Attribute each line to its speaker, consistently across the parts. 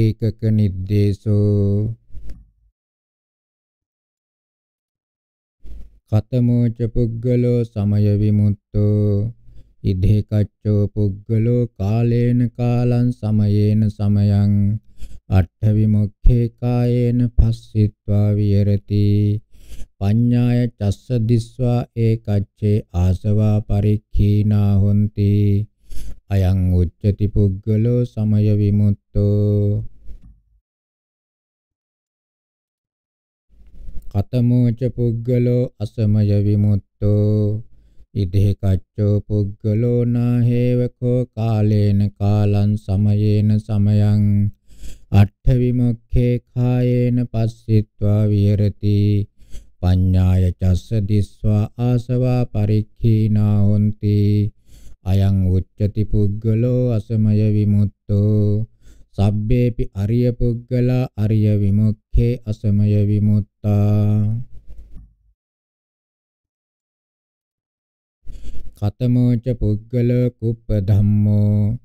Speaker 1: ඒකක නිද්දේශෝ
Speaker 2: කතමෝච පුද්ගලෝ සමය විමුක්තෝ ඉදේකච්චෝ
Speaker 3: පුද්ගලෝ කාලේන කාලං සමයේන සමයං අට්ඨ විමුක්ඛේ කායේන පස්සිත්වා විහෙරති පඤ්ඤාය චස්ස දිස්වා ඒකච්චේ ආසවා පරික්ඛීනා හොಂತಿ අයං උච්චති පුද්ගලෝ සමය විමුක්තෝ කතමෝච පුද්ගලෝ අසමය විමුක්තෝ ඉදේ කච්චෝ පුද්ගලෝ නාහේවකෝ කාලේන කාලං සමයේන සමයං අට්ඨ විමුක්ඛේ කායේන පස්සිත්වා විහෙරති පඤ්ඤාය චස්ස දිස්වා ආසවා පරික්ඛීනා හොಂತಿ අයං උච්චති පුද්ගලෝ අසමය විමුක්තෝ සබ්බේපි අරිය පුද්ගලා අරිය විමුක්ඛේ අසමය විමුක්තා කතමෝච පුද්ගලෝ කුප්ප ධම්මෝ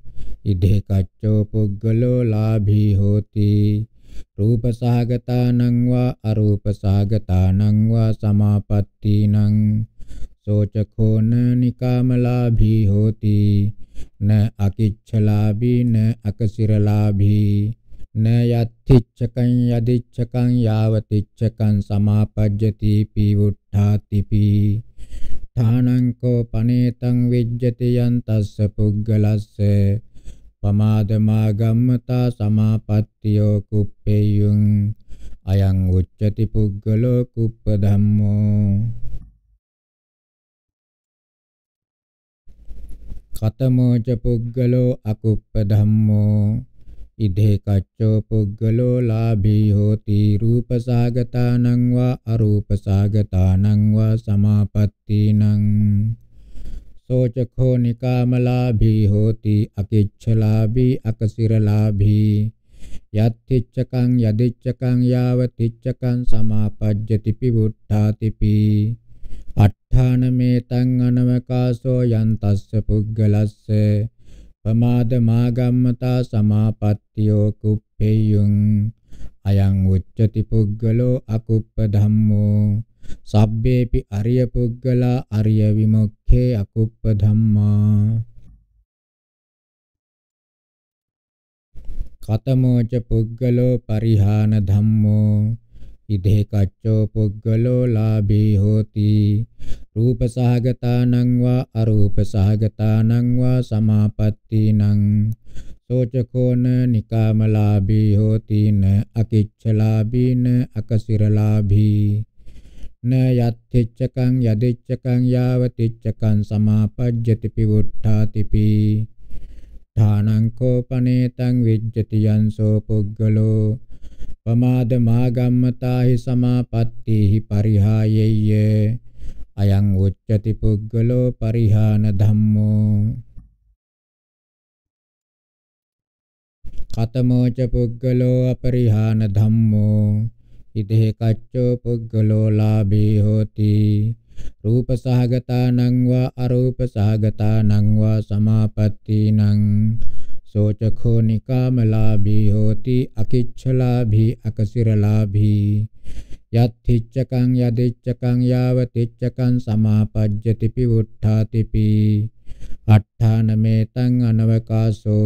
Speaker 3: ඉදේ කච්චෝ පුද්ගලෝ ලාභී හෝති රූප සහගතානං වා අරූප සහගතානං වා සමාපත්තිනං सोचखो न निकामलाभी होती न अकिच्छलाभी न अकसिरलाभी न यत्थिच्छकं यदिच्छकं यावतिच्छकं समापජ්ජති පීවුට්ඨාතිපි ථානං කෝපනේතං විජ්ජති යන්තස්ස පුග්ගලස්ස පමාදමාගම්මතා සමාපත්තියෝ කුප්පේයුං
Speaker 2: අයං උච්චති පුග්ගලෝ කුප්ප ධම්මෝ කතමෝ ච පුද්ගලෝ අකුප්ප ධම්මෝ ඉදේ කච්චෝ පුද්ගලෝ
Speaker 3: ලාභී හෝති රූපසාගතානං වා අරූපසාගතානං වා සමාපත්තිනං සෝචඛෝ නිකාමලාභී හෝති අකිච්ඡලාභී අකසිරලාභී යත්තිච්ඡකං යදිච්ඡකං යාවතිච්ඡකං සමාපජ්ජති පිවුට්ඨාතිපි අට්ඨානමේතං අනවකාසෝ යන්තස්ස පුග්ගලස්ස පමාද මාගම්මතා සමාපත්තියෝ කුප්පේයුං අයං උච්චති පුග්ගලෝ අකුප්ප ධම්මෝ සබ්බේපි අරිය පුග්ගලා අරිය විමුක්ඛේ අකුප්ප ධම්මා කතමෝච පුග්ගලෝ පරිහාන ධම්මෝ ඉදේ කච්චෝ පුද්ගලෝ ලාභී හෝති රූප සහගතානං වා අරූප සහගතානං වා සමාපත්තිනං සෝචකෝන නිකාමලාභී හෝතින අකිච්චලාභීන අකසිරලාභී න යත්තිච්චකං යදිච්චකං යාවතිච්චකං සමාපජ්ජති පිවුට්ඨාතිපි ථානං කෝපනේතං විජ්ජති යන්සෝ පුග්ගලෝ පමාද මාගම්මතාහි සමාපත්තිහි පරිහායෙය්‍ය අයං උච්චති පුද්ගලෝ පරිහාන ධම්මෝ කතමෝච පුද්ගලෝ අපරිහාන ධම්මෝ ඉදේ කච්චෝ පුද්ගලෝ ලාභී හෝති රූප සහගතානං වා අරූප සහගතානං වා සමාපත්තීනං सोचखो निकामलाभी होति अकिच्छलाभी अकसिरलाभी यत्थिच्चकं यदिच्चकं यावतिच्चकं समापज्यति पिवुट्ठातिपि अट्ठानमेतं अनवकाशो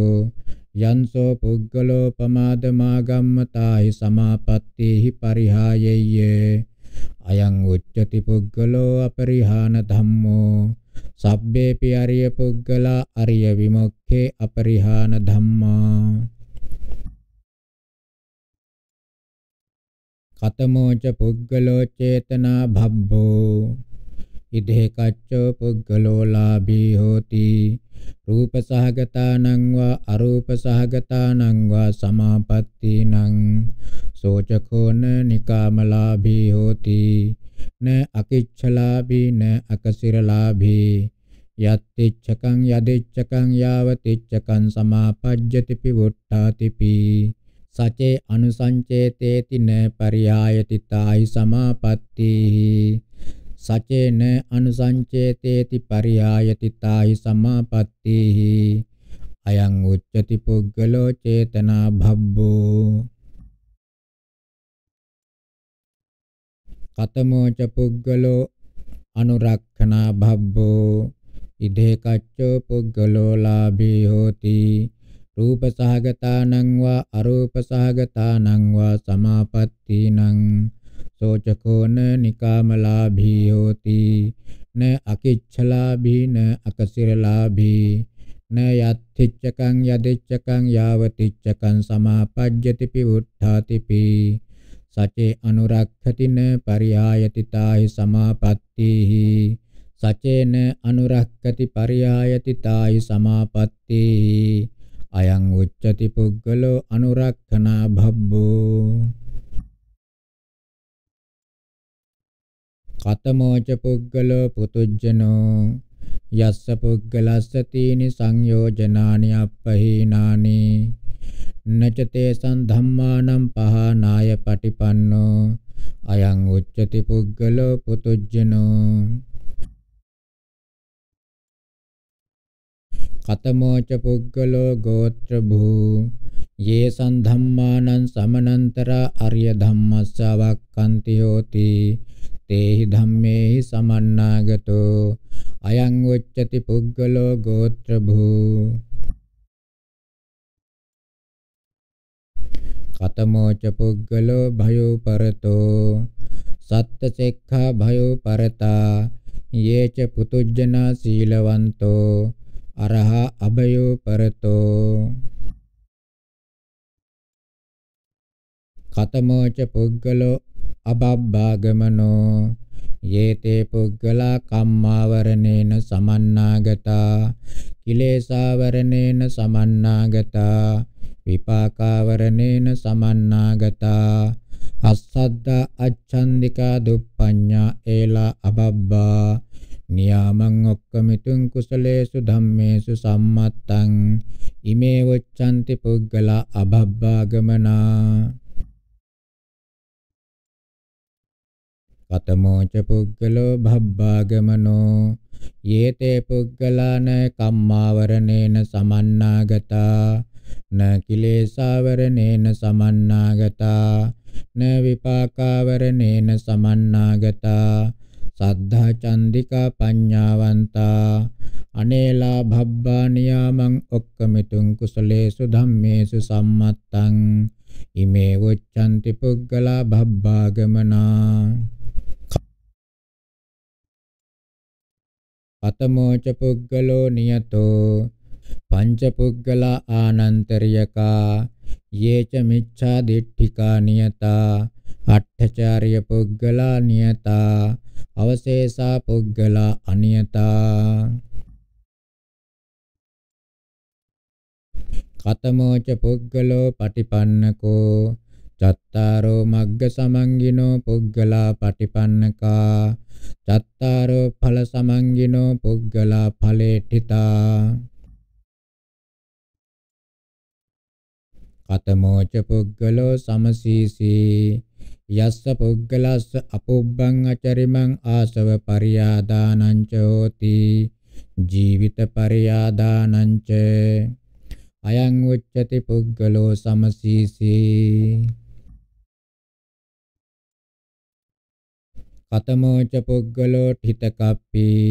Speaker 3: යන්සෝ පුද්ගලෝ පමාදමාගම්මතාහි සමාපත්තිහි පරිහායෙය්‍ය අයං උච්චති පුද්ගලෝ අපරිහාන ධම්මෝ සබ්බේපි අරිය පුද්ගලා අරිය විමුක්ඛේ අපරිහාන ධම්මා කතමෝච පුද්ගලෝ චේතනා භබ්බෝ ඉදේ කච්චෝ පුද්ගලෝ ලාභී හෝති රූප සහගතානං වා අරූප සහගතානං වා සමාපත්තිනං සෝචකෝන නිකාමලාභී හෝති න අකිච්ඡලාභී න අකසිරලාභී යත්තිච්ඡකං යදිච්ඡකං යාවතිච්ඡකං සමාපජ්ජති පිවුට්ඨාතිපි සචේ අනුසංචේතේති න පරියායති තායි සමාපත්තිහි සචේන අනුසංචේතේති පරියායති තාහි සමාපත්තිහි අයං උච්චති පුද්ගලෝ චේතනා භබ්බෝ කතමෝ ච පුද්ගලෝ අනුරක්ඛනා භබ්බෝ ඉදේ කච්චෝ පුද්ගලෝ ලාභී හෝති රූප සහගතානං වා අරූප සහගතානං වා සමාපත්තීනං शोचको न निकामलाभी होती न अकिच्छलाभी न अकसिरलाभी न यत्थिच्चकं यदिच्चकं यावतिच्चकं समापज्यति पिवुत्थातिपि सचे अनुरक्षति न पर्यायति ताहि समापत्तिः සචේන අනුරක්කති පරියායති තායි සමාපatti අයං උච්චති පුග්ගලෝ අනුරක්ඛනා භබ්බෝ කතමෝච පුද්ගලෝ පුතුජ්ජනෝ යස්ස පුද්ගලස්ස තීනි සංයෝජනානි අපහීනානි නචතේ සම්ධම්මානම් පහනාය පටිපන්නෝ අයං උච්චති පුද්ගලෝ පුතුජ්ජනෝ කතමෝච පුද්ගලෝ ගෝත්‍ර භූ යේ සම්ධම්මානං සමනන්තර අරිය ධම්මස්සවක්칸ති හෝති තේහි ධම්මේහි
Speaker 2: සමන්නාගතෝ අයං උච්චති පුග්ගලෝ ගෝත්‍ර භූ කතමෝච පුග්ගලෝ භයෝ පරතෝ සත්ත සෙක්ඛා භයෝ පරතා
Speaker 3: යේච පුතුජ්ජනා සීලවන්තෝ අරහ අභයෝ
Speaker 2: පරතෝ කතමෝච පුග්ගලෝ අබබ්බාගමනෝ යේතේ
Speaker 3: පුග්ගලා කම්මාවරණේන සමන්නාගතා කිලේසාවරණේන සමන්නාගතා විපාකාවරණේන සමන්නාගතා අස්සද්දා අච්ඡන්దికා දුප්පඤ්ඤා ඒලා අබබ්බා නියාමං ඔක්කමිතුං කුසලේසු ධම්මේසු සම්මත්තං ඉමේ වොච්ඡන්ති පුග්ගලා අබබ්බාගමනා කතමෝච පුද්ගලෝ භබ්බාගමනෝ යේතේ පුද්ගලාන කම්මාවරණේන සමන්නාගතා න කිලේසාවරණේන සමන්නාගතා න විපාකාවරණේන සමන්නාගතා සද්ධා චන්දිකා පඤ්ඤාවන්තා අනේලා භබ්බා නියාමං ඔක්කමිතුං කුසලේසු ධම්මේසු සම්මත්තං ඉමේ වොච්ඡන්ති පුග්ගලා භබ්බාගමනා අතමෝච පුග්ගලෝ නියතෝ පංච පුග්ගලා ආනන්තරියකා යේච මිච්ඡා දිට්ඨිකා නියතා අට්ඨචාරිය පුග්ගලා නියතා අවශේෂා
Speaker 2: පුග්ගලා අනියතා කතමෝච පුග්ගලෝ පටිපන්නකෝ චත්තාරෝ
Speaker 3: මග්ග සමංගිනෝ පුග්ගලා පටිපන්නකා චත්තාරෝ ඵල සමංගිනෝ පුග්ගලා ඵලේඨිතා කතමෝච පුග්ගලෝ සමසීසී යස්ස පුග්ගලස්ස අපොබ්බං අචරිමං ආසව පරියාදානං චෝති ජීවිත පරියාදානං ච
Speaker 2: අයං උච්චති පුග්ගලෝ සමසීසී කතමෝච පුග්ගලෝ ඨිත
Speaker 3: කප්පී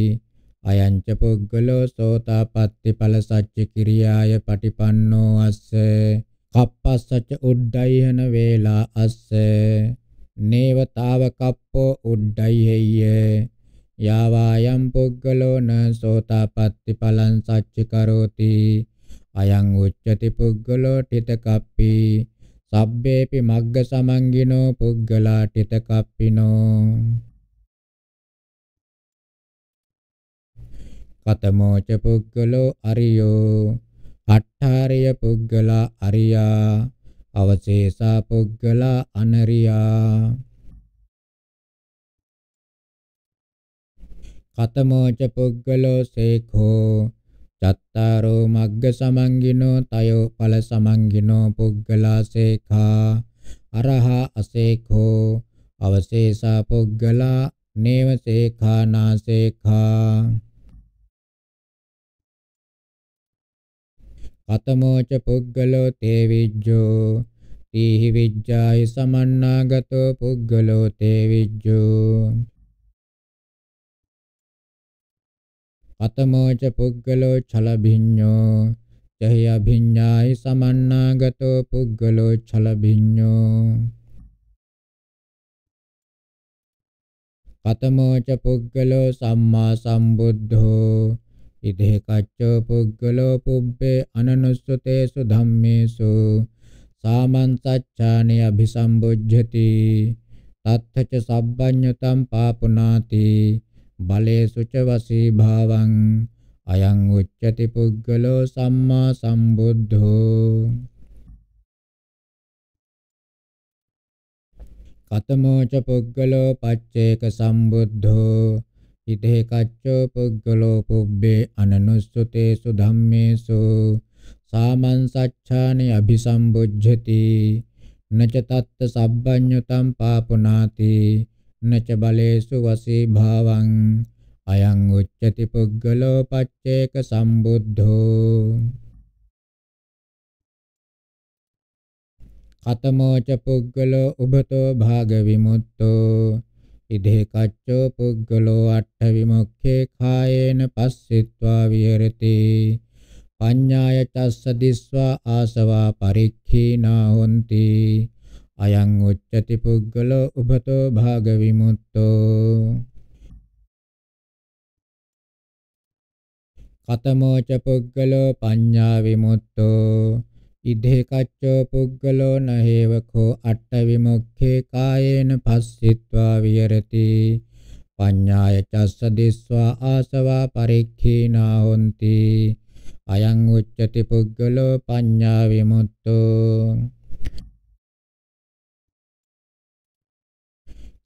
Speaker 3: අයංච පුග්ගලෝ සෝතාපට්ටි ඵල සච්ච කිරියාය පටිපන්නෝ අස්ස කප්පස්සච උඩ්ඩයිහන වේලා අස්ස නේවතාව කප්පෝ උඩ්ඩයිහෙය්‍ය යාවායම් පුග්ගලෝ න සෝතාපට්ටි ඵලං සච්ච කරෝති අයං උච්චති පුග්ගලෝ ඨිත කප්පී සබ්බේපි මග්ග
Speaker 2: සමංගිනෝ පුග්ගලා තිත කප්පිනෝ කතමෝ ච පුග්ගලෝ අරියෝ
Speaker 3: අට්ඨාරිය පුග්ගලා අරියා අවශේෂා පුග්ගලා
Speaker 2: අනරියා කතමෝ ච පුග්ගලෝ සේඛෝ චත්තාරෝ මග්ග
Speaker 3: සමංගිනෝ තයෝ ඵල සමංගිනෝ පුග්ගලා සේඛා අරහා
Speaker 2: අසේඛෝ අවශේෂා පුග්ගලා නේව සේඛා නාසේඛා අතමෝච පුග්ගලෝ තේ විජ්ජෝ තීහි විජ්ජාය සමන්නාගතෝ පුග්ගලෝ තේ විජ්ජෝ අතමෝච පුද්ගලෝ ඡලභිඤ්ඤෝ
Speaker 3: චහි අභිඤ්ඤායි සමන්නාගතෝ පුද්ගලෝ ඡලභිඤ්ඤෝ
Speaker 2: කතමෝච පුද්ගලෝ සම්මා සම්බුද්ධෝ ඉදේ කච්චෝ පුද්ගලෝ පුබ්බේ
Speaker 3: අනනුස්සතේසු ධම්මේසු සාමං සච්ඡානි අභිසම්බුද්ධති තත්ථච සබ්බඤ්ඤතං පාපුනාති බලේසුච වසී භාවං අයං උච්චති පුද්ගලෝ සම්මා
Speaker 2: සම්බුද්ධෝ කතමෝ ච පුද්ගලෝ පච්චේක සම්බුද්ධෝ
Speaker 3: ඉතේ කච්චෝ පුද්ගලෝ පුබ්බේ අනනුස්සුතේසු ධම්මේසු සාමං සච්ඡානි අபிසම්බුද්ධති නච තත්ත සබ්බඤ්ඤතං පාපුනාති නච බලේසු වසී භාවං
Speaker 2: අයං උච්චති පුද්ගලෝ පච්චේක සම්බුද්ධෝ කතමෝ ච පුද්ගලෝ උබතෝ භාග විමුක්තෝ ඉදේ කච්චෝ පුද්ගලෝ අට්ඨ
Speaker 3: විමුක්ඛේ කායේන පස්සිත්වා විහෙරති පඤ්ඤාය චස්ස දිස්වා ආසවා පරික්ඛීනා හොಂತಿ අයං
Speaker 2: උච්චති පුද්ගලෝ උභතෝ භාග විමුක්තෝ කතමෝ ච පුද්ගලෝ පඤ්ඤා
Speaker 3: විමුක්තෝ ඉදේ කච්චෝ පුද්ගලෝ නහේවකෝ අට්ඨ විමුක්ඛේ කායේන පස්සිත්වා විහෙරති පඤ්ඤාය චස්ස දිස්වා ආසවා පරික්ඛීනා හොಂತಿ අයං උච්චති
Speaker 2: පුද්ගලෝ පඤ්ඤා විමුක්තෝ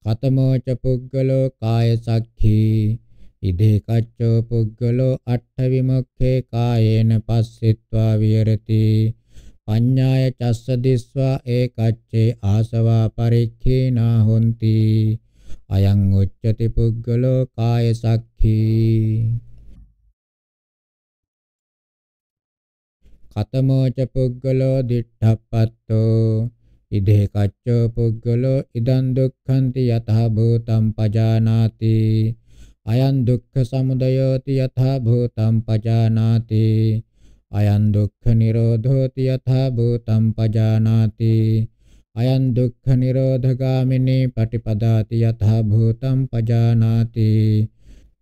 Speaker 2: කතමෝ ච පුද්ගලෝ කාය සක්ඛී
Speaker 3: ඉදේ කච්චෝ පුද්ගලෝ අට්ඨ විමුක්ඛේ කායේන පස්සෙත්වා විහෙරති පඤ්ඤාය චස්ස දිස්වා ඒකච්චේ ආසවා පරික්ඛේනා හොಂತಿ අයං උච්චති පුද්ගලෝ කාය
Speaker 2: සක්ඛී කතමෝ ච පුද්ගලෝ දිඨප්පත්තෝ ඉදේ කච්චෝ
Speaker 3: පුද්ගලෝ ඉදං දුක්ඛන්ති යතහ භූතං පජානාති අයං දුක්ඛ සමුදයෝති යතහ භූතං පජානාති අයං දුක්ඛ නිරෝධෝති යතහ භූතං පජානාති අයං දුක්ඛ නිරෝධගාමිනී පටිපදාති යතහ භූතං පජානාති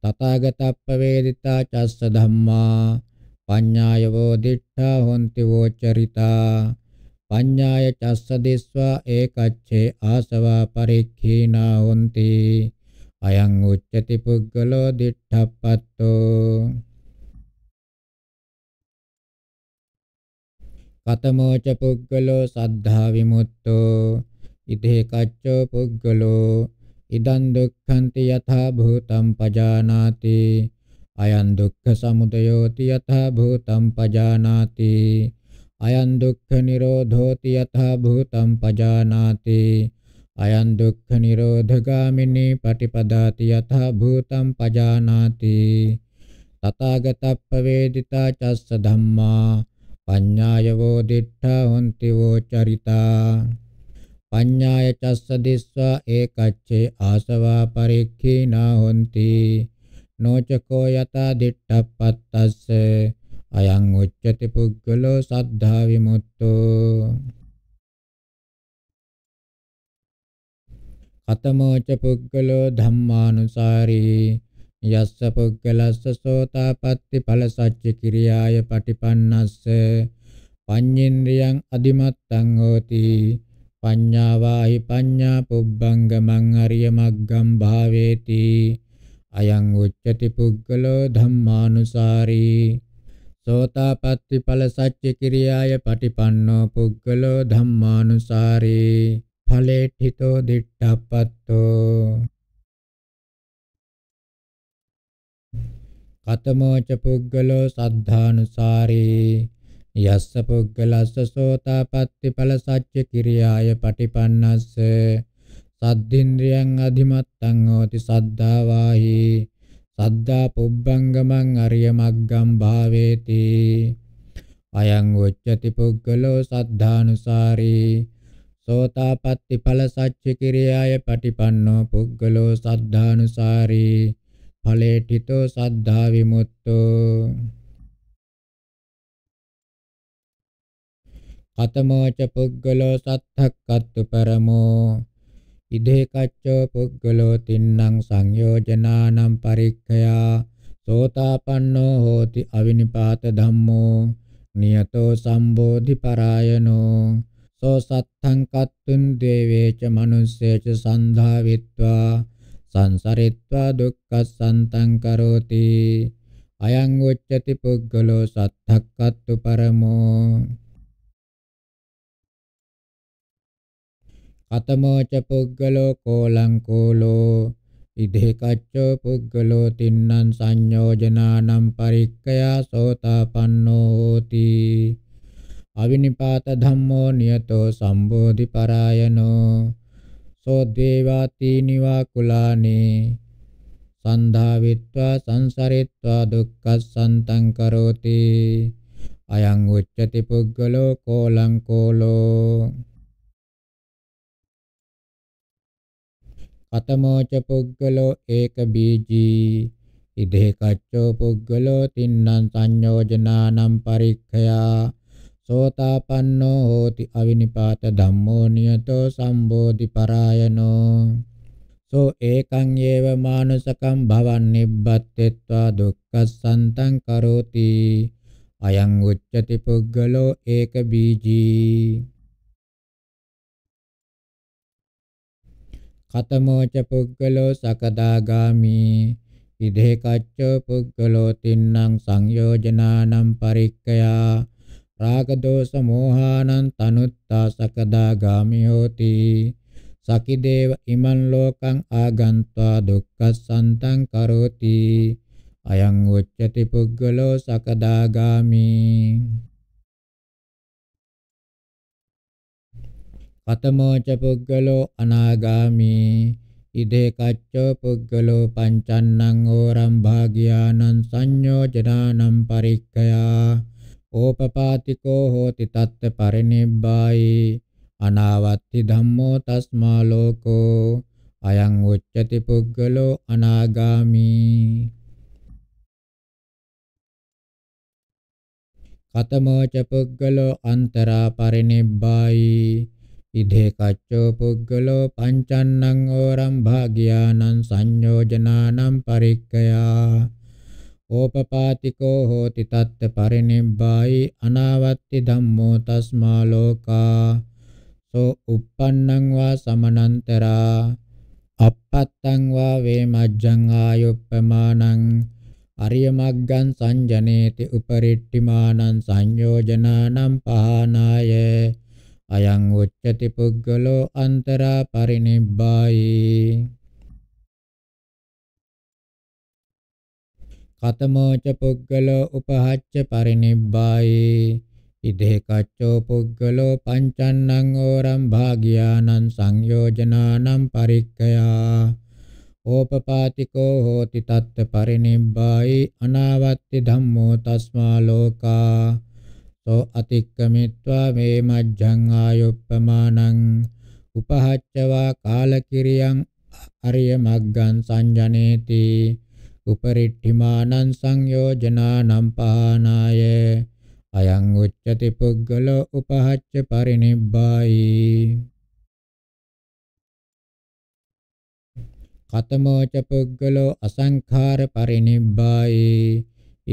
Speaker 3: තථාගතප්ප වේදිතා චස්ස ධම්මා පඤ්ඤායවෝ දිඨා හොන්ති වෝචරිතා පඤ්ඤාය චස්ස දිස්වා ඒකච්ඡේ ආසවා පරික්ඛීනා හොಂತಿ අයං උච්චති පුද්ගලෝ
Speaker 2: දිඨප්පත්තෝ කතමෝ ච පුද්ගලෝ සද්ධා විමුක්තෝ
Speaker 3: ඉදේ කච්චෝ පුද්ගලෝ ඉදං දුක්ඛන්ති යථා භූතං පජානාති අයං දුක්ඛ සමුදයෝති යථා භූතං පජානාති අයං දුක්ඛ නිරෝධෝති යථා භූතං පජානාති අයං දුක්ඛ නිරෝධගාමිනී පටිපදාති යථා භූතං පජානාති තථාගතප්ප වේදිතා චස්ස ධම්මා පඤ්ඤාය වෝ දිඨා හොන්ති වෝ චරිතා පඤ්ඤාය චස්ස දිස්වා ඒකච්චේ ආසවා පරික්ඛීනා හොන්ති නොචකෝ යතා දිඨප්පත්තස්ස අයං උච්චති පුද්ගලෝ
Speaker 2: සද්ධා විමුක්තෝ අතමෝච පුද්ගලෝ ධම්මානුසාරී
Speaker 3: යස්ස පුද්ගලස්ස සෝතාපට්ටි ඵල සච්ච කිරියාය පටිපන්නස්ස පඤ්ඤේන්ද්‍රියං අදිමත්තං හෝති පඤ්ඤාවාහි පඤ්ඤා පුබ්බංගමං අරිය මග්ගම් භාවේති අයං උච්චති පුද්ගලෝ ධම්මානුසාරී සෝතාපට්ටි ඵල සච්ච කිරියාය පටිපන්නෝ පුද්ගලෝ ධම්මානුසාරේ ඵලේඨිතෝ දිට්ඨප්පත්තෝ කතමෝච පුද්ගලෝ සද්ධානුසාරේ යස්ස පුද්ගලස්ස සෝතාපට්ටි ඵල සච්ච කිරියාය පටිපන්නස්ස සද්ධින්ද්‍රියං අධිමත්තං හෝති සද්ධා වාහි සද්දා පුබ්බංගමං අරිය මග්ගම් භාවේති අයං උච්චති පුග්ගලෝ සද්ධානුසාරී සෝතාපට්ටි ඵල සච්ච කිරියාය පටිපන්නෝ පුග්ගලෝ සද්ධානුසාරී
Speaker 2: ඵලේඨිතෝ සද්ධා විමුක්තෝ කතමෝච පුග්ගලෝ සත්තක්කත්තු පරමෝ
Speaker 3: ඉදේකච්චෝ පුද්ගලෝ තින්නං සංයෝජනානම් පරික්ඛයා සෝතාපන්නෝ හෝති අවිනිපාත ධම්මෝ නියතෝ සම්බෝධි පරායනෝ සෝ සත්තං කත්තුන් දේවේච මනුස්සේච සන්ධාවිත්වා සංසරිත්වා දුක්ඛසන්තං
Speaker 2: කරෝති අයං උච්චති පුද්ගලෝ සත්තක්කත්තු පරමෝ කතමෝච පුද්ගලෝ කෝලං කෝලෝ ඉදේකච්චෝ පුද්ගලෝ
Speaker 3: තින්නං සංයෝජනානම් පරික්කයා සෝතාපන්නෝ හෝති අවිනිපාත ධම්මෝ නියතෝ සම්බෝධි පරායනෝ සෝ දේවාති නිවා කුලානේ සන්ධාවිත්වා සංසරිත්වා දුක්ඛසන්තං කරෝති අයං
Speaker 2: උච්චති පුද්ගලෝ කෝලං කෝලෝ කතමෝච පුද්ගලෝ ඒක බීජී
Speaker 3: ඉදේ කච්චෝ පුද්ගලෝ තින්නම් සංයෝජනානම් පරික්ඛයා සෝතාපන්නෝ හෝති අවිනිපාත ධම්මෝ නියතෝ සම්බෝධි පරායනෝ සෝ ඒකං යේව මානුසකම් භවන් නිබ්බත්තේत्वा දුක්ඛසන්තං කරෝති අයං උච්චති පුද්ගලෝ ඒක බීජී කතමෝච පුග්ගලෝ සකදාගාමි ඉදේ කච්ච පුග්ගලෝ තින්නම් සංයෝජනානම් පරික්කයා රාග දෝෂ මෝහානං තනුත්තා සකදාගාමි හෝති සකිදේව ඉමන් ලෝකං ආගන්त्वा දුක්ඛසන්තං කරෝති අයං උච්චති පුග්ගලෝ සකදාගාමි පතමෝච පුද්ගලෝ අනාගාමී ඉදේ කච්චෝ පුද්ගලෝ පංචන්නං ඕරම් භාගියානං සංයෝජනානම් පරික්ඛයා ඕපපාතිකෝ හෝති තත්ත පරිනිබ්බායි අනාවත්ති ධම්මෝ තස්මා
Speaker 2: ලෝකෝ අයං උච්චති පුද්ගලෝ අනාගාමී කතමෝච
Speaker 3: පුද්ගලෝ අන්තරා පරිනිබ්බායි ඉදේ කච්චෝ පුද්ගලෝ පංචන්නං ඕරම් භාගියානං සංයෝජනානම් පරික්කයා ඕපපාතිකෝ හෝති තත්ත පරිනිබ්බායි අනාවත්ති ධම්මෝ තස්මා ලෝකා සෝ uppannං වා සමනන්තරා අපත්තං වා වේමජ්ජං ආයුප්පමානං අරිය මග්ගං සංජනේති උපරිට්ඨිමානං සංයෝජනානම් පහනාය අයං උච්චති පුද්ගලෝ අන්තරා පරිනිබ්බායි කතමෝච පුද්ගලෝ උපහච්ච පරිනිබ්බායි ඉදේ කච්චෝ පුද්ගලෝ පංචන්නං ඕරම් භාගියානං සංයෝජනානම් පරික්ඛයා ඕපපාතිකෝ හෝති තත්ත පරිනිබ්බායි අනාවත්ති ධම්මෝ තස්මා ලෝකා තෝ අතික්කමිත්වා මේ මජ්ජං ආයුප්පමානං උපහච්චවා කාලකිරියං අරිය මග්ගං සංජනේති උපරිට්ඨිමානං සංයෝජනානම් පහනාය අයං උච්චති පුද්ගලෝ උපහච්ච පරිනිබ්බායි කතමෝච පුද්ගලෝ අසංඛාර පරිනිබ්බායි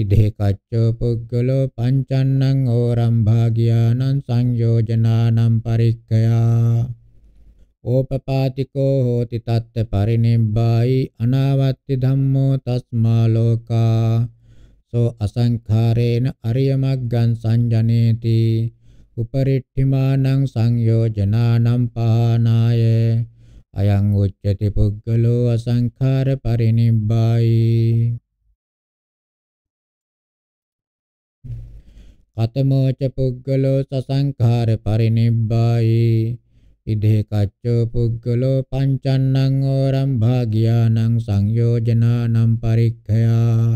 Speaker 3: ඉදේ කච්චෝ පුද්ගලෝ පංචන්නං ඕරම් භාගියානං සංයෝජනානම් පරික්ඛයා ඕපපාතිකෝ හෝති තත්ත පරිනිබ්බායි අනාවත්ති ධම්මෝ තස්මා ලෝකා සෝ අසංඛාරේන අරියමග්ගං සංජනේති උපරිට්ඨිමානං සංයෝජනානම් පානාය අයං උච්චති පුද්ගලෝ අසංඛාර පරිනිබ්බායි
Speaker 2: කතමෝච පුද්ගලෝ සසංඛාර පරිනිබ්බායි ඉදේ කච්චෝ
Speaker 3: පුද්ගලෝ පංචන්නං ඕරම් භාගියානං සංයෝජනානම් පරික්ඛයා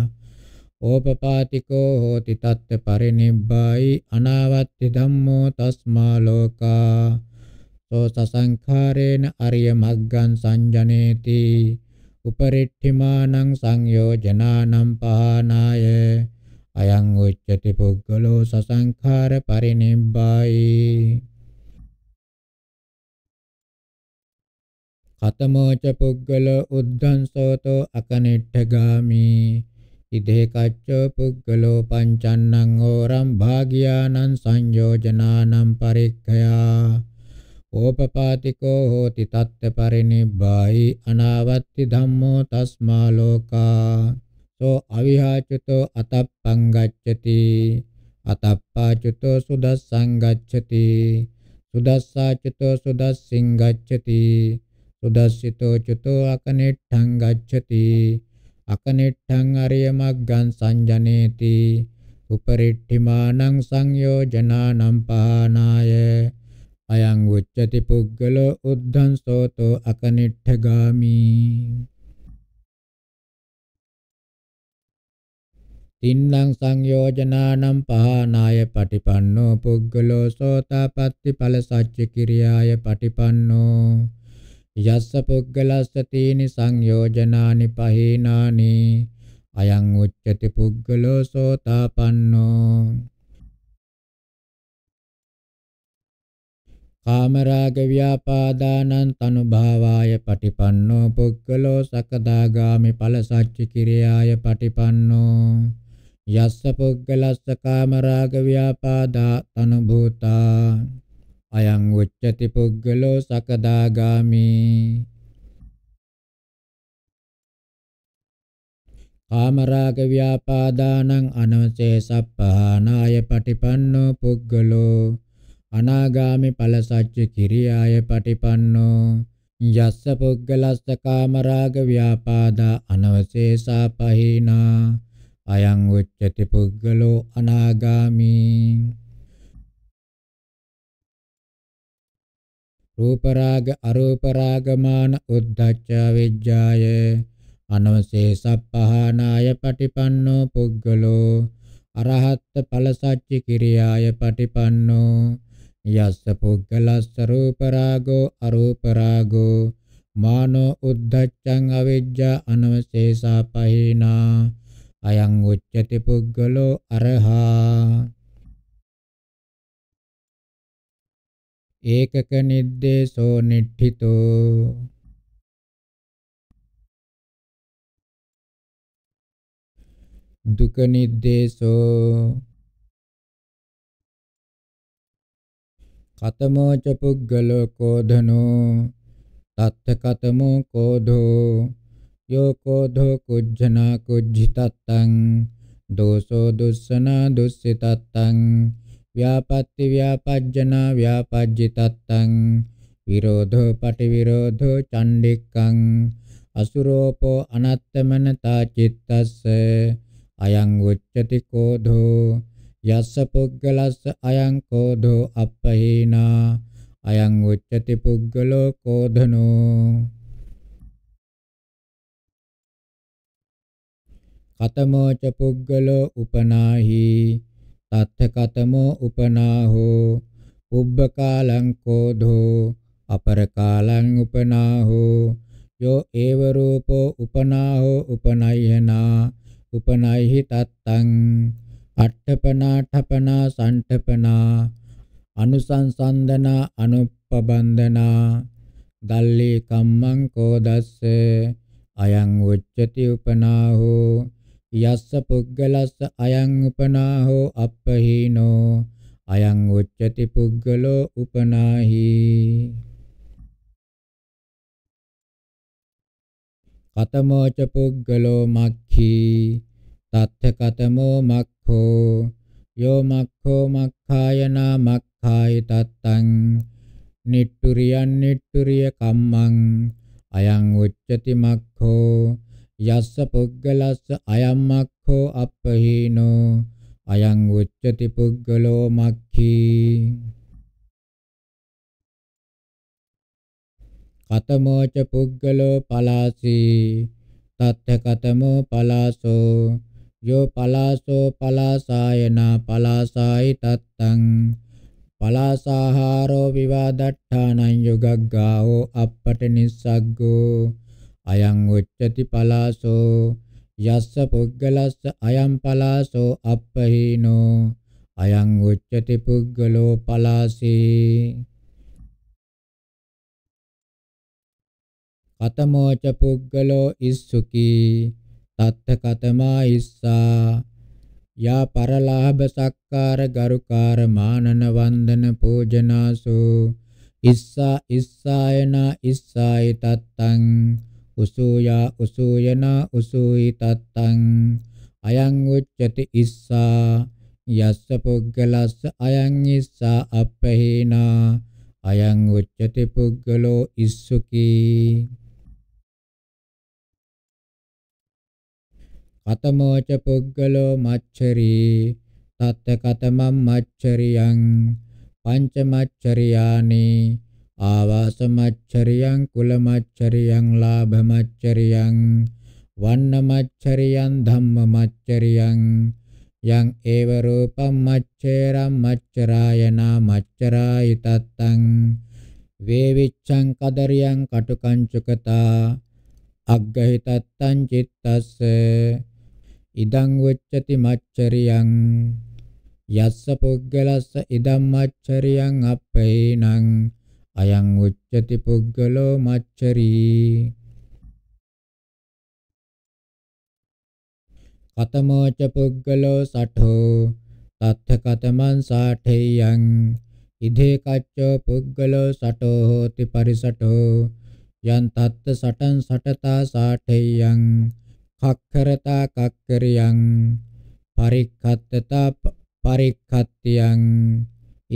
Speaker 3: ඕපපාතිකෝ හෝති තත්ත පරිනිබ්බායි අනාවත්ති ධම්මෝ තස්මා ලෝකා සෝ සසංඛාරේන අරිය මග්ගං සංජනේති උපරිට්ඨිමානං සංයෝජනානම් පහනාය අයං උච්චති පුද්ගලෝ සසංඛාර
Speaker 2: පරිනිබ්බායි කතමෝච පුද්ගලෝ උද්ධං සෝතෝ අකනිට්ඨගාමි
Speaker 3: ඉදේ කච්චෝ පුද්ගලෝ පංචන්නං හෝරම් භාගියානං සංයෝජනානං පරික්ඛයා ඕපපාතිකෝ හෝති තත්ත පරිනිබ්බායි අනාවත්ති ධම්මෝ තස්මා ලෝකා සෝ අවිහාචුතෝ අතප්පං ගච්ඡති අතප්පාචුතෝ සුදස්සං ගච්ඡති සුදස්සාචුතෝ සුදස්සින් ගච්ඡති සුදස්සිතෝ චුතෝ අකනිට්ඨං ගච්ඡති අකනිට්ඨං අරිය මග්ගං සංජනේති උපරිට්ඨිමානං සංයෝජනානම් පහනාය අයං උච්චති පුග්ගලෝ උද්ධං සෝතෝ අකනිට්ඨගාමි තින්නං සංයෝජනානම් පහනාය පටිපන්නෝ පුග්ගලෝ සෝතාපට්ටි ඵල සච්ච කිරියාය පටිපන්නෝ යස්ස පුග්ගලස්ස තීනි සංයෝජනානි පහේනානි අයං උච්චති පුග්ගලෝ සෝතාපන්නෝ කාමරාග ව්‍යාපාදානං තනුභාවාය පටිපන්නෝ පුග්ගලෝ සකදාගාමි ඵල සච්ච කිරියාය පටිපන්නෝ යස්ස පුග්ගලස්ස කාමරාග ව්‍යාපාදා
Speaker 2: තනුභූතා අයං උච්චති පුග්ගලෝ සකදාගාමි
Speaker 3: කාමරාග ව්‍යාපාදානං අනවසේ සප්පහානාය පටිපන්නෝ පුග්ගලෝ අනාගාමි ඵල සච්ච කිරියාය පටිපන්නෝ යස්ස පුග්ගලස්ස කාමරාග ව්‍යාපාදා අනවසේ සාපහීනා
Speaker 2: අයං උච්චති පුද්ගලෝ අනාගාමි රූප රාග අරූප
Speaker 3: රාග මාන උද්ධච්ච විජ්ජාය අනවසේ සප්පහානාය පටිපන්නෝ පුද්ගලෝ අරහත් ඵල සච්ච කිරියාය පටිපන්නෝ යස්ස පුද්ගලස්ස රූප රාගෝ අරූප රාගෝ මානෝ උද්ධච්චං අවිජ්ජා අනවසේ සප්පහීනා අයං උච්චති පුද්ගලෝ අරහා
Speaker 1: ඒකක නිද්දේශෝ නිට්ඨිතෝ දුක නිද්දේශෝ
Speaker 2: කතමෝ ච පුද්ගලෝ කෝධනෝ
Speaker 3: තත්ත කතමෝ කෝධෝ යෝකෝ ධෝ කුජ්ජනා කුජ්ජිතත්තං දෝසෝ දුස්සනා දුස්සිතත්තං ව්‍යාපත්ති ව්‍යාපජ්ජනා ව්‍යාපජ්ජිතත්තං විරෝධෝ පටිවිරෝධෝ චණ්ඩික්කං අසුරෝපෝ අනත්තමනතා චිත්තස්ස අයං උච්චති කෝධෝ යස්ස පුද්ගලස්ස
Speaker 2: අයං කෝධෝ අපහීනා අයං උච්චති පුද්ගලෝ කෝධනෝ කතමෝච පුග්ගලෝ උපනාහි තත්ථ කතමෝ
Speaker 3: උපනාහෝ උබ්බකාලං කෝධෝ අපරකාලං උපනාහෝ යෝ ඒව රූපෝ උපනාහෝ උපනයිහනා උපනයිහි තත්තං අට්ඨපනා ඨපනා සම්ඨපනා අනුසංසන්දනා අනුපබන්දනා දල්ලේ කම්මං කෝදස්ස අයං උච්චති උපනාහෝ යස්ස පුද්ගලස්ස අයං උපනාහෝ අප්පහීනෝ අයං උච්චති පුද්ගලෝ උපනාහි කතමෝ ච පුද්ගලෝ මක්ඛි තත්ථ කතමෝ මක්ඛෝ යෝ මක්ඛෝ මක්ඛායනා මක්ඛාය තත්තං නිට්ටුරියන් නිට්ටුරිය කම්මං අයං උච්චති මක්ඛෝ යස්ස පුද්ගලස්ස
Speaker 2: අයම්මක්ඛෝ අපහීනෝ අයං උච්චති පුද්ගලෝ මක්ඛී කතමෝච පුද්ගලෝ පලාසී තත්ථ කතමෝ පලාසෝ
Speaker 3: යෝ පලාසෝ පලාසායන පලාසායි තත්තං පලාසාහාරෝ විවාදට්ඨානං යුගග්ගාවෝ අපපට නිස්සග්ගෝ අයං උච්චති පලාසෝ යස්ස පුද්ගලස්ස අයං පලාසෝ අප්පහීනෝ අයං උච්චති
Speaker 2: පුද්ගලෝ පලාසී කතමෝච පුද්ගලෝ ඉස්සුකී තත්ත කතමා
Speaker 3: ඉස්සා යා පරලාභ සක්කාර ගරුකාර මානන වන්දන පූජනාසු ඉස්සා ඉස්සායන ඉස්සායි තත්තං උසූයා උසූයනා උසූයි තත්තං අයං උච්චති ඉස්සා යස්ස පුග්ගලස්ස අයං
Speaker 2: ඉස්සා අපහේනා අයං උච්චති පුග්ගලෝ ඉස්සුකී කතමෝච පුග්ගලෝ මච්චරී තත්ත කතමම් මච්චරියං
Speaker 3: පංච මච්චරියානි ආවාසමච්චරියං කුලමච්චරියං ලාභමච්චරියං වන්නමච්චරියං ධම්මමච්චරියං යං ඒව රූපම් මච්චේරම් මච්චරායනා මච්චරායි තත්තං වේවිච්ඡං කදරියං කටුකංචකතා අග්ගහිතත්තං චිත්තස්ස ඉදං උච්චති මච්චරියං යස්ස පුග්ගලස්ස ඉදම් මච්චරියං අපේනං අයං උච්චති පුද්ගලෝ
Speaker 2: මච්චරී කතමෝච පුද්ගලෝ සඨෝ තත්ථ කතමං සාඨේයං
Speaker 3: ඉදේ කච්චෝ පුද්ගලෝ සඨෝ හෝති පරිසඨෝ යන් තත්ත සටන් සටතා සාඨේයං කක්කරතා කක්කරියං පරික්ඛත්තතා පරික්ඛත්තියං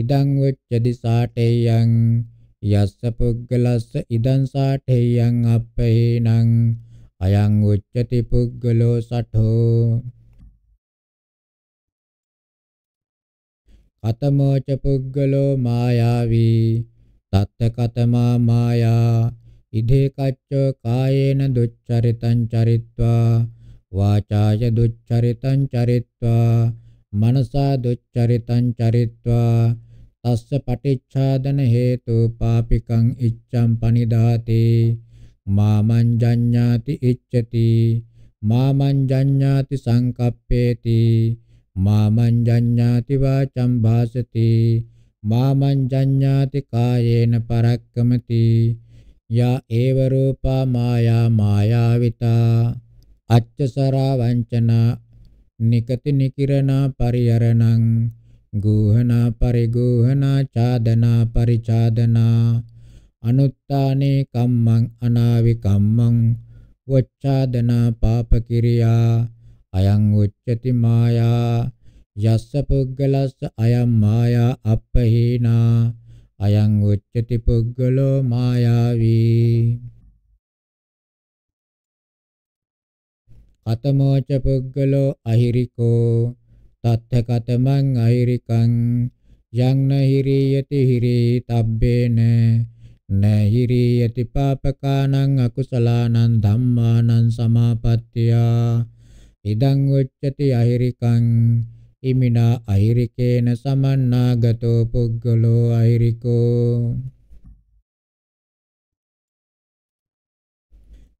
Speaker 3: ඉදං වෙච්චදි සාඨේයං යස්ස පුද්ගලස්ස ඉදං සාඨේයං අප්පේනං අයං උච්චති පුද්ගලෝ සඨෝ
Speaker 2: කතමෝ ච පුද්ගලෝ මායාවි තත්ත කතමා මායා
Speaker 3: ඉදේ කච්චෝ කායේන දුච්චරිතං චරිත්වා වාචාය දුච්චරිතං චරිත්වා මනසා දුච්චරිතං චරිත්වා තස්ස පටිච්ඡාදන හේතු පාපිකං ඉච්ඡම් පනිදාති මාමං ජඤ්ඤාති ඉච්ඡති මාමං ජඤ්ඤාති සංකප්පේති මාමං ජඤ්ඤාති වාචං භාසති මාමං ජඤ්ඤාති කායේන පරක්කමති යා ඒව රූපා මායා මායාවිතා අච්චසරා වංචනා නිකති නිකිරණා පරියරණං ගෝහනා පරිගෝහනා ඡාදනා පරිඡාදනා අනුත්තානේ කම්මං අනාවි කම්මං වච්ඡාදනා පාප කිරියා අයං උච්චති මායා යස්ස පුද්ගලස්ස අයං මායා
Speaker 2: අපහීනා අයං උච්චති පුද්ගලෝ මායාවී අතමෝච පුද්ගලෝ අහිරිකෝ තත්ථගතමං අහිරිකං
Speaker 3: යං නහිරියති හිරි තබ්බේන නහිරියති පාපකානං අකුසලානං ධම්මානං සමාපත්තියා ඉදං උච්චති අහිරිකං ඉමිනා අහිරිකේන සමන්නාගතෝ
Speaker 2: පුග්ගලෝ අහිරිකෝ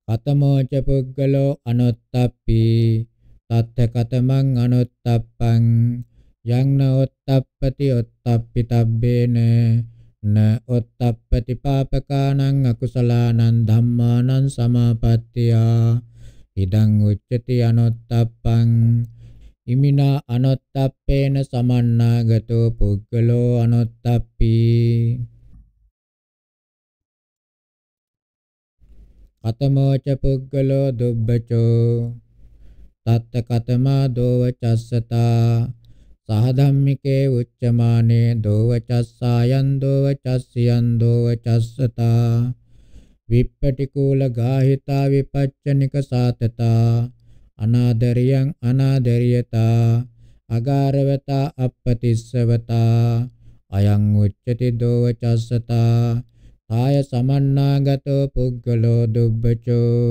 Speaker 2: පතමෝච පුග්ගලෝ අනොත්තප්පී
Speaker 3: තත්ත කතමං අනුත්තප්පං යං න උත්තප්පති උත්තප්පිතබ්බේන න උත්තප්පති පාපකානං අකුසලානං ධම්මානං සමාපත්තියා ඉදං උච්චති අනුත්තප්පං ඉමිනා අනුත්තප්පේන සමන්නාගතෝ පුද්ගලෝ
Speaker 2: අනුත්තප්පි අතමෝච පුද්ගලෝ දුබ්බචෝ තත්ත
Speaker 3: කතමා දෝවචස්සතා සහධම්මිකේ උච්චමානේ දෝවචස්සායන් දෝවචස්සියන් දෝවචස්සතා විප්පටිකූල ගාහිතා විපච්චනික සාතතා අනාදරියං අනාදරියතා අගාරවතා අපපතිස්සවතා අයං උච්චති දෝවචස්සතා ආය සමන්නාගතෝ
Speaker 2: පුද්ගලෝ දුබ්බචෝ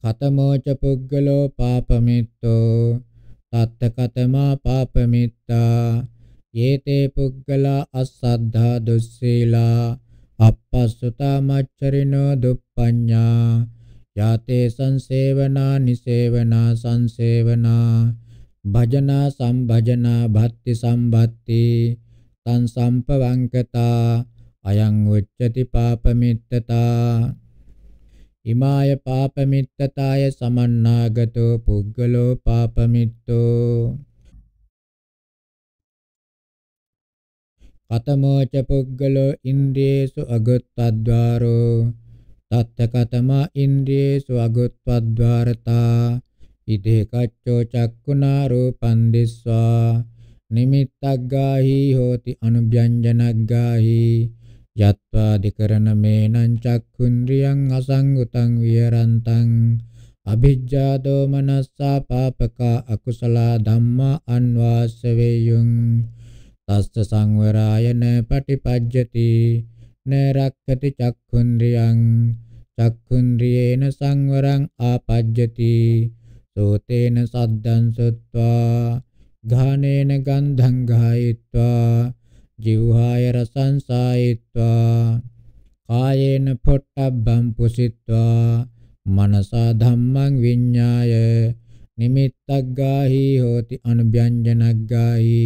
Speaker 2: කතමෝච පුග්ගලෝ පාපමිත්තෝ තත්ත
Speaker 3: කතමා පාපමිත්තා යේතේ පුග්ගලා අසද්ධා දුස්සීලා අපස්සුතා මච්චරිනෝ දුප්පඤ්ඤා යාතේ සංසේවනා නිසේවනා සංසේවනා භජනා සම්භජනා භක්ති සම්භක්ති තං සම්පවංකතා අයං උච්චති පාපමිත්තතා ඉමාය පාපමිත්තතාය සමන්නාගතෝ පුද්ගලෝ පාපමිත්තෝ
Speaker 2: කතමෝ ච පුද්ගලෝ ඉන්ද්‍රේසු අගොත්ත්වාද්වාරෝ තත්ත කතමා
Speaker 3: ඉන්ද්‍රේසු අගොත්ත්වාද්වාරතා ඉදේ කච්චෝ චක්කුණා රූපං දිස්වා නිමිත්තග්ගාහි හෝති අනුභ්‍යංජනග්ගාහි යත්වා දිකරන මේනං චක්ඛුන්ද්‍රියං අසංගතං විහරන්තං අභිජ්ජා දෝමනස්සා පාපකා අකුසල ධම්මා අන්වාස්ස වේයුං තස්ස සංවරායන පටිපජ්ජති නරක්කති චක්ඛුන්ද්‍රියං චක්ඛුන්ද්‍රියේන සංවරං ආපජ්ජති සෝතේන සද්දං සුත්වා ඝානේන ගන්ධං ගායित्वा ජීවහාය රසං සායිත්වා කායේන පොට්ටබ්බං පුසිත්වා මනසා ධම්මං විඤ්ඤාය නිමිත්තග්ගාහි හෝති අනුභ්‍යංජනග්ගාහි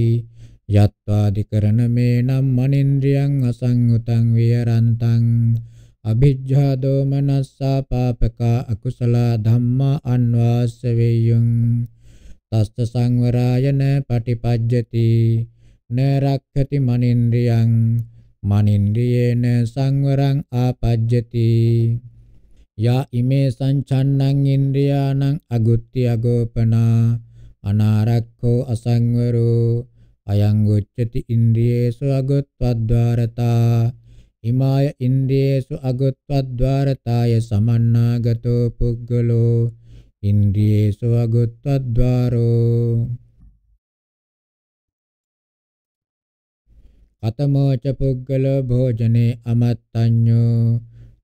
Speaker 3: යත්වාදිකරණ මේනම් මනින්ද්‍රියං අසංඋතං විහරන්තං අභිජ්ජා දෝමනස්සා පාපකා අකුසල ධම්මා අන්වාස්ස වේයුං තස්ස සංවරායන පටිපජ්ජති නරක්ඛති මනින්ද්‍රියං මනින්ද්‍රියේන සංවරං ආපජ්ජති යා ඉමේ සංචන්නං ඉන්ද්‍රියානං අගුත්ති අගෝපනා අනාරක්ඛෝ අසංවරෝ අයං උච්චති ඉන්ද්‍රියේසු අගොත්වද්වාරතා ඉමාය ඉන්ද්‍රියේසු අගොත්වද්වාරතාය සමන්නාගතෝ
Speaker 2: පුග්ගලෝ ඉන්ද්‍රියේසු අගොත්වද්වාරෝ අතමෝච පුද්ගලෝ භෝජනේ අමත්තඤ්ඤෝ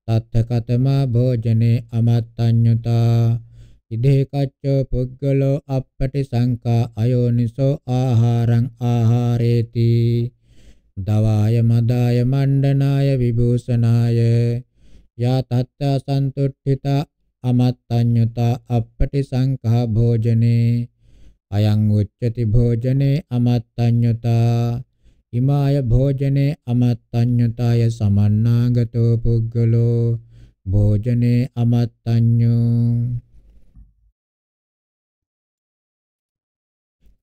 Speaker 2: තත්ථ කතමා භෝජනේ
Speaker 3: අමත්තඤ්ඤුතා ඉදේ කච්චෝ පුද්ගලෝ අපපටි සංකා අයෝනිසෝ ආහාරං ආහාරේති දවාය මදාය මණ්ඩනාය විභූෂනාය යා තත්තා සන්තුට්ඨිතා අමත්තඤ්ඤුතා අපපටි සංඛා භෝජනේ අයං උච්චති භෝජනේ අමත්තඤ්ඤුතා හිමාය භෝජනේ අමත්තඤ්ඤතාය සමන්නාගතෝ පුග්ගලෝ භෝජනේ
Speaker 2: අමත්තඤ්ඤෝ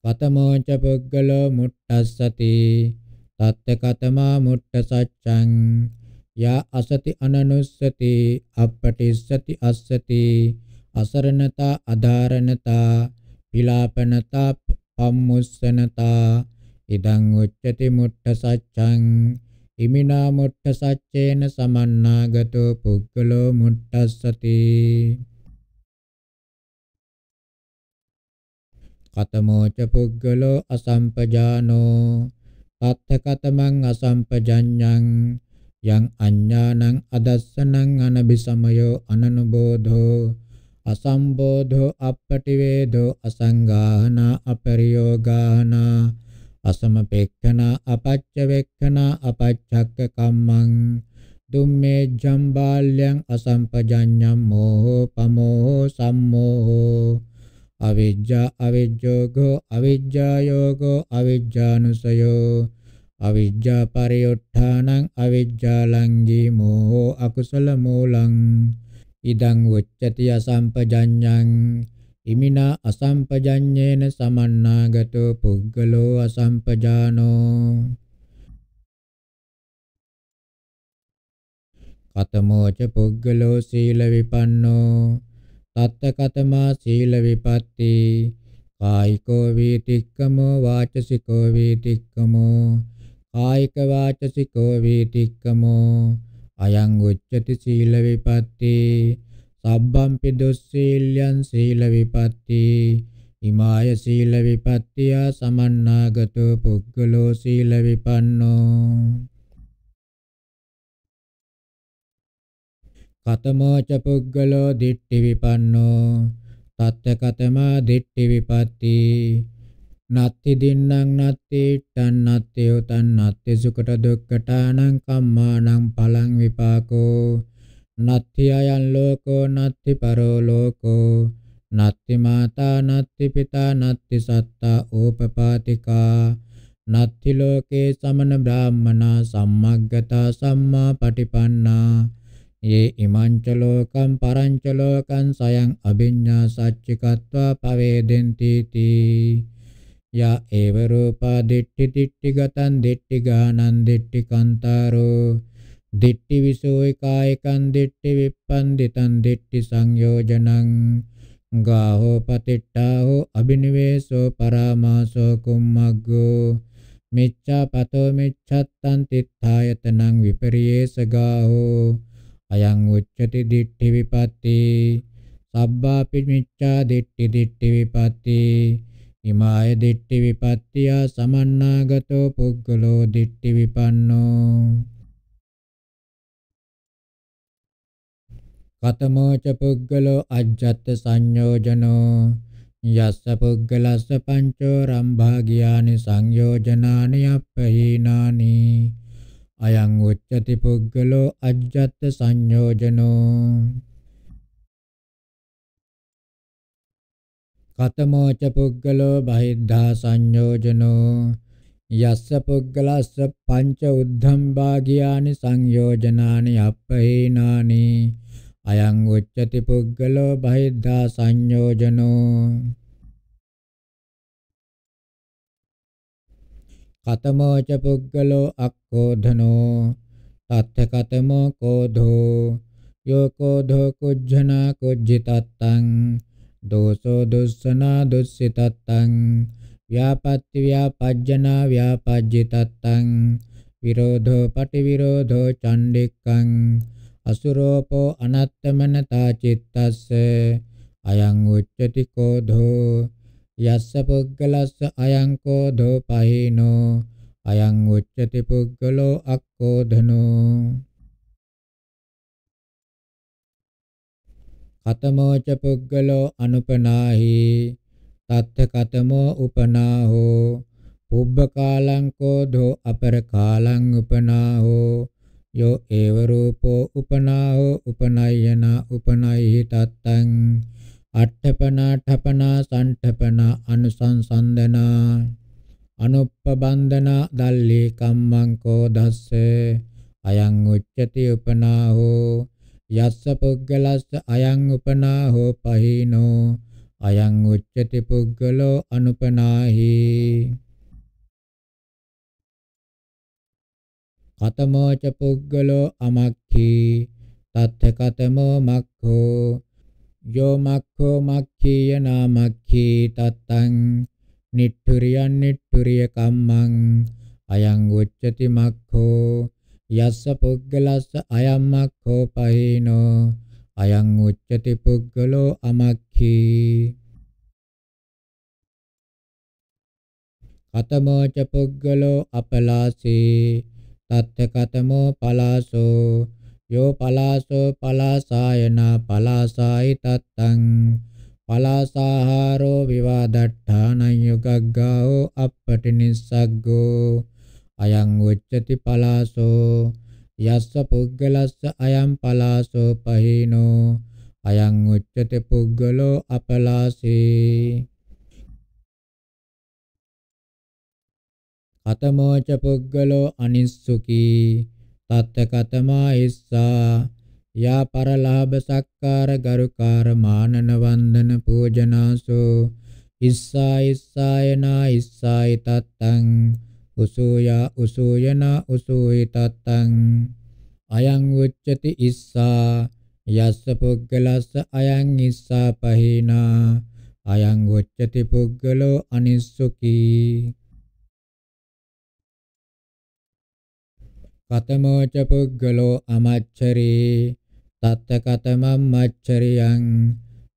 Speaker 2: කතමෝ ච පුග්ගලෝ මුට්ටස්සති තත්ත කතමා මුට්ට
Speaker 3: සච්ඡං යා අසති අනනුස්සති අපපටිස්සති අස්සති අසරණතා අධාරණතා පිලාපනතා පම්මුස්සනතා ඉදං උච්චති මුට්ඨ සච්ඡං ඉමිනා මුට්ඨ සච්චේන සමන්නාගතෝ පුක්කලෝ මුට්ඨස්සති කතමෝච පුක්කලෝ අසම්පජානෝ තත්ථ කතමං අසම්පජඤ්ඤං යං අඤ්ඤානං අදස්සනං අනබිසමයෝ අනනුබෝධෝ අසම්බෝධෝ අපටිවේදෝ අසංගාහන අපරියෝගාහනා අසමපෙක්ඛනා අපච්චවෙක්ඛනා අපච්චක්ක කම්මං දුම්මේ ජම්බාල්‍යං අසම්පජඤ්ඤම් මෝහෝ පමෝහෝ සම්මෝහෝ අවිජ්ජා අවිජ්ජෝගෝ අවිජ්ජායෝගෝ අවිජ්ජානුසයෝ අවිජ්ජා පරියොට්ඨානං අවිජ්ජා ලංගී මෝහෝ අකුසල මූලං ඉදං උච්චති අසම්පජඤ්ඤං ඉමිනා අසම්පජඤ්ඤේන සමන්නාගතෝ පුග්ගලෝ අසම්පජානෝ කතමෝච පුග්ගලෝ සීල විපන්නෝ තත්ත කතමා සීල විපත්ති කායිකෝ වීතික්කමෝ වාචසිකෝ වීතික්කමෝ කායික වාචසිකෝ වීතික්කමෝ අයං උච්චති සීල විපත්තී සබ්බම්පි දුස්සීල්‍යං සීල විපත්ති හිමාය සීල විපත්තියා සමන්නාගතෝ පුද්ගලෝ සීල විපන්නෝ කතමෝ ච පුද්ගලෝ දිට්ඨි විපන්නෝ තත්ත කතමා දිට්ඨි විපත්ති නත්ති දින්නම් නත්ති ටන් නත්ති උතන් නත්ති සුකට දුක්කටානං කම්මානං පලං විපාකෝ නත්ති අයං ලෝකෝ නත්ති පරෝ ලෝකෝ නත්ති මාතා නත්ති පිතා නත්ති සත්තා ඕපපාතිකා නත්ති ලෝකේ සමන බ්‍රාහ්මනා සම්මග්ගතා සම්මා පටිපන්නා යේ ඉමංච ලෝකම් පරංච ලෝකං සයං අභිඤ්ඤා සච්චිකत्वा පවේදෙන්ති තී යා ඒව රූපා දිට්ටි දිට්ටි ගතං දිට්ටි ගානං දිට්ටි කන්තරෝ දිට්ඨි විසෝයි කායකං දිට්ඨි විප්පන්දිතං දිට්ඨි සංයෝජනං ගාහෝ පතිට්ඨාහෝ අබිනිවේසෝ පරාමාසෝ කුම්මග්ගෝ මිච්ඡා පතෝ මිච්ඡත්තං තිත්ථායතනං විපරියේස ගාහෝ අයං උච්චති දිට්ඨි විපත්ති සබ්බාපි මිච්ඡා දිට්ඨි දිට්ඨි විපත්ති හිමාය දිට්ඨි විපත්තියා සමන්නාගතෝ පුග්ගලෝ දිට්ඨි විපන්නෝ කතමෝච පුද්ගලෝ අජ්ජත් සංයෝජනෝ යස්ස පුද්ගලස්ස පංචෝ රම්භාගියානි සංයෝජනානි අපහීනානි අයං උච්චති පුද්ගලෝ අජ්ජත් සංයෝජනෝ කතමෝච පුද්ගලෝ බහිද්ධා සංයෝජනෝ යස්ස පුද්ගලස්ස පංච උද්ධම්භාගියානි සංයෝජනානි අපහීනානි අයං උච්චති පුද්ගලෝ බහිද්ධා සංයෝජනෝ කතමෝ ච පුද්ගලෝ අක්කෝධනෝ තත්ථ කතමෝ කෝධෝ යෝ කෝධෝ කුජ්ජනා කුජ්ජිතත්තං දෝසෝ දුස්සනා දුස්සිතත්තං ව්‍යාපත්ති ව්‍යාපජ්ජනා ව්‍යාපජ්ජිතත්තං විරෝධෝ පටිවිරෝධෝ චණ්ඩික්කං අසුරෝපෝ අනත්තමනතා චිත්තස්ස අයං උච්චති කෝධෝ යස්ස පුද්ගලස්ස
Speaker 2: අයං කෝධෝ පහිනෝ අයං උච්චති පුද්ගලෝ අක්කෝධනෝ කතමෝ ච පුද්ගලෝ අනුපනාහි තත්ත කතමෝ
Speaker 3: උපනාහෝ පුබ්බ කාලං කෝධෝ අපර කාලං උපනාහෝ යෝ ඒව රූපෝ උපනාහෝ උපනයන උපනයි තත්තං අට්ඨපනා ඨපනා සම්ඨපනා අනුසංසන්දනා අනුප්පබන්දනා දල්ලේ කම්මං කෝ දස්ස අයං උච්චති උපනාහෝ යස්ස පුද්ගලස්ස අයං
Speaker 2: උපනාහෝ පහිනෝ අයං උච්චති පුද්ගලෝ අනුපනාහි කතමෝච පුග්ගලෝ අමක්ඛී තත්ථ කතමෝ මක්ඛෝ
Speaker 3: යෝ මක්ඛෝ මක්ඛීය නාමක්ඛී තත්තං නිට්ඨුරියන් නිට්ඨුරිය කම්මං අයං උච්චති මක්ඛෝ යස්ස පුග්ගලස්ස අයම් මක්ඛෝ පහේනෝ අයං උච්චති පුග්ගලෝ අමක්ඛී කතමෝච පුග්ගලෝ අපලාසේ තත්ථකතමෝ පලාසෝ යෝ පලාසෝ පලාසායන පලාසායි තත්තං පලාසාහාරෝ විවාදට්ඨාන යුගග්ගාෝ අපටිනිස්සග්ගෝ අයං උච්චති පලාසෝ යස්ස පුද්ගලස්ස අයං පලාසෝ පහිනෝ අයං
Speaker 2: උච්චති පුද්ගලෝ අපලාසී අතමෝච පුග්ගලෝ අනිස්සුකී
Speaker 3: තත්ත කතමා ඉස්සා යා පරලාභ සක්කාර ගරුකාර මානන වන්දන පූජනාසෝ ඉස්සා ඉස්සායනා ඉස්සායි තත්තං උසූයා උසූයනා උසූයි තත්තං අයං උච්චති ඉස්සා යස්ස පුග්ගලස්ස අයං ඉස්සා පහිනා අයං උච්චති පුග්ගලෝ අනිස්සුකී කතමෝච පුග්ගලෝ අමච්චරී තත්ත කතමම් මච්චරියං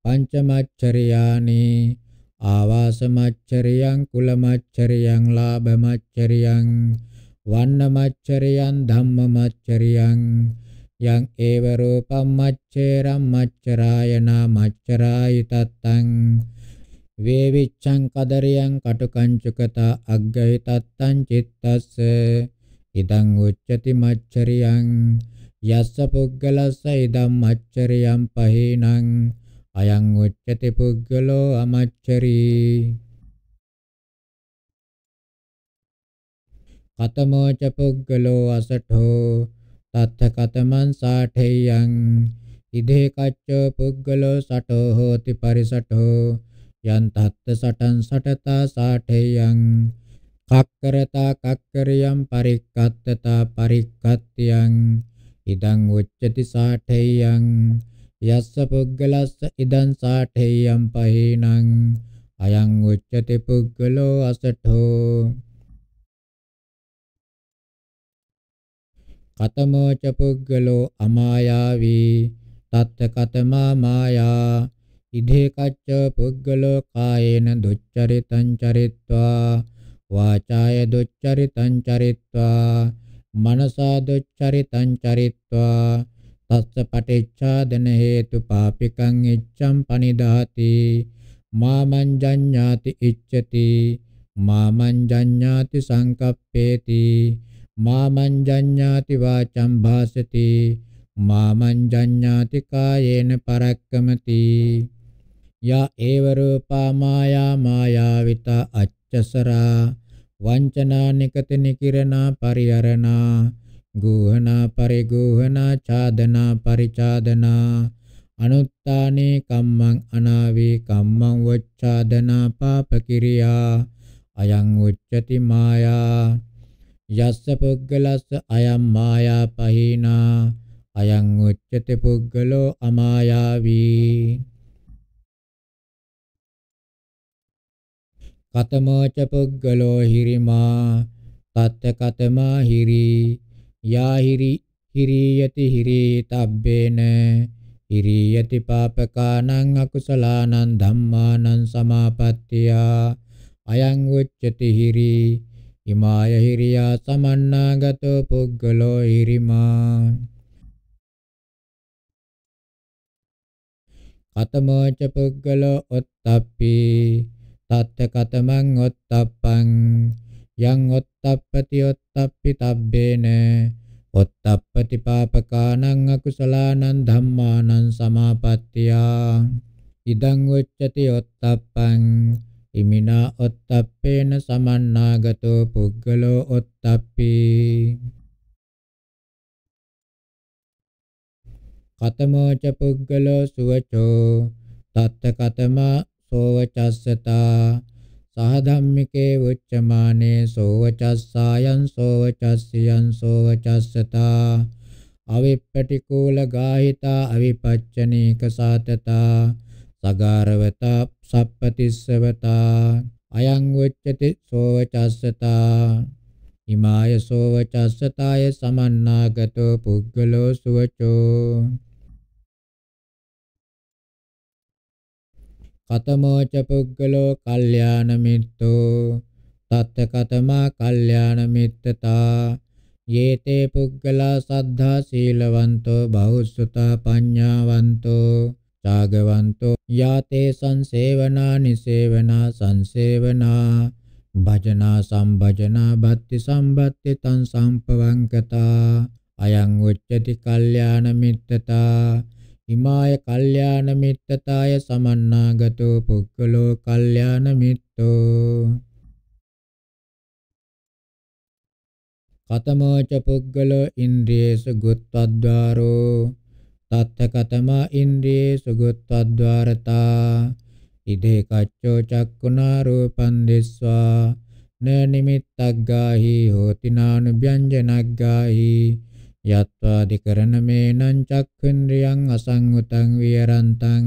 Speaker 3: පංච මච්චරියානි ආවාස මච්චරියං කුල මච්චරියං ලාභ මච්චරියං වන්න මච්චරියං ධම්ම මච්චරියං යං ඒව රූපම් මච්චේරම් මච්චරායනා මච්චරායි තත්තං වේවිච්ඡං කදරියං කටුකංචුකතා අග්ගහි තත්තං චිත්තස්ස ඉදං උච්චති මච්චරියං යස්ස පුද්ගලස්ස ඉදං මච්චරියං පහේනං
Speaker 2: අයං උච්චති පුද්ගලෝ අමච්චරී කතමෝ ච පුද්ගලෝ අසඨෝ
Speaker 3: තත්ථ කතමං සාඨේයං ඉදේ කච්චෝ පුද්ගලෝ සඨෝ හෝති පරිසඨෝ යන් තත්ත සටන් සටතා සාඨේයං කක්කරතා කක්කරියම් පරික්කත්තතා පරික්කත්තියං ඉදං උච්චති සාඨේයං යස්ස පුද්ගලස්ස ඉදං සාඨේයම් පහේනං අයං උච්චති පුද්ගලෝ
Speaker 2: අසඨෝ කතමෝ ච පුද්ගලෝ අමායාවී තත්ත කතමා මායා
Speaker 3: ඉදේ කච්ච පුද්ගලෝ කායේන දුච්චරිතං චරිත්වා වාචාය දුච්චරිතං චරිත්වා මනසා දුච්චරිතං චරිත්වා තස්ස පටිච්ඡාදන හේතු පාපිකං ඉච්ඡම් පනිදාති මාමං ජඤ්ඤාති ඉච්ඡති මාමං ජඤ්ඤාති සංකප්පේති මාමං ජඤ්ඤාති වාචං භාසති මාමං ජඤ්ඤාති කායේන පරක්කමති යා ඒව රූපා මායා මායාවිතා චසරා වංචනා නිකත නිකිරණා පරිහරණා ගෝහනා පරිගෝහනා ඡාදනා පරිඡාදනා අනුත්තානේ කම්මං අනාවේ කම්මං වච්ඡාදනා පාපකිරියා අයං උච්චති මායා යස්ස පුද්ගලස්ස අයම් මායා
Speaker 2: පහිනා අයං උච්චති පුද්ගලෝ අමායාවී කතමෝච පුග්ගලෝ හිරිමා තත්ත කතමා හිරි යාහිරි
Speaker 3: හිරියති හිරි තබ්බේන හිරියති පාපකානං අකුසලානං ධම්මානං සමාපත්තියා අයං උච්චති හිරි හිමාය හිරියා සමන්නාගතෝ පුග්ගලෝ
Speaker 2: හිරිමා කතමෝච පුග්ගලෝ ඔත්තප්පී තත්ත කතමං ඔත්තප්පං
Speaker 3: යං ඔත්තප්පති ඔත්තප්පි තබ්බේන ඔත්තප්පති පාපකානං අකුසලානං ධම්මානං සමාපත්තියා ඉදං උච්චති ඔත්තප්පං ඉමිනා ඔත්තප්පේන
Speaker 2: සමන්නාගතෝ පුද්ගලෝ ඔත්තප්පි කතමෝච පුද්ගලෝ සුවචෝ
Speaker 3: තත්ත කතමා සෝවචස්සතා සහධම්මිකේ උච්චමානේ සෝවචස්සායන් සෝවචස්සියන් සෝවචස්සතා අවිප්පටිකූල ගාහිතා අවිපච්චනීක සාතතා සගාරවතා සප්පතිස්සවතා අයං උච්චති සෝවචස්සතා හිමාය සෝවචස්සතාය සමන්නාගතෝ
Speaker 2: පුද්ගලෝ සුවචෝ කතමෝච පුග්ගලෝ කල්යාණ මිත්තෝ
Speaker 3: තත්ත කතමා කල්යාණ මිත්තතා යේතේ පුග්ගලා සද්ධා සීලවන්තෝ බහුසුතා පඤ්ඤාවන්තෝ ඡාගවන්තෝ යාතේ සංසේවනා නිසේවනා සංසේවනා භජනා සම්භජනා බත්ති සම්බත්ති තං සම්පවංකතා අයං උච්චති කල්යාණ මිත්තතා හිමාය කල්යාණ
Speaker 2: මිත්තතාය සමන්නාගතෝ පුක්කලෝ කල්යාණ මිත්තෝ කතමෝච පුක්කලෝ ඉන්ද්‍රියේසු ගුත්වද්වාරෝ තත්ථ කතමා ඉන්ද්‍රියේසු
Speaker 3: ගුත්වද්වාරතා ඉදේ කච්චෝ චක්කුනා රූපං දිස්වා න නිමිත්තග්ගාහි හෝති නානුභ්‍යංජනග්ගාහි යත්වා දිකරණ මේනං චක්ඛුන්ද්‍රියං අසංගතං විහරන්තං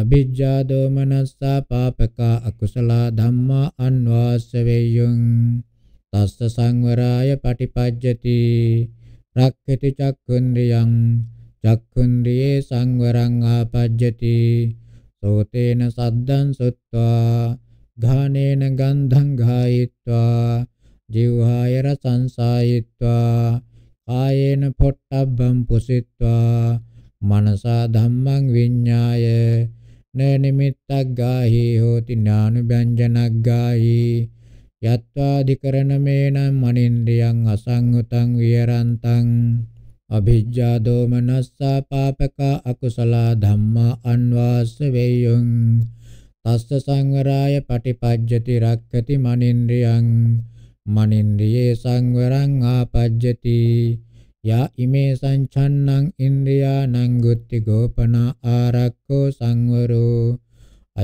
Speaker 3: අභිජ්ජා දෝමනස්සා පාපකා අකුසලා ධම්මා අන්වාස්ස වේයුං තස්ස සංවරාය පටිපජ්ජති රක්ඛති චක්ඛුන්ද්‍රියං චක්ඛුන්ද්‍රියේ සංවරං ආපජ්ජති සෝතේන සද්දං සුත්වා ඝානේන ගන්ධං ඝායිත්වා ජීවහාය රසං සායිත්වා කායේන පොට්ටබ්බම් පුසිට්වා මනසා ධම්මං විඤ්ඤාය න නිමිත්තක් ගාහි හෝති ඥානුභංජනක් ගාහි යත්වාදිකරණමේනම් මනින්ද්‍රියං අසංගතං විහරන්තං අභිජ්ජා දෝමනස්සා පාපකා අකුසලා ධම්මා අන්වාස්ස වේයං තස්ස සංවරාය පටිපජ්ජති රක්කති මනින්ද්‍රියං මනින්ද්‍රියේ සංවරං ආපජ්ජති යා ඉමේ සංචන්නං ඉන්ද්‍රියානං ගුත්ති ගෝපනා ආරක්කෝ සංවරෝ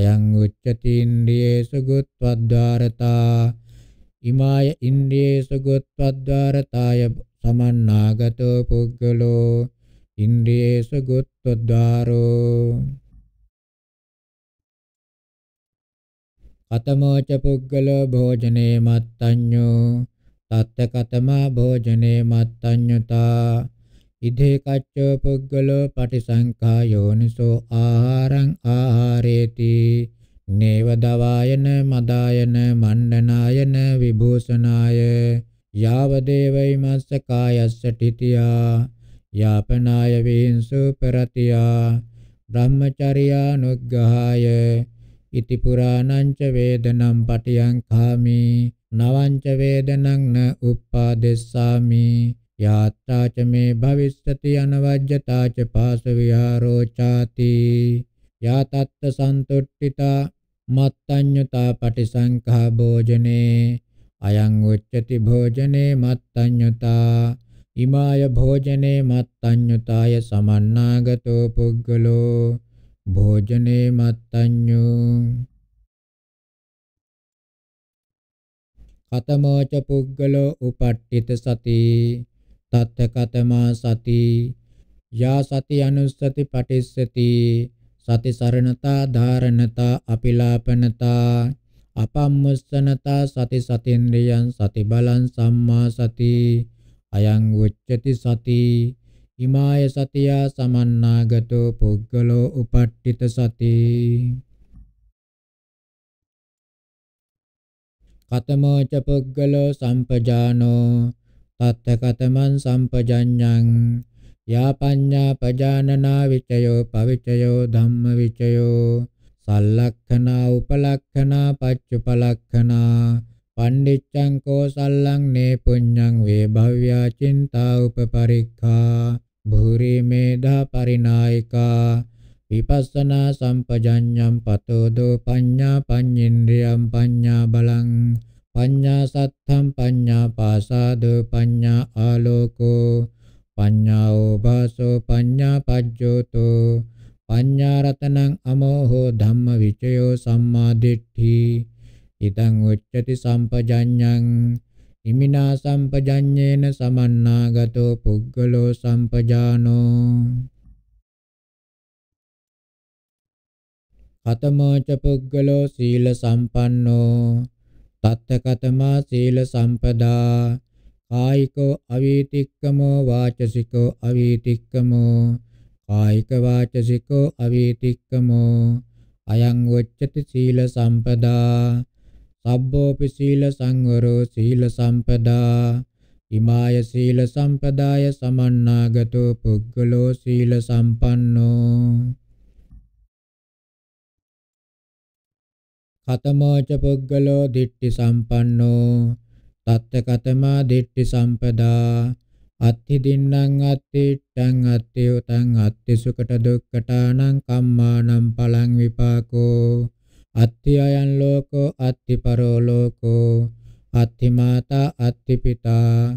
Speaker 3: අයං උච්චති ඉන්ද්‍රියේසු ගුත්වද්වාරතා ඉමාය ඉන්ද්‍රියේසු ගුත්වද්වාරතාය සමන්නාගතෝ
Speaker 2: පුද්ගලෝ ඉන්ද්‍රියේසු ගුත්වද්වාරෝ කතමෝච පුද්ගලෝ භෝජනේ මත්තඤ්ඤෝ තත්ත කතමා භෝජනේ මත්තඤ්ඤතා
Speaker 3: ඉදේ කච්චෝ පුද්ගලෝ පටිසංඛා යෝනිසෝ ආහාරං ආහාරේති නේව දවායන මදායන මණ්ඩනායන විභූෂනාය යාව දේවයි මස්ස කායස්ස තිතියා යාපනාය වේන්සු පරතියා බ්‍රහ්මචර්යානුග්ගහාය ඉති පුරාණංච වේදනම් පටියං කාමි නවංච වේදනං න උප්පාදෙස්සාමි යාත්‍රාච මේ භවිස්සති අනවජ්ජතාච පාස විහාරෝ ചാති යාතත්ත සන්තුට්ඨිතා මත්තඤ්ඤතා පටිසංඛා භෝජනේ අයං උච්චති භෝජනේ මත්තඤ්ඤතා ඉමාය භෝජනේ මත්තඤ්ඤතාය සමන්නාගතෝ පුග්ගලෝ භෝජනේ මත්තඤ්ඤෝ කතමෝච පුද්ගලෝ උපට්ඨිත සති තත්ත කතමා සති යා සති අනුස්සති පටිස්සති සති සරණතා ධාරණතා අපිලාපනතා අපම්මුස්සනතා සති සතින්ද්‍රියං සති බලං සම්මා සති අයං උච්චති සති හිමාය සතියා සමන්නාගතෝ පුද්ගලෝ උපට්ඨිත
Speaker 2: සති කතමෝ ච පුද්ගලෝ සම්පජානෝ තත්ත කතමන් සම්පජඤ්ඤං
Speaker 3: යාපඤ්ඤා පජානනා විචයෝ පවිචයෝ ධම්ම විචයෝ සල්ලක්ඛනා උපලක්ඛනා පච්චුපලක්ඛනා පණ්ඩිච්ඡං කෝසල්ලං නේ පුඤ්ඤං වේ භව්‍යා චින්තා උපපරික්ඛා භූරි මේධා පරිනායිකා විපස්සනා සම්පජඤ්ඤම් පතෝදෝ පඤ්ඤා පඤ්ඤේන්ද්‍රියම් පඤ්ඤා බලං පඤ්ඤා සත්තම් පඤ්ඤා පාසාදෝ පඤ්ඤා ආලෝකෝ පඤ්ඤා ඕභාසෝ පඤ්ඤා පජ්ජෝතෝ පඤ්ඤා රතනං අමෝහෝ ධම්ම විචයෝ සම්මා දිට්ඨි ඉදං උච්චති සම්පජඤ්ඤං ඉමිනා සම්පජඤ්ඤේන සමන්නාගතෝ පුග්ගලෝ සම්පජානෝ කතමෝච පුග්ගලෝ සීල සම්පන්නෝ තත්ත කතමා සීල සම්පදා කායිකෝ අවීතික්කමෝ වාචසිකෝ අවීතික්කමෝ කායික වාචසිකෝ අවීතික්කමෝ අයං වච්චති සීල සම්පදා සබ්බෝපි සීල සංවරෝ සීල සම්පදා ඉමාය සීල සම්පදාය සමන්නාගතෝ පුද්ගලෝ සීල සම්පන්නෝ කතමෝච පුද්ගලෝ දිට්ඨි සම්පන්නෝ තත්ත කතමා දිට්ඨි සම්පදා අත්ථි දින්නම් අත්ථිට්ඨං අත්ථයෝ තං අත්ථි සුකට දුක්කටානං කම්මානම් පලං විපාකෝ අත්ති අයන් ලෝකෝ අත්ති පරෝ ලෝකෝ අත්ති මාතා අත්ති පිතා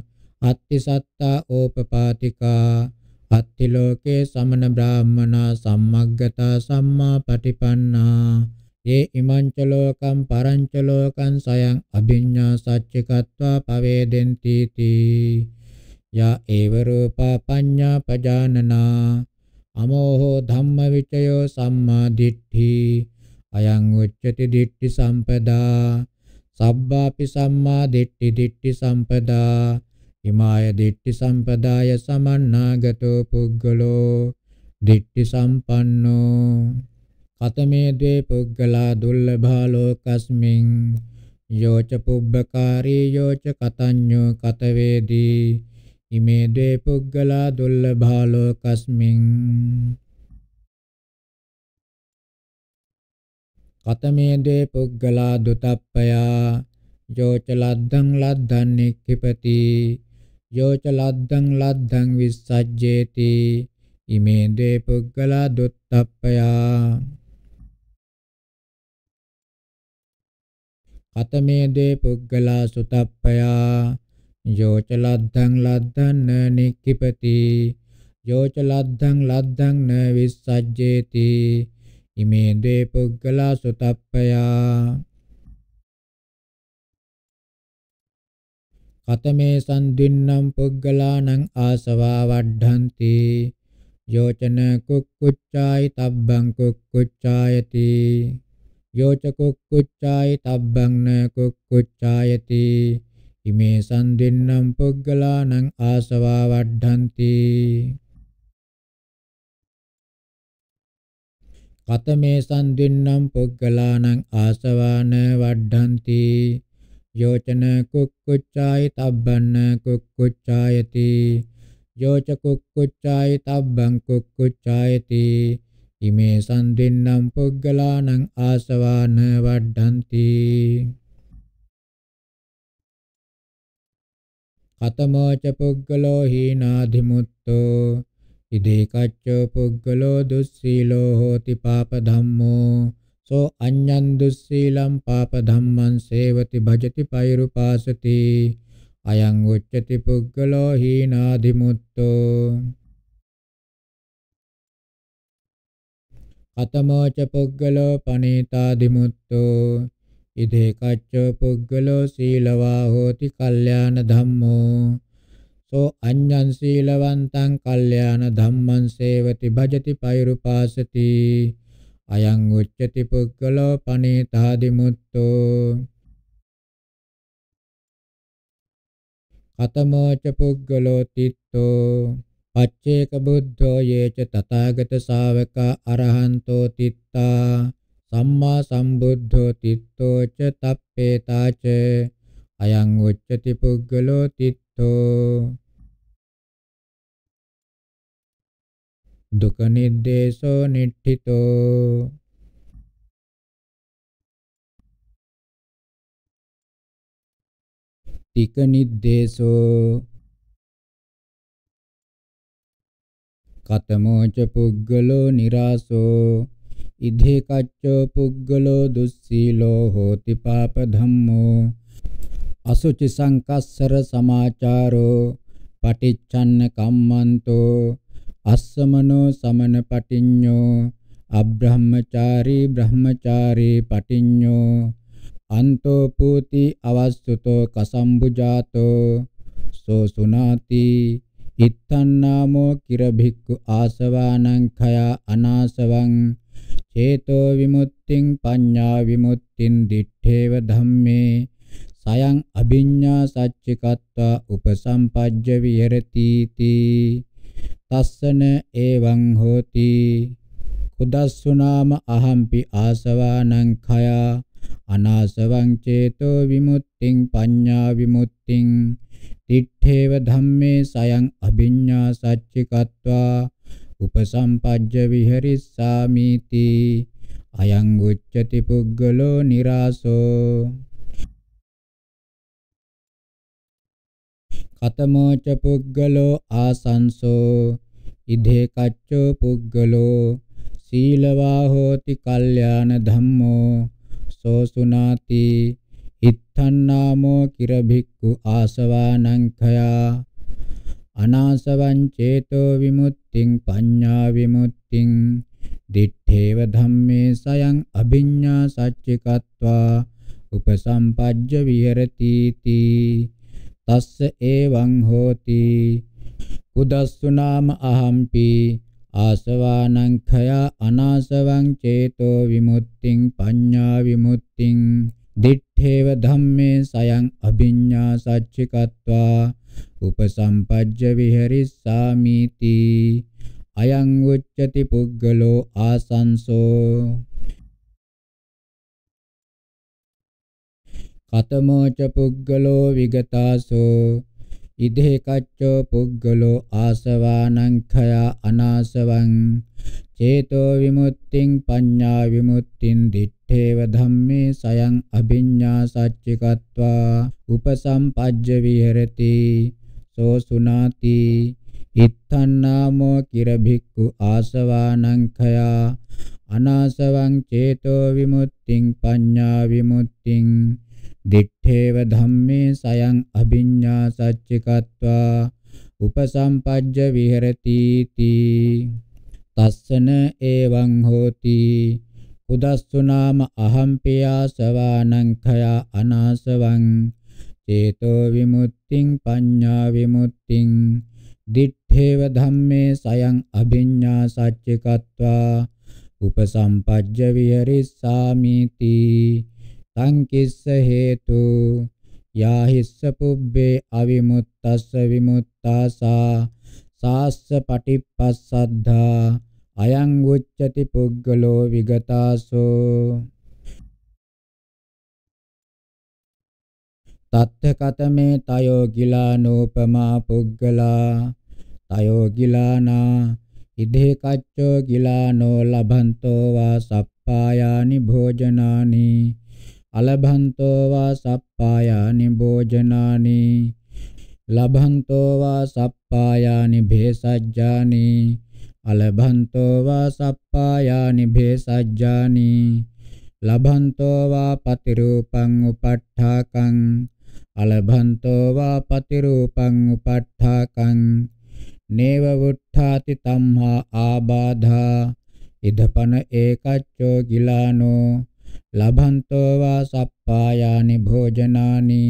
Speaker 3: අත්ති සත්තා ඕපපාතිකා අත්ති ලෝකේ සමන බ්‍රාහ්මනා සම්මග්ගතා සම්මා පටිපන්නා ඒ ඉමංච ලෝකම් පරංච ලෝකං සයං අභිඤ්ඤා සච්චිකत्वा පවේදෙන්ති තී යා ඒව රූපා පඤ්ඤා පජානනා අමෝහෝ ධම්ම විචයෝ සම්මා දිට්ඨි අයං උච්චති දිට්ඨි සම්පදා සබ්බාපි සම්මා දිට්ඨි දිට්ඨි සම්පදා හිමාය දිට්ඨි සම්පදාය සමන්නාගතෝ පුග්ගලෝ දිට්ඨි සම්පන්නෝ කතමේ ද්වේ පුග්ගලා දුල්ලභා ලෝකස්මින් යෝච පුබ්බකාරී යෝච කතඤ්ඤෝ කතවේදී ඉමේ ද්වේ පුග්ගලා
Speaker 2: දුල්ලභා ලෝකස්මින් කතමේ දේ පුග්ගලා දුතප්පයා
Speaker 3: යෝච ලද්දං ලද්දං නික්ඛිපති යෝච ලද්දං ලද්දං
Speaker 2: විස්සජ්ජේති ඉමේ දේ පුග්ගලා දුත්තප්පයා කතමේ දේ
Speaker 3: පුග්ගලා සුතප්පයා යෝච ලද්දං ලද්දන්න නික්කිපති යෝච ලද්දං ලද්දං න විස්සජ්ජේති ඉමේ දේ පුග්ගලා සුතප්පයා කතමේ සම්දින්නම් පුග්ගලානං ආසවා වඩ්ඩಂತಿ යෝචන කුක්කුච්චායි තබ්බං කුක්කුච්චායති යෝච කුක්කුච්චායි තබ්බං න කුක්කුච්චායති ඉමේ සම්දින්නම් පුග්ගලානං ආසවා වඩ්ඩಂತಿ කතමේසං දින්නම් පුග්ගලානං ආසවාන වඩ්ඩಂತಿ යෝචන කුක්කුච්ඡාය තබ්බන්න කුක්කුච්ඡායති යෝච කුක්කුච්ඡාය තබ්බං කුක්කුච්ඡායති ඉමේ සම්දින්නම් පුග්ගලානං ආසවාන වඩ්ඩಂತಿ කතමෝච පුග්ගලෝ හීනාදිමුත්තෝ ඉදීකච්චෝ පුද්ගලෝ දුස්සීලෝ හෝති පාප ධම්මෝ සෝ අඤ්ඤං දුස්සීලං පාප ධම්මං සේවති භජති පෛරුපාසති අයං උච්චති පුද්ගලෝ හීනාදිමුත්තෝ අතමෝච පුද්ගලෝ පනීතාදිමුත්තෝ ඉදීකච්චෝ පුද්ගලෝ සීලවා හෝති කල්යාණ ධම්මෝ සෝ අඤ්ඤං සීලවන්තං කල්යාණ ධම්මං සේවති භජති පෛරුපාසති
Speaker 2: අයං උච්චති පුක්කලෝ පනේතාදි මුත්තෝ අතමෝච පුක්කලෝ තිත්තෝ
Speaker 3: පච්චේක බුද්ධෝ යේච තථාගත ශාවක අරහන්තෝ තිත්තා සම්මා සම්බුද්ධෝ තිත්තෝ ච තප්පේතාච
Speaker 2: අයං උච්චති පුක්කලෝ තිත්තෝ
Speaker 1: දුක නිද්දේශෝ නිට්ඨිතෝ තික නිද්දේශෝ
Speaker 2: කතමෝච පුද්ගලෝ නිරාසෝ
Speaker 3: ඉදේ කච්චෝ පුද්ගලෝ දුස්සීලෝ හෝති පාප ධම්මෝ අසුචි සංකස්සර සමාචාරෝ පටිච්චන්න කම්මන්තෝ අස්සමනෝ සමන පටිඤ්ඤෝ අබ්‍රහ්මචාරී බ්‍රහ්මචාරී පටිඤ්ඤෝ අන්තෝ පූති අවස්සුතෝ කසම්බුජාතෝ සෝ සුනාති ඉත්තන්නාමෝ කිර භික්ඛු ආසවානං khaya අනාසවං චේතෝ විමුක්තිං පඤ්ඤා විමුක්තිං දිත්තේව ධම්මේ සයං අභිඤ්ඤා සච්චිකත්වා උපසම්පජ්ජ විහෙරති තී තස්සන එවං හෝති කුදස්සුනාම අහම්පි ආසවානං khයා අනාසවං චේතෝ විමුක්තිං පඤ්ඤා විමුක්තිං තිට්ඨේව ධම්මේ සයං අභිඤ්ඤා සච්චිකत्वा උපසම්පජ්ජ විහෙරිස්සාමිති අයං උච්චති පුග්ගලෝ නිරාසෝ කතමෝ ච පුද්ගලෝ ආසංසෝ ඉදේ කච්චෝ පුද්ගලෝ සීලවා හෝති කල්යාණ ධම්මෝ සෝ සුනාති ඉත්තන්නාමෝ කිර භික්ඛු ආසවානං khයා අනාසවං චේතෝ විමුක්තිං පඤ්ඤා විමුක්තිං දිත්තේව ධම්මේ සයං අභිඤ්ඤා සච්චිකत्वा උපසම්පජ්ජ විහෙරති තී තස්ස එවං හෝති කුදස්සු නාම අහම්පි ආසවානං khය අනාසවං චේතෝ විමුක්තිං පඤ්ඤා විමුක්තිං දිත්තේව ධම්මේ සයං අභිඤ්ඤා සච්චිකत्वा උපසම්පජ්ජ විහෙරිස්සාමිති
Speaker 2: අයං උච්චති පුග්ගලෝ ආසංසෝ කතමෝච
Speaker 3: පුග්ගලෝ විගතාසෝ ඉදේ කච්චෝ පුග්ගලෝ ආසවානං khaya අනාසවං චේතෝ විමුක්තිං පඤ්ඤා විමුක්තිං දිත්තේව ධම්මේ සයං අභිඤ්ඤා සච්චිකत्वा උපසම්පජ්ජ විහෙරති සෝ සුනාති ඉත්තන්නාමෝ කිර භික්ඛු ආසවානං khaya අනාසවං චේතෝ විමුක්තිං පඤ්ඤා විමුක්තිං දිත්තේව ධම්මේ සයං අභිඤ්ඤා සච්චිකत्वा උපසම්පජ්ජ විහෙරති තී තස්සන එවං හෝති උදස්සු නාම අහම්පියා සවානං khයා අනාසවං චේතෝ විමුක්තිං පඤ්ඤා විමුක්තිං දිත්තේව ධම්මේ සයං අභිඤ්ඤා සච්චිකत्वा උපසම්පජ්ජ විහෙරිස්සාමි තී තං කිස්ස හේතු යා හිස්ස පුබ්බේ අවිමුත්තස්ස විමුත්තාසා සාස්ස පටිප්පස්සද්ධා අයං උච්චති පුග්ගලෝ
Speaker 2: විගතාසෝ තත්ත කතමේ තයෝ ගිලානෝපමා පුග්ගලා තයෝ
Speaker 3: ගිලානා ඉදේ කච්චෝ ගිලානෝ ලබන්තෝ වා සප්පායානි භෝජනානි අලභන්තෝ වා සප්පායානි භෝජනානි ලබන්තෝ වා සප්පායානි භේසජ්ජානි අලභන්තෝ වා සප්පායානි භේසජ්ජානි ලබන්තෝ වා පතිරූපං උපට්ඨාකං අලභන්තෝ වා පතිරූපං උපට්ඨාකං නේව වුට්ඨාති තම්හා ආබාධා ඉදපන ඒකච්චෝ ගිලානෝ ලබන්තෝ වා සප්පායානි භෝජනානි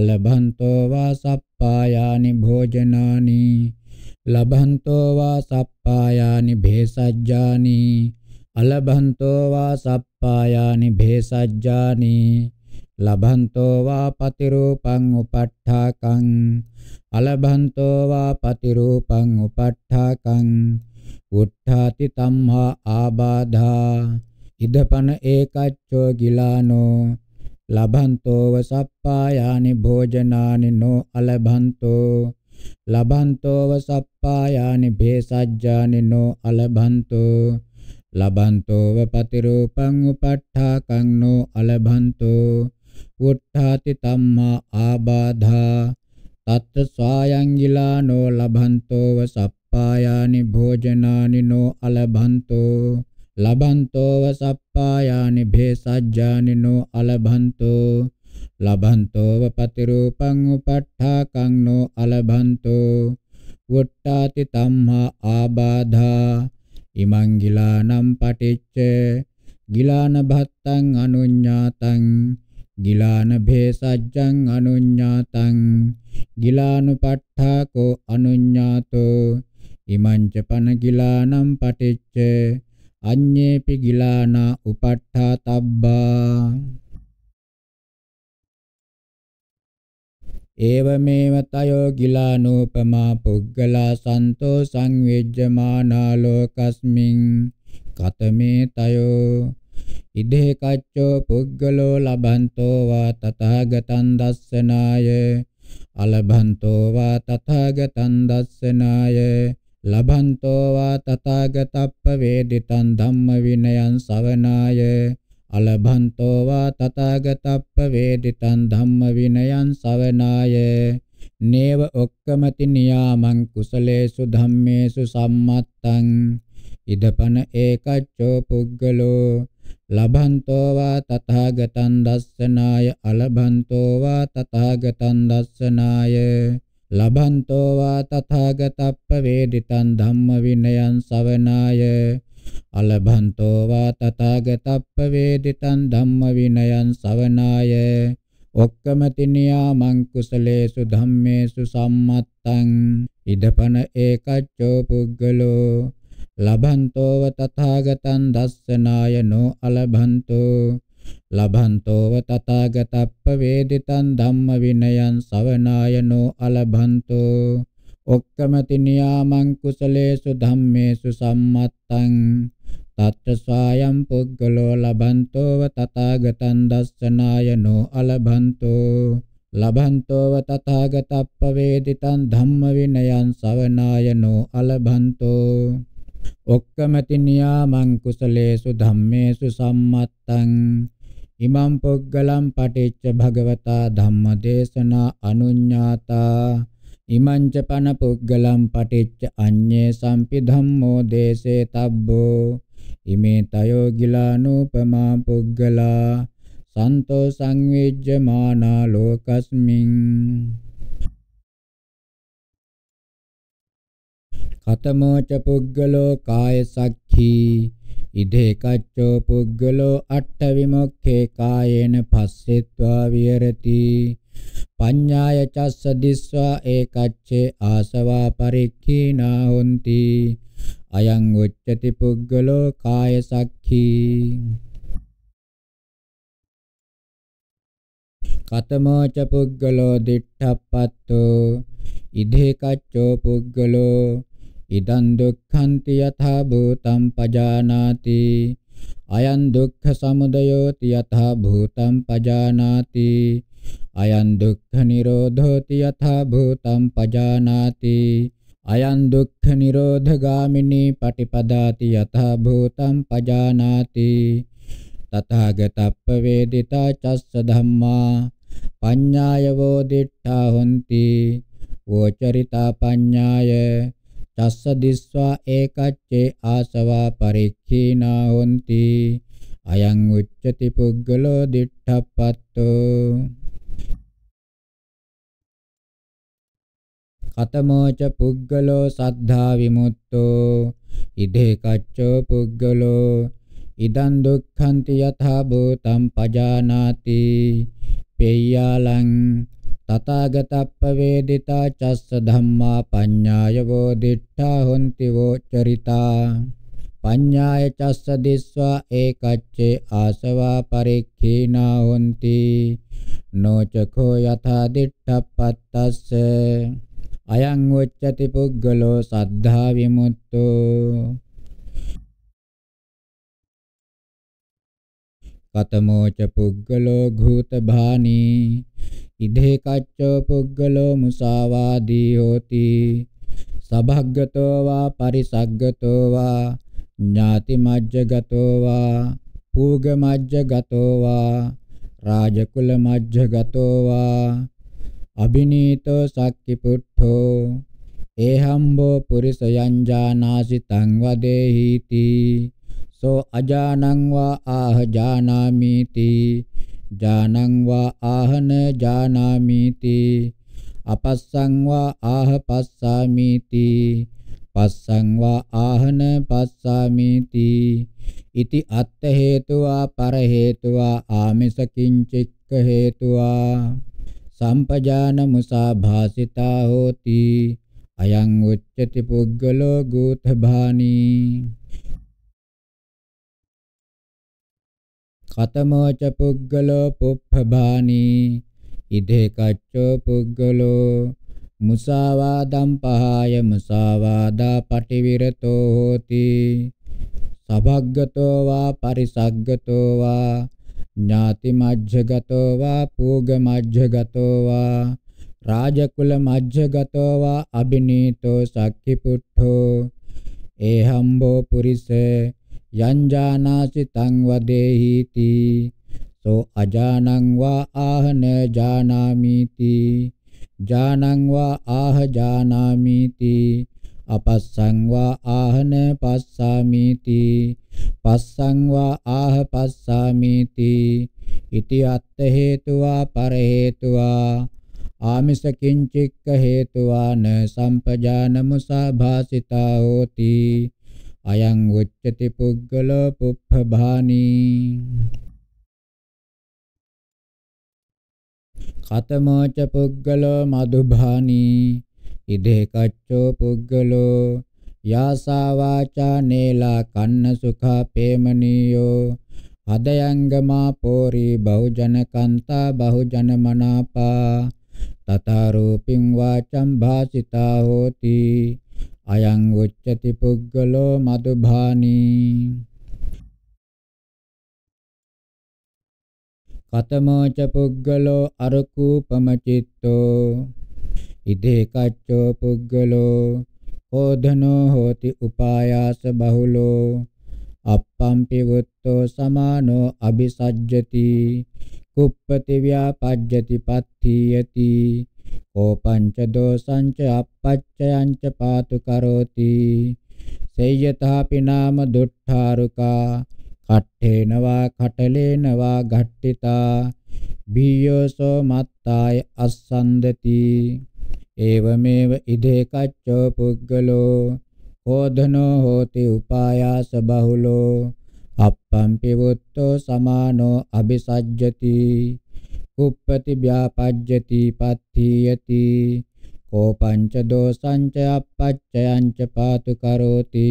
Speaker 3: අලබන්තෝ වා සප්පායානි භෝජනානි ලබන්තෝ වා සප්පායානි භේසජ්ජානි අලබන්තෝ වා සප්පායානි භේසජ්ජානි ලබන්තෝ වා පතිරූපං උපට්ඨාකං අලබන්තෝ වා පතිරූපං උපට්ඨාකං උට්ඨාති තම්හා ආබාධා ඉදපන ඒකච්චෝ ගිලානෝ ලබන්තෝව සප්පායානි භෝජනානි නෝ අලබන්තෝ ලබන්තෝව සප්පායානි භේසජ්ජානි නෝ අලබන්තෝ ලබන්තෝව පතිරූපං උපට්ඨාකං නෝ අලබන්තෝ උට්ඨාති තම්මා ආබාධා තත් ස්වායං ගිලානෝ ලබන්තෝව සප්පායානි භෝජනානි නෝ අලබන්තෝ ලබන්තෝව සප්පායානි භේසජ්ජානි නෝ අලබන්තෝ ලබන්තෝව පතිරූපං උපට්ඨාකං නෝ අලබන්තෝ වොට්ටාති තම්හා ආබාධා ඉමං ගිලානම් පටිච්ච ගිලාන භත්තං අනුඤ්ඤාතං ගිලාන භේසජ්ජං අනුඤ්ඤාතං ගිලානුපට්ඨාකෝ අනුඤ්ඤාතෝ ඉමං ච පන ගිලානම් පටිච්ච අඤ්ඤේපි ගිලානා උපට්ඨාතබ්බා ඒවමේව තයෝ ගිලානෝපමා පුග්ගලා සන්තෝ සංවේජ්ජමානා ලෝකස්මින් කතමේ තයෝ ඉදේ කච්චෝ පුග්ගලෝ ලබන්තෝ වා තථාගතං දස්සනාය අලබන්තෝ වා තථාගතං දස්සනාය ලබන්තෝ වා තථාගතප්ප වේදිතං ධම්ම විනයං සවනාය අලබන්තෝ වා තථාගතප්ප වේදිතං ධම්ම විනයං සවනාය නේව ඔක්කමති නියාමං කුසලේසු ධම්මේසු සම්මත්තං ඉදපන ඒකච්චෝ පුග්ගලෝ ලබන්තෝ වා තථාගතං දස්සනාය අලබන්තෝ වා තථාගතං දස්සනාය ලබන්තෝ වා තථාගතප්ප වේදිතං ධම්ම විනයං සවනාය අලබන්තෝ වා තථාගතප්ප වේදිතං ධම්ම විනයං සවනාය ඔක්කමති නියාමං කුසලේසු ධම්මේසු සම්මත්තං ඉදපන ඒකච්චෝ පුද්ගලෝ ලබන්තෝව තථාගතං දස්සනාය නෝ අලබන්තෝ ලබන්තෝව තථාගතප්ප වේදිතං ධම්ම විනයං සවනායනෝ අලබන්තෝ ඔක්කමති නියාමං කුසලේසු ධම්මේසු සම්මත්තං තත්ත ස්වායම් පුද්ගලෝ ලබන්තෝව තථාගතං දස්සනායනෝ අලබන්තෝ ලබන්තෝව තථාගතප්ප වේදිතං ධම්ම විනයං සවනායනෝ අලබන්තෝ ඔක්කමති නියාමං කුසලේසු ධම්මේසු සම්මත්තං ඉමම් පුග්ගලම් පටිච්ච භගවතා ධම්මදේශනා අනුඤ්ඤාතා ඉමං ච පන පුග්ගලම් පටිච්ච අඤ්ඤේ සම්පි ධම්මෝ දේසේ තබ්බෝ ඉමේ තයෝ ගිලානූපමා පුග්ගලා සන්තෝ සංවිජ්ජමානා
Speaker 2: ලෝකස්මින් කතමෝ ච පුග්ගලෝ කාය සක්ඛී ඉදේ කච්චෝ
Speaker 3: පුද්ගලෝ අට්ඨ විමුක්ඛේ කායේන පස්සෙත්වා විහෙරති පඤ්ඤාය චස්ස දිස්වා ඒකච්චේ ආසවා පරික්ඛීනා
Speaker 2: හොಂತಿ අයං උච්චති පුද්ගලෝ කාය සක්ඛී කතමෝ ච පුද්ගලෝ දිඨප්පත්තෝ ඉදේ කච්චෝ පුද්ගලෝ
Speaker 3: ඉදං දුක්ඛන්ති යථා භූතං පජානාති අයං දුක්ඛ සමුදයෝති යථා භූතං පජානාති අයං දුක්ඛ නිරෝධෝති යථා භූතං පජානාති අයං දුක්ඛ නිරෝධගාමිනී පටිපදාති යථා භූතං පජානාති තථාගතප්ප වේදිතා චස්ස ධම්මා පඤ්ඤායවෝ දිට්ඨා හොಂತಿ වෝචරිතා පඤ්ඤාය තස්ස දිස්වා ඒකච්චේ ආසවා පරික්ඛීනා හොಂತಿ අයං උච්චති පුද්ගලෝ දිඨප්පත්තෝ කතමෝච පුද්ගලෝ සද්ධා විමුක්තෝ ඉදේ කච්චෝ පුද්ගලෝ ඉදං දුක්ඛන්ති යථා භූතං පජානාති පේයාලං තථාගතප්පවේදිතා චස්ස ධම්මා පඤ්ඤාය වෝ දිඨා හොಂತಿ වෝ චරිතා පඤ්ඤාය චස්ස දිස්වා ඒකච්චේ ආසවා පරික්ඛීනා හොಂತಿ නොචකෝ යථා දිඨප්පත්තස්ස අයං උච්චති පුග්ගලෝ සද්ධා
Speaker 2: විමුක්තෝ කතමෝච පුග්ගලෝ ඝූතභානී
Speaker 3: ඉදේ කච්චෝ පුග්ගලෝ මුසාවාදී හෝති සභග්ගතෝ වා පරිසග්ගතෝ වා ඥාති මජ්ජගතෝ වා පූග මජ්ජගතෝ වා රාජකුල මජ්ජගතෝ වා අබිනීතෝ සක්කි පුට්ඨෝ ඒහම්බෝ පුරිසයං ජානාසි තං වදේහිති සෝ අජානං වා ආහ ජානාමිති ජානං වා ආහන ජානාමිති අපස්සං වා ආහ පස්සාමිති පස්සං වා ආහන පස්සාමිති ඉති අත්ථ හේතුවා පර හේතුවා ආමිස කිංචික්ක හේතුවා සම්පජාන මුසාභාසිතා හෝති අයං උච්චති
Speaker 2: පුග්ගලෝ ගූතභානී කතමෝච පුග්ගලෝ පුප්පබානී ඉදේ
Speaker 3: කච්චෝ පුග්ගලෝ මුසාවාදම් පහාය මුසාවාදා පටිවිරතෝ හෝති සභග්ගතෝ වා පරිසග්ගතෝ වා ඥාති මජ්ජගතෝ වා පූග මජ්ජගතෝ වා රාජකුල මජ්ජගතෝ වා අබිනීතෝ සක්ඛිපුට්ඨෝ ඒහම්බෝ පුරිසේ යංජානාසි තං වදේහිති සෝ අජානං වා ආහ න ජානාමිති ජානං වා ආහ ජානාමිති අපස්සං වා ආහ න පස්සාමිති පස්සං වා ආහ පස්සාමිති ඉති අත්ථ හේතුවා පර හේතුවා ආමිස කිංචික්ක හේතුවාන සම්පජානමුසා භාසිතා හෝති අයං උච්චති පුද්ගලෝ පුප්පභානි කතමෝච පුද්ගලෝ මදුභානි ඉදේ කච්චෝ පුද්ගලෝ යාසා වාචා නේලා කන්න සුඛා පේමනියෝ හදයංගමා පෝරි බහුජන කන්තා බහුජන මනාපා තතරූපින් වාචම් භාසිතා හෝති අයං උච්චති පුග්ගලෝ මදුභානී කතමෝ ච පුග්ගලෝ අරකූපම චිත්තෝ ඉදේ කච්චෝ පුග්ගලෝ ඕධනෝ හෝති උපායාස බහුලෝ අප්පම්පි වුත්තෝ සමානෝ අபிසජ්ජති කුප්පති ව්‍යාපජ්ජති පත්ථීයති කෝපංච දෝසංච අපච්චයංච පාතු කරෝති සේයතාපි නාම දුට්ඨාරුකා කට්ඨේනවා කටලේනවා ඝට්ටිතා බියෝසෝ මත්තාය අස්සන්දති ඒවමේව ඉදේ කච්චෝ පුද්ගලෝ කෝධනෝ හෝති උපායාස බහුලෝ අප්පම්පි වුත්තෝ සමානෝ අபிසජ්ජති uppati vyapaccati patthiyati කෝපංච දෝසංච අපච්චයංච පාතු කරෝති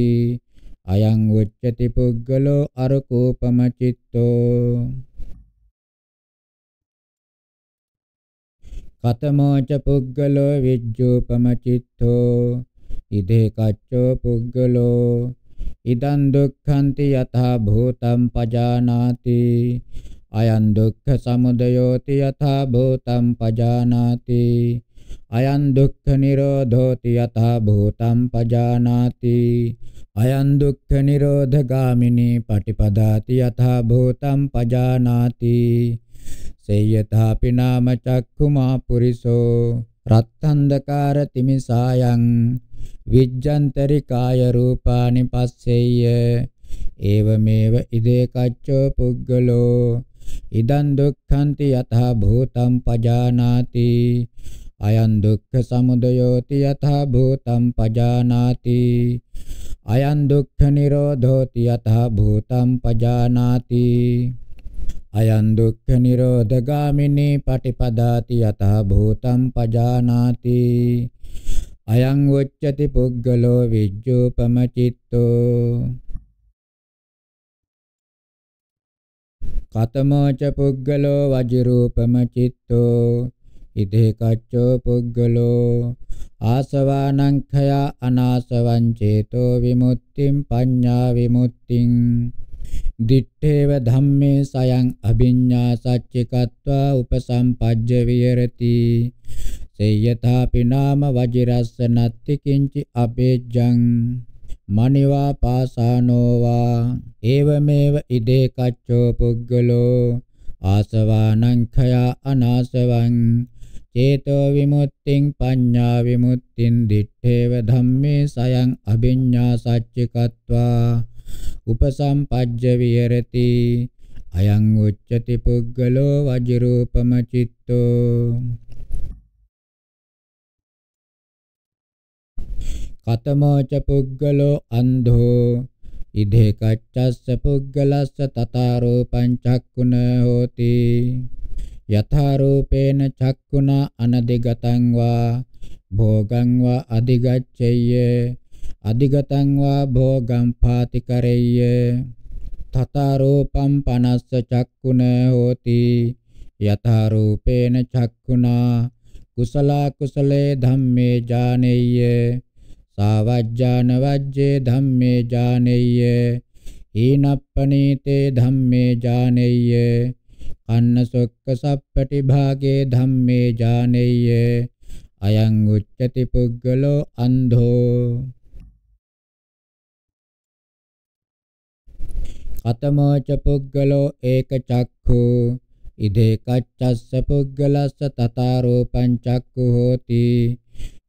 Speaker 3: අයං උච්චති පුද්ගලෝ අරූපම
Speaker 2: චිත්තෝ කතමෝ ච පුද්ගලෝ විජ්ජූපම චිත්තෝ ඉදේ
Speaker 3: කච්චෝ පුද්ගලෝ ඉදං දුක්ඛන්ති යථා භූතං පජානාති අයං දුක්ඛ සමුදයෝති යථා භූතං පජානාති අයං දුක්ඛ නිරෝධෝති යථා භූතං පජානාති අයං දුක්ඛ නිරෝධ ගාමිනී පටිපදාති යථා භූතං පජානාති සේයථාපි නාම චක්ඛුමා පුරිසෝ රත්තන්දකාර තිමිසායන් විජ්ජන්තරි කාය රූපානි පස්සෙය්‍ය ඒවමේව ඉදේ කච්චෝ පුද්ගලෝ ඉදං දුක්ඛන්ති යතහ භූතං පජානාති අයං දුක්ඛ සමුදයෝති යතහ භූතං පජානාති අයං දුක්ඛ නිරෝධෝති යතහ භූතං පජානාති අයං දුක්ඛ නිරෝධගාමිනී පටිපදාති යතහ භූතං පජානාති අයං උච්චති පුග්ගලෝ
Speaker 2: විජ්ජෝපමචිත්තෝ කතමෝ ච පුද්ගලෝ වජිරූපම චිත්තෝ
Speaker 3: ඉදේ කච්චෝ පුද්ගලෝ ආසවානංඛය අනාසවං චේතෝ විමුක්තිං පඤ්ඤා විමුක්තිං දිත්තේව ධම්මේ සයං අභිඤ්ඤා සච්චිකत्वा උපසම්පජ්ජ විහෙරති සේයථාපි නාම වජිරස්ස නත්ති කිංචි අපේජ්ජං මනිවා පාසානෝවා ඒවමේව ඉදේ කච්චෝ පුද්ගලෝ ආසවානං khaya අනාසවං චේතෝ විමුක්තිං පඤ්ඤා විමුක්තිං දිත්තේව ධම්මේ සයං අභිඤ්ඤා සච්චිකत्वा උපසම්පජ්ජ විහෙරති
Speaker 2: අයං උච්චති පුද්ගලෝ වජිරූපම චිත්තෝ කතමෝච පුග්ගලෝ අන්ධෝ ඉදේ කච්චස්ස පුග්ගලස්ස තතාරෝ
Speaker 3: පංචක්කුණ හෝති යථාරූපේන චක්කුණ අනදිගතං වා භෝගං වා අදිගච්ඡය්‍ය අධිගතං වා භෝගං පාති කරෙය්‍ය තතරෝපම් පනස්ස චක්කුණ හෝති යතරූපේන චක්කුණා කුසලා කුසලේ ධම්මේ ජානෙය්‍ය සාවජ්ජාන වජ්ජේ ධම්මේ ජානෙය්‍ය ඊනප්පනීතේ ධම්මේ ජානෙය්‍ය අන්න සොක්ක සප්පටි භාගේ ධම්මේ
Speaker 2: ජානෙය්‍ය අයං උච්චති පුද්ගලෝ අන්ධෝ කතමෝ ච පුද්ගලෝ ඒක චක්ඛෝ ඉදේ කච්චස්ස පුද්ගලස්ස තථා
Speaker 3: රූපං චක්ඛු හෝති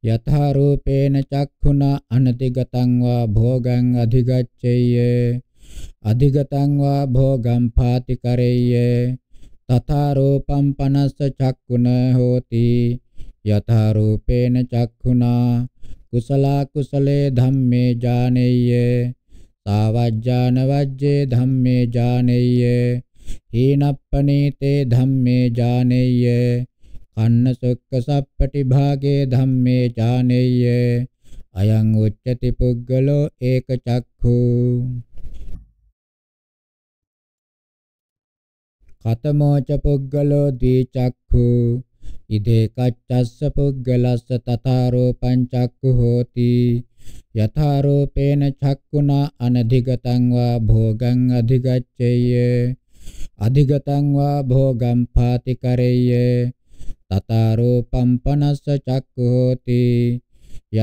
Speaker 3: යථා රූපේන චක්ඛුනා අනතිගතං වා භෝගං අධිගච්ඡේය අධිගතං වා භෝගං පාති කරෙය්‍ය තථා රූපම් පනස්ස චක්ඛුන හෝති යථා රූපේන චක්ඛුනා කුසලා කුසලේ ධම්මේ ජානෙය්‍ය සාවජ්ජාන වජ්ජේ ධම්මේ ජානෙය්‍ය හීනප්පනීතේ ධම්මේ ජානෙය්‍ය අන්න සොක්ක සප්පටි භාගේ ධම්මේ ඥානෙය්‍ය අයං උච්චති
Speaker 2: පුද්ගලෝ ඒක චක්ඛු කතමෝච පුද්ගලෝ ද්විචක්ඛු ඉදේ
Speaker 3: කච්චස්ස පුද්ගලස්ස තථාරෝ පංචක්ඛු හෝති යථාරෝපේන චක්ඛුනා අනධිගතං වා භෝගං අධිගච්ඡේය අධිගතං වා භෝගං පාති කරෙය්‍ය තතාරෝපම් පනස්ස චක්ඛු හෝති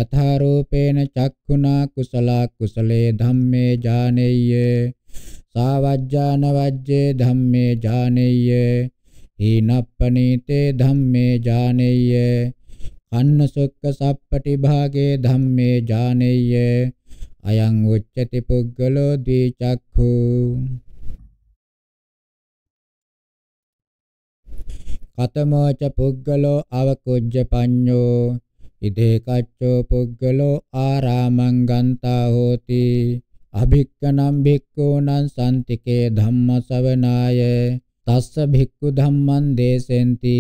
Speaker 3: යථාරූපේන චක්ඛුනා කුසලා කුසලේ ධම්මේ ජානෙය්‍ය සාවජ්ජාන වජ්ජේ ධම්මේ ජානෙය්‍ය හීනප්පනීතේ ධම්මේ ජානෙය්‍ය කන්න සොක්ක සප්පටි භාගේ ධම්මේ ජානෙය්‍ය
Speaker 2: අයං උච්චති පුග්ගලෝ දී චක්ඛු කතමෝච පුග්ගලෝ
Speaker 3: අවකුජ්ජ පඤ්ඤෝ ඉදේ කච්චෝ පුග්ගලෝ ආරාමං ගන්තා හෝති අභික්කනම් භික්ඛූනං සම්තිකේ ධම්ම ශවනාය තස්ස භික්ඛු ධම්මං දේසෙන්ති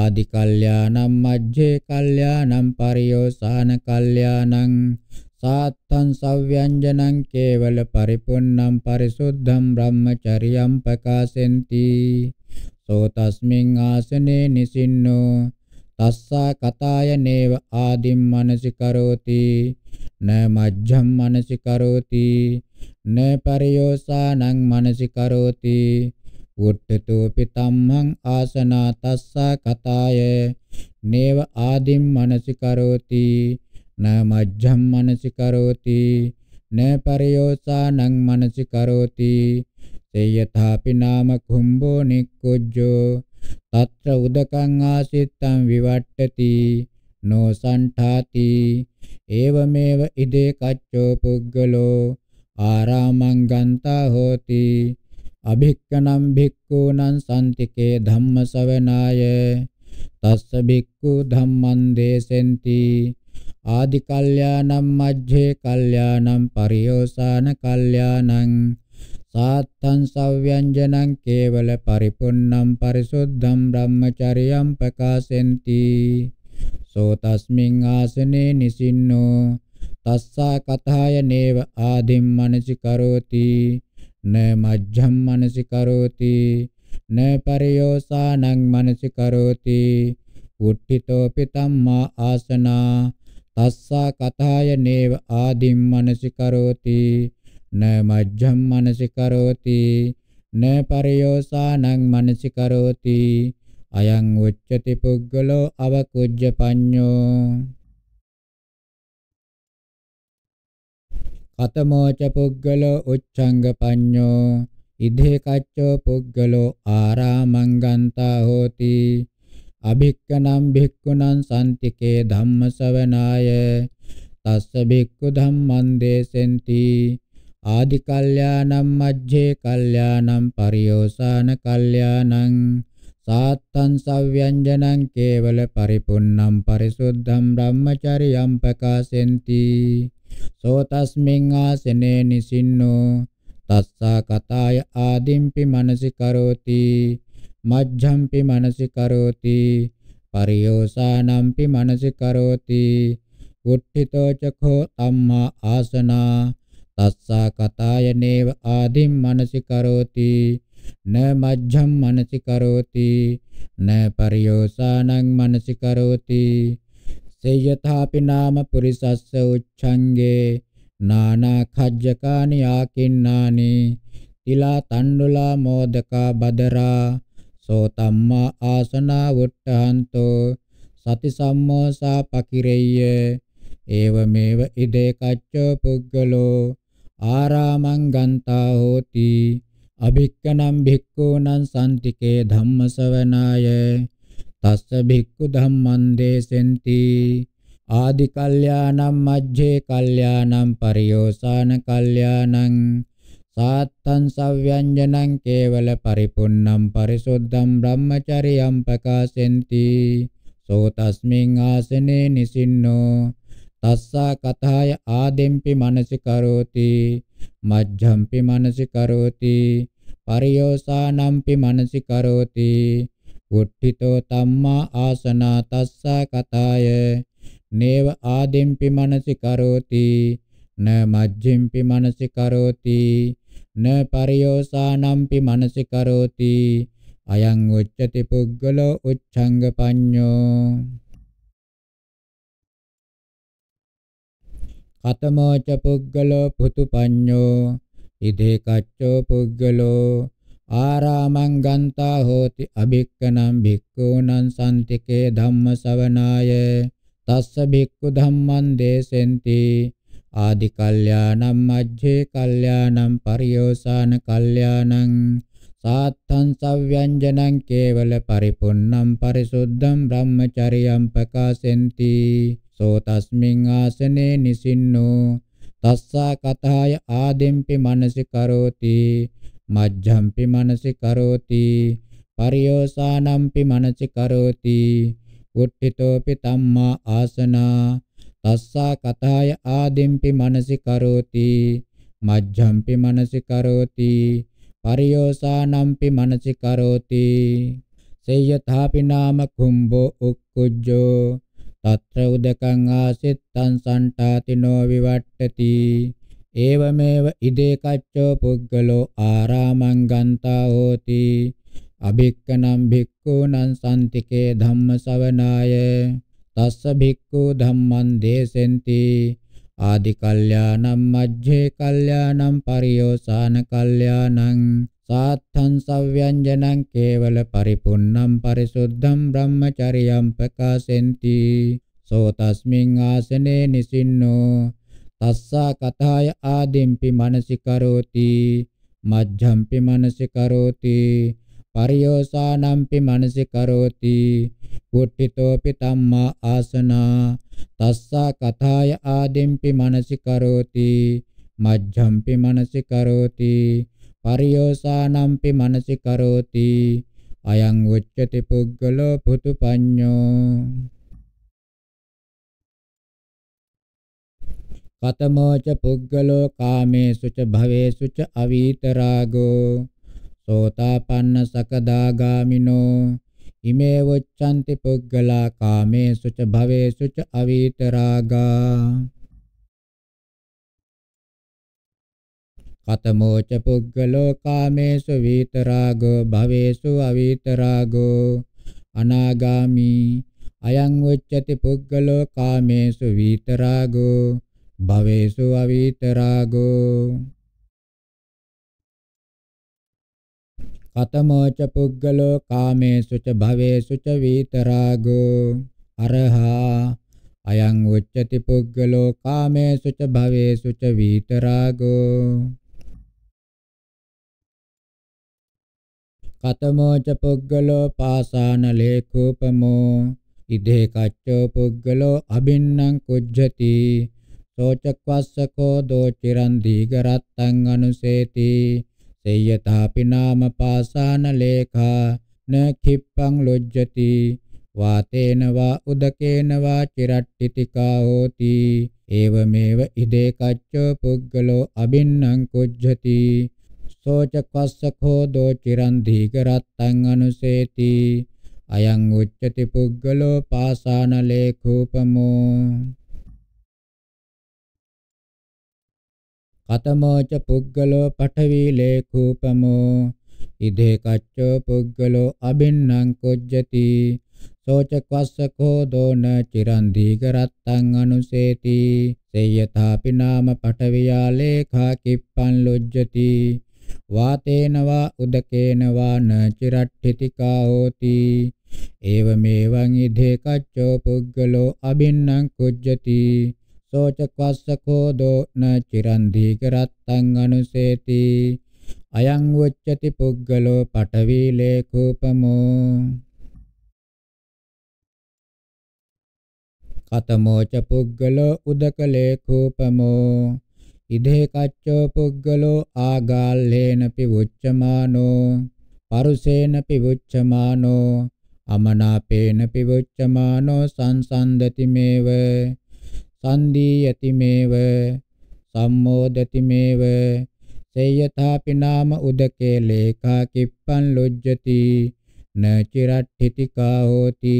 Speaker 3: ආදි කල්යාණම් මජ්ජේ කල්යාණම් පරියෝසాన කල්යාණං සාත්තං සව්‍යංජනං කේවල පරිපුන්නම් පරිසුද්ධම් බ්‍රහ්මචරියම් පකාසෙන්ති සෝ තස්මින් ආසනේ නිසින්නෝ තස්සා කතාය නේව ආදිම් මනසිකරෝති න මජ්ජම් මනසිකරෝති න පරියෝසානං මනසිකරෝති උට්ඨතෝ පිතම්මං ආසනා තස්සා කතාය නේව ආදිම් මනසිකරෝති න මජ්ජම් මනසිකරෝති න පරියෝසානං මනසිකරෝති සේයථාපි නාම කුම්බෝ නික්කුජ්ජෝ తත්‍ර උදකං ආසිත්තං විවට්ටති නොසණ්ඨාති ඒවමේව ඉදේ කච්චෝ පුග්ගලෝ ආරාමං ගන්තා හෝති අභික්කනම් භික්ඛූනං සම්තිකේ ධම්ම සවනාය තස්ස භික්ඛු ධම්මං දේසෙන්ති ආදි කල්යාණම් මජ්ජේ කල්යාණම් පරියෝසాన කල්යාණං සාත්තං සව්‍යංජනං කේවල පරිපුන්නම් පරිසුද්ධම් ධම්මචරියම් ප්‍රකාශෙන්ති සෝ තස්මින් ආසනේ නිසින්නෝ තස්සා කතාය නේව ආදිම් මනසි කරෝති න මජ්ජම් මනසි කරෝති න පරියෝසානං මනසි කරෝති උට්ඨිතෝ පිතම්මා ආසනා තස්සා කතාය නේව ආදිම් මනසි කරෝති න මජ්ජම් මනසිකරෝති න පරියෝසානං මනසිකරෝති අයං උච්චති පුද්ගලෝ
Speaker 2: අවකුජ්ජ පඤ්ඤෝ කතමෝච පුද්ගලෝ උච්ඡංග පඤ්ඤෝ ඉදේ
Speaker 3: කච්චෝ පුද්ගලෝ ආරාමං ගන්තා හෝති අභික්කනම් භික්ඛුනම් සම්තිකේ ධම්මසවනාය තස්ස භික්ඛු ධම්මං දේසෙන්ති ආදි කල්යාණම් මජ්ජේ කල්යාණම් පරියෝසాన කල්යාණං සාත්තං සව්‍යංජනං කේවල පරිපුන්නම් පරිසුද්ධම් බ්‍රහ්මචරියම් පකාසෙන්ති සෝතස්මින් ආසනේ නිසින්නෝ තස්සා කතාය ආදිම්පි මනසිකරෝති මජ්ජම්පි මනසිකරෝති පරියෝසానම්පි මනසිකරෝති උට්ඨිතෝ චඛෝ අම්මා ආසනා තස්සා කතායනේව ආදිම් මනසිකරෝති න මජ්ජම් මනසිකරෝති න පරියෝසානං මනසිකරෝති සේයථාපි නාම පුරිසස්ස උච්ඡංගේ නානා khajjakaani aakinnaani තිලා තණ්ඩුලා මෝදකා බදරා සෝ තම්මා ආසනා වුට්ඨහන්තෝ සති සම්මෝසා පකිරෙය්‍ය ඒවමේව ඉදේ කච්චෝ පුග්ගලෝ ආරාමං ගන්තා හෝති අභික්කනම් භික්ඛූනං සම්තිකේ ධම්මසවනාය තස්ස භික්ඛු ධම්මං දේසෙන්ති ආදි කල්යාණම් මජ්ජේ කල්යාණම් පරියෝසాన කල්යාණං සාත්තං සව්‍යංජනං කේවල පරිපුන්නම් පරිසුද්ධම් බ්‍රහ්මචරියම් පකාසෙන්ති සෝ තස්මින් ආසනේ නිසින්නෝ තස්සා කතාය ආදෙම්පි මනසිකරෝති මජ්ජම්පි මනසිකරෝති පරියෝසානම්පි මනසිකරෝති උට්ඨිතෝ තම්මා ආසනා තස්සා කතාය නේව ආදෙම්පි මනසිකරෝති න මජ්ජිම්පි මනසිකරෝති න පරියෝසානම්පි
Speaker 2: මනසිකරෝති අයං උච්චති පුග්ගලෝ උච්ඡංග පඤ්ඤෝ කතමෝ ච පුද්ගලෝ පුතුපඤ්ඤෝ ඉදේ කච්චෝ පුද්ගලෝ
Speaker 3: ආරාමං ගන්තා හෝති අබික්කනම් භික්ඛූනං සම්තිකේ ධම්ම ශවනාය තස්ස භික්ඛු ධම්මං දේසෙන්ති ආදි කල්යාණම් මජ්ජේ කල්යාණම් පරියෝසాన කල්යාණං සාත්තං සව්‍යංජනං කේවල පරිපුන්නම් පරිසුද්ධම් බ්‍රහ්මචරියම් ප්‍රකාසෙන්ති සෝ තස්මින් ආසනේ නිසින්නෝ තස්සා කතාය ආදෙම්පි මනසි කරෝති මජ්ජම්පි මනසි කරෝති පරියෝසානම්පි මනසි කරෝති උට්ඨිතෝපි තම්මා ආසනා තස්සා කතාය ආදෙම්පි මනසි කරෝති මජ්ජම්පි මනසි කරෝති පරියෝසානම්පි මනසි කරෝති සේයථාපි නාම කුම්බෝ උක්කුජ්ජෝ తత్ర ఉదకం ఆసిత్తం సంటాతినో వివట్టతి ఏవమేవ ఇదే కచ్చో పుగ్గలో ఆరామం గంతా హోతి අභික්කනම් භික්ඛූනං සම්තිකේ ධම්ම සවනාය තස්ස භික්ඛු ධම්මං දේසෙන්ති ආදි කල්යාණම් මජ්ජේ කල්යාණම් පරියෝසాన කල්යාණං සාත්තං සව්‍යංජනං කේවල පරිපුන්නම් පරිසුද්ධම් බ්‍රහ්මචරියම් ප්‍රකාසෙන්ති සෝ තස්මින් ආසනේ නිසින්නෝ තස්සා කතාය ආදිම්පි මනසිකරෝති මජ්ජම්පි මනසිකරෝති පරියෝසානම්පි මනසිකරෝති කුට්ඨිතෝපි තම්මා ආසනා තස්සා කතාය ආදිම්පි මනසිකරෝති මජ්ජම්පි මනසිකරෝති පරියෝසානම්පි
Speaker 2: මනසි කරෝති අයං උච්චති පුද්ගලෝ පුතුපඤ්ඤෝ කතමෝ ච පුද්ගලෝ කාමේසු ච භවේසු ච අවීතරාගෝ
Speaker 3: සෝතාපන්න සකදාගාමිනෝ ඉමේ වොච්ඡන්ති පුද්ගලා
Speaker 2: කාමේසු ච භවේසු ච අවීතරාගා කතමෝච පුග්ගලෝ කාමේසු
Speaker 3: වීතරාගෝ භවේසු අවීතරාගෝ අනාගාමි
Speaker 2: අයං උච්චති පුග්ගලෝ කාමේසු වීතරාගෝ භවේසු අවීතරාගෝ
Speaker 3: කතමෝච පුග්ගලෝ කාමේසු ච භවේසු ච වීතරාගෝ අරහා අයං උච්චති පුග්ගලෝ කාමේසු ච භවේසු
Speaker 2: ච වීතරාගෝ කතමෝච පුග්ගලෝ පාසාන ලේකූපමෝ
Speaker 3: ඉදේ කච්චෝ පුග්ගලෝ අබින්නම් කුජ්ජති සෝචක්වස්සකෝ දෝචිරන් දීගරත්තං අනුසේති සේයතාපි නාම පාසාන ලේඛා න කිප්පං ලොජ්ජති වාතේන වා උදකේන වා චිරට්ඨිතිකා හෝති ඒවමේව ඉදේ කච්චෝ පුග්ගලෝ අබින්නම් කුජ්ජති සෝචකස්සඛෝ දෝ චිරන් දීකරත්තං අනුසේති අයං උච්චති පුග්ගලෝ
Speaker 2: පාසාන ලේඛූපමෝ කතමෝච පුග්ගලෝ පඨවි ලේඛූපමෝ
Speaker 3: ඉදේ කච්චෝ පුග්ගලෝ අබින්නම් කුජ්ජති සෝචකස්සකෝ දෝන චිරන් දීකරත්තං අනුසේති සේයථාපි නාම පඨවියා ලේඛා කිප්පං ලොජ්ජති වාතේනවා උදකේනවා න චිරට්ඨිතිකා හෝති ඒවමේවං ඉදේ කච්චෝ පුග්ගලෝ අබින්නම් කුජ්ජති සෝචක්වස්සකෝ දෝන චිරන් දීකරත්තං අනුසේති අයං වොච්චති පුග්ගලෝ
Speaker 2: පඨවි ලේකූපමෝ කතමෝච පුග්ගලෝ උදකලේ කූපමෝ
Speaker 3: ඉදේ කච්චෝ පුද්ගලෝ ආගාල්ලේන පිවුච්චමානෝ පරුසේන පිවුච්චමානෝ අමනාපේන පිවුච්චමානෝ සංසන්දති මේව සන්දීයති මේව සම්මෝදති මේව සේයථාපි නාම උදකේ ලේඛා කිප්පං ලොජ්ජති නචිරට්ඨිතිකා හෝති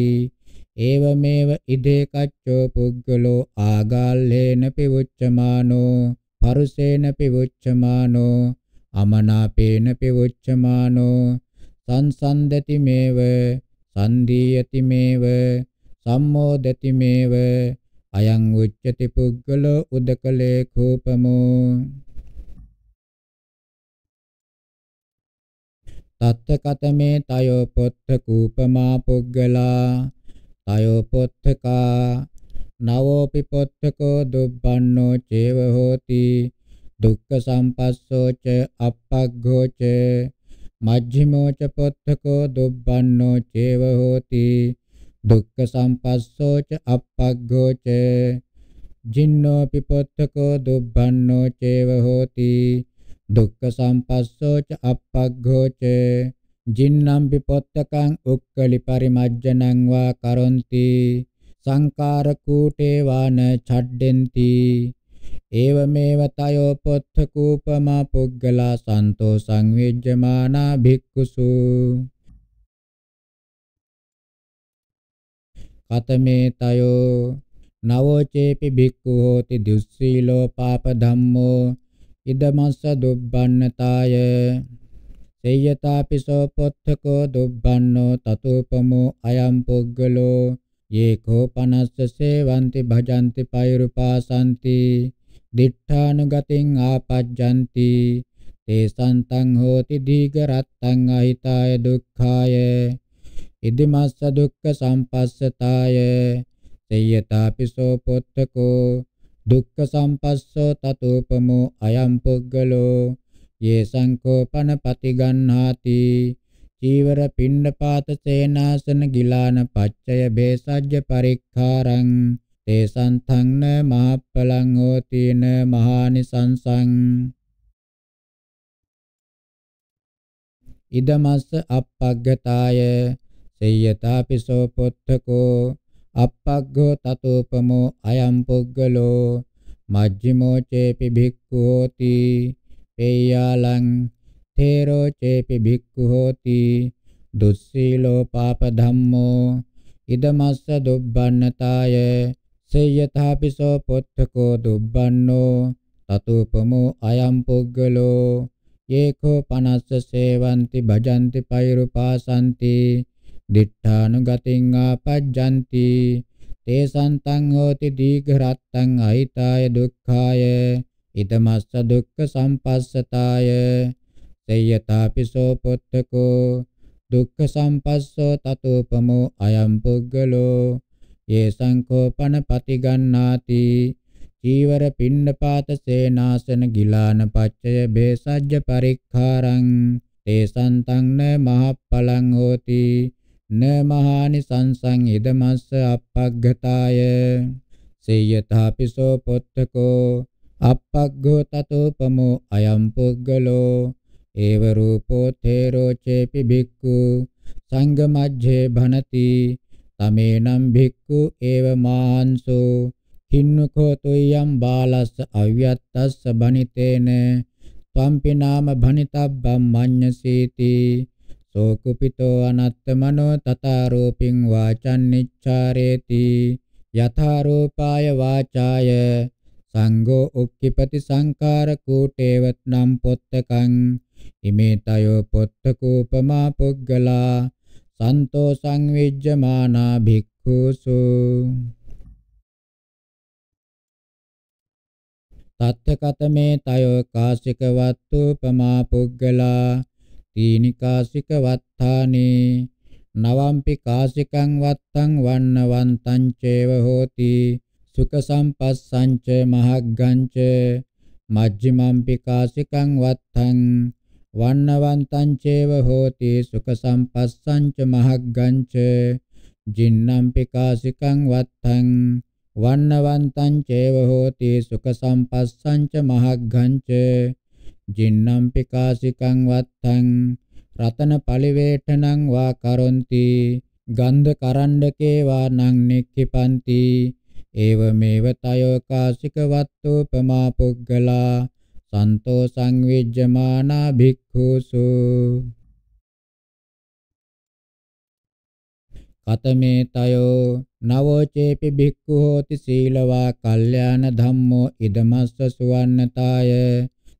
Speaker 3: ඒවමේව ඉදේ කච්චෝ පුද්ගලෝ ආගාල්ලේන පිවුච්චමානෝ හරුසේන පිවුච්චමානෝ අමනාපේන පිවුච්චමානෝ සංසන්දති මේව සන්දීයති මේව
Speaker 2: සම්මෝදති මේව අයං උච්චති පුද්ගලෝ උදකලේ කූපමෝ තත්ත කතමේ තයෝ පොත්ත කූපමා පුද්ගලා තයෝ
Speaker 3: පොත්තකා නවෝපි පොත්තකෝ දුබ්බන්නෝ චේව හෝති දුක්ඛ සම්පස්සෝ ච අප්පග්ගෝ ච මජ්ක්‍ධිමෝ ච පොත්තකෝ දුබ්බන්නෝ චේව හෝති දුක්ඛ සම්පස්සෝ ච අප්පග්ගෝ ච ජින්නෝ පිපොත්තකෝ දුබ්බන්නෝ චේව හෝති දුක්ඛ සම්පස්සෝ ච අප්පග්ගෝ ච ජින්නම් පිපොත්තකං උක්කලි පරිමජ්ජනං වා කරොන්ති සංකාර කූටේ වාන ඡඩ්ඩෙන්ති ඒවමේව තයෝ පොත්ථ කූපමා පුග්ගලා සන්තෝ සංවිජ්ජමානා
Speaker 2: භික්ඛුසු කතමේ තයෝ නවෝචේපි භික්ඛු හෝති දුස්සීලෝ පාප
Speaker 3: ධම්මෝ ඉදමස්ස දුබ්බන්නතාය සේයතාපිසෝ පොත්තකෝ දුබ්බන්නෝ තතුපමෝ අයම් පුග්ගලෝ යේකෝ පනස්ස සේවಂತಿ භජಂತಿ පෛරුපාසಂತಿ දිඨානුගතින් ආපජ්ජಂತಿ තේසන්තං හෝති දීඝරත්තං අහිතාය දුක්ඛාය ඉදිමස්ස දුක්ඛ සම්පස්සතාය තේයතාපිසෝ පොත්තකෝ දුක්ඛ සම්පස්සෝ තතෝපමෝ අයම් පුග්ගලෝ යේ සංකෝපන පතිගන්හාති චීවර පිණ්ඩපාත සේනාසන ගිලාන පච්චය බේසජ්‍ය පරික්ඛාරං තේසං තංන මහප්පලං හෝතින මහානිසංසං ඉදමස්ස අප්පග්ගතාය සේයතාපිසෝ පොත්තකෝ අප්පග්ගෝ තතෝපමෝ අයම් පුග්ගලෝ මජ්ජිමෝ චේපි භික්ඛු හෝති පේයාලං තේරෝ චේපි භික්ඛු හෝති දුස්සීලෝ පාප ධම්මෝ ඉදමස්ස දුබ්බන්නතාය සේයථාපි සෝ පොත්තකෝ දුබ්බන්නෝ තතුපමෝ අයම් පුග්ගලෝ ඒකෝ පනස්ස සේවಂತಿ භජಂತಿ පෛරුපාසಂತಿ දිඨානුගතින් ආපජ්ජಂತಿ තේ සන්තං හෝති දීඝරත්තං අහිතාය දුක්ඛාය ිතමස්ස දුක්ඛ සම්පස්සතාය තේයතාපිසෝ පුත්තකෝ දුක්ඛ සම්පස්සෝ තතෝපමෝ අයම් පුග්ගලෝ යේ සංකෝපන පතිගන්නාති චීවර පින්නපාත සේනාසන ගිලාන පච්චය බේසජ්ජ පරික්ඛාරං තේ සන්තං න මහප්පලං හෝති න මහානි සංසං ඉදමස්ස අප්පග්ගතාය සේයතාපිසෝ පුත්තකෝ අප්පග්ගෝ තතෝපමෝ අයම් පුග්ගලෝ ඒව රූපෝ තේරෝ චේපි භික්ඛු සංගමජ්ජේ භනති තමේනම් භික්ඛු ඒව මාංසෝ කින්නකෝ තොයම් බාලස්ස අව්‍යත්තස්ස බණිතේන ත්වම්පි නාම භනිතබ්බම් මඤ්ඤසීති සෝකුපිතෝ අනත්තමනෝ තතාරෝපින් වාචන් නිච්ඡාරේති යථාරෝපාය වාචාය සංඝෝ උක්කිපති සංකාර කූටේවත් නම් පොත්තකං ඉමේතයෝ පොත්ත කූපමා
Speaker 2: පුග්ගලා සන්තෝ සංවිජ්ජමානා භික්ඛුසු තත්තකතමේ තයෝ කාසික වත්තුපමා පුග්ගලා තීනි කාසික
Speaker 3: වත්තානේ නවම්පි කාසිකං වත්තං වන්නවන්තං චේව හෝති සුඛ සම්පස්සං ච මහග්ගං ච මජ්ක්‍ධිමම්පි කාසිකං වත්තං වන්නවන්තං චේව හෝති සුඛ සම්පස්සං ච මහග්ගං ච ජින්නම් පිකාසිකං වත්තං වන්නවන්තං චේව හෝති සුඛ සම්පස්සං ච මහග්ගං ච ජින්නම් පිකාසිකං වත්තං රතන පලිවේඨණං වා කරොන්ති ගන්ධ කරණ්ඩකේ වා නං නික්ඛිපන්ති ඒව මේව තයෝ කාසික වත්තුපමා පුග්ගලා
Speaker 2: සන්තෝ සංවිජ්ජමානා භික්ඛුසු කතමේ තයෝ
Speaker 3: නවෝචේපි භික්ඛු හෝති සීලවා කල්යාණ ධම්මෝ ඉදමස්ස සුවන්නතාය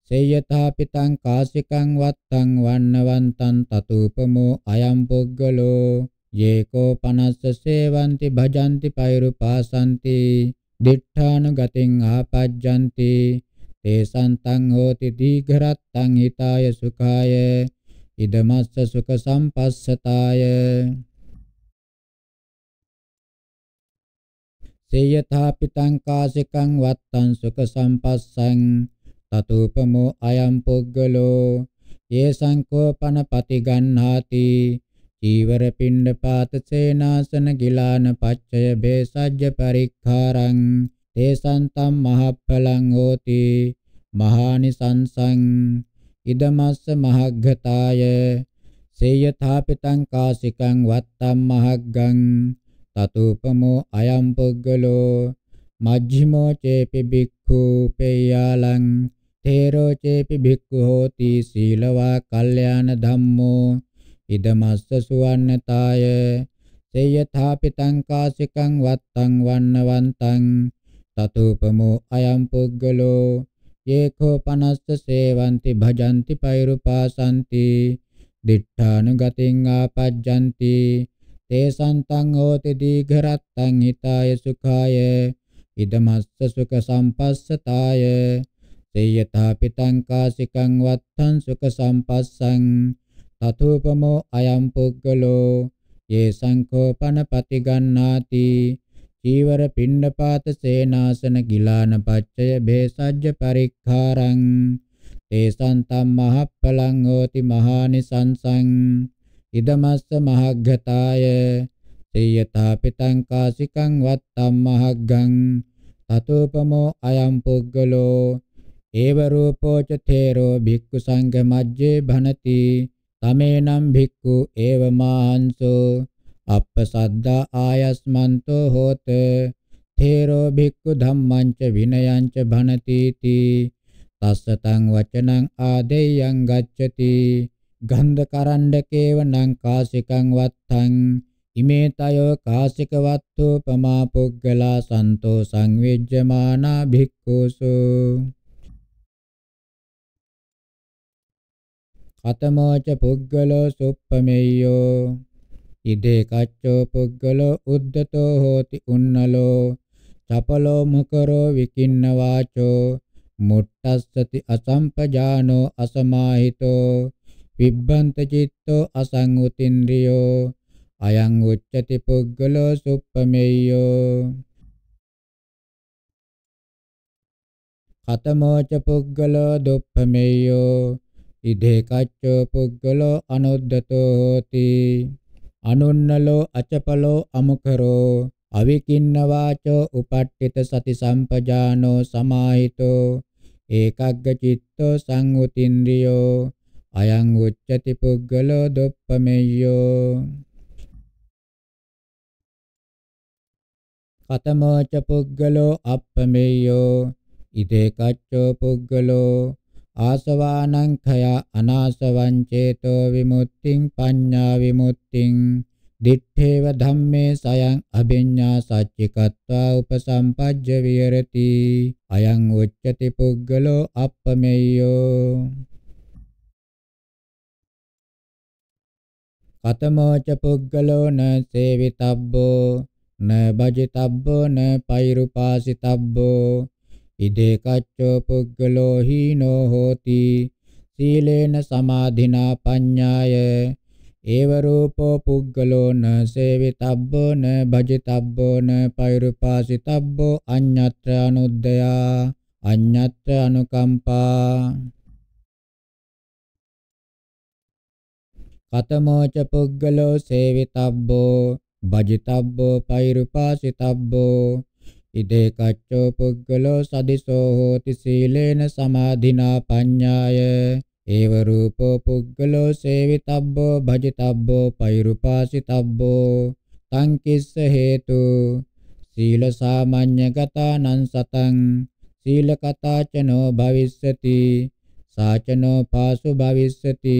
Speaker 3: සේයතා පිතං කාසිකං වත්තං වන්නවන්තං තතුපමෝ අයම් පුග්ගලෝ යේකෝ පනස්ස සේවಂತಿ භජಂತಿ පෛරුපාසಂತಿ දිඨාන ගතින් ආපජ්ජಂತಿ තේසන්තං හෝති දීඝරත්තං හිතාය සුඛාය ඉදමස්ස
Speaker 2: සුඛ සම්පස්සතාය සේයථාපිතං කාසිකං වත්තං සුඛ සම්පස්සං
Speaker 3: තතුපමෝ අයම් පුග්ගලෝ යේ සංකෝපන පතිගන්හාති චීවර පිණ්ඩපාත සේනාසන ගිලාන පච්චය බේසජ්ජ පරික්ඛාරං තේසන්තම් මහප්පලං හෝති මහානිසංසං ඉදමස්ස මහග්ගතාය සේයථාපිතං කාසිකං වත්තම් මහග්ගං තතුපමෝ අයම් පුග්ගලෝ මජ්ක්‍ධිමෝ චේපි භික්ඛු පේයාලං තේරෝ චේපි භික්ඛු හෝති සීලවා කල්යාණ ධම්මෝ ඉදමස්ස සුවන්නතාය සේයථාපිතං කාසිකං වත්තං වන්නවන්තං තතුපමෝ අයම් පුද්ගලෝ යේකෝ පනස්ස සේවಂತಿ භජಂತಿ පෛරුපාසಂತಿ දිඨානුගතින් ආපජ්ජಂತಿ තේ සන්තං හෝති දීඝරත්තං හිතාය සුඛාය ඉදමස්ස සුඛ සම්පස්සතාය තේයතා පිතං කාසිකං වත්තං සුඛ සම්පස්සං තතුපමෝ අයම් පුද්ගලෝ යේ සංකෝපන පතිගන්නාති චීවර පිණ්ඩපාත සේනාසන ගිලාන පච්චය බේසජ්ජ පරික්ඛාරං තේසං තම් මහප්පලං හෝති මහානිසංසං ඉදමස්ස මහග්ගතාය තේයතා පිතං කාසිකං වත්තම් මහග්ගං තතෝපමෝ අයම් පුග්ගලෝ ඒව රූපෝච තේරෝ භික්ඛු සංඝ මජ්ජේ භනති තමේනම් භික්ඛු ඒව මාංසෝ අප්පසද්දා ආයස්මන්තෝ හෝත තේරෝ භික්ඛු ධම්මං ච විනයං ච භනතිති තස්සතං වචනං ආදේයං ගච්ඡති ගන්ධකරණ්ඩකේව නං කාසිකං වත්තං ඉමේ තයෝ කාසික වත්තු පමා පුග්ගලා සන්තෝ සංවිජ්ජමානා භික්ඛුසු
Speaker 2: අතමෝච පුග්ගලෝ සුප්පමෙය්‍යෝ ඉදේ කච්චෝ පුද්ගලෝ උද්දතෝ හෝති
Speaker 3: උන්නලෝ චපලෝ මුකරෝ විකින්න වාචෝ මුට්ටස්සති අසම්පජානෝ අසමාහිතෝ විබ්බන්ත චිත්තෝ
Speaker 2: අසංඋතින්ද්‍රියෝ අයං උච්චති පුද්ගලෝ සුප්පමෙය්‍යෝ කතමෝච පුද්ගලෝ දුප්පමෙය්‍යෝ ඉදේ කච්චෝ පුද්ගලෝ අනුද්දතෝ
Speaker 3: හෝති අනුන්නලෝ අචපලෝ අමකරෝ අවිකින්න වාචෝ උපට්ඨිත සති සම්පජානෝ සමාහිතෝ ඒකග්ග චිත්තෝ සංඋතින්ද්‍රියෝ අයං උච්චති පුද්ගලෝ
Speaker 2: දුප්පමෙය්‍යෝ කතමෝච පුද්ගලෝ අප්පමෙය්‍යෝ ඉදේ කච්චෝ
Speaker 3: පුද්ගලෝ ආසවානං khaya අනාසවං චේතෝ විමුක්තිං පඤ්ඤා විමුක්තිං දිත්තේව ධම්මේ සයං අභිඤ්ඤා සච්චිකत्वा උපසම්පජ්ජ විහෙරති අයං උච්චති පුග්ගලෝ
Speaker 2: අප්පමෙය්‍යෝ කතමෝච පුග්ගලෝ න සේවිතබ්බෝ න
Speaker 3: බජිතබ්බෝ න පෛරුපාසිතබ්බෝ ඉදේ කච්චෝ පුග්ගලෝ හීනෝ හෝති සීලේන සමාධිනා පඤ්ඤාය ඒව රූපෝ පුග්ගලෝ න සේවිතබ්බෝ න භජිතබ්බෝ න
Speaker 2: පෛරුපාසිතබ්බෝ අඤ්ඤත්‍ර අනුද්දයා අඤ්ඤත්‍ර අනුකම්පා කතමෝච පුග්ගලෝ සේවිතබ්බෝ භජිතබ්බෝ පෛරුපාසිතබ්බෝ
Speaker 3: ඉදේ කච්චෝ පුද්ගලෝ සදිසෝ හෝති සීලේන සමාධිනා පඤ්ඤාය ඒව රූපෝ පුද්ගලෝ සේවිතබ්බෝ භජිතබ්බෝ පෛරුපාසිතබ්බෝ තං කිස්ස හේතු සීල සාමාඤ්ඤගතා නං සතං සීල කතාචනෝ භවිස්සති සාචනෝ පාසු භවිස්සති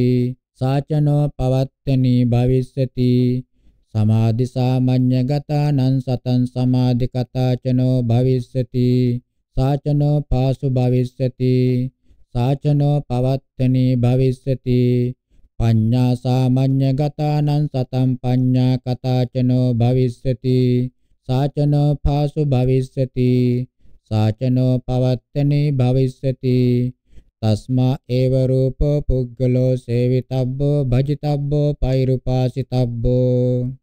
Speaker 3: සාචනෝ පවත්තනි භවිස්සති සමාධි සාමඤ්ඤ ගතානං සතං සමාධි කතාචනෝ භවිස්සති සාචනෝ පාසු භවිස්සති සාචනෝ පවත්තනි භවිස්සති පඤ්ඤා සාමඤ්ඤ ගතානං සතං පඤ්ඤා කතාචනෝ භවිස්සති සාචනෝ පාසු භවිස්සති සාචනෝ පවත්තනි භවිස්සති තස්මා ඒව රූපෝ පුද්ගලෝ සේවිතබ්බෝ භජිතබ්බෝ
Speaker 2: පෛරුපාසිතබ්බෝ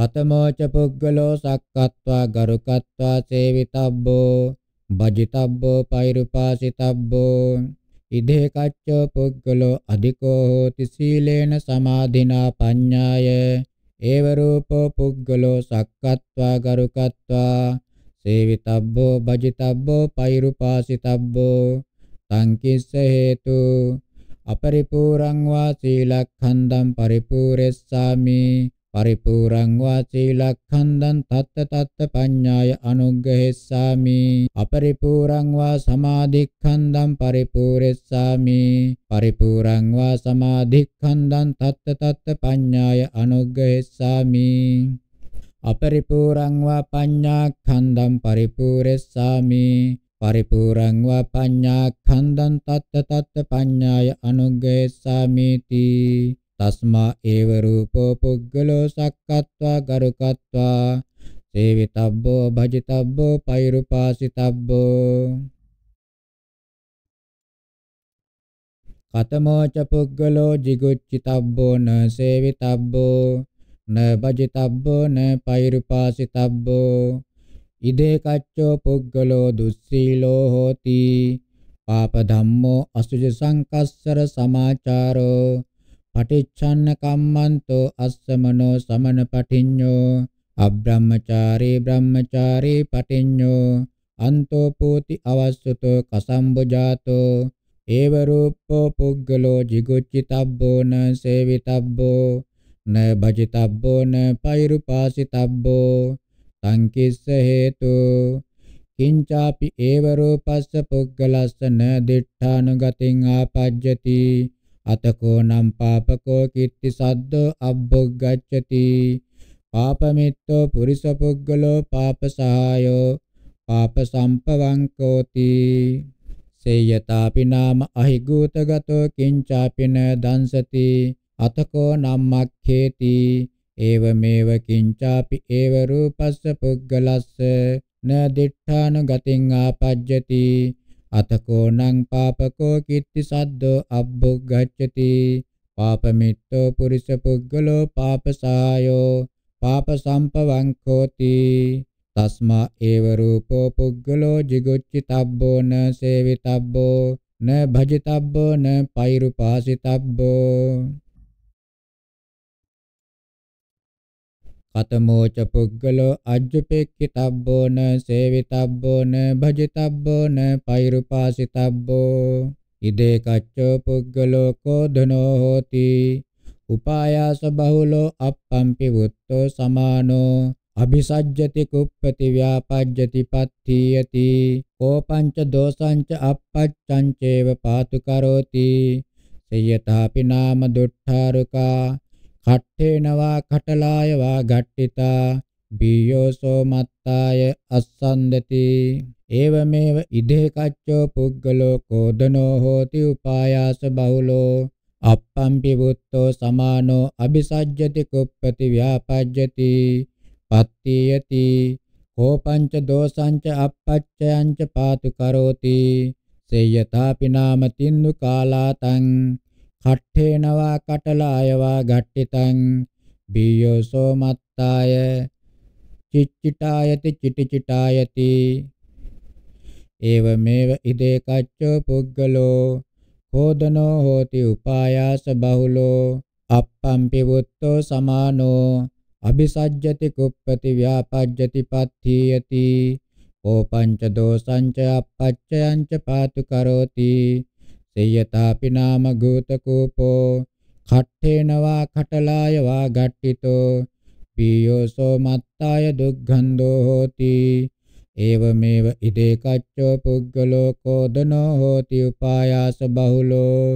Speaker 2: කතමෝච පුද්ගලෝ සක්කත්වා ගරුකත්වා සේවිතබ්බෝ
Speaker 3: බජිතබ්බෝ පෛරුපාසිතබ්බෝ ඉදේ කච්චෝ පුද්ගලෝ අධිකෝ හෝති සීලේන සමාධිනා පඤ්ඤාය ඒව රූපෝ පුද්ගලෝ සක්කත්වා ගරුකත්වා සේවිතබ්බෝ බජිතබ්බෝ පෛරුපාසිතබ්බෝ සංකිස්ස හේතු අපරිපූර්ණං වා සීලක්ඛන්දම් පරිපූර්ණස්සාමි පරිපූර්ණං වාචී ලක්ඛන්දං තත්ත තත්ත පඤ්ඤාය අනුග්ගහෙස්සාමි අපරිපූර්ණං වා සමාධික්ඛන්දං පරිපූර්ණෙස්සාමි පරිපූර්ණං වා සමාධික්ඛන්දං තත්ත තත්ත පඤ්ඤාය අනුග්ගහෙස්සාමි අපරිපූර්ණං වා පඤ්ඤාක්ඛන්දං පරිපූර්ණෙස්සාමි පරිපූර්ණං වා පඤ්ඤාක්ඛන්දං තත්ත තත්ත පඤ්ඤාය අනුග්ගහෙස්සාමි තී තස්මා ඒව රූපෝ පුද්ගලෝ
Speaker 2: සක්කත්වා ගරුකත්වා සේවිතබ්බෝ භජිතබ්බෝ පෛරුපාසිතබ්බෝ කතමෝ ච පුද්ගලෝ jiguccitabbo na sevitabbo na
Speaker 3: bhajitabbo na pairupasitabbo ඉදේ කච්චෝ පුද්ගලෝ දුස්සීලෝ හෝති පාප ධම්මෝ අසුජ සංකස්සර සමාචාරෝ පටිච්චන්න කම්මන්තෝ අස්සමනෝ සමන පටිඤ්ඤෝ අබ්‍රහ්මචාරේ බ්‍රහ්මචාරේ පටිඤ්ඤෝ අන්තෝ පෝති අවස්සතෝ කසම්බුජාතෝ ඒව රූපෝ පුග්ගලෝ jiguccitabbo na sevitabbo na bhajitabbo na pairupasitabbo සංකිස්ස හේතු කිංචාපි ඒව රූපස්ස පුග්ගලස්ස න දිඨානුගතින් ආපජ්ජති අතකෝ නම් පාපකෝ කිට්ටි සද්දෝ අබ්බොග්ගච්ඡති පාපමිත්තෝ පුරිස පුද්ගලෝ පාපසහායෝ පාප සම්පවංකෝති සේයතාපි නාම අහිගූතගතෝ කිංචාපින දංසති අතකෝ නම්මක්ඛේති ඒව මේව කිංචාපි ඒව රූපස්ස පුද්ගලස්ස න දිඨාන ගතින් ආපජ්ජති අතකෝ නං පාපකෝ කිත්ති සද්දෝ අබ්බුග්ගච්ඡති පාපමිත්තෝ පුරිස පුද්ගලෝ පාපසායෝ පාපසම්පවංකෝති තස්මා ඒව රූපෝ පුද්ගලෝ jigocchitabbෝ න සේවිතබ්බෝ න භජිතබ්බෝ න
Speaker 2: පෛරුපාසිතබ්බෝ කතමෝච පුග්ගලෝ අජ්ජුපෙක්ඛිතබ්බෝන සේවිතබ්බෝන
Speaker 3: භජිතබ්බෝන පෛරුපාසිතබ්බෝ ඉදේ කච්චෝ පුග්ගලෝ කෝධනෝ හෝති උපායාස බහුලෝ අප්පම්පි වුත්තෝ සමානෝ අභිසජ්ජති කුප්පති ව්‍යාපජ්ජති පත්ථියති කෝපංච දෝසංච අපච්ඡං චේව පාතු කරෝති සයථාපි නාම දුට්ඨාරකා කට්ඨේනවා කටලායවා ගට්ඨිතා බියෝසෝ මත්තාය අස්සන්දති ඒවමේව ඉදේ කච්චෝ පුද්ගලෝ කෝදනෝ හෝති උපායාස බහුලෝ අප්පම්පි බුත්තෝ සමානෝ අபிසජ්ජති කුප්පති ව්‍යාපජ්ජති පත්තියති කෝපංච දෝසංච අපච්චයංච පාතු කරෝති සේයතාපි නාමතින්දු කාලාතං කට්ඨේනවා කටලායවා ඝට්ටිතං බියෝසෝ මත්තාය චිච්චිටායති චිටිචිටායති ඒවමේව ඉදේ කච්චෝ පුග්ගලෝ හෝදනෝ හෝති උපායාස බහුලෝ අප්පම්පි වුත්තෝ සමානෝ අபிසජ්ජති කුප්පති ව්‍යාපජ්ජති පත්ථීයති ඕපංච දෝසංච අපච්චයංච පාතු කරෝති සේයතාපි නාම ගූත කූපෝ කට්ඨේනවා කටලාය වා ගට්ටිතෝ පීයෝසෝ මත්තාය දුක්ඛන්‍தோ හෝති ඒවමේව ඉදේ කච්චෝ පුග්ගලෝ කෝදනෝ හෝති උපායාස බහුලෝ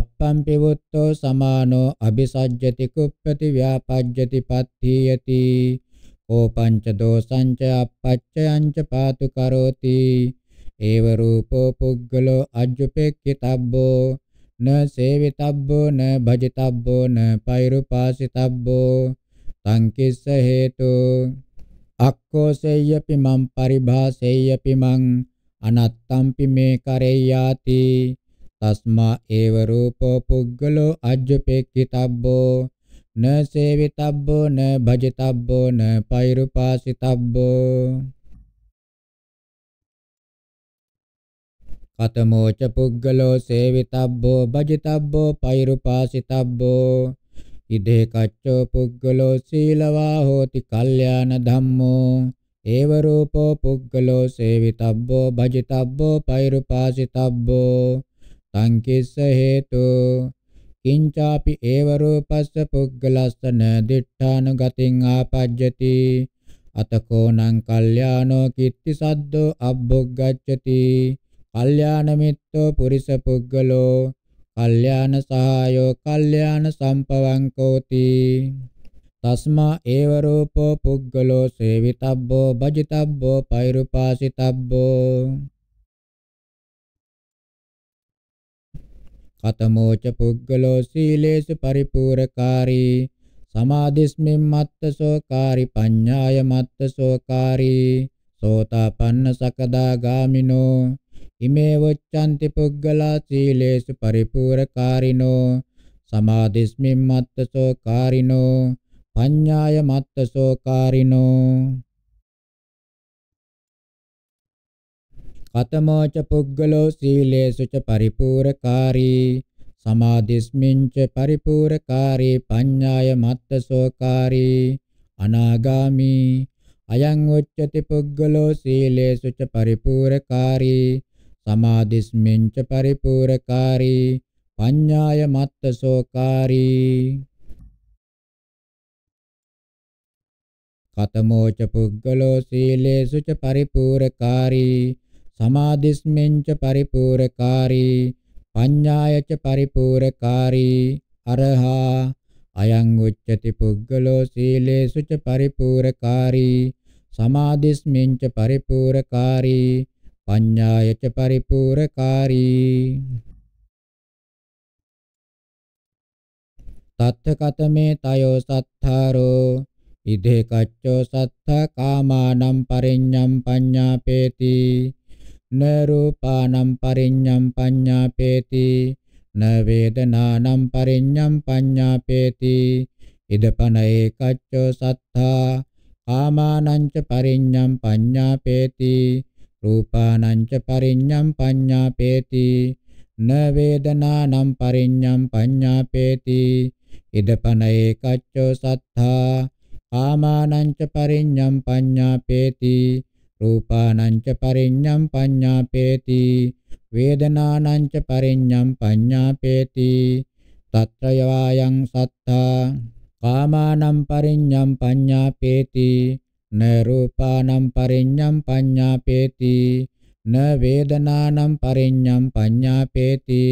Speaker 3: අප්පම් පිවුත්තෝ සමානෝ අபிසජ්ජති කුප්පති ව්‍යාපජ්ජති පත්ථීයති ඕපංච දෝසංච අපච්චයංච පාතු කරෝති ඒව රූපෝ පුද්ගලෝ අජ්ජුපෙක්ඛිතබ්බෝ න සේවිතබ්බෝ න භජිතබ්බෝ න පෛරුපාසිතබ්බෝ තං කිස්ස හේතු අක්කෝසෙය්‍යපි මම් පරිභාසෙය්‍යපි මං අනත්තම්පි මේ කරෙය්‍යාති තස්මා ඒව රූපෝ පුද්ගලෝ අජ්ජුපෙක්ඛිතබ්බෝ න සේවිතබ්බෝ න භජිතබ්බෝ න පෛරුපාසිතබ්බෝ කතමෝච පුග්ගලෝ සේවිතබ්බෝ භජිතබ්බෝ පෛරුපාසිතබ්බෝ ඉදේ කච්චෝ පුග්ගලෝ සීලවා හෝති කල්යාණ ධම්මෝ ඒව රූපෝ පුග්ගලෝ සේවිතබ්බෝ භජිතබ්බෝ පෛරුපාසිතබ්බෝ සංකිස්ස හේතු කිංචාපි ඒව රූපස්ස පුග්ගලස්සන දිඨානුගතින් ආපජ්ජති අතකෝ නං කල්යාණෝ කිත්ති සද්දෝ අබ්බොග්ගච්ඡති කල්යාණ මිත්‍රෝ පුරිස පුද්ගලෝ කල්යාණ සහායෝ කල්යාණ සම්පවංකෝති තස්මා ඒව
Speaker 2: රූපෝ පුද්ගලෝ සේවිතබ්බෝ භජිතබ්බෝ පෛරුපාසිතබ්බෝ කතමෝච
Speaker 3: පුද්ගලෝ සීලේසු පරිපූර්ණකාරී සමාධිස්මින් මත්තසෝ කාරි පඤ්ඤාය මත්තසෝ කාරී සෝතාපන්න සකදාගාමිනෝ ඉමේවච්ඡන්ති පුග්ගලා සීලේසු පරිපූර්ණකාරිනෝ සමාධිස්මින් මත්තසෝ කාරිනෝ පඤ්ඤාය
Speaker 2: මත්තසෝ කාරිනෝ කතමෝච පුග්ගලෝ සීලේසු ච පරිපූර්ණකාරී
Speaker 3: සමාධිස්මින්ච පරිපූර්ණකාරී පඤ්ඤාය මත්තසෝකාරී අනාගාමි අයං උච්චති පුග්ගලෝ සීලේසු ච පරිපූර්ණකාරී සමාධිස්මෙන්ච පරිපූර්ණකාරී පඤ්ඤාය
Speaker 2: මත්තසෝකාරී කතමෝච පුග්ගලෝ සීලේසු ච පරිපූර්ණකාරී
Speaker 3: සමාධිස්මෙන්ච පරිපූර්ණකාරී පඤ්ඤාය ච පරිපූර්ණකාරී අරහා අයං උච්චති පුග්ගලෝ සීලේසු ච පරිපූර්ණකාරී සමාධිස්මෙන්ච පරිපූර්ණකාරී
Speaker 2: පඤ්ඤායච පරිපූර්ණකාරී තත්ථ කතමේ තයෝ සත්තාරෝ
Speaker 3: ඉදේ කච්චෝ සත්තා කාමානම් පරිඤ්ඤම් පඤ්ඤාපේති න රූපානම් පරිඤ්ඤම් පඤ්ඤාපේති න වේදනානම් පරිඤ්ඤම් පඤ්ඤාපේති ඉදපන ඒකච්චෝ සත්තා කාමානං ච පරිඤ්ඤම් පඤ්ඤාපේති රූපානංච පරිඤ්ඤම් පඤ්ඤාපේති න වේදනානම් පරිඤ්ඤම් පඤ්ඤාපේති ඉදපනයේ කච්චෝ සත්තා කාමානංච පරිඤ්ඤම් පඤ්ඤාපේති රූපානංච පරිඤ්ඤම් පඤ්ඤාපේති වේදනානංච පරිඤ්ඤම් පඤ්ඤාපේති తత్రయవాయం సత్తా కామానం పరిඤ්ඤం పඤ්ඤాపేతి න රූපානම් පරිඤ්ඤම් පඤ්ඤාපේති න වේදනානම් පරිඤ්ඤම් පඤ්ඤාපේති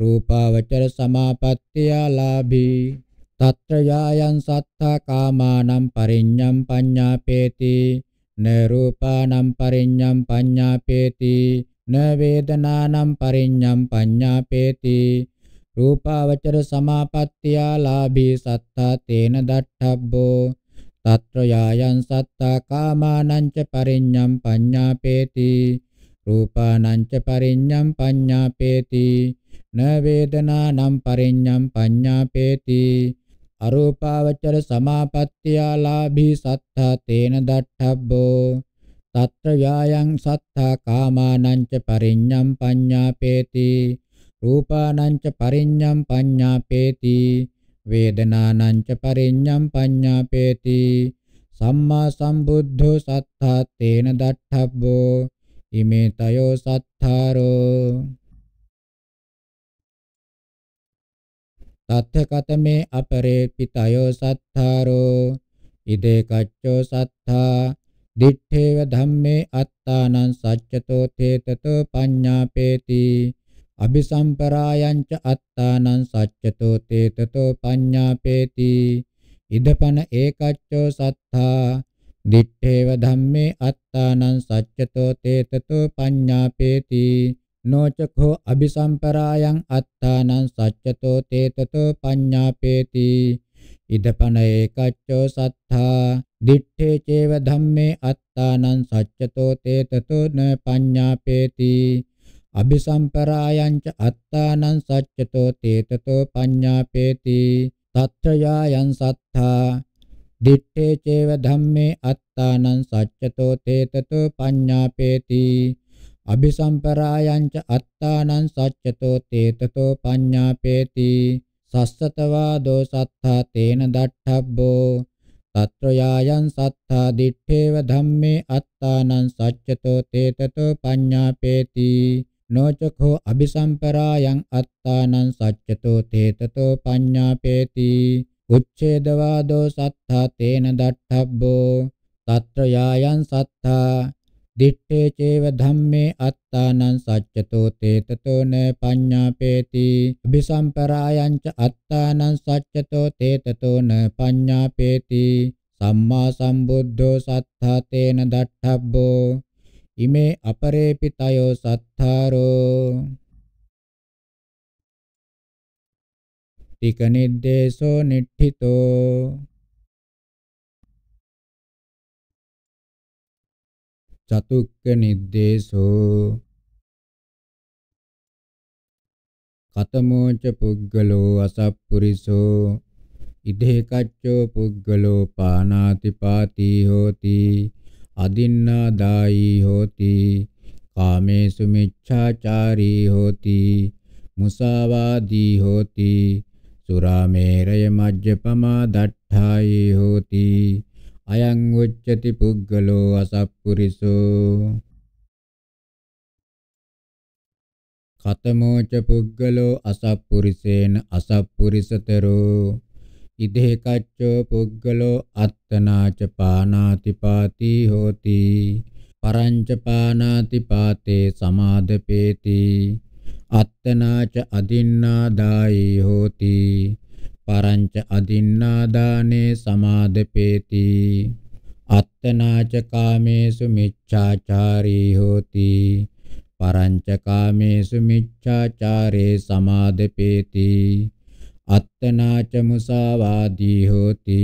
Speaker 3: රූපාවචර සමාපත්තිය ලාභී తత్ర యాయం సత్తా కామానం పరిඤ්ඤం పඤ්ඤాపేతి న రూపానం పరిඤ්ඤం పඤ్ఞాపేతి න වේදනානම් పరిඤ්ඤම් పඤ්ඤාపేతి රූපාවචර සමාපත්තිය ලාභී සත්තා තේන දට්ඨබ්බෝ తత్ర యాయం సత్తా కామానంచ పరిణ్యం పඤ్ఞాపేతి రూపానంచ పరిణ్యం పඤ్ఞాపేతి న వేదనానం పరిణ్యం పඤ్ఞాపేతి අරූපාවචර සමාපත්තියා ලාභී සත්තා තේන දට්ඨබ්බෝ తත්‍ර ව්‍යායං සත්තා කාමානං ච පරිඤ්ඤම් පඤ්ඤාපේති රූපානං ච පරිඤ්ඤම් පඤ්ඤාපේති වේදනානංච පරිඤ්ඤම් පඤ්ඤාපේති සම්මා සම්බුද්ධෝ සත්තා තේන දට්ඨබ්බෝ
Speaker 2: ඉමේ තයෝ සත්තාරෝ තත්ථ කතමේ අපරේ පිතයෝ සත්තාරෝ
Speaker 3: ඉදේ කච්චෝ සත්තා දිත්තේව ධම්මේ අත්තානං සච්චතෝ තේතතෝ පඤ්ඤාපේති අபிසම්පරායංච අත්තානං සච්චතෝ තේතතෝ පඤ්ඤාපේති ඉදපන ඒකච්චෝ සත්තා දිත්තේව ධම්මේ අත්තානං සච්චතෝ තේතතෝ පඤ්ඤාපේති නොචඛෝ අபிසම්පරායං අත්තානං සච්චතෝ තේතතෝ පඤ්ඤාපේති ඉදපන ඒකච්චෝ සත්තා දිත්තේ චේව ධම්මේ අත්තානං සච්චතෝ තේතතෝ න පඤ්ඤාපේති අபிසම්පරායංච අත්තානං සච්චතෝ තේතතෝ පඤ්ඤාපේති තත්ත්‍යායන් සත්තා දිත්තේ චේව ධම්මේ අත්තානං සච්චතෝ තේතතෝ පඤ්ඤාපේති අபிසම්පරායංච අත්තානං සච්චතෝ තේතතෝ පඤ්ඤාපේති සස්සතවා දෝසත්තා තේන දට්ඨබ්බෝ තත්‍රයායන් සත්තා දිත්තේව ධම්මේ අත්තානං සච්චතෝ තේතතෝ පඤ්ඤාපේති නොචකෝ අபிසම්පරායන් අත්තානං සච්චතෝ තේතතෝ පඤ්ඤාපේති උච්ඡේදවාදෝ සත්තා තේන දට්ඨබ්බෝ తත්‍ර යායන් සත්තා දිත්තේ චේව ධම්මේ අත්තානං සච්චතෝ තේතතෝ න පඤ්ඤාපේති අபிසම්පරායන් ච අත්තානං සච්චතෝ තේතතෝ න පඤ්ඤාපේති සම්මා සම්බුද්ධෝ සත්තා තේන දට්ඨබ්බෝ ඉමේ
Speaker 2: අපරේපිතයෝ සත්තාරෝ ටික නිද්දේශෝ නිට්ඨිතෝ
Speaker 1: චතුක්ක නිද්දේශෝ කතමෝච
Speaker 2: පුග්ගලෝ අසප්පුරිසෝ ඉදේකච්චෝ පුග්ගලෝ
Speaker 3: පානාති පාති හෝති අදින්නාදායි හෝති කාමේසු මිච්ඡාචාරී හෝති මුසාවාදී හෝති සුරාමේරය මජ්ජපමා දට්ඨායි හෝති
Speaker 2: අයං උච්චති පුග්ගලෝ අසප්පුරිසෝ කතමෝච පුග්ගලෝ අසප්පුරිසේන
Speaker 3: අසප්පුරිසතරෝ ඉදේකච්චෝ පුද්ගලෝ අත්තනාච පානාති පාති හෝති පරංච පානාති පාතේ සමාදපේති අත්තනාච අදින්නාදායි හෝති පරංච අදින්නාදානේ සමාදපේති අත්තනාච කාමේසු මිච්ඡාචාරී හෝති පරංච කාමේසු මිච්ඡාචාරේ සමාදපේති අත්තනාච මුසාවාදී හෝති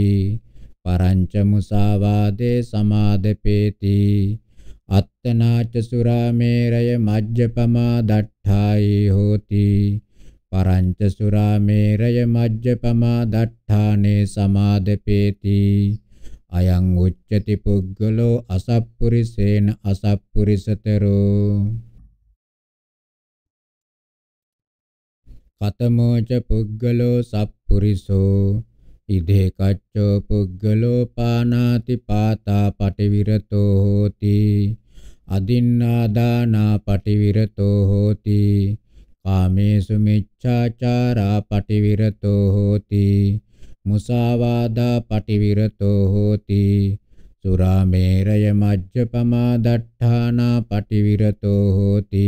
Speaker 3: පරංච මුසාවාදේ සමාදපේති අත්තනාච සුරාමේරය මජ්ජපමා දට්ඨායි හෝති පරංච සුරාමේරය මජ්ජපමා දට්ඨානේ සමාදපේති අයං උච්චති පුග්ගලෝ අසප්පුරිසේන අසප්පුරිසතරෝ
Speaker 2: කතමෝච පුද්ගලෝ සප්පුරිසෝ ඉදේ කච්චෝ පුද්ගලෝ
Speaker 3: පානාති පාතා පටිවිරතෝ හෝති අදින්නාදානා පටිවිරතෝ හෝති කාමේසු මිච්ඡාචාරා පටිවිරතෝ හෝති මුසාවාදා පටිවිරතෝ හෝති සුරාමේරය මජ්ජපමා දට්ඨානා පටිවිරතෝ
Speaker 2: හෝති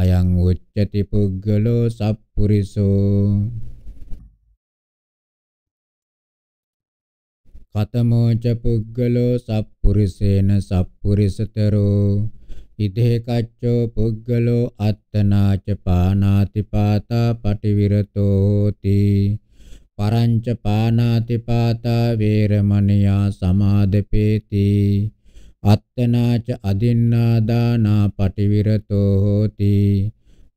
Speaker 2: අයං උච්චති පුද්ගලෝ සප්පුරිසෝ කතමෝච
Speaker 3: පුද්ගලෝ සප්පුරිසේන සප්පුරිසතරෝ ඉදේ කච්චෝ පුද්ගලෝ අත්තනාච පානාති පාතා පටිවිරතෝ හෝති පරංච පානාති පාතා වේරමණියා සමාදපේති අත්තනාච අදින්නා දානා පටිවිරතෝ හෝති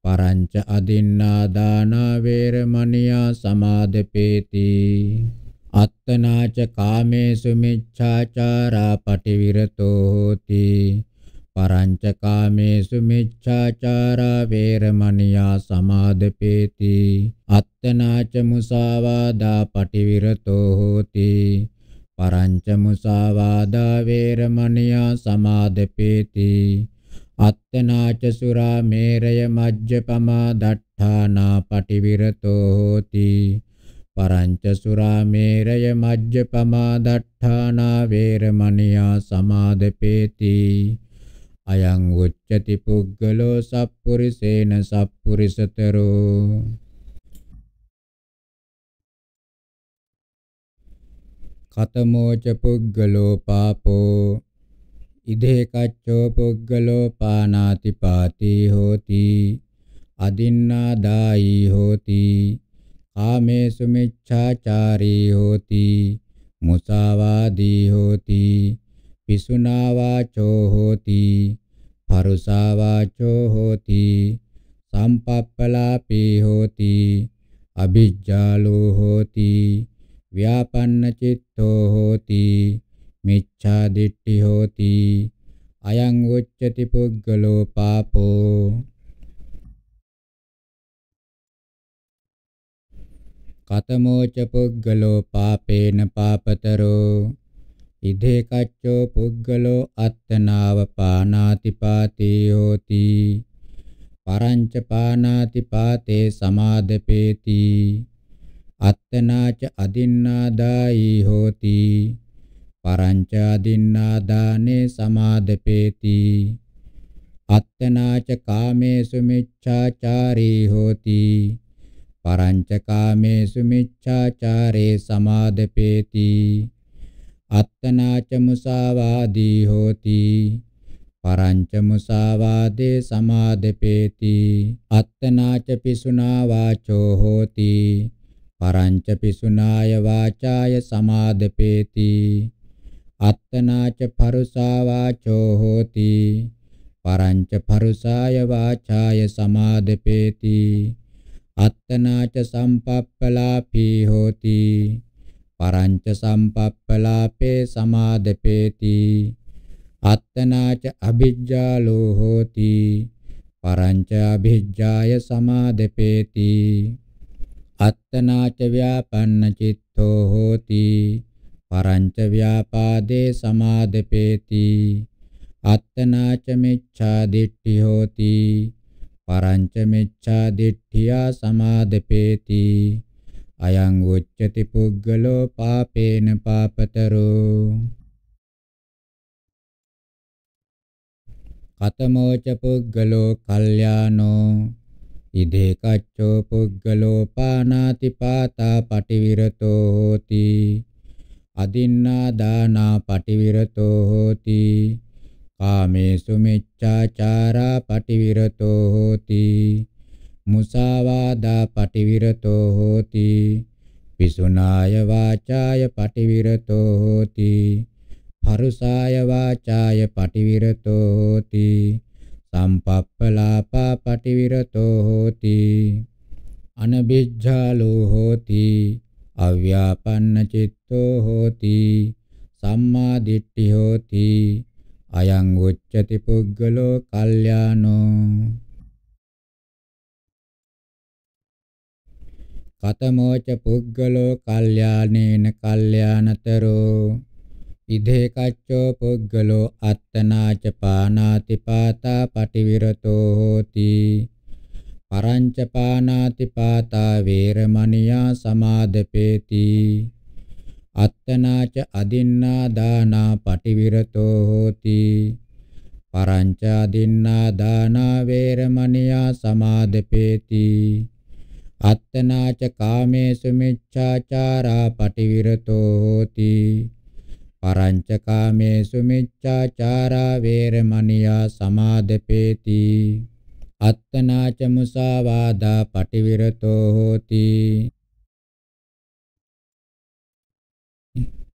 Speaker 3: පරංච අදින්නා දානා වේරමණියා සමාදපේති අත්තනාච කාමේසු මිච්ඡාචාරා පටිවිරතෝ හෝති පරංච කාමේසු මිච්ඡාචාරා වේරමණියා සමාදපේති අත්තනාච මුසාවාදා පටිවිරතෝ හෝති පරංච මුසාවාදා වේරමණියා සමාදපේති අත්තනාච සුරා මේරය මජ්ජපමා දට්ඨානා පටිවිරතෝ හෝති පරංච සුරා මේරය මජ්ජපමා දට්ඨානා වේරමණියා සමාදපේති අයං උච්චති
Speaker 2: පුග්ගලෝ සප්පුරිසේන සප්පුරිසතරෝ කතමෝච පුග්ගලෝ පාපෝ ඉදේ කච්චෝ පුග්ගලෝ
Speaker 3: පානාති පාතී හෝති අදින්නා දායි හෝති කාමේසු මිච්ඡාචාරී හෝති මුසාවාදී හෝති පිසුනා වාචෝ හෝති පරුසා වාචෝ හෝති සම්පප්පලාපී හෝති අභිජ්ජාලෝ හෝති ව්‍යාපන්න චිත්ත අවිජ්ජත්තෝ හෝති මිච්ඡා දිට්ඨි හෝති අයං උච්චති පුද්ගලෝ
Speaker 2: පාපෝ කතමෝච පුද්ගලෝ පාපේන පාපතරෝ
Speaker 3: ඉදේ කච්චෝ පුද්ගලෝ අත්තනාව පානාති පාතේ හෝති පරංච පානාති පාතේ සමාදපේති අත්තනාච අදින්නාදායි හෝති පරංච අදින්නාදානේ සමාදපේති අත්තනාච කාමේසු මිච්ඡාචාරී හෝති පරංච කාමේසු මිච්ඡාචාරේ සමාදපේති අත්තනාච මුසාවාදී හෝති පරංච මුසාවාදේ සමාදපේති අත්තනාච පිසුනා වාචෝ හෝති පරංච පිසුනාය වාචාය සමාදපේති අත්තනාච පරුසා වාචෝ හෝති පරංච පරුසාය වාචාය සමාදපේති අත්තනාච සම්පප්පලාපී හෝති පරංච සම්පප්පලාපේ සමාදපේති අත්තනාච අභිජ්ජාලෝ හෝති පරංච අභිජ්ජාය සමාදපේති අත්තනාච ව්‍යාපන්න චිත්තෝ හෝති පරංච ව්‍යාපාදේ සමාදපේති අත්තනාච මිච්ඡා දිට්ඨි හෝති පරංච මිච්ඡා දිට්ඨියා සමාදපේති
Speaker 2: අයං උච්චති පුද්ගලෝ පාපේන පාපතරෝ කතමෝච පුද්ගලෝ කල්යානෝ ඉදේකච්චෝ පුද්ගලෝ
Speaker 3: පානාති පාතා පටිවිරතෝ හෝති අදින්නා දානා පටිවිරතෝ හෝති කාමේසු මිච්ඡාචාරා පටිවිරතෝ හෝති මුසාවාදා පටිවිරතෝ හෝති පිසුනාය වාචාය පටිවිරතෝ හෝති පරුසාය වාචාය පටිවිරතෝ හෝති සම්පප්පලාපා පටිවිරතෝ හෝති අනබිජ්ජාලෝ හෝති අව්‍යාපන්න චිත්තෝ හෝති සම්මා දිට්ඨි හෝති අයං උච්චති පුද්ගලෝ
Speaker 2: කල්යාණෝ කතමෝච පුද්ගලෝ කල්යාණේන කල්යාණතරෝ
Speaker 3: ඉදේකච්චෝ පුද්ගලෝ අත්තනාච පානාති පාතා පටිවිරතෝ හෝති පරංච පානාති පාතා වේරමණියා සමාදපේති අත්තනාච අදින්නා දානා පටිවිරතෝ හෝති පරංච අදින්නා දානා වේරමණියා සමාදපේති අත්තනාච කාමේසු මිච්ඡාචාරා පටිවිරතෝ හෝති පරංචකාමේසු මිච්ඡාචාරා වේරමණියා සමාදපේති අත්තනාච මුසාවාදා පටිවිරතෝ හෝති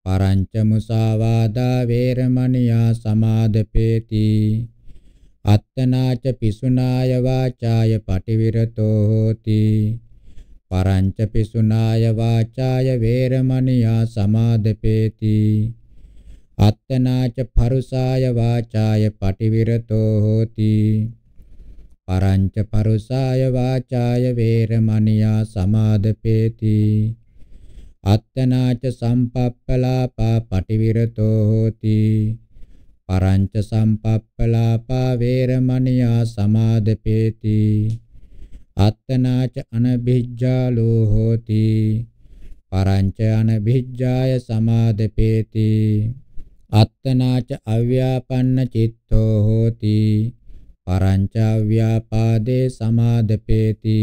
Speaker 3: පරංච මුසාවාදා වේරමණියා සමාදපේති අත්තනාච පිසුනාය වාචාය පටිවිරතෝ හෝති පරංච පිසුනාය වාචාය වේරමණියා සමාදපේති අත්තනාච පරුසාය වාචාය පටිවිරතෝ හෝති පරංච පරුසාය වාචාය වේරමණියා සමාදපේති අත්තනාච සම්පප්පලාපා පටිවිරතෝ හෝති පරංච සම්පප්පලාපා වේරමණියා සමාදපේති අත්තනාච අනබිජ්ජාලෝ හෝති පරංච අනබිජ්ජාය සමාදපේති අත්තනාච අව්‍යාපන්න චිත්තෝ හෝති පරංච අව්‍යාපාදේ සමාදපේති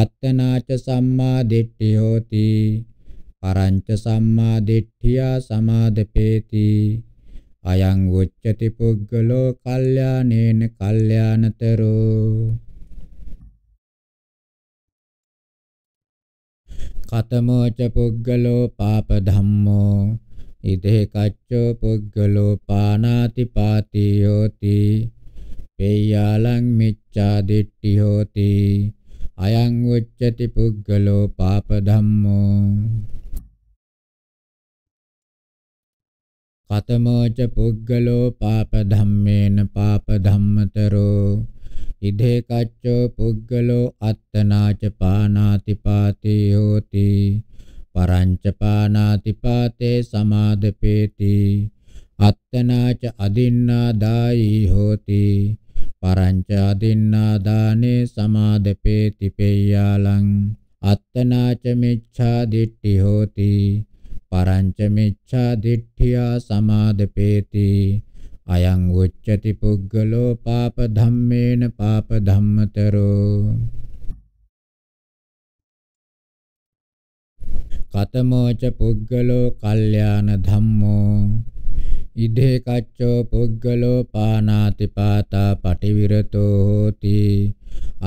Speaker 3: අත්තනාච සම්මා දිට්ඨි හෝති පරංච සම්මා දිට්ඨියා සමාදපේති අයං උච්චති පුග්ගලෝ කල්යානේන
Speaker 2: කල්යානතරෝ කතමෝච පුග්ගලෝ පාප ධම්මෝ
Speaker 3: ඉදේ කච්චෝ පුද්ගලෝ පානාති පාති යෝති පේයාලං මිච්ඡා දිට්ඨි හෝති අයං උච්චති පුද්ගලෝ පාප ධම්මෝ කතමෝච පුද්ගලෝ පාප ධම්මේන පාප ධම්මතරෝ ඉදේ කච්චෝ පුද්ගලෝ අත්තනාච පානාති පාති හෝති පරංචපානාතිපාතේ සමාදපේති අත්තනාච අදින්නා දායි හෝති පරංච අදින්නා දානේ සමාදපේති පේයාලං අත්තනාච මිච්ඡා දිට්ඨි හෝති පරංච මිච්ඡා දිට්ඨියා සමාදපේති අයං උච්චති පුග්ගලෝ පාප ධම්මේන පාප ධම්මතරෝ කතමෝච පුද්ගලෝ කල්යාණ ධම්මෝ ඉදේ කච්චෝ පුද්ගලෝ පානාති පාතා පටිවිරතෝ හෝති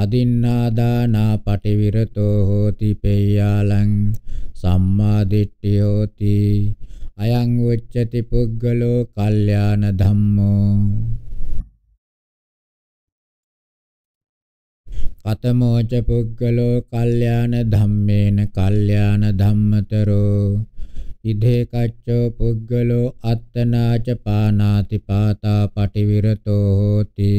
Speaker 3: අදින්නාදානා පටිවිරතෝ හෝති පේයාලං සම්මා දිට්ඨි හෝති අයං උච්චති පුද්ගලෝ කල්යාණ ධම්මෝ අතමෝච පුග්ගලෝ කල්යාණ ධම්මේන කල්යාණ ධම්මතරෝ ඉදේ කච්චෝ පුග්ගලෝ අත්තනාච පානාති පාතා පටිවිරතෝ හෝති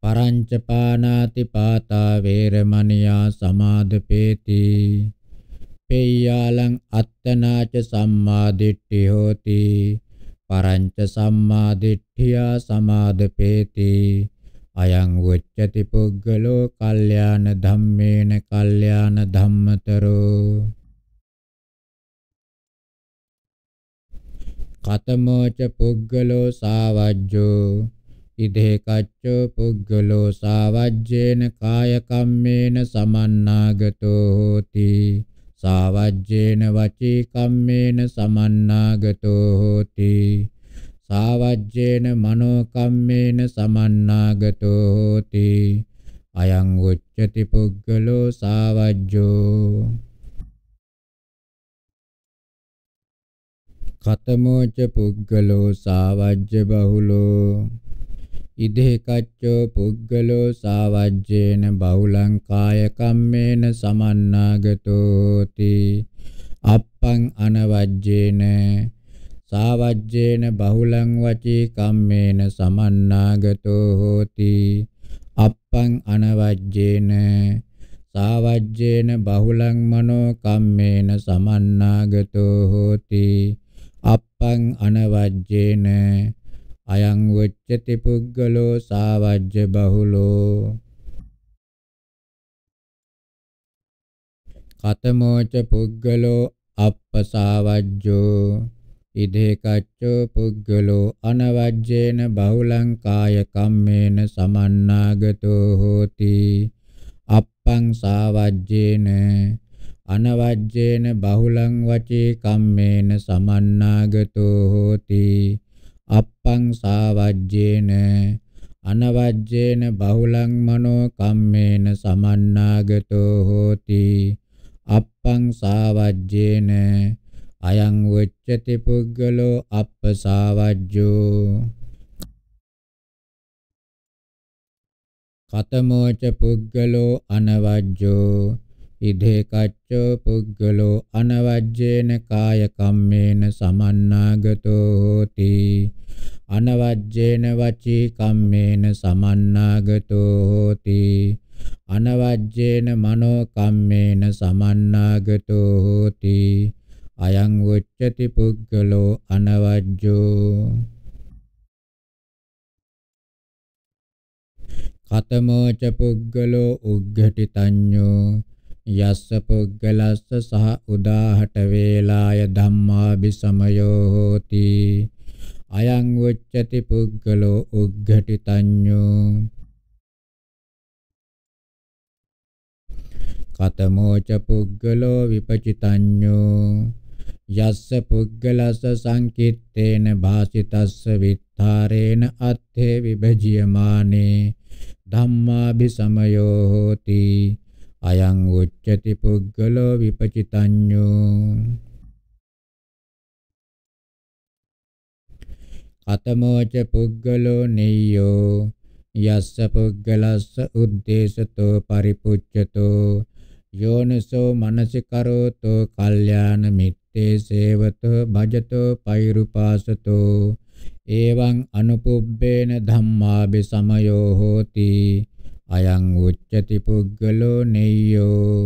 Speaker 3: පරංච පානාති පාතා වේරමණියා සමාදපේති පේයාලං අත්තනාච සම්මාදිට්ඨි හෝති පරංච සම්මාදිට්ඨියා සමාදපේති අයං උච්චති පුද්ගලෝ කල්යාණ ධම්මේන කල්යාණ
Speaker 2: ධම්මතරෝ කතමෝච පුද්ගලෝ සාවජ්ජෝ ඉදේ කච්චෝ
Speaker 3: පුද්ගලෝ සාවජ්ජේන කාය කම්මේන සමන්නාගතෝ හෝති සාවජ්ජේන වචී කම්මේන සමන්නාගතෝ හෝති සාවජ්ජේන මනෝ කම්මේන සමන්නාගතෝ
Speaker 2: හෝති අයං උච්චති පුද්ගලෝ සාවජ්ජෝ කතමෝච පුද්ගලෝ සාවජ්ජ බහුලෝ ඉදේකච්චෝ
Speaker 3: පුද්ගලෝ සාවජ්ජේන බහුලං කාය කම්මේන සමන්නාගතෝ හෝති අප්පං අනවජ්ජේන සාවජ්ජේන බහුලං වචී කම්මේන සමන්නාගතෝ හෝති අප්පං අනවජ්ජේන සාවජ්ජේන බහුලං මනෝ කම්මේන සමන්නාගතෝ හෝති අප්පං අනවජ්ජේන අයං වච්චති පුද්ගලෝ සාවජ්ජ
Speaker 2: බහුලෝ කතමෝච පුද්ගලෝ අප්පසාවජ්ජෝ
Speaker 3: ඉදේකච්චෝ පුද්ගලෝ අනවජ්ජේන බහුලං කාය කම්මේන සමන්නාගතෝ හෝති අප්පං සාවජ්ජේන අනවජ්ජේන බහුලං වචේ කම්මේන සමන්නාගතෝ හෝති අප්පං සාවජ්ජේන අනවජ්ජේන බහුලං මනෝ කම්මේන සමන්නාගතෝ හෝති අප්පං සාවජ්ජේන අයං උච්චති පුද්ගලෝ
Speaker 2: අප්පසාවජ්ජෝ කතමෝච පුද්ගලෝ අනවජ්ජෝ ඉදේ
Speaker 3: කච්චෝ පුද්ගලෝ අනවජ්ජේන කාය කම්මේන සමන්නාගතෝ හෝති අනවජ්ජේන වචී කම්මේන සමන්නාගතෝ හෝති අනවජ්ජේන මනෝ කම්මේන සමන්නාගතෝ හෝති අයං උච්චති පුද්ගලෝ
Speaker 2: අනවජ්ජෝ කතමෝ ච පුද්ගලෝ උග්ඝටි තඤ්ඤෝ යස්ස
Speaker 3: පුද්ගලස්ස සහ උදාහට වේලාය ධම්මාභි සමයෝ හෝති අයං උච්චති පුද්ගලෝ උග්ඝටි තඤ්ඤෝ කතමෝ ච පුද්ගලෝ විපචිතඤ්ඤෝ යස්ස පුද්ගලස්ස සංකිට්ඨේන භාසිතස්ස විත්තරේන අත්ථේ විභජ්‍යමානේ ධම්මාභිසමයෝ හෝති අයං උච්චති
Speaker 2: පුද්ගලෝ විපචිතඤ්ඤෝ අතමෝච පුද්ගලෝ නෙය්‍යෝ යස්ස
Speaker 3: පුද්ගලස්ස උද්දේශතෝ පරිපුච්ඡතෝ යෝනසෝ මනසිකරෝතෝ කල්යාණ මිත් තේ සේවතෝ භජතෝ පෛරුපාසතෝ එවං අනුපුබ්බේන ධම්මාබි සමයෝ
Speaker 2: හෝති අයං උච්චති පුග්ගලෝ නෙය්‍යෝ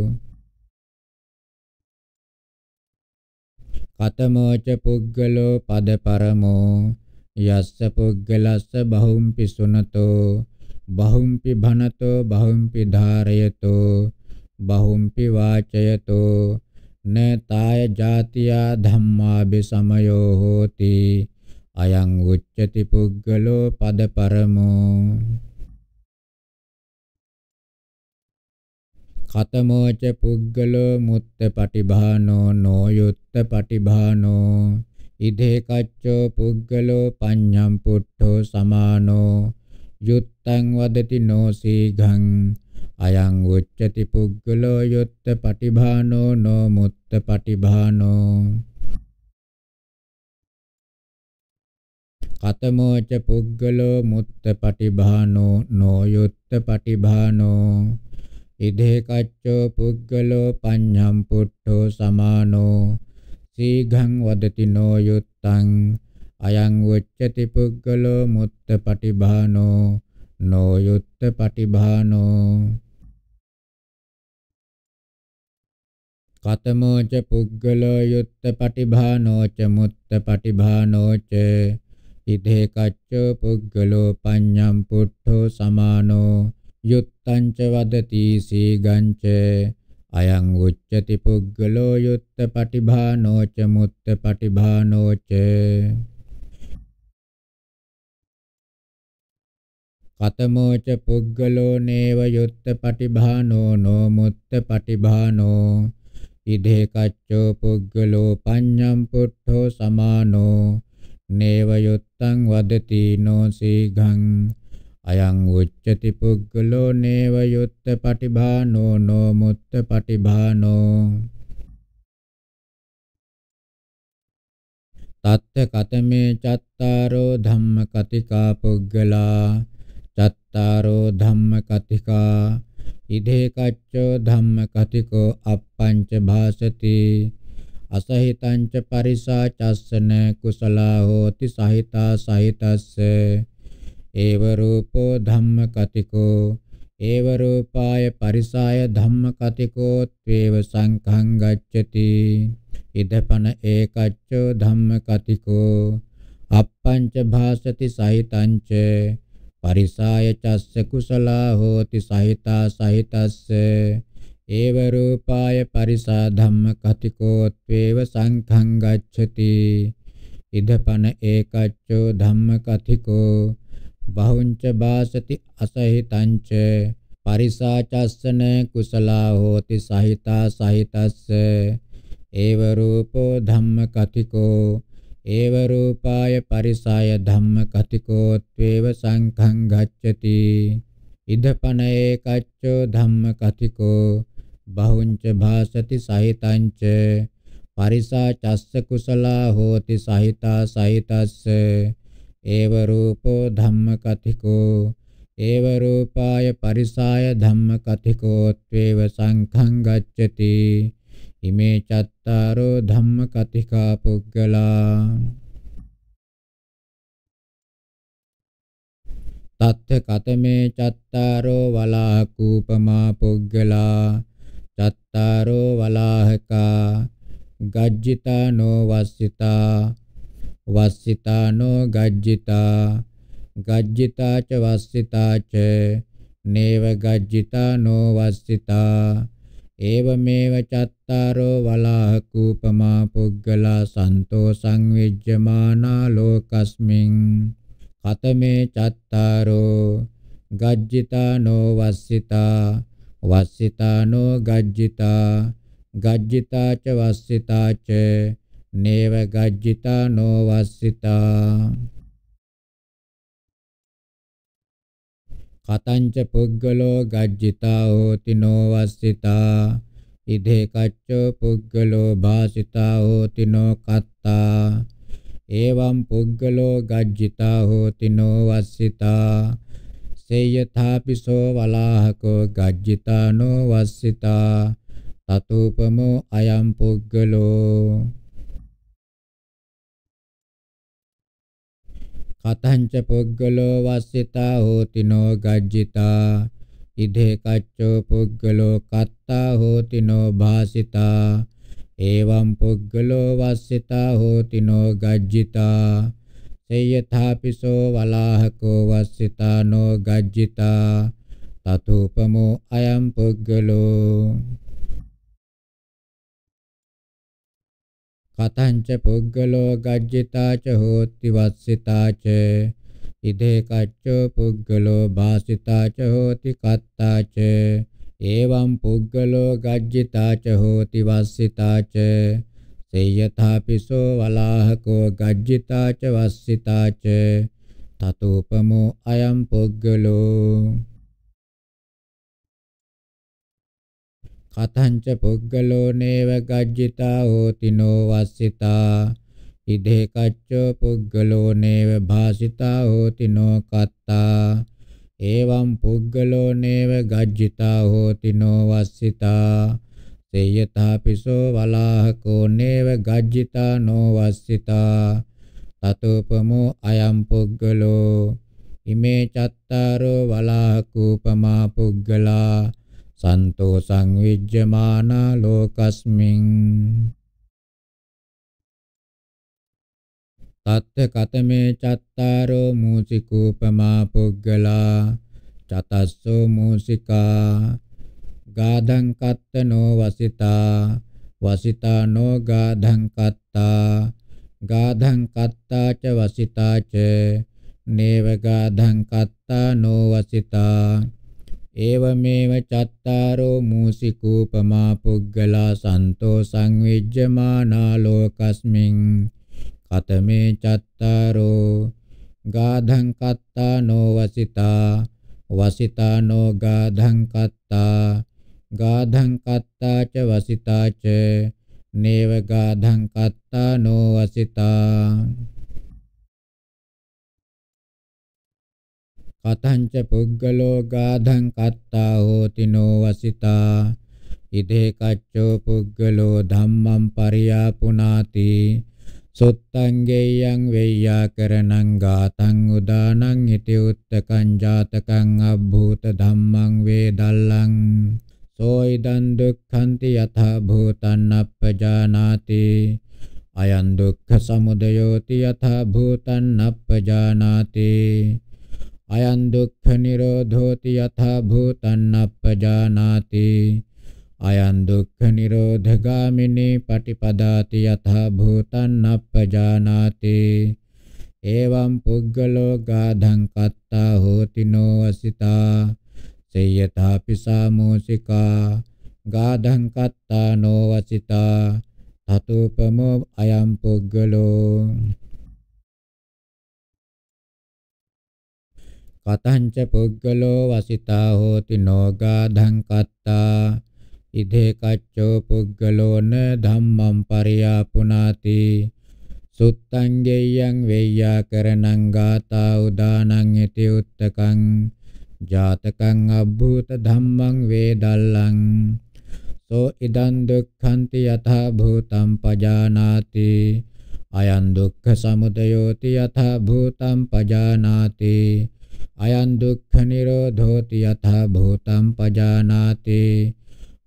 Speaker 2: කතමෝච පුග්ගලෝ පද
Speaker 3: පරමෝ යස්ස පුග්ගලස්ස බහුම්පි සුනතෝ බහුම්පි භනතෝ බහුම්පි ධාරයතෝ බහුම්පි වාචයතෝ නතාය ජාතියා ධම්මා බිසමයෝ හෝති
Speaker 2: අයං උච්චති පුග්ගලෝ පදපරමෝ කතමෝච පුග්ගලෝ
Speaker 3: මුත්ත පටිභානෝ නොයුත්ත පටිභානෝ ඉදේ කච්චෝ පුග්ගලෝ පඤ්ඤම් පුට්ඨෝ සමානෝ යුත්තං වදති නොසීඝං අයං උච්චති පුග්ගලෝ යොත්ත පටිභානෝ නෝ මුත්ත පටිභානෝ කතමෝච පුග්ගලෝ මුත්ත පටිභානෝ නෝ යොත්ත පටිභානෝ ඉදේ කච්චෝ පුග්ගලෝ පඤ්ඤම් පුට්ඨෝ සමානෝ සීඝං වදති නෝ යොත්තං අයං උච්චති පුග්ගලෝ මුත්ත පටිභානෝ නෝ යොත්ත පටිභානෝ කතමෝච පුග්ගලෝ යුත්ත පටිභානෝච මුත්ත පටිභානෝච ඉදේ කච්චෝ පුග්ගලෝ පඤ්ඤම් පුට්ඨෝ සමානෝ යුත්තං ච වදති සීගංච අයං උච්චති පුග්ගලෝ යුත්ත පටිභානෝ ච මුත්ත පටිභානෝ ච කතමෝ ච පුග්ගලෝ නේව යුත්ත පටිභානෝ නෝ මුත්ත පටිභානෝ ඉදේ කච්චෝ පුග්ගලෝ පඤ්ඤම් පුට්ඨෝ සමානෝ නේව යුත්තං වදති නෝ සීඝං අයං උච්චති පුග්ගලෝ නේව යුත්ත පටිභානෝ නෝ මුත්ත පටිභානෝ
Speaker 2: තත්ත කතමේ චත්තාරෝ ධම්ම කතිකා පුග්ගලා චත්තාරෝ
Speaker 3: ධම්ම කතිකා ඉදේ කච්චෝ ධම්ම කතිකෝ අප්පංච භාසති අසහිතංච පරිසා චස්සන කුසලා හෝති සහිතා සහිතස්ස ඒව රූපෝ ධම්ම කතිකෝ ඒව රූපාය පරිසාය ධම්ම කතිකෝ ත්වේව සංඛං ගච්ඡති ඉදපන ඒකච්චෝ ධම්ම කතිකෝ අප්පංච භාසති සහිතංච පරිසාය චස්ස කුසලා හෝති සහිතා සහිතස්ස ඒව රූපාය පරිසා ධම්ම කතිකෝත්වේව සංඛං ගච්ඡති ඉදපන ඒකච්චෝ ධම්ම කතිකෝ බහුංච වාසති අසහිතංච පරිසා චස්සන කුසලා හෝති සහිතා සහිතස්ස ඒව රූපෝ ධම්ම කතිකෝ ඒව රූපාය පරිසාය ධම්ම කතිකෝත්වේව සංඛං ගච්ඡති ඉදපන ඒකච්චෝ ධම්ම කතිකෝ බහුංච භාසති සහිතංච පරිසා චස්ස කුසලා හෝති සහිතා සහිතස්ස ඒව රූපෝ ධම්ම කතිකෝ ඒව රූපාය පරිසාය ධම්ම කතිකෝත්වේව සංඛං ගච්ඡති ඉමේ චත්තාරෝ ධම්ම කතිකා පුග්ගලා
Speaker 2: තත්ථ කතමේ චත්තාරෝ වලාහකූපමා පුග්ගලා චත්තාරෝ
Speaker 3: වලාහකා ගජ්ජිතා නෝ වස්සිතා වස්සිතා නෝ ගජ්ජිතා ගජ්ජිතා ච වස්සිතා ච නේව ගජ්ජිතා නෝ වස්සිතා ඒවමේව චත් අත්තාරෝ වලාහකූපමා පුග්ගලා සන්තෝ සංවිජ්ජමානා ලෝකස්මින් කතමේ චත්තාරෝ ගජ්ජිතානෝ වස්සිතා වස්සිතානෝ ගජ්ජිතා
Speaker 2: ගජ්ජිතා ච වස්සිතා ච නේව ගජ්ජිතානෝ වස්සිතා කතංච පුග්ගලෝ ගජ්ජිතා හෝති නෝ වස්සිතා ඉදේ
Speaker 3: කච්චෝ පුග්ගලෝ භාසිතා හෝති නෝ කත්තා එවං පුග්ගලෝ ගජ්ජිතා හෝති නෝ වස්සිතා සේයථාපිසෝ වලාහකෝ ගජ්ජිතා නෝ වස්සිතා තතුපමෝ
Speaker 2: අයම් පුග්ගලෝ කතංච පුග්ගලෝ වස්සිතා හෝති නෝ
Speaker 3: ගජ්ජිතා ඉදේ කච්චෝ පුග්ගලෝ කත්තා හෝති නෝ භාසිතා එවං පුග්ගලෝ වස්සිතා හෝති නෝ ගජ්ජිතා සේයථාපිසෝ වලාහකෝ වස්සිතා නෝ ගජ්ජිතා තතුපමෝ අයං පුග්ගලෝ කතංච පුග්ගලෝ ගජ්ජිතා ච හෝති වස්සිතා ච ඉදේ කච්චෝ පුද්ගලෝ භාසිතාච හෝති කත්තාච එවං පුද්ගලෝ ගජ්ජිතාච හෝති වස්සිතාච සේයථාපිසෝ වලාහකෝ ගජ්ජිතාච
Speaker 2: වස්සිතාච තතුපමෝ අයම් පුද්ගලෝ කතංච පුද්ගලෝ නේව ගජ්ජිතා හෝති නෝ වස්සිතා ඉදේ කච්චෝ
Speaker 3: පුග්ගලෝ නේව භාසිතා හෝති නෝ කත්තා එවං පුග්ගලෝ නේව ගජ්ජිතා හෝති නෝ වස්සිතා සේයතා පිසෝ වලාහකෝ නේව ගජ්ජිතා නෝ වස්සිතා තතෝපමෝ අයම් පුග්ගලෝ ඉමේ චත්තාරෝ වලාහකූපමා පුග්ගලා සන්තෝ සංවිජ්ජමානා
Speaker 2: ලෝකස්මින් තත්ත කතමේ චත්තාරෝ මූසිකූපමා පුග්ගලා
Speaker 3: චතස්සෝ මූසිකා ගාධං කත්තනෝ වසිතා වසිතා නෝ ගාධං කත්තා ගාධං කත්තා ච වසිතා ච නේව ගාධං කත්තා නෝ වසිතා ඒවමේව චත්තාරෝ මූසිකූපමා පුග්ගලා සන්තෝ සංවිජ්ජමානා ලෝකස්මින් කතමේ චත්තාරෝ ගාධං කත්තානෝ වසිතා වසිතානෝ ගාධං කත්තා ගාධං කත්තා ච වසිතා
Speaker 2: ච නේව ගාධං කත්තානෝ වසිතා කතංච පුග්ගලෝ
Speaker 3: ගාධං කත්තා හෝති නෝ වසිතා ඉදේ කච්චෝ පුග්ගලෝ ධම්මං පරියාපුනාති සොත්තං ගේයං වේයාකරණං ගාතං උදානං හිති උත්තකං ජාතකං අබ්භූත ධම්මං වේදල්ලං සෝයිදං දුක්ඛන්ති යථා භූතං අප්පජානාති අයං දුක්ඛ සමුදයෝති යථා භූතං අප්පජානාති අයං දුක්ඛ නිරෝධෝති යථා භූතං අප්පජානාති අයං දුක්ඛ නිරෝධගාමිනී පටිපදාති යථා භූතං අප්පජානාති එවං පුග්ගලෝ ගාධං කත්තා හෝති නෝ අසිතා සේයථාපි සාමෝසිකා ගාධං කත්තා නෝ
Speaker 2: වසිතා තතුපමෝ අයං පුග්ගලෝ කතංච පුග්ගලෝ වසිතා හෝති නෝ ගාධං කත්තා ඉදේ කච්චෝ
Speaker 3: පුග්ගලෝන ධම්මං පරියාපුනාති සුත්තං ගෙයං වේයා කරණං ගාතා උදානං ඉති උත්තකං ජාතකං අබ්බූත ධම්මං වේදල්ලං සෝ ඉදං දුක්ඛන්ති යථා භූතං පජානාති අයං දුක්ඛ සමුදයෝති යථා භූතං පජානාති අයං දුක්ඛ නිරෝධෝති යථා භූතං පජානාති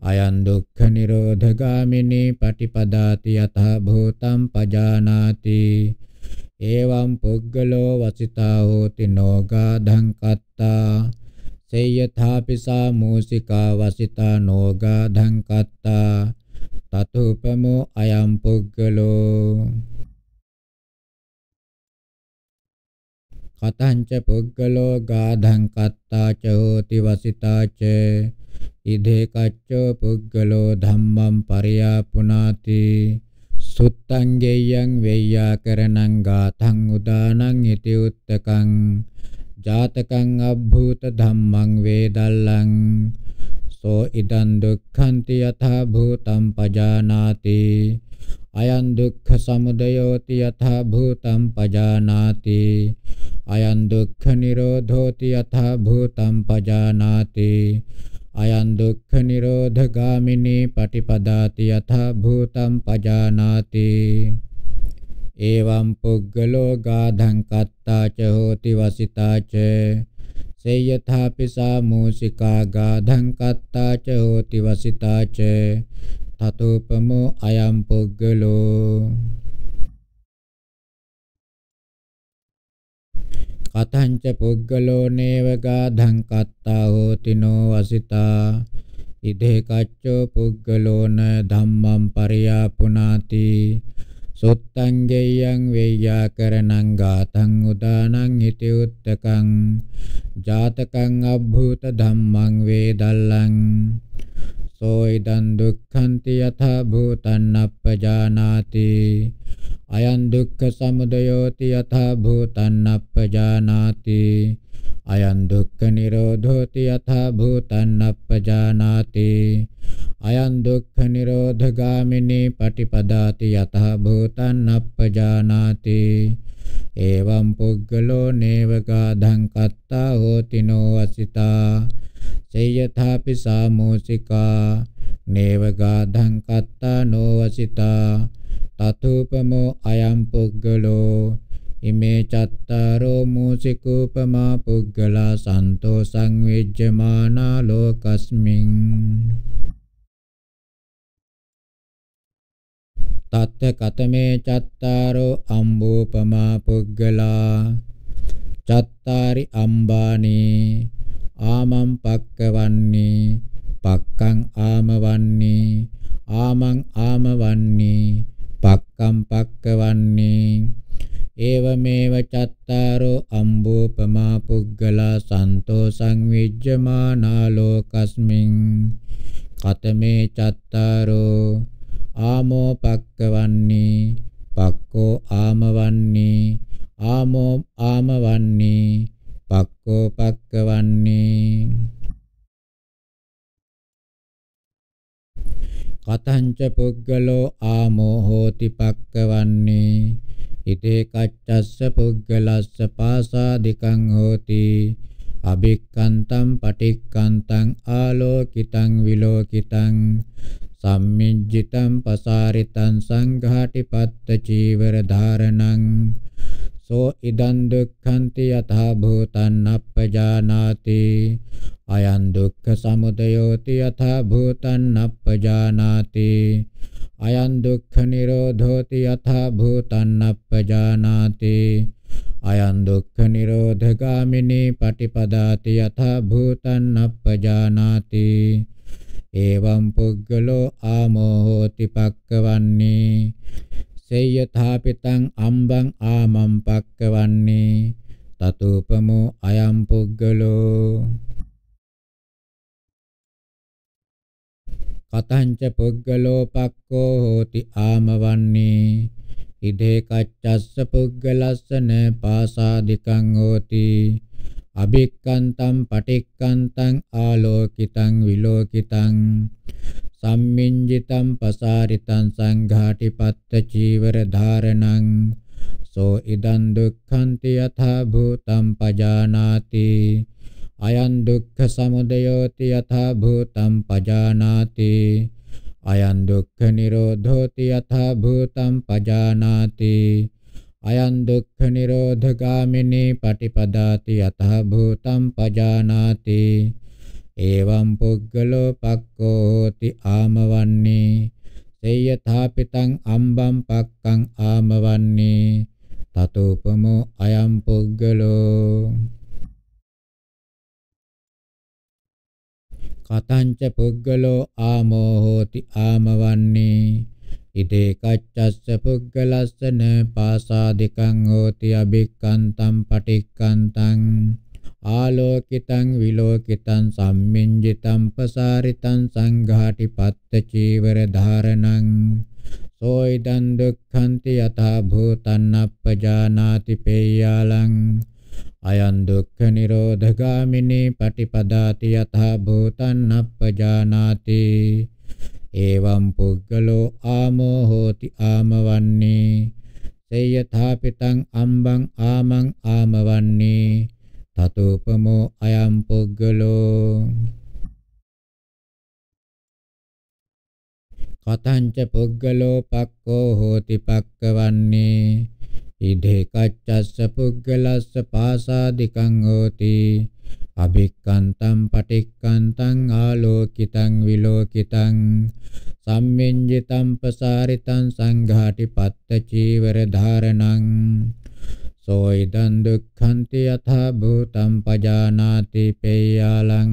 Speaker 3: අයං දුක්ඛ නිරෝධගාමිනී පටිපදාති යතහ භූතං පජානාති එවං පුග්ගලෝ වසිතා හෝති නෝගා ධංකත්තා සේයථාපි සාමූසිකා වසිතා නෝගා ධංකත්තා
Speaker 2: තතුපමෝ අයං පුග්ගලෝ කතංච පුග්ගලෝ ගාධං කත්තා ච
Speaker 3: හෝති වසිතා ච ඉදේ කච්චෝ පුද්ගලෝ ධම්මං පරියාපුනාති සුත්තං ගෙය්‍යං වෙය්‍යාකරණං ගාතං උදානං ඉති උත්තකං ජාතකං අභූත ධම්මං වේදල්ලං සෝ ඉදං දුක්ඛන්ති යථා භූතං පජානාති අයං දුක්ඛ සමුදයෝති යථා භූතං පජානාති අයං දුක්ඛ නිරෝධෝති යථා භූතං පජානාති අයං දුක්ඛ නිරෝධ ගාමිනී පටිපදාති යථා භූතං පජානාති එවං පුග්ගලෝ ගාධං කත්තා ච හෝති වසිතා ච සේයථාපි සාමූසිකා ගාධං කත්තා ච හෝති වසිතා ච තතෝපමෝ අයං පුග්ගලෝ කතංච පුග්ගලෝ නේව ගාධං කත්තා හෝති නෝ අසිතා ඉදේ කච්චෝ පුග්ගලෝන ධම්මං පරියාපුනාති සොත්තං ගෙයං වේයා කරණං ගාතං උදානං හිති උත්තකං ජාතකං අභූත ධම්මං වේදල්ලං සෝ ඉදං දුක්ඛන්ති යථා භූතං අප්පජානාති අයං දුක්ඛ සමුදයෝති යථා භූතං අප්පජානාති අයං දුක්ඛ නිරෝධෝති යථා භූතං අප්පජානාති අයං දුක්ඛ නිරෝධගාමිනී පටිපදාති යථා භූතං අප්පජානාති එවං පුග්ගලෝ නේවගාධං කත්තා හෝති නොවසිතා සේයථාපි සාමෝසිකා නේවගාධං කත්තා නොවසිතා අතුපමෝ අයම් පුද්ගලෝ ඉමේ චත්තාරෝ මූසිකූපමා පුද්ගලා සන්තෝ සංවිජ්ජමානා ලෝකස්මින් තත්ත කතමේ චත්තාරෝ අම්බූපමා පුද්ගලා චත්තාරි අම්බානේ ආමං පක්කවන්නේ පක්කං ආමවන්නේ ආමං ආමවන්නේ කම්පක්කවන්නේ ඒවමේව චත්තාරෝ අම්බෝපමා පුග්ගලා සන්තෝ සංවිජ්ජමානා ලෝකස්මින් කතමේ චත්තාරෝ ආමෝ පක්කවන්නේ පක්කෝ ආමවන්නේ
Speaker 2: ආමෝ ආමවන්නේ පක්කෝ පක්කවන්නේ කතංච
Speaker 3: පුද්ගලෝ ආමෝ හෝති පක්කවන්නේ ඉතේ කච්චස්ස පුද්ගලස්ස පාසාදිකං හෝති අභික්කන්තං පටික්කන්තං ආලෝකිතං විලෝකිතං සම්මිජ්ජිතං පසාරිතං සංඝාටිපත්ත චීවර ධාරණං සෝ ඉදං දුක්ඛන්ති යථා භූතං අප්පජානාති අයං දුක්ඛ සමුදයෝති යථා භූතං අප්පජානාති අයං දුක්ඛ නිරෝධෝති යථා භූතං අප්පජානාති අයං දුක්ඛ නිරෝධගාමිනී පටිපදාති යථා භූතං අප්පජානාති එවං පුද්ගලෝ ආමෝහෝති පක්කවන්නේ සේයථාපිතං අම්බං
Speaker 2: ආමම්පක්කවන්නේ තතුපමෝ අයම් පුග්ගලෝ කතංච පුග්ගලෝ
Speaker 3: පක්කෝ හෝති ආමවන්නේ ඉදේ කච්චස්ස පුග්ගලස්ස න පාසාදිකං හෝති අබික්කන්තම් පටික්කන්තං ආලෝකිතං විලෝකිතං සම්මින්ජිතම් පසාරිතං සංඝාටිපත්ත චීවර ධාරණං සෝ ඉදං දුක්ඛන්ති යථා භූතං පජානාති අයං දුක්ඛ සමුදයෝති යථා භූතං පජානාති අයං දුක්ඛ නිරෝධෝති යථා භූතං පජානාති අයං දුක්ඛ නිරෝධ ගාමිනී පටිපදාති යතහ භූතං පජානාති එවං පුග්ගලෝ පක්කෝ හෝති ආමවන්නේ සේයථාපිතං අම්බම් පක්කං ආමවන්නේ තතෝපමෝ අයං පුග්ගලෝ කතංච පුග්ගලෝ ආමෝ හෝති ආමවන්නේ ඉදේ කච්චස්ස පුග්ගලස්සන පාසාදිකං හෝති අබික්කන්තම් පටික්කන්තං ආලෝකිතං විලෝකිතං සම්මින්ජිතං පසාරිතං සංඝාටි පත්ත චීවර ධාරණං සෝයිදං දුක්ඛන්ති යථා භූතං අප්පජානාති පේයාලං අයං දුක්ඛ නිරෝධගාමිනී පටිපදාති යථා භූතං අප්පජානාති එවං පුද්ගලෝ ආමෝ හෝති ආමවන්නේ සේයථාපිතං අම්බං
Speaker 2: ආමං ආමවන්නේ තතෝපමෝ අයං පුද්ගලෝ කතංච පුද්ගලෝ පක්කෝ හෝති පක්කවන්නේ ඉදේ කච්චස්ස
Speaker 3: පුද්ගලස්ස පාසාදිකං හෝති අභික්කන්තං පටික්කන්තං ආලෝකිතං විලෝකිතං සම්මෙඤ්ඤිතං පසාරිතං සංඝාටි පත්ත චීවර ධාරණං සෝයිදං දුක්ඛන්ති යථා භූතං පජානාති පේයාලං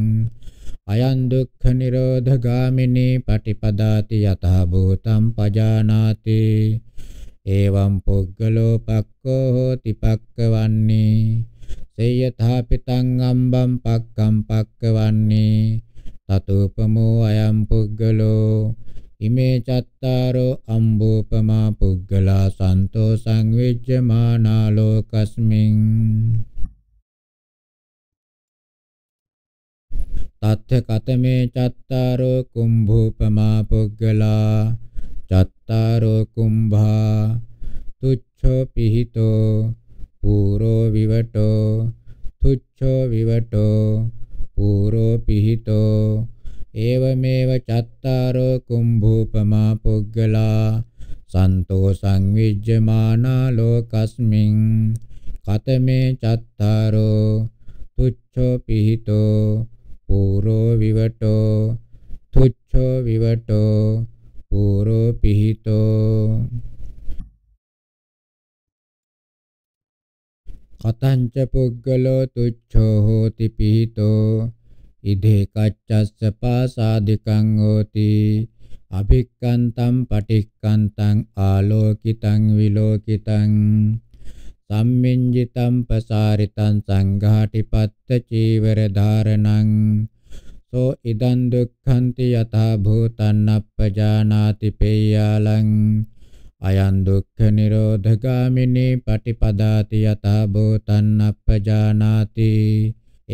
Speaker 3: අයං දුක්ඛ නිරෝධ ගාමිනී පටිපදාති යථා භූතං පජානාති එවං පුග්ගලෝ පක්කෝ හෝති පක්කවන්නේ සේයථා පිටං අම්බම් පක්කම් පක්කවන්නේ තතුපමෝ අයම් පුද්ගලෝ ඉමේ චත්තාරෝ අම්බෝපමා පුද්ගලා සන්තෝ සංවිජ්ජමානා
Speaker 2: ලෝකස්මින් තත්ථ කතමේ චත්තාරෝ කුම්භූපමා පුද්ගලා
Speaker 3: චත්තාරෝ කුම්භා තුච්ඡෝ පිහිතෝ පූරෝ විවටෝ තුච්ඡෝ විවටෝ පූරෝ පිහිතෝ ඒවමේව චත්තාරෝ කුම්භූපමා පුග්ගලා සන්තෝ සංවිජ්ජමානා ලෝකස්මින් කතමේ චත්තාරෝ තුච්ඡෝ පිහිතෝ පූරෝ විවටෝ තුච්ඡෝ විවටෝ පූරෝ
Speaker 2: පිහිතෝ කතංච පුග්ගලෝ තුච්ඡෝ හෝති පිහිතෝ
Speaker 3: ඉදේ කච්චස්ස පාසාදිකං හෝති අභික්කන්තම් පටික්කන්තං ආලෝකිතං විලෝකිතං සම්මින්ජිතම් පසාරිතං සංඝාටිපත්ත චීවර ධාරණං සෝ ඉදං දුක්ඛන්ති යථා භූතං අප්පජානාති පේයාලං අයං දුක්ඛ නිරෝධගාමිනී පටිපදාති යතා භූතං අප්පජානාති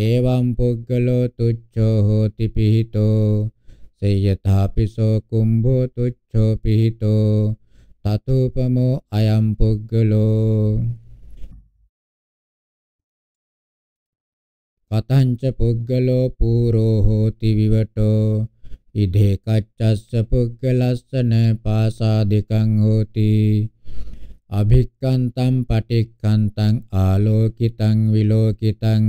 Speaker 3: එවං පුද්ගලෝ තුච්ඡෝ හෝති පිහිතෝ සේයථාපිසෝ කුම්භෝ තුච්ඡෝ
Speaker 2: පිහිතෝ තතුපමෝ අයං පුද්ගලෝ පතංච පුද්ගලෝ පූරෝ හෝති විවටෝ ඉදේ කච්චස්ස පුග්ගලස්සන
Speaker 3: පාසාදිකං හෝති අභික්කන්තම් පටික්කන්තං ආලෝකිතං විලෝකිතං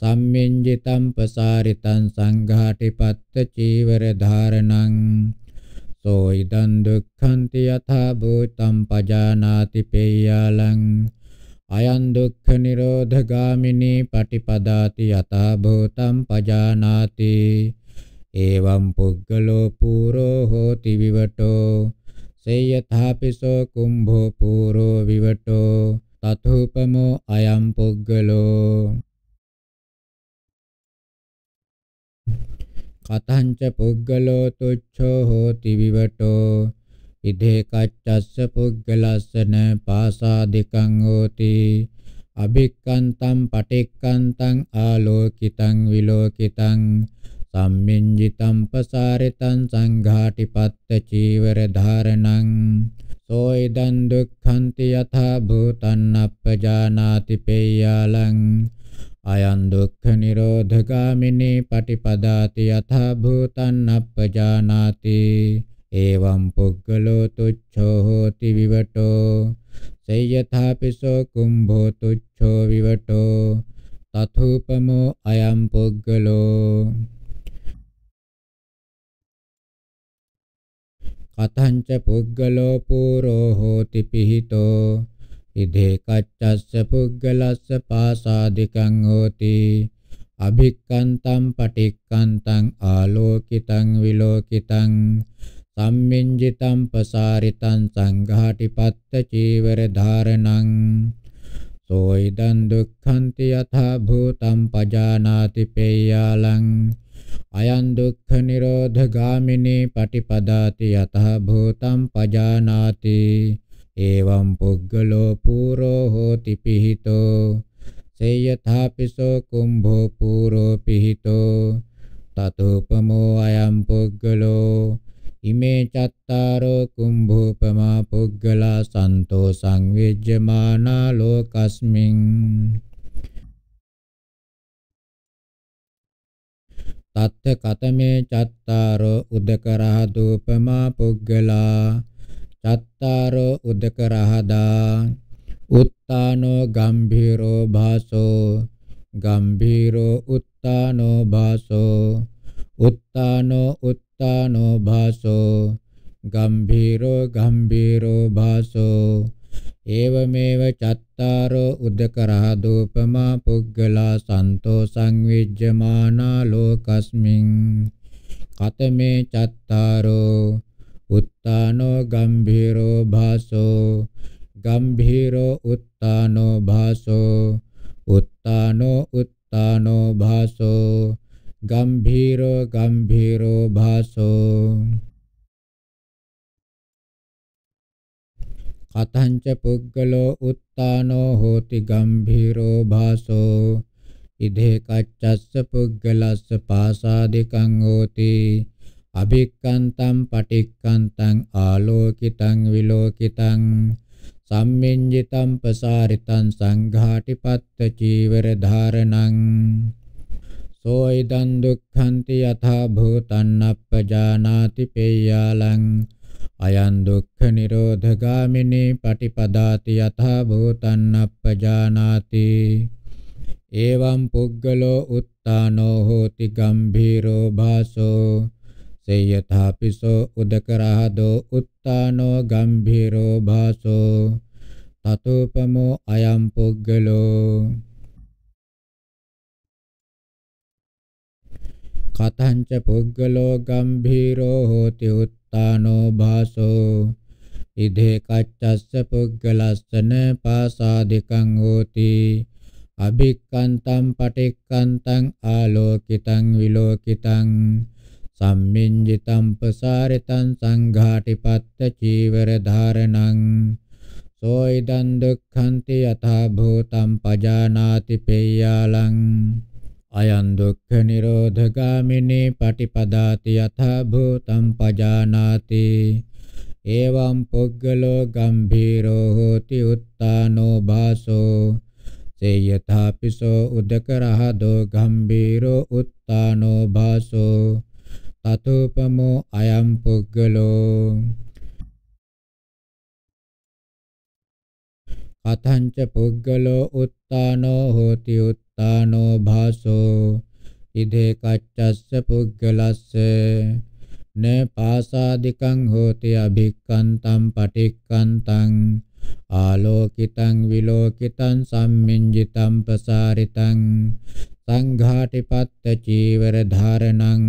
Speaker 3: සම්මින්ජිතම් පසාරිතං සංඝාටිපත්ත චීවර ධාරණං සෝ ඉදං දුක්ඛන්ති යථා භූතං පජානාති පේයාලං අයං දුක්ඛ නිරෝධගාමිනී පටිපදාති යථා භූතං පජානාති एवं पुग्गलो पूरो होति विवटो सेयथापिसो कुम्भो पूरो विवटो तथोपमो
Speaker 2: अयं पुग्गलो कथञ्च पुग्गलो तुच्छो होति विवटो
Speaker 3: इधे कच्चस्य पुग्गलस्य न पासादिकं होति अभिक्कन्तं पटिक्कन्तम् आलोकितं विलोकितम् සම්මින්ජිතම් පසාරිතං සංඝාටිපත්ත චීවර ධාරණං සෝයිදං දුක්ඛන්ති යථා භූතං අප්පජානාති පේයාලං අයං දුක්ඛ නිරෝධගාමිනී පටිපදාති යථා භූතං අප්පජානාති එවං පුග්ගලෝ තුච්ඡෝ හෝති විවටෝ සේයථාපිසෝ කුම්භෝ
Speaker 2: තුච්ඡෝ විවටෝ තථූපමෝ අයං පුග්ගලෝ අතංච පුග්ගලෝ පූරෝ හෝති පිහිතෝ ඉදේ කච්චස්ස
Speaker 3: පුග්ගලස්ස පාසාදිකං හෝති අභික්කන්තම් පටික්කන්තං ආලෝකිතං විලෝකිතං සම්මින්ජිතම් පසාරිතං සංඝාටිපත්ත චීවර ධාරණං සෝයිදං දුක්ඛන්ති යථා භූතං පජානාති පේයාලං අයං දුක්ඛ නිරෝධ ගාමිනී පටිපදාති යතහ භූතං පජානාති එවං පුග්ගලෝ පූරෝ හෝති පිහිතෝ සේයථාපිසෝ කුම්භෝ පූරෝ පිහිතෝ තතෝපමෝ අයං පුග්ගලෝ ඉමේ චත්තාරෝ කුම්භෝපමා පුග්ගලා සන්තෝ සංවිජ්ජමානා ලෝකස්මින්
Speaker 2: තත්ත කතමේ චත්තාරෝ උදකරහ දූපමා පුග්ගලා
Speaker 3: චත්තාරෝ උදකරහදා උත්තානෝ ගම්භීරෝ භාසෝ ගම්භීරෝ උත්තානෝ භාසෝ උත්තානෝ උත්තානෝ භාසෝ ගම්භීරෝ ගම්භීරෝ භාසෝ ඒවමේව චත්තාරෝ උදකරහ දූපමා පුග්ගලා සන්තෝ සංවිජ්ජමානා ලෝකස්මින් කතමේ චත්තාරෝ උත්තානෝ ගම්භීරෝ භාසෝ ගම්භීරෝ උත්තානෝ භාසෝ උත්තානෝ උත්තානෝ භාසෝ
Speaker 2: ගම්භීරෝ ගම්භීරෝ භාසෝ කතංච පුග්ගලෝ උත්තානෝ හෝති
Speaker 3: ගම්භීරෝ භාසෝ ඉදේ කච්චස්ස පුග්ගලස්ස පාසාදිකං හෝති අභික්කන්තං පටික්කන්තං ආලෝකිතං විලෝකිතං සම්මින්ජිතං පසාරිතං සංඝාටිපත්ත චීවර ධාරණං සෝයිදං දුක්ඛන්ති යථා භූතං අප්පජානාති පේයාලං අයං දුක්ඛ නිරෝධ ගාමිනී පටිපදාති යථා භූතං අප්පජානාති එවං පුග්ගලෝ උත්තානෝ හෝති ගම්භීරෝ භාසෝ සේයථාපිසෝ උදකරහදෝ
Speaker 2: උත්තානෝ ගම්භීරෝ භාසෝ තතෝපමෝ අයං පුග්ගලෝ කතංච පුග්ගලෝ ගම්භීරෝ හෝති උත් අත්තානෝ භාසෝ
Speaker 3: ඉදේ කච්චස්ස පුග්ගලස්සන පාසාදිකං හෝති අභික්කන්තම් පටික්කන්තං ආලෝකිතං විලෝකිතං සම්මින්ජිතම් පසාරිතං සංඝාටිපත්ත චීවර ධාරණං සෝයිදං දුක්ඛන්ති යථා භූතං පජානාති පේයාලං අයං දුක්ඛ නිරෝධගාමිනී පටිපදාති යථා භූතං පජානාති එවං පුද්ගලෝ ගම්භීරෝ හෝති උත්තානෝ භාසෝ සේයථාපිසෝ උදකරහදෝ ගම්භීරෝ උත්තානෝ
Speaker 2: භාසෝ තතුපමෝ අයං පුද්ගලෝ කතංච පුද්ගලෝ උත්තානෝ හෝති උත් තානෝ භාසෝ ඉදේ කච්චස්ස
Speaker 3: පුග්ගලස්ස න පාසාදිකං හෝති අභික්කන්තම් පටික්කන්තං ආලෝකිතං විලෝකිතං සම්මින්ජිතං ප්‍රසාරිතං සංඝාටිපත්ත චීවර ධාරණං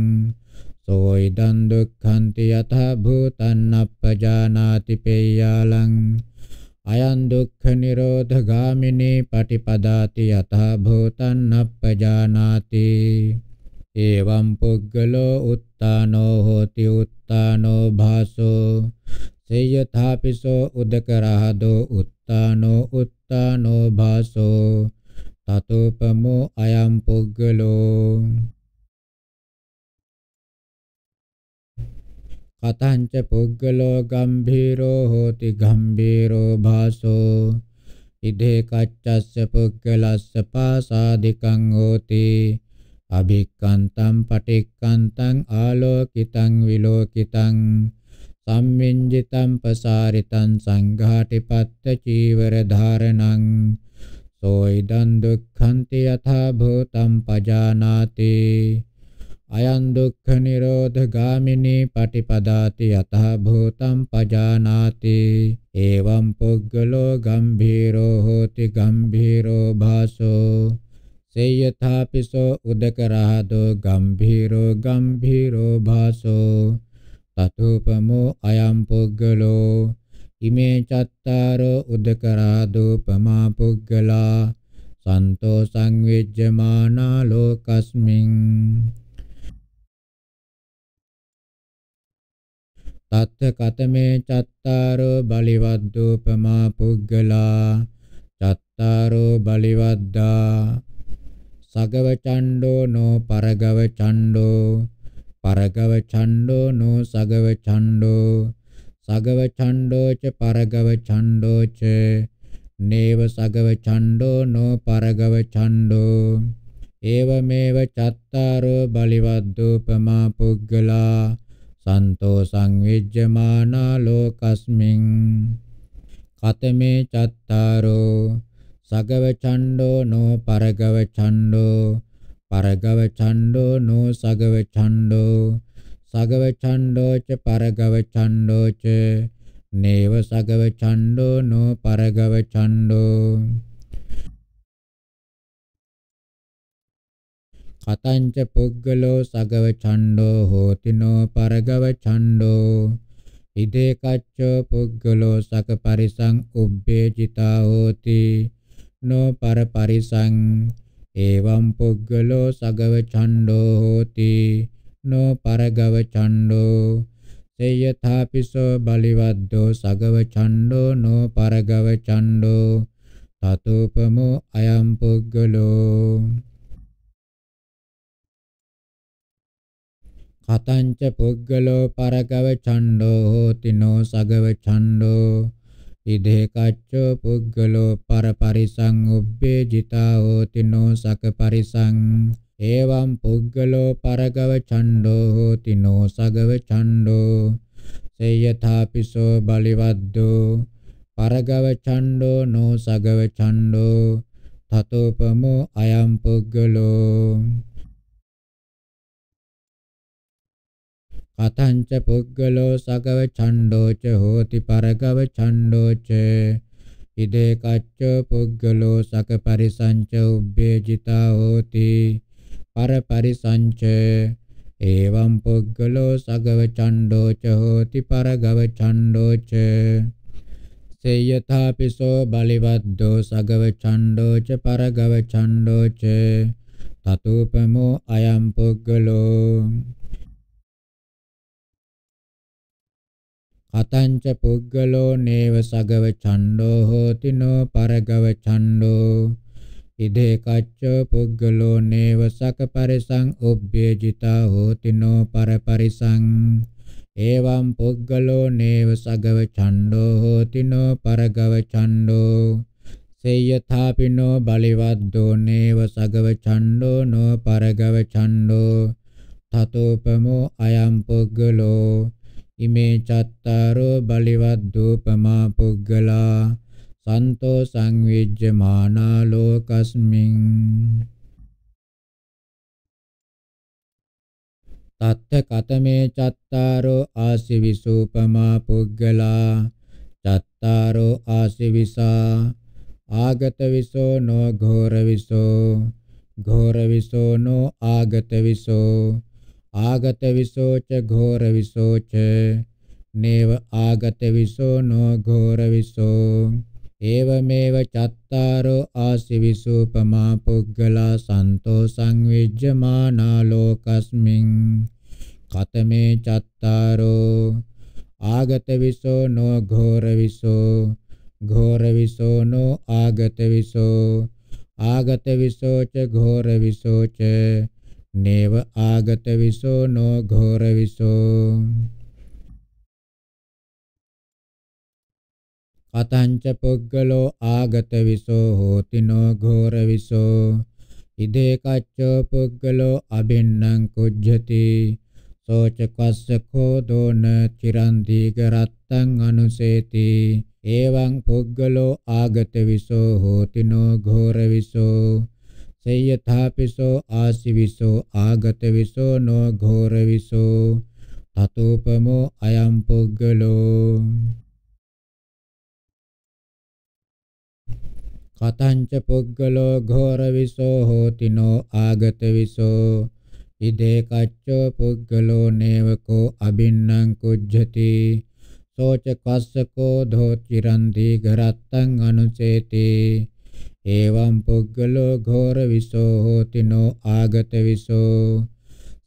Speaker 3: සෝයිදං දුක්ඛන්ති යථා භූතං අප්පජානාති පේයාලං අයං දුක්ඛ නිරෝධ ගාමිනී පටිපදාති යතහ භූතං අප්පජානාති එවං පුද්ගලෝ උත්තානෝ හෝති උත්තානෝ භාසෝ සේයථාපිසෝ උදකරහදෝ උත්තානෝ උත්තානෝ භාසෝ
Speaker 2: තතෝපමෝ අයං පුද්ගලෝ කතංච පුග්ගලෝ
Speaker 3: ගම්භීරෝ හෝති ගම්භීරෝ භාසෝ ඉදේ කච්චස්ස පුග්ගලස්ස පාසාදිකං හෝති අභික්කන්තං පටික්කන්තං ආලෝකිතං විලෝකිතං සම්මින්ජිතං පසාරිතං සංඝාටිපත්ත චීවර ධාරණං සෝයිදං දුක්ඛන්ති යථා භූතං පජානාති අයං දුක්ඛ නිරෝධ ගාමිනී පටිපදාති යතහ භූතං පජානාති එවං පුග්ගලෝ ගම්භීරෝ හෝති ගම්භීරෝ භාසෝ සේයථාපිසෝ උදකරහදෝ ගම්භීරෝ ගම්භීරෝ භාසෝ තතුපමෝ අයං පුග්ගලෝ ඉමේ චත්තාරෝ උදකරහදෝ පමා පුග්ගලා සන්තෝ සංවිජ්ජමානා ලෝකස්මින් තත්ත කතමේ චත්තාරෝ බලිවද්දූපමා පුග්ගලා චත්තාරෝ බලිවද්දා සගව චණ්ඩෝ නෝ පරගව චණ්ඩෝ පරගව චණ්ඩෝ නෝ සගව චණ්ඩෝ සගව චණ්ඩෝ ච පරගව චණ්ඩෝ ච නේව සගව චණ්ඩෝ නෝ පරගව චණ්ඩෝ ඒවමේව චත්තාරෝ බලිවද්දූපමා පුග්ගලා සන්තෝ සංවිජ්ජමානා ලෝකස්මින් කතමේ චත්තාරෝ සගව ඡණ්ඩෝ නෝ පරගව ඡණ්ඩෝ පරගව ඡණ්ඩෝ නෝ සගව ඡණ්ඩෝ සගව ඡණ්ඩෝ ච පරගව ඡණ්ඩෝ ච නේව සගව ඡණ්ඩෝ නෝ පරගව ඡණ්ඩෝ කතංච පුග්ගලෝ සගව ඡණ්ඩෝ හෝතිනෝ පරගව ඡණ්ඩෝ ඉදේ කච්චෝ පුග්ගලෝ සක පරිසං උබ්බේජිතා හෝති නෝ පර පරිසං එවං පුග්ගලෝ සගව ඡණ්ඩෝ හෝති නෝ පරගව ඡණ්ඩෝ සේයථාපිසෝ බලිවද්දෝ සගව ඡණ්ඩෝ නෝ පරගව ඡණ්ඩෝ තතෝපමෝ අයම් පුග්ගලෝ කතංච පුග්ගලෝ පරගව ඡණ්ඩෝ හෝති නෝ සගව ඡණ්ඩෝ ඉදේ කච්චෝ පුග්ගලෝ පරපරිසං උබ්බේජිතා හෝති නෝ සක පරිසං එවං පුග්ගලෝ පරගව ඡණ්ඩෝ හෝති නෝ සගව ඡණ්ඩෝ සේයථාපිසෝ බලිවද්දෝ පරගව ඡණ්ඩෝ නෝ සගව ඡණ්ඩෝ තතෝපමෝ අයම් පුග්ගලෝ අතංච පුග්ගලෝ සගව ඡණ්ඩෝච හෝති පරගව ඡණ්ඩෝච ඉදේ කච්චෝ පුග්ගලෝ සක පරිසංච උබ්බේජිතා හෝති පර පරිසංච එවං පුග්ගලෝ සගව ඡණ්ඩෝච හෝති පරගව ඡණ්ඩෝච සේයථාපිසෝ බලිවද්දෝ සගව ඡණ්ඩෝච
Speaker 2: පරගව ඡණ්ඩෝච තතුපමෝ අයම් පුග්ගලෝ කතංච
Speaker 3: පුග්ගලෝ නේව සගව ඡණ්ඩෝ හෝති නෝ පරගව ඡණ්ඩෝ ඉදේ කච්ච පුග්ගලෝ නේව සක පරිසං උබ්බේජිතා හෝති නෝ පරපරිසං එවං පුග්ගලෝ නේව සගව ඡණ්ඩෝ හෝති නෝ පරගව ඡණ්ඩෝ සේයථාපිනෝ බලිවද්දෝ නේව සගව ඡණ්ඩෝ නෝ පරගව ඡණ්ඩෝ තතෝපමෝ අයම් පුග්ගලෝ ඉමේ චත්තාරෝ බලිවද්දූපමා පුග්ගලා සන්තෝ සංවිජ්ජමානා ලෝකස්මින් තත්ත කතමේ චත්තාරෝ ආසිවිසූපමා පුග්ගලා චත්තාරෝ ආසිවිසා ආගතවිසෝ නෝ ඝෝරවිසෝ ඝෝරවිසෝ නෝ ආගතවිසෝ ආගත විසෝච ඝෝර විසෝච නේව ආගත විසෝ නෝ ඝෝර විසෝ ඒවමේව චත්තාරෝ ආසිවිසූපමා පුග්ගලා සන්තෝ සංවිජ්ජමානා ලෝකස්මින් කතමේ චත්තාරෝ ආගත විසෝ නෝ ඝෝර විසෝ ඝෝර විසෝ නෝ ආගත විසෝ ආගත විසෝච ඝෝර විසෝච නේව ආගත විසෝ නෝ ඝෝර විසෝ කතංච පුග්ගලෝ ආගත විසෝ හෝති නෝ ඝෝර විසෝ ඉදේ කච්චෝ පුග්ගලෝ අබින්නම් කුජ්ජති සෝච කස්ස කෝදෝන චිරන් දීගරත්තං අනුසේති එවං පුග්ගලෝ ආගත විසෝ හෝති නෝ ඝෝර විසෝ සේයථාපිසෝ ආසිවිසෝ ආගතවිසෝ නෝ
Speaker 2: ඝෝරවිසෝ තතෝපමෝ අයම් පුග්ගලෝ කතංච
Speaker 3: පුග්ගලෝ ඝෝරවිසෝ හෝති නෝ ආගතවිසෝ ඉදේ කච්චෝ පුග්ගලෝ නේවකෝ අබින්නං කුජ්ජති සෝච කස්සකෝ ධෝචිරන්ති ගරත්තං අනුසේතේ එවං පුග්ගලෝ ඝෝර විසෝ හෝති නෝ ආගත විසෝ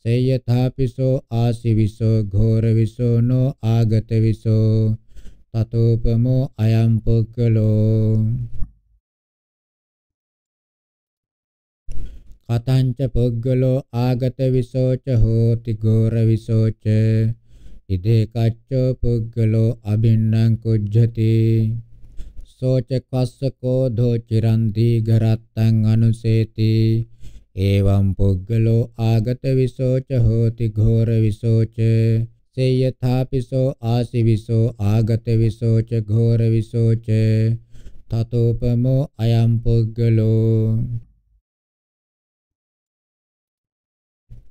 Speaker 3: සේයථාපිසෝ ආසිවිසෝ ඝෝර විසෝ නෝ ආගත විසෝ
Speaker 2: තතෝපමෝ අයං පුග්ගලෝ කතංච පුග්ගලෝ ආගත විසෝච
Speaker 3: හෝති ඝෝර විසෝච ඉදේ කච්චෝ පුග්ගලෝ අබින්නම් කුජ්ජති සෝචකස්සකෝ දෝචිරන්ති ගරත්තං අනුසේති එවං පුද්ගලෝ ආගත විසෝච හෝති ඝෝර විසෝච සේයථාපිසෝ ආසිවිසෝ ආගත
Speaker 2: විසෝච ඝෝර විසෝච තතෝපමෝ අයම් පුද්ගලෝ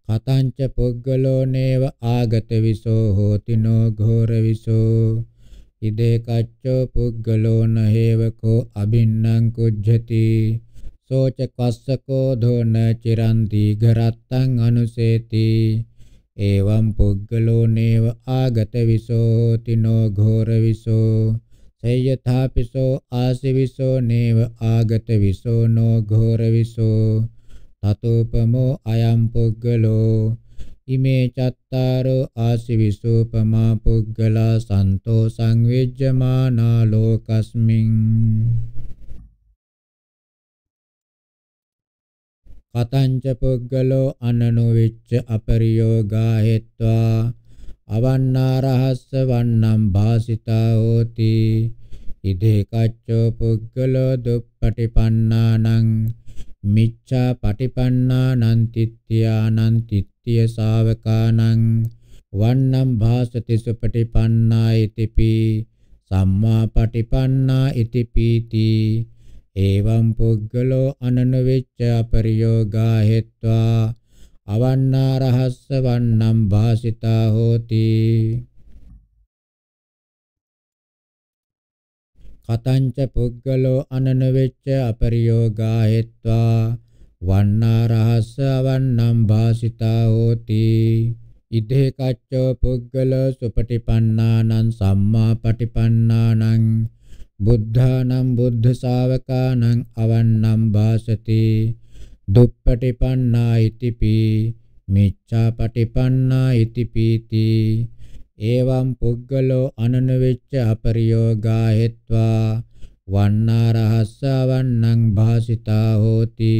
Speaker 2: කතංච
Speaker 3: පුද්ගලෝ නේව ආගත විසෝ හෝති නෝ ඝෝර විසෝ ඉදේ කච්චෝ පුද්ගලෝ නහේවකෝ අබින්නං කුජ්ජති සෝච කස්සකෝ ධෝන චිරන් දීඝරත්තං අනුසේති එවං පුද්ගලෝ නේව ආගත විසෝති නෝ ඝෝර විසෝ සේයථාපිසෝ ආසිවිසෝ නේව ආගත විසෝ නෝ ඝෝර විසෝ තතෝපමෝ අයම් පුද්ගලෝ ඉමේ චත්තාරෝ ආසිවිසූපමා පුග්ගලා සන්තෝ සංවිජ්ජමානා ලෝකස්මින් කතංච පුග්ගලෝ අනනුවිච්ච අපරියෝගා හෙත්වා අවන්නාරහස්ස වන්නම් භාසිතා හෝති ඉදේ කච්චෝ පුග්ගලෝ දුප්පටිපන්නානං මිච්ඡා පටිපන්නා නන්තිත්‍යානන්තිත් නිට්ටිය ශාවකානං වන්නම් භාසති සුපටිපන්නා ඉතිපි සම්මා පටිපන්නා ඉතිපීති එවං පුද්ගලෝ අනනුවිච්ච අපරියෝගා හෙත්වා අවන්නා රහස්ස වන්නම් භාසිතා හෝති කතංච පුද්ගලෝ අනනුවිච්ච අපරියෝගා හෙත්වා වන්නාරහස්ස අවන්නම් භාසිතා හෝති ඉදේ කච්චෝ පුද්ගල සුපටිපන්නානං සම්මා පටිපන්නානං බුද්ධානම් බුද්ධ ශාවකානං අවන්නම් භාසති දුප්පටිපන්නා ඉතිපි මිච්ඡා පටිපන්නා ඉතිපීති එවං පුද්ගලෝ අනන වෙච්ච
Speaker 2: අපරියෝගා හෙත්වා වන්නාරහස්සවන්නං භාසිතා හෝති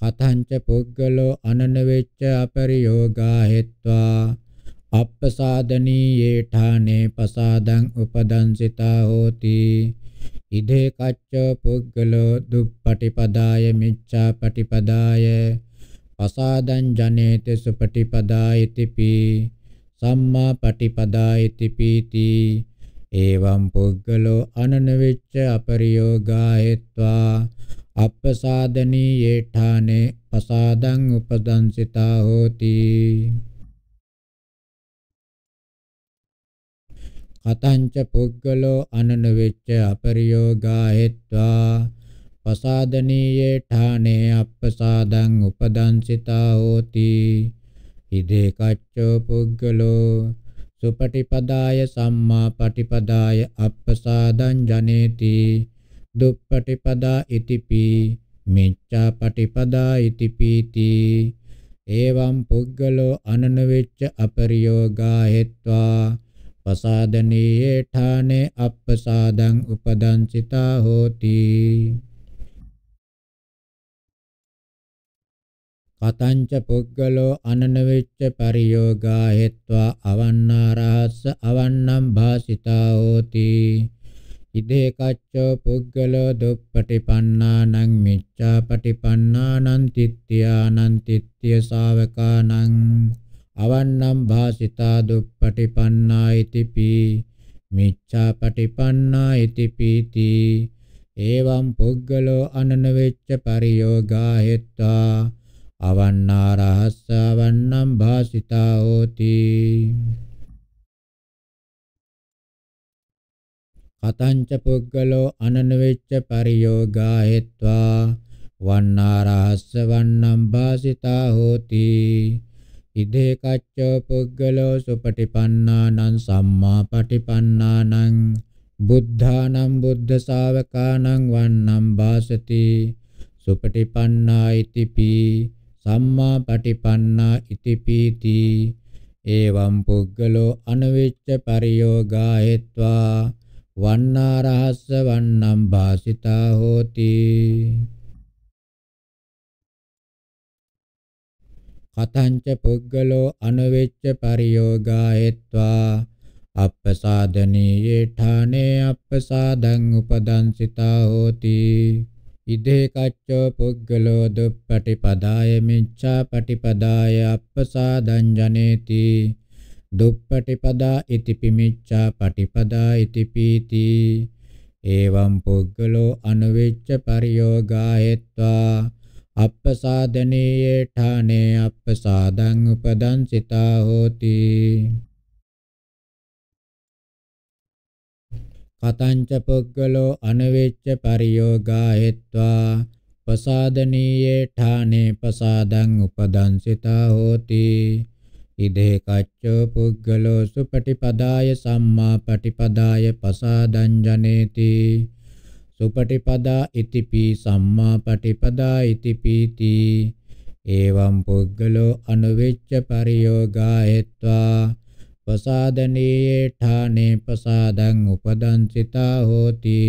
Speaker 3: කතංච පුද්ගලෝ අනන වෙච්ච අපරියෝගා හෙත්වා අප්පසාදනීයේ ඨානේ පසාදං උපදංසිතා හෝති ඉදේ කච්ච පුද්ගලෝ දුප්පටිපදාය මිච්ඡා පටිපදාය පසාදං ජනේති සුපටිපදායිතිපි සම්මා පටිපදායිතිපීති එවං පුද්ගලෝ අනන වෙච්ච අපරියෝගා හෙත්වා අප්පසාදනී යේඨානේ පසාදං උපදංසිතා හෝති කතංච පුද්ගලෝ අනනවෙච්ච අපරියෝගා හෙත්වා පසාදනීයේ ඨානේ අප්පසාදං උපදංසිතා හෝති ඉදේ කච්චෝ පුද්ගලෝ සුපටිපදාය සම්මා පටිපදාය අප්පසාදං ජනේති දුප්පටිපදා ඉතිපි මිච්ඡා පටිපදා ඉතිපීති එවං පුද්ගලෝ අනන වෙච්ච අපරියෝගා හෙත්වා පසාදනීයේ ඨානේ අප්පසාදං උපදංචිතා හෝති කතංච පුද්ගලෝ අනන වෙච්ච පරියෝගා හෙත්වා අවන්නාරහස්ස අවන්නම් භාසිතා හෝති ඉදේ කච්චෝ පුද්ගලෝ දුප්පටිපන්නානං මිච්ඡාපටිපන්නානං තිත්ත්‍යානං තිත්ත්‍ය ශාවකානං අවන්නම් භාසිතා දුප්පටිපන්නා ඉතිපි මිච්ඡාපටිපන්නා ඉතිපීති එවං පුද්ගලෝ අනන වෙච්ච පරියෝගා හෙත්තා අවන්නා රහස්සවන්නම් භාසිතා හෝති අතංච පුග්ගලෝ අනනවෙච්ච පරියෝගා හෙත්වා වන්නාරහස්ස වන්නම් භාසිතා හෝති ඉදේ කච්ච පුග්ගලෝ සුපටිපන්නානං සම්මා පටිපන්නානං බුද්ධානම් බුද්ධ ශාවකානම් වන්නම් භාසති සුපටිපන්නා ඉතිපි සම්මා පටිපන්නා ඉතිපීති එවම් පුග්ගලෝ අනවිච්ච පරියෝගා හෙත්වා වන්නාරහස්ස වන්නම් භාසිතා හෝති කතංච පුද්ගලෝ අනවෙච්ච පරියෝගාහෙත්වා අප්පසාදනීයේ ඨානේ අප්පසාදං උපදංසිතා හෝති ඉදේ කච්චෝ පුද්ගලෝ දුප්පටිපදාය මිච්ඡා පටිපදාය අප්පසාදං ජනේති දුප්පටිපදා ඉති පිමිච්ඡා පටිපදා ඉති පීති එවං පුද්ගලෝ අනුවිච්ඡ පරියෝගා හෙත්වා අප්පසාදනීයේ ඨානේ අප්පසාදං උපදං සිතා හෝති කතංච පුද්ගලෝ අනුවිච්ඡ පරියෝගා හෙත්වා පසාදනීයේ ඨානේ පසාදං උපදං සිතා හෝති ඉදේ කච්චෝ පුද්ගලෝ සුපටිපදාය සම්මා පටිපදාය පසාදං ජනේති සුපටිපදා ඉතිපි සම්මා පටිපදා ඉතිපීති එවං පුද්ගලෝ අනුවිච්ඡ පරියෝගාහෙත්වා පසාදනීයේ ඨානේ පසාදං උපදංසිතා හෝති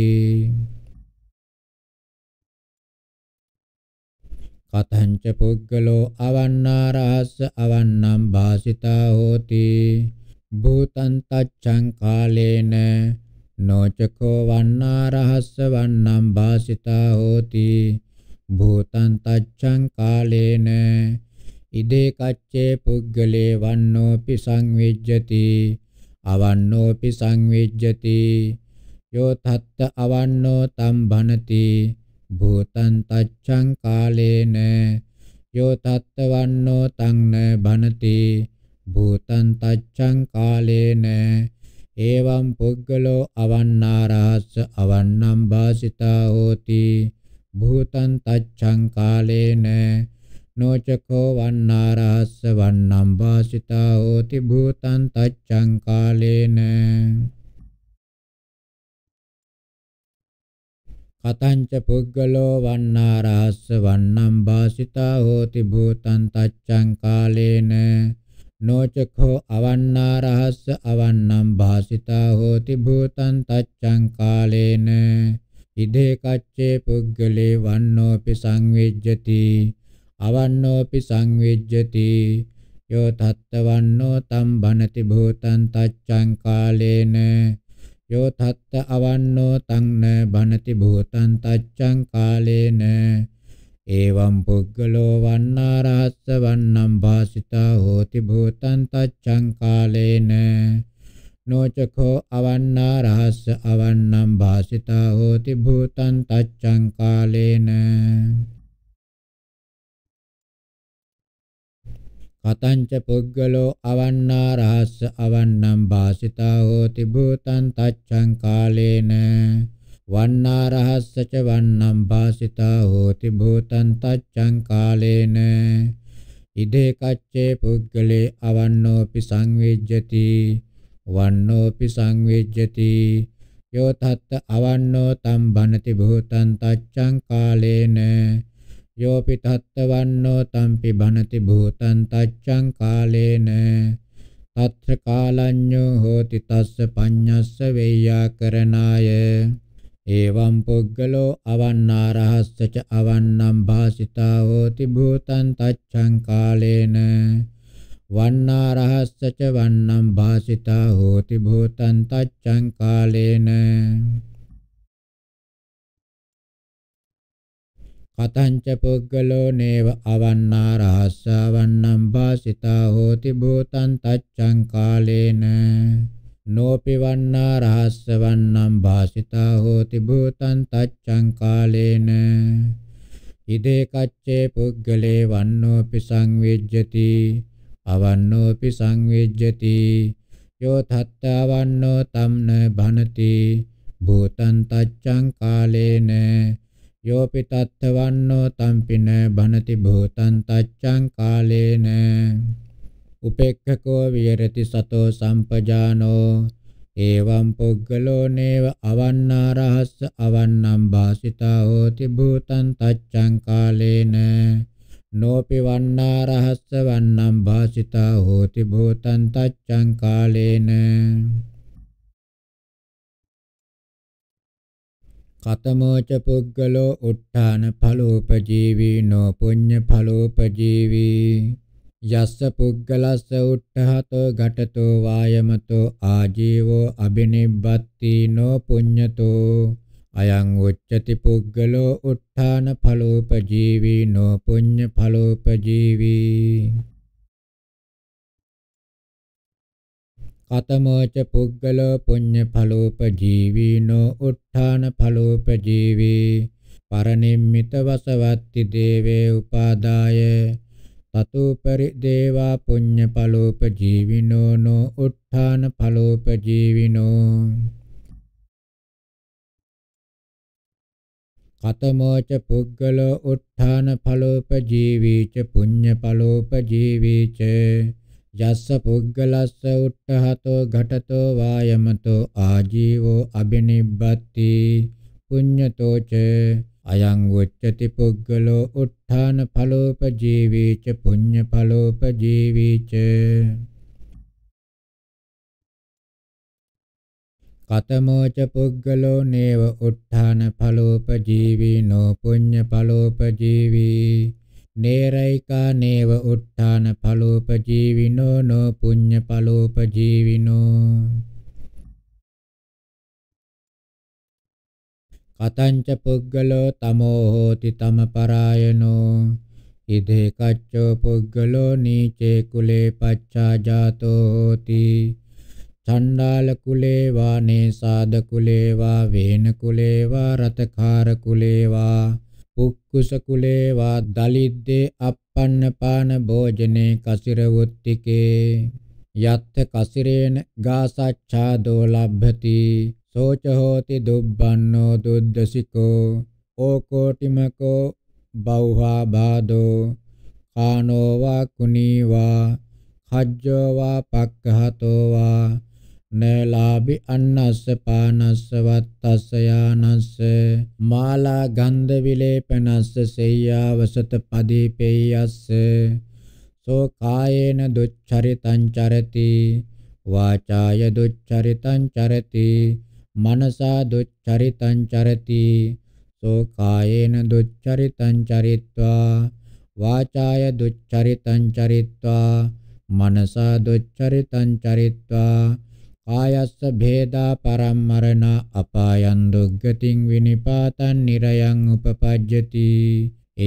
Speaker 3: කතංච පුද්ගලෝ අවන්නාරාස අවන්නම් භාසිතා හෝති භූතං තච්ඡං කාලේන නොචකෝ වන්නාරහස්ස වන්නම් භාසිතා හෝති භූතං තච්ඡං කාලේන ඉදේ කච්චේ පුද්ගලේ වන්නෝපි සංවිජ්ජති අවන්නෝපි සංවිජ්ජති යෝ තත්ත අවන්නෝ තම් භනති භූතං තච්ඡං කාලේන යෝ තත්තවන්නෝ තං බනති භූතං තච්ඡං කාලේන එවං පුද්ගලෝ අවන්නාරහස අවන්නම් වාසිතා හෝති භූතං තච්ඡං කාලේන නොචකෝ වන්නාරහස වන්නම් වාසිතා හෝති භූතං තච්ඡං කාලේන කතංච පුද්ගලෝ වන්නා රහස්ස වන්නම් වාසිතා හෝති භූතං තච්ඡං කාලේන නොචඛෝ අවන්නා රහස්ස අවන්නම් වාසිතා හෝති භූතං තච්ඡං කාලේන ඉදේ කච්චේ පුද්ගලේ වන්නෝපි සංවිජ්ජති අවන්නෝපි සංවිජ්ජති යෝ තත්තවන්නෝ තම් බනති භූතං තච්ඡං කාලේන යෝ තත්ත අවන්නෝ තංන බනති භූතං තච්ඡං කාලේන එවං පුග්ගලෝ වන්නාරහස්ස වන්නම් භාසිතා හෝති භූතං තච්ඡං කාලේන නොචකෝ අවන්නාරහස්ස අවන්නම් භාසිතා හෝති භූතං තච්ඡං කාලේන අතංච පුද්ගලෝ අවන්නා රහස්ස අවන්නම් වාසිතා හෝති භූතං තච්ඡං කාලේන වන්නා රහස්සච වන්නම් වාසිතා හෝති භූතං තච්ඡං කාලේන ඉදේ කච්චේ පුද්ගලේ අවන්නෝපි සංවේජ්ජති වන්නෝපි සංවේජ්ජති යෝ තත් අවන්නෝ තම් බනති භූතං තච්ඡං කාලේන යෝපි තත්තවන්නෝ තම්පි භනති භූතං තච්ඡං කාලේන తත්‍ර කාලඤ්ඤෝ හෝති තස්ස පඤ්ඤස්ස වේයාකරණාය එවං පුද්ගලෝ අවන්නාරහස්ස ච අවන්නම් භාසිතා හෝති භූතං තච්ඡං කාලේන වන්නාරහස්ස ච වන්නම් භාසිතා හෝති භූතං තච්ඡං කාලේන කතංච පුද්ගලෝ නේව අවන්නා රහස්සවන්නම් වාසිතා හෝති භූතං තච්ඡං කාලේන නෝපිවන්නා රහස්සවන්නම් වාසිතා හෝති භූතං තච්ඡං කාලේන ඉදේ කච්චේ පුද්ගලේ වන්නෝපි සංවිජ්ජති අවන්නෝපි සංවිජ්ජති යෝ තත්තවන්නෝ තම්න භනති භූතං තච්ඡං කාලේන යෝපි තත්තවන්නෝ තම්පින භනති භූතං තච්ඡං කාලේන උපේක්ඛකෝ විහෙරති සතෝ සම්පජානෝ එවං පුග්ගලෝ නේව අවන්නාරහස්ස අවන්නම් වාසිතා හෝති භූතං තච්ඡං කාලේන නෝපි වන්නාරහස්ස වන්නම් වාසිතා හෝති භූතං තච්ඡං
Speaker 2: කාලේන කතමෝච පුද්ගලෝ උත්තාන ඵලෝපජීවී නෝ පුඤ්ඤ
Speaker 3: ඵලෝපජීවී යස්ස පුද්ගලස්ස උත්තහතෝ ඝටතෝ වායමතෝ ආජීවෝ අබිනිබ්බත්ති නෝ පුඤ්ඤතෝ අයං උච්චති පුද්ගලෝ උත්තාන ඵලෝපජීවී නෝ පුඤ්ඤ ඵලෝපජීවී කතමෝච පුද්ගලෝ පුඤ්ඤ ඵලෝපජීවීනෝ උත්ථාන ඵලෝපජීවී පරනිම්මිත වසවත්ති දේවේ උපාදාය තතුපරි දේවා පුඤ්ඤ ඵලෝපජීවිනෝ නෝ උත්ථාන ඵලෝපජීවිනෝ කතමෝච පුද්ගලෝ උත්ථාන ඵලෝපජීවීච පුඤ්ඤ ඵලෝපජීවීච යස්ස පුග්ගලස්ස උට්ඨහතෝ ඝටතෝ වායමතෝ ආජීවෝ අබිනිබ්බති පුඤ්ඤතෝ ච අයං උච්චති පුග්ගලෝ උත්ථාන
Speaker 2: ඵලෝපජීවී ච පුඤ්ඤ ඵලෝපජීවී ච කතමෝ ච පුග්ගලෝ නේව
Speaker 3: උත්ථාන ඵලෝපජීවී නෝ පුඤ්ඤ ඵලෝපජීවී
Speaker 2: නේරයිකා නේව උත්තාන ඵලෝපජීවිනෝ නෝ පුඤ්ඤ ඵලෝපජීවිනෝ
Speaker 3: කතංච පුද්ගලෝ තමෝ හෝති තම පරායනෝ ඉදේ කච්චෝ පුද්ගලෝ නීචේ කුලේ පච්චා ජාතෝ හෝති ඡණ්ඩාල කුලේ වා නේසාද කුලේ වා වේන කුලේ වා රතකාර කුලේ වා කුක්කුස කුලේවා දලිද්දේ අප්පන්න පාන භෝජනේ කසිරවුත්තිකේ යත්ථ කසිරේන ගාසච්ඡාදෝ ලබ්භති සෝච හෝති දුබ්බන්නෝ දුද්දසිකෝ ඕකෝටිමකෝ බෞහා බාදෝ කානෝවා කුණීවා හජ්ජෝවා පක්ඛහතෝවා නලාභි අන්නස්ස පානස්ස වත්තස්ස යානස්ස මාලා ගන්ධ විලේපනස්ස සේයාවසත පදීපේයස්ස සෝ කායේන දුච්චරිතං චරති වාචාය දුච්චරිතං චරති මනසා දුච්චරිතං චරති සෝ කායේන දුච්චරිතං චරිත්වා වාචාය දුච්චරිතං චරිත්වා මනසා දුච්චරිතං චරිත්වා කායස්ස භේදා පරම්මරණ අපායන් දුග්ගතින් විනිපාතං නිරයන් උපපජ්ජති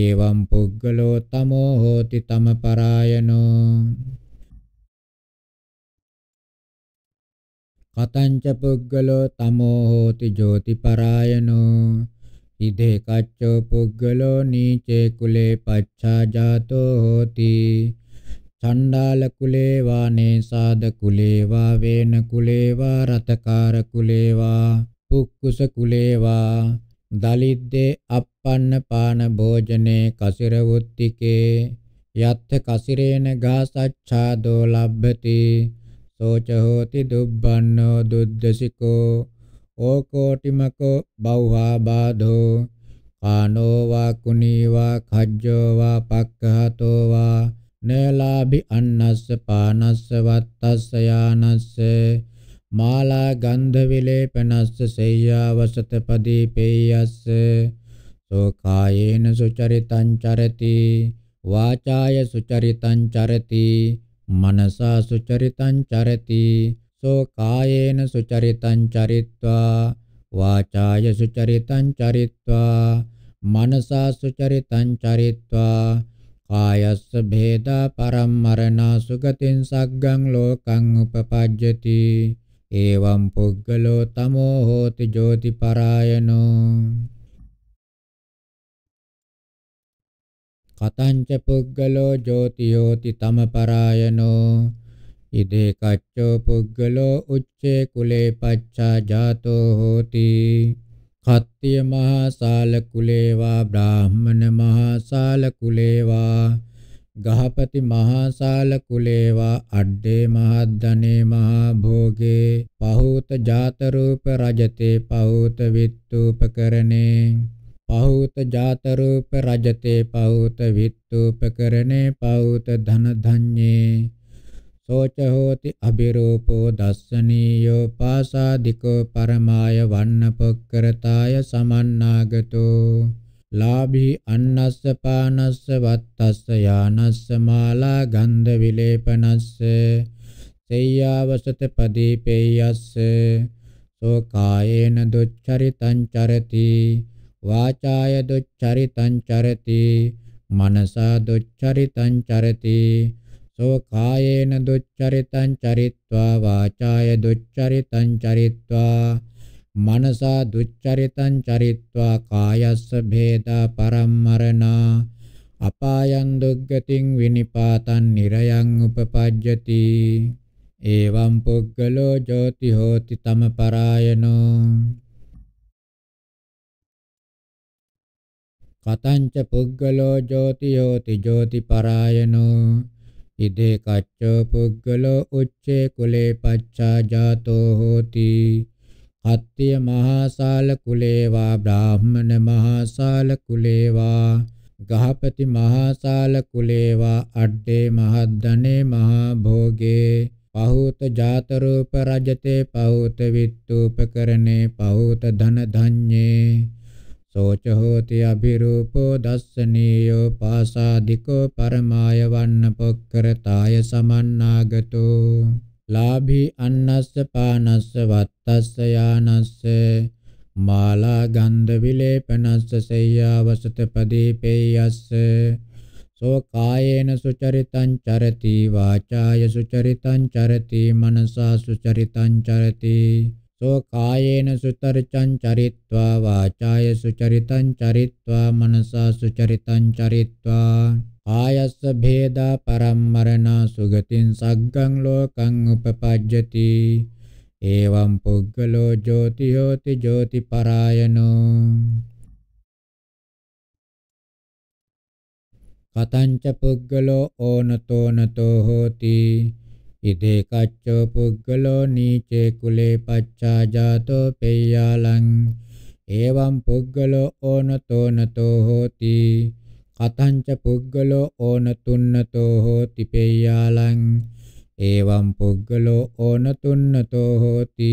Speaker 3: එවං පුග්ගලෝ තමෝ හෝති තම පරායනෝ කතංච පුග්ගලෝ තමෝ හෝති ජෝති පරායනෝ ඉදේ කච්චෝ පුග්ගලෝ නීචේ කුලේ පච්ඡා ජාතෝ හෝති චණ්ඩාල කුලේවා නේසාද කුලේවා වේන කුලේවා රතකාර කුලේවා පුක්කුස කුලේවා දලිද්දේ අප්පන්න පාන භෝජනේ කසිර වුත්තිකේ යත්ථ කසිරේන ගාසච්ඡාදෝ ලබ්භති සෝච හෝති දුබ්බන්නෝ දුද්දසිකෝ ඕකෝටිමකෝ බෞහා බාධෝ කානෝ වා කුණී වා කජ්ජෝ වා පක්ඛහතෝ වා නලාභි අන්නස්ස පානස්ස වත්තස්ස යානස්ස මාලා ගන්ධ විලේපනස්ස සේයාවසත පදීපේයස්ස සෝඛායේන සුචරිතං චරති වාචාය සුචරිතං චරති මනසා සුචරිතං චරති සෝඛායේන සුචරිතං චරිත්වා වාචාය සුචරිතං චරිත්වා මනසා සුචරිතං චරිත්වා කායස්ස භේදා පරම්මරණා සුගතින් සග්ගං ලෝකං උපපජ්ජති එවං පුද්ගලෝ තමෝ හෝති ජෝතිපරායනෝ කතංච පුද්ගලෝ ජෝතියෝති තමපරායනෝ ඉදේ කච්චෝ පුද්ගලෝ උච්චේ කුලේ පච්චා ජාතෝ හෝති කත්තිය මහා සාල කුලේවා බ්‍රාහ්මණ මහා සාල කුලේවා ගහපති මහා සාල කුලේවා අඩ්ඩේ මහද්දනේ මහා භෝගේ පහූත ජාත රූප රජතේ පහූත විත්තුපකරණේ පහූත ජාත රූප රජතේ පහූත විත්තුපකරණේ පහූත ධන ධඤ්ඤේ සෝච හෝති අබිරූපෝ දස්සනීයෝ පාසාදිකෝ පරමාය වන්නපොක්කරතාය සමන්නාගතෝ ලාභී අන්නස්ස පානස්ස වත්තස්ස යානස්ස මාලා ගන්ධ විලේපනස්ස සේයාවසත පදීපේයස්ස සෝ කායේන දුච්චරිතං චරති වාචාය දුච්චරිතං චරති මනසා දුච්චරිතං චරති සෝ කායේන දුච්චරිතං චරිත්වා වාචාය දුච්චරිතං චරිත්වා මනසා දුච්චරිතං චරිත්වා කායස්ස භේදා පරම්මරණා අපායන් දුග්ගතින් විනිපාතං නිරයන් උපපජ්ජති එවං පුග්ගලෝ ජෝති හෝති තම පරායනෝ කතංච පුග්ගලෝ ජෝති යෝති ජෝති පරායනෝ ඉදේ කච්චෝ පුද්ගලෝ උච්චේ කුලේ පච්චා ජාතෝ හෝති අත්ත්‍ය මහාසාල කුලේවා බ්‍රාහ්මණ මහාසාල කුලේවා ගහපති මහාසාල කුලේවා අඩ්ඩේ මහද්දනේ මහා භෝගේ පහූත ජාත රූප රජතේ පහූත විත්තුපකරණේ පහූත ධන ධඤ්ඤේ සෝච හෝති අභිරූපෝ දස්සනීයෝ පාසාදිකෝ පරමාය වන්න පොක්කරතාය සමන්නාගතෝ ලාභී අන්නස්ස පානස්ස වත්තස්ස යානස්ස මාලා ගන්ධ විලේපනස්ස සේයාවසත පදීපේයස්ස සෝ කායේන සුචරිතං චරති වාචාය සුචරිතං චරති මනසා සුචරිතං චරති සෝ කායේන සුචරිතං චරිත්වා වාචාය සුචරිතං චරිත්වා මනසා සුචරිතං චරිත්වා ආයස්ස භේදා පරම්මරණා සුගතින් සග්ගං ලෝකං උපපජ්ජති එවං පුග්ගලෝ ජෝති හෝති ජෝති පරායනෝ
Speaker 2: කතංච පුග්ගලෝ ඕනතෝනතෝ හෝති ඉදේ කච්චෝ පුග්ගලෝ
Speaker 3: නීචේ කුලේ පච්චා ජාතෝ පෙය්‍යාලං එවං පුග්ගලෝ ඕනතෝ නතෝ හෝති කතංච පුග්ගලෝ ඕන තුන්නතෝ හෝති පෙය්‍යාලං එවං පුග්ගලෝ ඕන තුන්නතෝ හෝති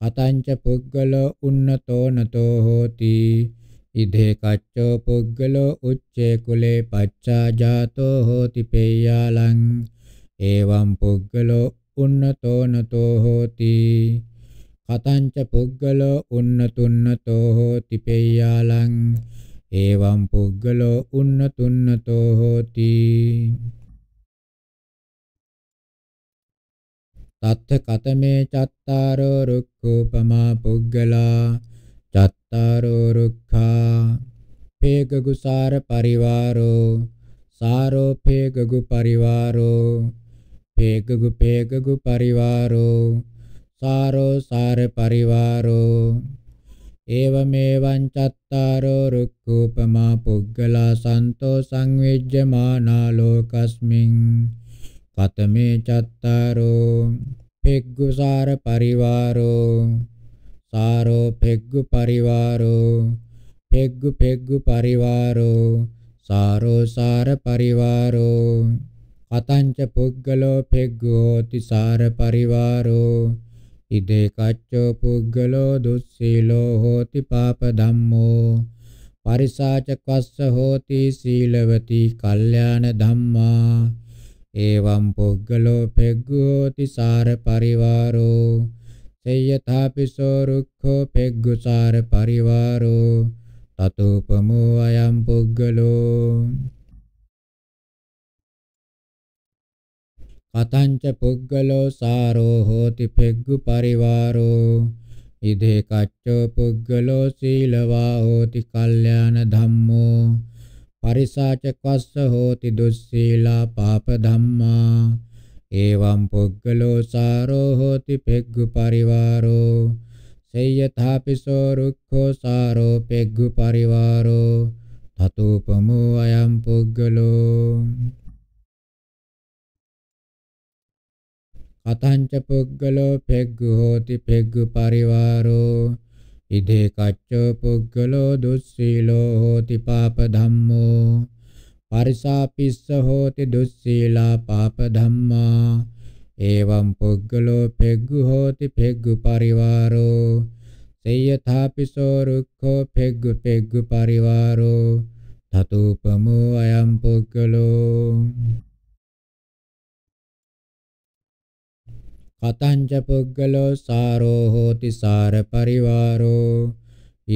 Speaker 3: කතංච පුග්ගලෝ උන්නතෝ නතෝ හෝති ඉදේ කච්චෝ පුග්ගලෝ උච්චේ කුලේ පච්චා ජාතෝ හෝති පෙය්‍යාලං එවං පුද්ගලෝ උන්නතෝනතෝ හෝති කතංච පුද්ගලෝ උන්නතුන්නතෝ හෝති පෙය්‍යාලං එවං පුද්ගලෝ උන්නතුන්නතෝ හෝති
Speaker 2: තත්ථ කතමේ චත්තාරෝ රුක්ඛූපමා පුග්ගලා චත්තාරෝ
Speaker 3: රුක්ඛා පේගගුසාර පරිවාරෝ සාරෝ පේගගු පරිවාරෝ పేగగు పేగగు పరివారో సారో సార పరివారో ఏవమేవం చత్తారో రుక్కుపమా పుగ్గలా సంతో సంవిజ్యమానా లోకస్మిన్ కతమే చత్తారో ఫెగ్గు సార పరివారో సారో ఫెగ్గు పరివారో ఫెగ్గు ఫెగ్గు పరివారో సారో సార పరివారో පතංච පුද්ගලෝ පෙග්ගෝති සාර පරිවාරෝ ඉදේ කච්චෝ පුද්ගලෝ දුස්සීලෝ හෝති පාප ධම්මෝ පරිසාච කස්ස හෝති සීලවති කල්යාණ ධම්මා එවම් පුද්ගලෝ පෙග්ගෝති සාර පරිවාරෝ සේයථාපිසෝ රුක්ඛෝ පෙග්ගු සාර පරිවාරෝ
Speaker 2: තතෝපමෝ අයම් පුද්ගලෝ කතංච පුග්ගලෝ සාරෝ
Speaker 3: හෝති පෙග්ගු පරිවාරෝ ඉදේ කච්චෝ පුග්ගලෝ සීලවා හෝති කල්යාණ ධම්මෝ පරිසාච කස්ස හෝති දුස්සීලා පාප ධම්මා එවං පුග්ගලෝ සාරෝ හෝති පෙග්ගු පරිවාරෝ සේයථාපිසෝ රුක්ඛෝ සාරෝ
Speaker 2: පෙග්ගු පරිවාරෝ තතෝපමෝ අයං පුග්ගලෝ කතංච පුද්ගලෝ පෙග්ගු හෝති පෙග්ගු පරිවාරෝ ඉදේ කච්චෝ
Speaker 3: පුද්ගලෝ දුස්සීලෝ හෝති පාප ධම්මෝ පරිසාපිස්ස හෝති දුස්සීලා පාප ධම්මා එවං පුද්ගලෝ පෙග්ගු හෝති පෙග්ගු පරිවාරෝ සේයථාපිසෝ රුක්ඛෝ
Speaker 2: පෙග්ගු පෙග්ගු පරිවාරෝ තතුපමෝ අයම් පුද්ගලෝ
Speaker 3: කතංච පුද්ගලෝ සාරෝ හෝති සාර පරිවාරෝ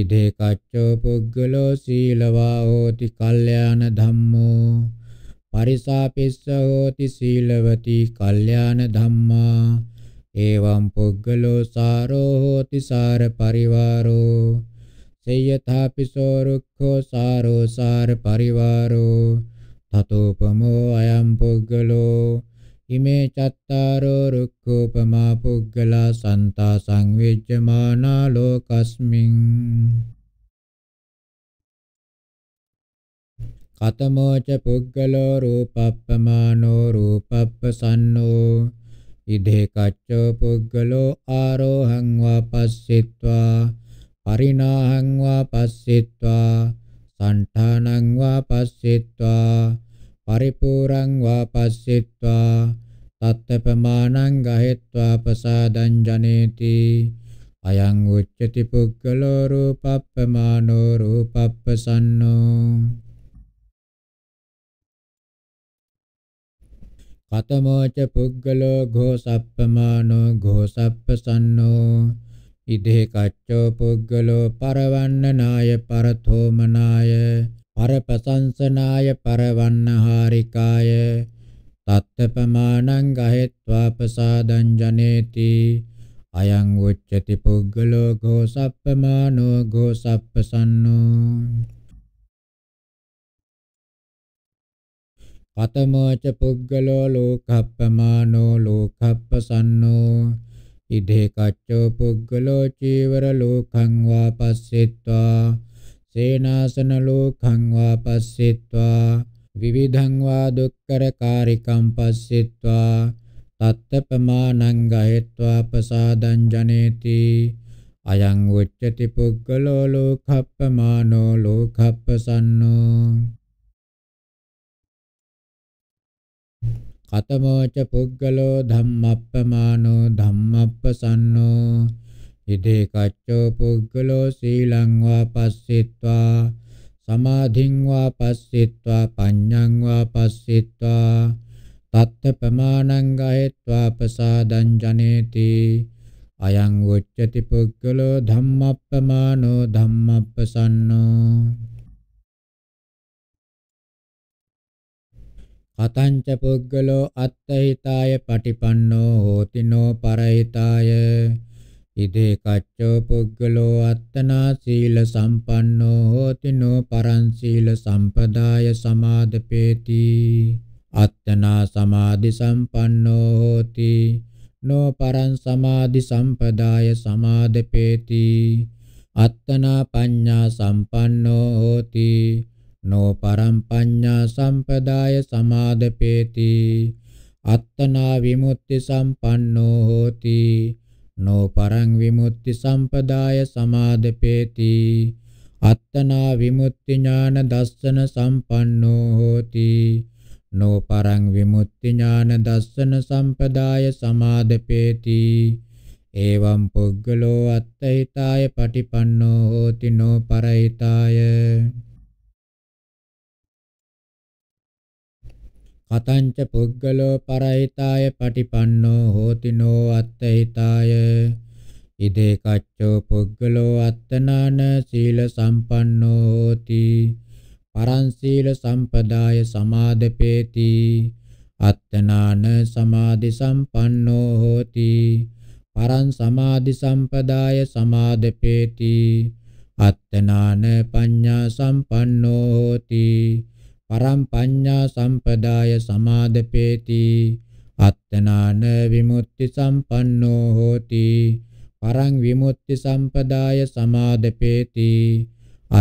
Speaker 3: ඉදේ කච්චෝ පුද්ගලෝ සීලවා හෝති කල්යාණ ධම්මෝ පරිසාපිස්ස හෝති සීලවති කල්යාණ ධම්මා එවං පුද්ගලෝ සාරෝ හෝති සාර පරිවාරෝ සේයථාපිසෝ රුක්ඛෝ සාරෝ සාර පරිවාරෝ තතෝපමෝ අයම් පුද්ගලෝ ඉමේ චත්තාරෝ රුක්ඛූපමා පුග්ගලා සන්තා සංවිජ්ජමානා ලෝකස්මින් කතමෝච පුග්ගලෝ රූපප්පමානෝ රූපප්පසන්නෝ ඉදේ කච්චෝ පුග්ගලෝ ආරෝහං වා පස්සිත්වා පරිණාහං වා පස්සිත්වා සණ්ඨානං වා පස්සිත්වා පරිපූර්ණං වාපස්සෙත්වා තත්තපමානං ගහෙත්වා ප්‍රසාදං ජනේති අයං උච්චති පුක්කලෝ රූපප්පමානෝ රූපප්පසන්නෝ කතමෝච පුද්ගලෝ ഘോഷප්පමානෝ ഘോഷප්පසන්නෝ ඉදේ කච්චෝ පුද්ගලෝ පරවන්න නාය පරතෝමනාය පරපසංසනාය පරවන්නහාරිකාය තත්තපමානං ගහෙත්වා ප්‍රසාදං ජනේති අයං උච්චති පුග්ගලෝ ഘോഷප්පමානෝ ഘോഷප්පසන්නෝ කතමෝච පුග්ගලෝ ලෝකප්පමානෝ ලෝකප්පසන්නෝ ඉදේ කච්චෝ පුග්ගලෝ චීවර ලෝකං වාපස්සෙත්වා සේනාසන ලෝකං වා පස්සෙත්වා විවිධං වා දුක්කරකාරිකම් පස්සෙත්වා තත්තපමානං ගහෙත්වා ප්‍රසාදං ජනේති අයං උච්චති පුග්ගලෝ ලෝකප්පමානෝ ලෝකප්පසන්නෝ කතමෝච පුග්ගලෝ ධම්මප්පමානෝ ධම්මප්පසන්නෝ ඉදේ කච්චෝ පුද්ගලෝ සීලං වා පස්සෙත්වා සමාධින් වා පස්සෙත්වා පඤ්ඤං වා පස්සෙත්වා තත්ත ප්‍රමාණං ගහෙත්වා ප්‍රසාදං ජනේති අයං උච්චති පුද්ගලෝ ධම්මප්පමානෝ ධම්මප්පසන්නෝ කතංච පුද්ගලෝ අත්තහිතාය පටිපන්නෝ හෝතිනෝ පරහිතාය ඉදේ කච්චෝ පුද්ගලෝ අත්තනා සීල සම්පන්නෝ හෝති නෝ පරං සීල සම්පදාය සමාදපේති අත්තනා සමාධි සම්පන්නෝ හෝති නෝ පරං සමාධි සම්පදාය සමාදපේති අත්තනා පඤ්ඤා සම්පන්නෝ හෝති නෝ පරං පඤ්ඤා සම්පදාය සමාදපේති අත්තනා විමුක්ති සම්පන්නෝ හෝති නෝපරං විමුක්ති සම්පදාය සමාදපේති අත්තනා විමුක්ති ඥාන දස්සන සම්පන්නෝ හෝති නෝපරං විමුක්ති ඥාන දස්සන සම්පදාය සමාදපේති එවං පුග්ගලෝ අත්තහිතාය පටිපන්නෝ හෝති නෝපරහිතාය කතංච පුද්ගලෝ පරහිතාය පටිපන්නෝ හෝති නෝ අත්තහිතාය ඉදේ කච්චෝ පුද්ගලෝ අත්තනාන සීල සම්පන්නෝ හෝති පරං සීල සම්පදාය සමාදපේති අත්තනාන සමාධි සම්පන්නෝ හෝති පරං සමාධි සම්පදාය සමාදපේති අත්තනාන පඤ්ඤා සම්පන්නෝ හෝති පරම්පඤ්ඤා සම්පදාය සමාදපේති අත්තනාන විමුක්ති සම්පන්නෝ හෝති පරං විමුක්ති සම්පදාය සමාදපේති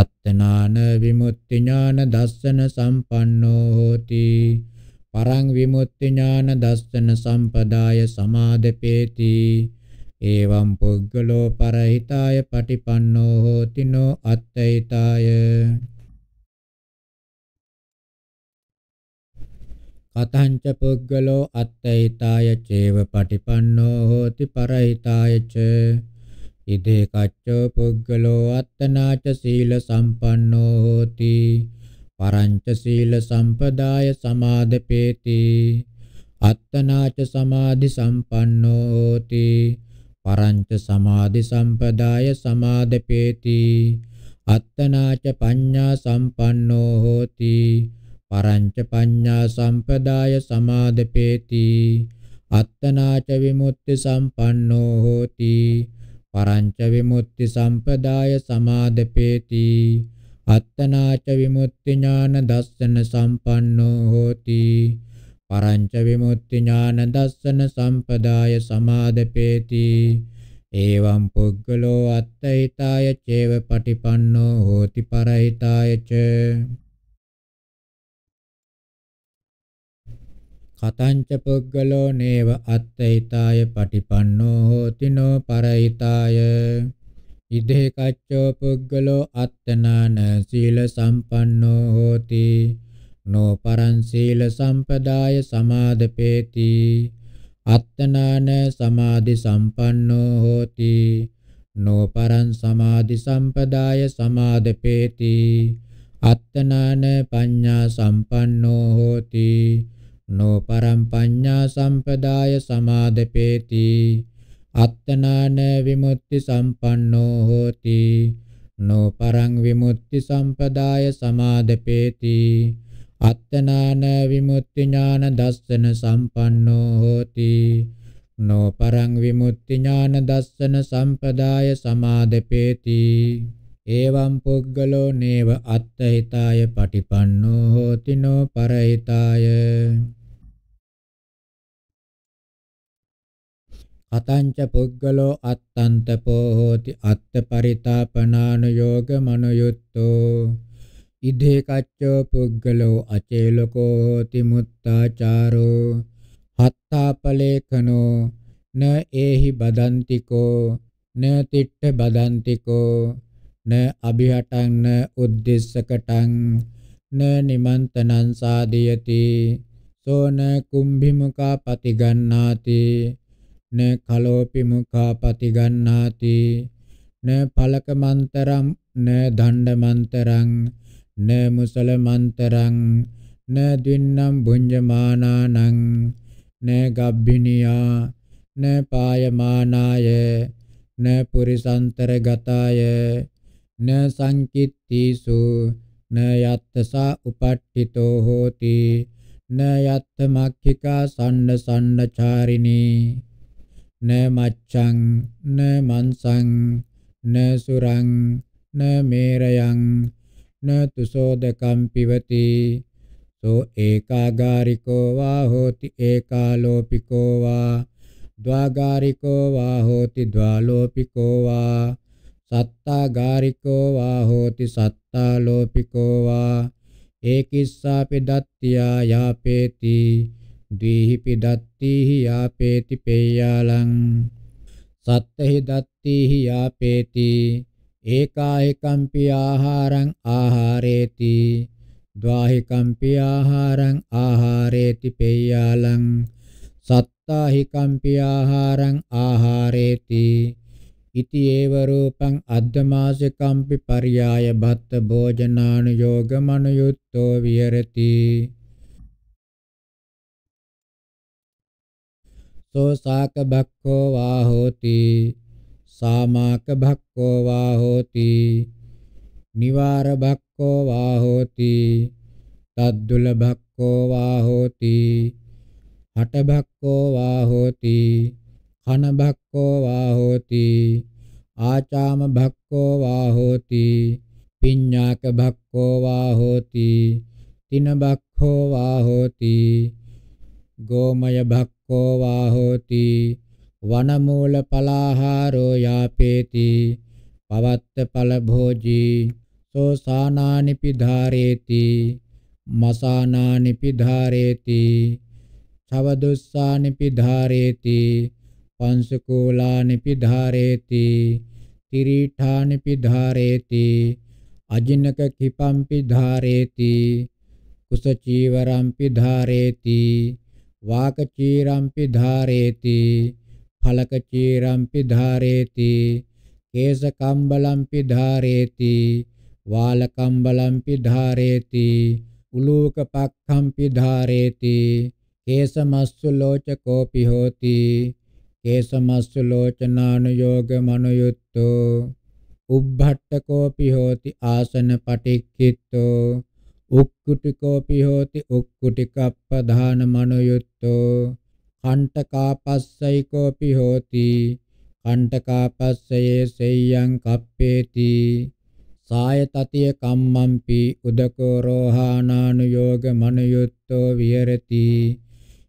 Speaker 3: අත්තනාන විමුක්ති ඥාන දස්සන සම්පන්නෝ හෝති පරං විමුක්ති ඥාන දස්සන සම්පදාය සමාදපේති එවං පුද්ගලෝ පරහිතාය පටිපන්නෝ හෝති නෝ අත්ථිතාය කතංච පුද්ගලෝ අත්තේිතාය චේව පටිපන්නෝ හෝති පරහිතාය ච ඉදේ කච්චෝ පුද්ගලෝ අත්තනාච සීල සම්පන්නෝ හෝති පරංච සීල සම්පදාය සමාදපේති අත්තනාච සමාධි සම්පන්නෝ හෝති පරංච සමාධි සම්පදාය සමාදපේති අත්තනාච පඤ්ඤා සම්පන්නෝ හෝති පරංච පඤ්ඤා සම්පදාය සමාදපේති අත්තනාච විමුක්ති සම්පන්නෝ හෝති පරංච විමුක්ති සම්පදාය සමාදපේති අත්තනාච විමුක්ති ඥාන දස්සන සම්පන්නෝ හෝති පරංච විමුක්ති ඥාන දස්සන සම්පදාය සමාදපේති එවං පුද්ගලෝ අත්ථිතාය චේව පටිපන්නෝ හෝති පරහිතාය ච කතංච පුග්ගලෝ නේව අත්ථිතාය පටිපන්නෝ හෝති නෝ පරහිතාය ඉදේ කච්චෝ පුග්ගලෝ අත්තනාන සීල සම්පන්නෝ හෝති නෝ පරං සීල සම්පදාය සමාදපේති අත්තනාන සමාධි සම්පන්නෝ හෝති නෝ පරං සමාධි සම්පදාය සමාදපේති අත්තනාන පඤ්ඤා සම්පන්නෝ හෝති නෝපරම් පඤ්ඤා සම්පදාය සමාදපේති අත්තනාන විමුක්ති සම්පන්නෝ හෝති නෝපරං විමුක්ති සම්පදාය සමාදපේති අත්තනාන විමුක්ති ඥාන දස්සන සම්පන්නෝ හෝති නෝපරං විමුක්ති ඥාන දස්සන සම්පදාය සමාදපේති එවං පුද්ගලෝ නේව අත්තහිතාය පටිපන්නෝ හෝති නෝ පරහිතාය අතංච පුද්ගලෝ අත්තන්තපෝ හෝති අත්තපරිතාපනානුയോഗ මනුයුත්තෝ ඉදේ කච්චෝ පුද්ගලෝ අචේලකෝ හෝති මුත්තාචාරෝ හත්තාපලේඛනෝ න ඒහි බදන්තිකෝ න තිට්ඨ බදන්තිකෝ න අභිහටං න උද්දේශකටං න නිමන්තනං සාදීයති සෝන කුම්භිමුඛා පතිගන්නාති න කලෝපි මුඛා පතිගන්නාති න පලක මන්තරම් න දණ්ඩ මන්තරං න මුසල මන්තරං න දින්නම් භුඤ්ජමානානං න ගබ්බිනියා න පායමානාය න පුරිසන්තර ගතාය න සංකිට්ඨීසු න යත්තසා උපට්ඨිතෝ හෝති න යත්ත මක්ඛිකා සන්න සන්නචාරිනී න මච්ඡං න මන්සං න සුරං න මේරයන් න තුසෝදකම් පිවති සෝ ඒකාගාරිකෝ වා හෝති ඒකාලෝපිකෝ වා ද්වාගාරිකෝ වා හෝති ද්වාලෝපිකෝ වා සත්තා ගාරිකෝ වා හෝති සත්තා ලෝපිකෝ වා ඒකිස්සාපි දත්තියා යාපේති දීහි පිදත්තිහි යාපේති පේයාලං සත්තහි දත්තිහි යාපේති ඒකා එකම්පි ආහාරං ආහාරේති ද්වාහි කම්පි ආහාරං ආහාරේති පේයාලං සත්තාහි කම්පි ආහාරං ආහාරේති ඉති ඒව රූපං අද්දමාසකම්පි පරියාය බත්ත භෝජනානුയോഗ මනුයුත්තෝ විහෙරති
Speaker 2: සෝ සාක භක්ඛෝ වා හෝති සාමාක භක්ඛෝ වා හෝති
Speaker 3: නිවාර භක්ඛෝ වා හෝති තද්දුල භක්ඛෝ වා හෝති හට භක්ඛෝ වා හෝති කන භක්කෝ වා හෝති ආචාම භක්කෝ වා හෝති පිඤ්ඤාක භක්කෝ වා හෝති තින භක්ඛෝ වා හෝති ගෝමය භක්ඛෝ වා හෝති වනමූල පලාහාරෝ යාපේති පවත්ත පල භෝජී සෝ සානානි පිධාරේති මසානානි පිධාරේති චවදුස්සානි පිධාරේති පංසකෝලානිපි ධාරේති තිරීඨානිපි ධාරේති අජිනක කිපම්පි ධාරේති කුසචීවරම්පි ධාරේති වාකචීරම්පි ධාරේති ඵලකචීරම්පි ධාරේති කේසකම්බලම්පි ධාරේති වාලකම්බලම්පි ධාරේති උලූකපක්ඛම්පි ධාරේති කේසමස්සු ලෝචකෝපි හෝති කේසමස්ස ලෝචනානුയോഗ මනුයුත්තෝ උබ්බට්ඨකෝපි හෝති ආසන පටික්ඛිතෝ උක්කුටිකෝපි හෝති උක්කුටිකප්පදාන මනුයුත්තෝ කණ්ඨකාපස්සයිකෝපි හෝති කණ්ඨකාපස්සයේ සෙය්‍යං කප්පේති සාය තතිය කම්මම්පි උදකෝ රෝහානානුയോഗ මනුයුත්තෝ විහෙරති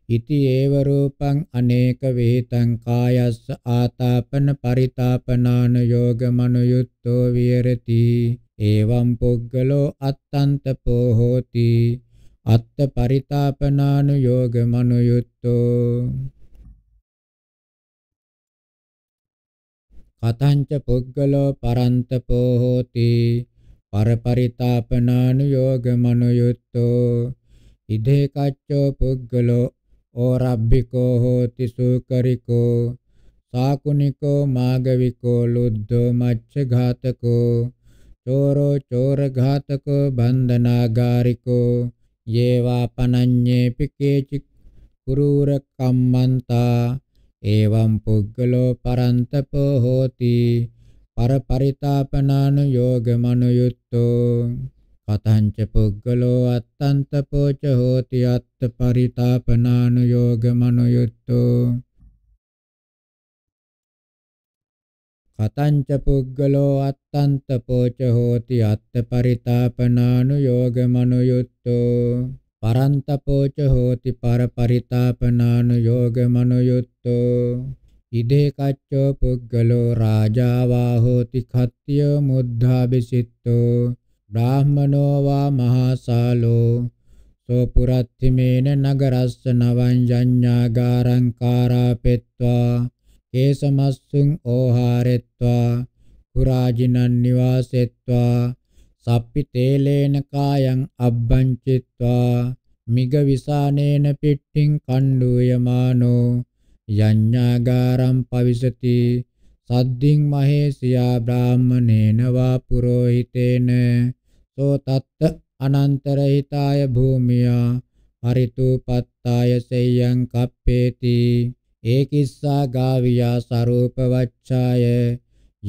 Speaker 3: ඉති ඒව රූපං අනේක විහිතං කායස්ස ආතාපන පරිතාපනාන යෝග මනුයුත්තෝ විහෙරති එවං පුග්ගලෝ අත්තන්තපෝ හෝති අත්ත පරිතාපනාන
Speaker 2: යෝග මනුයුත්තෝ කතංච පුග්ගලෝ පරන්තපෝ හෝති
Speaker 3: පරපරිතාපනාන යෝග මනුයුත්තෝ ඉදේ කච්චෝ පුග්ගලෝ ඕරබ්බිකෝ හෝති සූකරිකෝ සාකුනිකෝ මාගවිකෝ ලුද්ධෝ මච්ඡඝාතකෝ චෝරෝ චෝරඝාතකෝ බන්ධනාගාරිකෝ යේවා පනඤ්ඤේ පිකේචි කුරූර කම්මන්තා එවං පුද්ගලෝ පරන්තපෝ හෝති පරපරිතාපනානු යෝගමනුයුත්තෝ පතංච පුග්ගලෝ අත්තන්තපෝච හෝති අත්ත පරිතාපනානුയോഗ මනුයුත්තෝ කතංච පුග්ගලෝ අත්තන්තපෝච හෝති අත්ත පරිතාපනානුയോഗ මනුයුත්තෝ පරන්තපෝච හෝති පරපරිතාපනානුയോഗ මනුයුත්තෝ ඉදේ කච්චෝ පුග්ගලෝ රාජාවා හෝති කත්තිය මුද්ධාබිසිත්තෝ බ්‍රාහ්මනෝ වා මහාසාලෝ සෝ පුරත්තිමේන නගරස්ස නවං ජඤ්ඤාගාරං කාරාපෙත්වා කේසමස්සුං ඕහාරෙත්වා පුරාජිනන් නිවාසෙත්වා සප්පි තේලේන කායං අබ්බංචිත්වා මිග විසානේන පිට්ඨින් කණ්ඩුයමානෝ යඤ්ඤාගාරම් පවිසති සද්දින් මහේසියා බ්‍රාහ්මණේන වා පුරෝහිතේන තෝ තත්ත අනන්තරහිතාය භූමියා පරිතුපත්තාය සෙයං කප්පේති ඒකිස්සා ගාවියා සරූපවච්ඡාය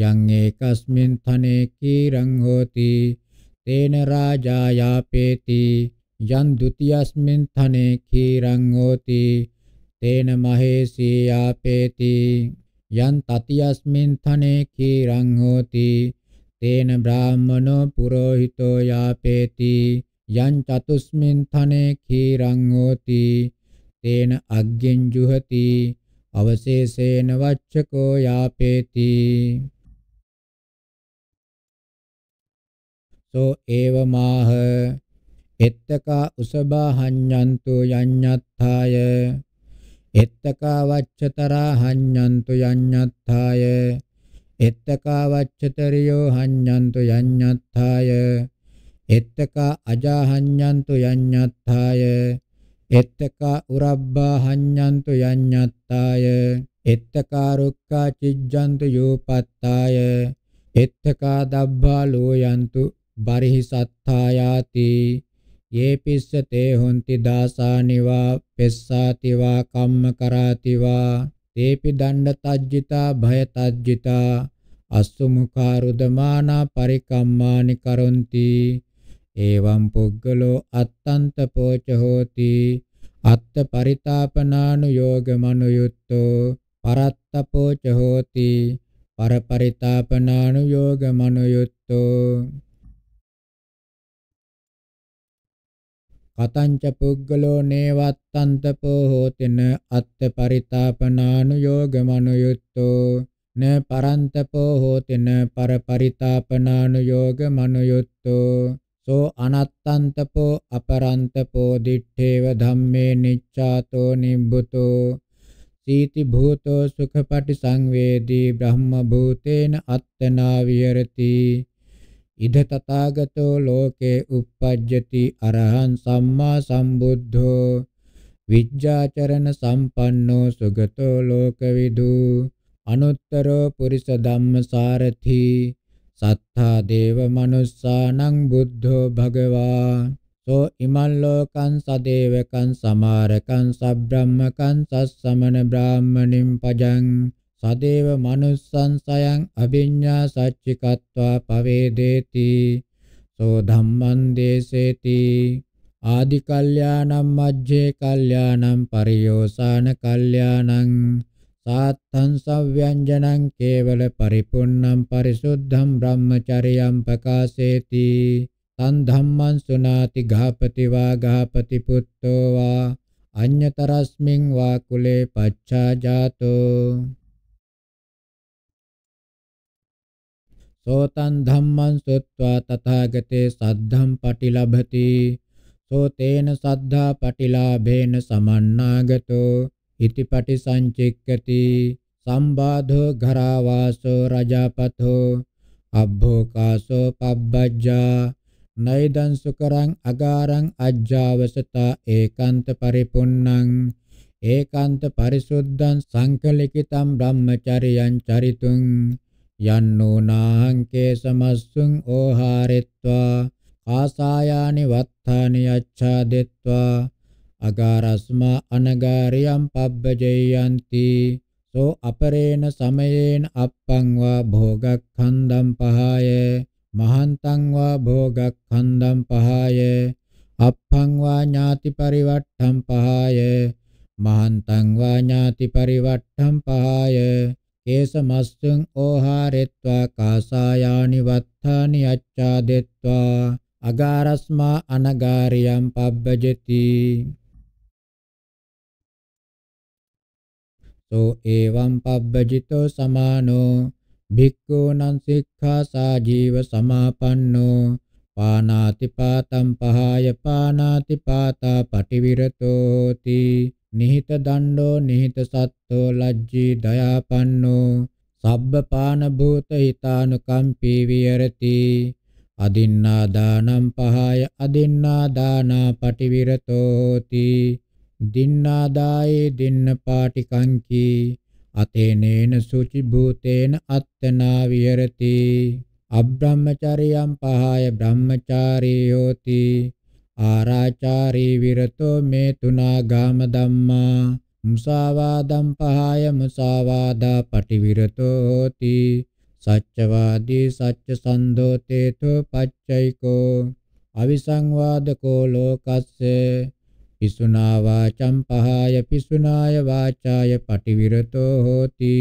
Speaker 3: යං ඒකස්මින් තනේ කීරං හෝති තේන රාජා යාපේති යං ဒ ුතියස්මින් තනේ කීරං හෝති තේන මහේසී යාපේති යං තතියස්මින් තනේ කීරං හෝති තේන බ්‍රාහ්මනෝ පුරোহিতෝ යාපේති යං චතුස්මින් තනේ ඛීරං හෝති
Speaker 2: තේන අග්ගෙන් ජුහති අවශේෂේන වච්චකෝ යාපේති
Speaker 3: සෝ ඒවමාහ එත්තකා උසබා හඤ්ඤන්තු යඤ්ඤත්ථාය එත්තකා වච්චතරා හඤ්ඤන්තු යඤ්ඤත්ථාය එත්තකාවච්චතරියෝ හඤ්ඤන්තු යඤ්ඤත්ථාය එත්තකා අජාහඤ්ඤන්තු යඤ්ඤත්ථාය එත්තකා උරබ්බා හඤ්ඤන්තු යඤ්ඤත්ථාය එත්තකා රුක්ඛා චිජ්ජන්තු යෝපත්ථාය එත්තකා දබ්බා ලෝයන්තු බරිහිසත්ථායාති යේ පිස්ස තේ හොಂತಿ දාසානිවා පෙස්සාතිවා කම්ම කරාතිවා තේපි දණ්ඩ තජ්ජිතා භය තජ්ජිතා අස්සුමුඛා රුදමානා පරිකම්මානි කරොන්ති එවං පුග්ගලෝ අත්තන්ත පෝච හෝති අත්ත පරිතාපනානු යෝග මනුයුත්තෝ පරත්ත පෝච හෝති පරපරිතාපනානු යෝග මනුයුත්තෝ කතංච පුග්ගලෝ නේවත්තන්ත පෝහෝතින අත්ථ පරිතාපනානුയോഗ මනුයුත්තෝ න පරන්ත පෝහෝතින පරපරිතාපනානුയോഗ මනුයුත්තෝ සෝ අනත්තන්තපෝ අපරන්තපෝ දිත්තේව ධම්මේ නිච්ඡාතෝ නිබ්බුතෝ සීති භූතෝ සුඛපටි සංවේදී බ්‍රහ්ම භූතේන අත්තනා විහෙරති ඉද තථාගතෝ ලෝකේ uppajjati අරහං සම්මා සම්බුද්ධෝ විජ්ජාචරණ සම්පන්නෝ සුගතෝ ලෝකවිදු අනුත්තරෝ පුරිස ධම්මසාරති සත්තා දේව මනුස්සානං බුද්ධෝ භගවා සෝ ඉමන් ලෝකං සදේවකං සමාරකං සබ්‍රාහ්මකං සස්සමන බ්‍රාහ්මණින් පජං සදේව manussංසයන් අභිඤ්ඤා සච්චිකत्वा පවේදේති සෝ ධම්මං දේසේති ආදි කල්යාණම් මජ්ජේ කල්යාණම් පරියෝසాన කල්යාණං සාත්තං සව්‍යංජනං කේවල පරිපුන්නම් පරිසුද්ධම් බ්‍රහ්මචරියම් ප්‍රකාශේති තන් ධම්මං සුනාති ඝාපති වා ඝාපති පුত্তෝ වා අඤ්‍යතරස්මින් වා කුලේ පච්ඡා ජාතෝ සෝතං ධම්මං සොත්වා තථාගතේ සද්ධම් පටිලබති සෝතේන සද්ධා පටිලාභේන සමන්නාගතෝ ඉති පටිසංචික්කති සම්බාධෝ ඝරාවාසෝ රජාපතෝ අබ්බෝකාසෝ පබ්බජ්ජා නයිදං සුකරං අගාරං අජ්ජාවසතා ඒකාන්ත පරිපුන්නං ඒකාන්ත පරිසුද්ධං සංකලිකිතම් බ්‍රහ්මචරියං චරිතුං යන්නෝ නාංකේ සමස්සුං ඕහාරෙත්වා ආසායානි වත්තානි අච්ඡාදෙත්වා අගාරස්මා අනගාරියම් පබ්බජයන්ති සෝ අපරේණ සමයේන අප්පං වා භෝගක්ඛන්දම් පහය මහන්තං වා භෝගක්ඛන්දම් පහය අප්පං වා ඥාති පරිවට්ඨම් පහය මහන්තං වා ඥාති පරිවට්ඨම් පහය කේස මස්සං ඕහාරෙත්වා කාසායානි වත්තානි අච්ඡාදෙත්වා අගාරස්මා අනගාරියම් පබ්බජති සෝ එවං පබ්බජිතෝ සමානෝ භික්ඛූනං සික්ඛා සා ජීව සමාපන්නෝ පානාති පාතම් පහාය පානාති පාතා පටිවිරතෝති නිහිත දණ්ඩෝ නිහිත සත්තෝ ලජ්ජී දයාපන්නෝ සබ්බපාන භූත හිතානුකම්පී විහෙරති අදින්නා දානම් පහය අදින්නා දානා පටිවිරතෝති දින්නා දායේ දින්න පාටි කංකී අතේනේන සුචි භූතේන අත්තනා විහෙරති අබ්‍රහ්මචරියම් පහය බ්‍රහ්මචාරියෝති ආරාචාරී විරතෝ මේ තුනාගාම ධම්මා මුසාවාදම් පහය මුසාවාදා පටිවිරතෝ හෝති සච්චවාදී සච්ච සන්දෝතේතෝ පච්චයිකෝ අවිසංවාදකෝ ලෝකස්සේ පිසුනා වාචම් පහය පිසුනාය වාචාය පටිවිරතෝ හෝති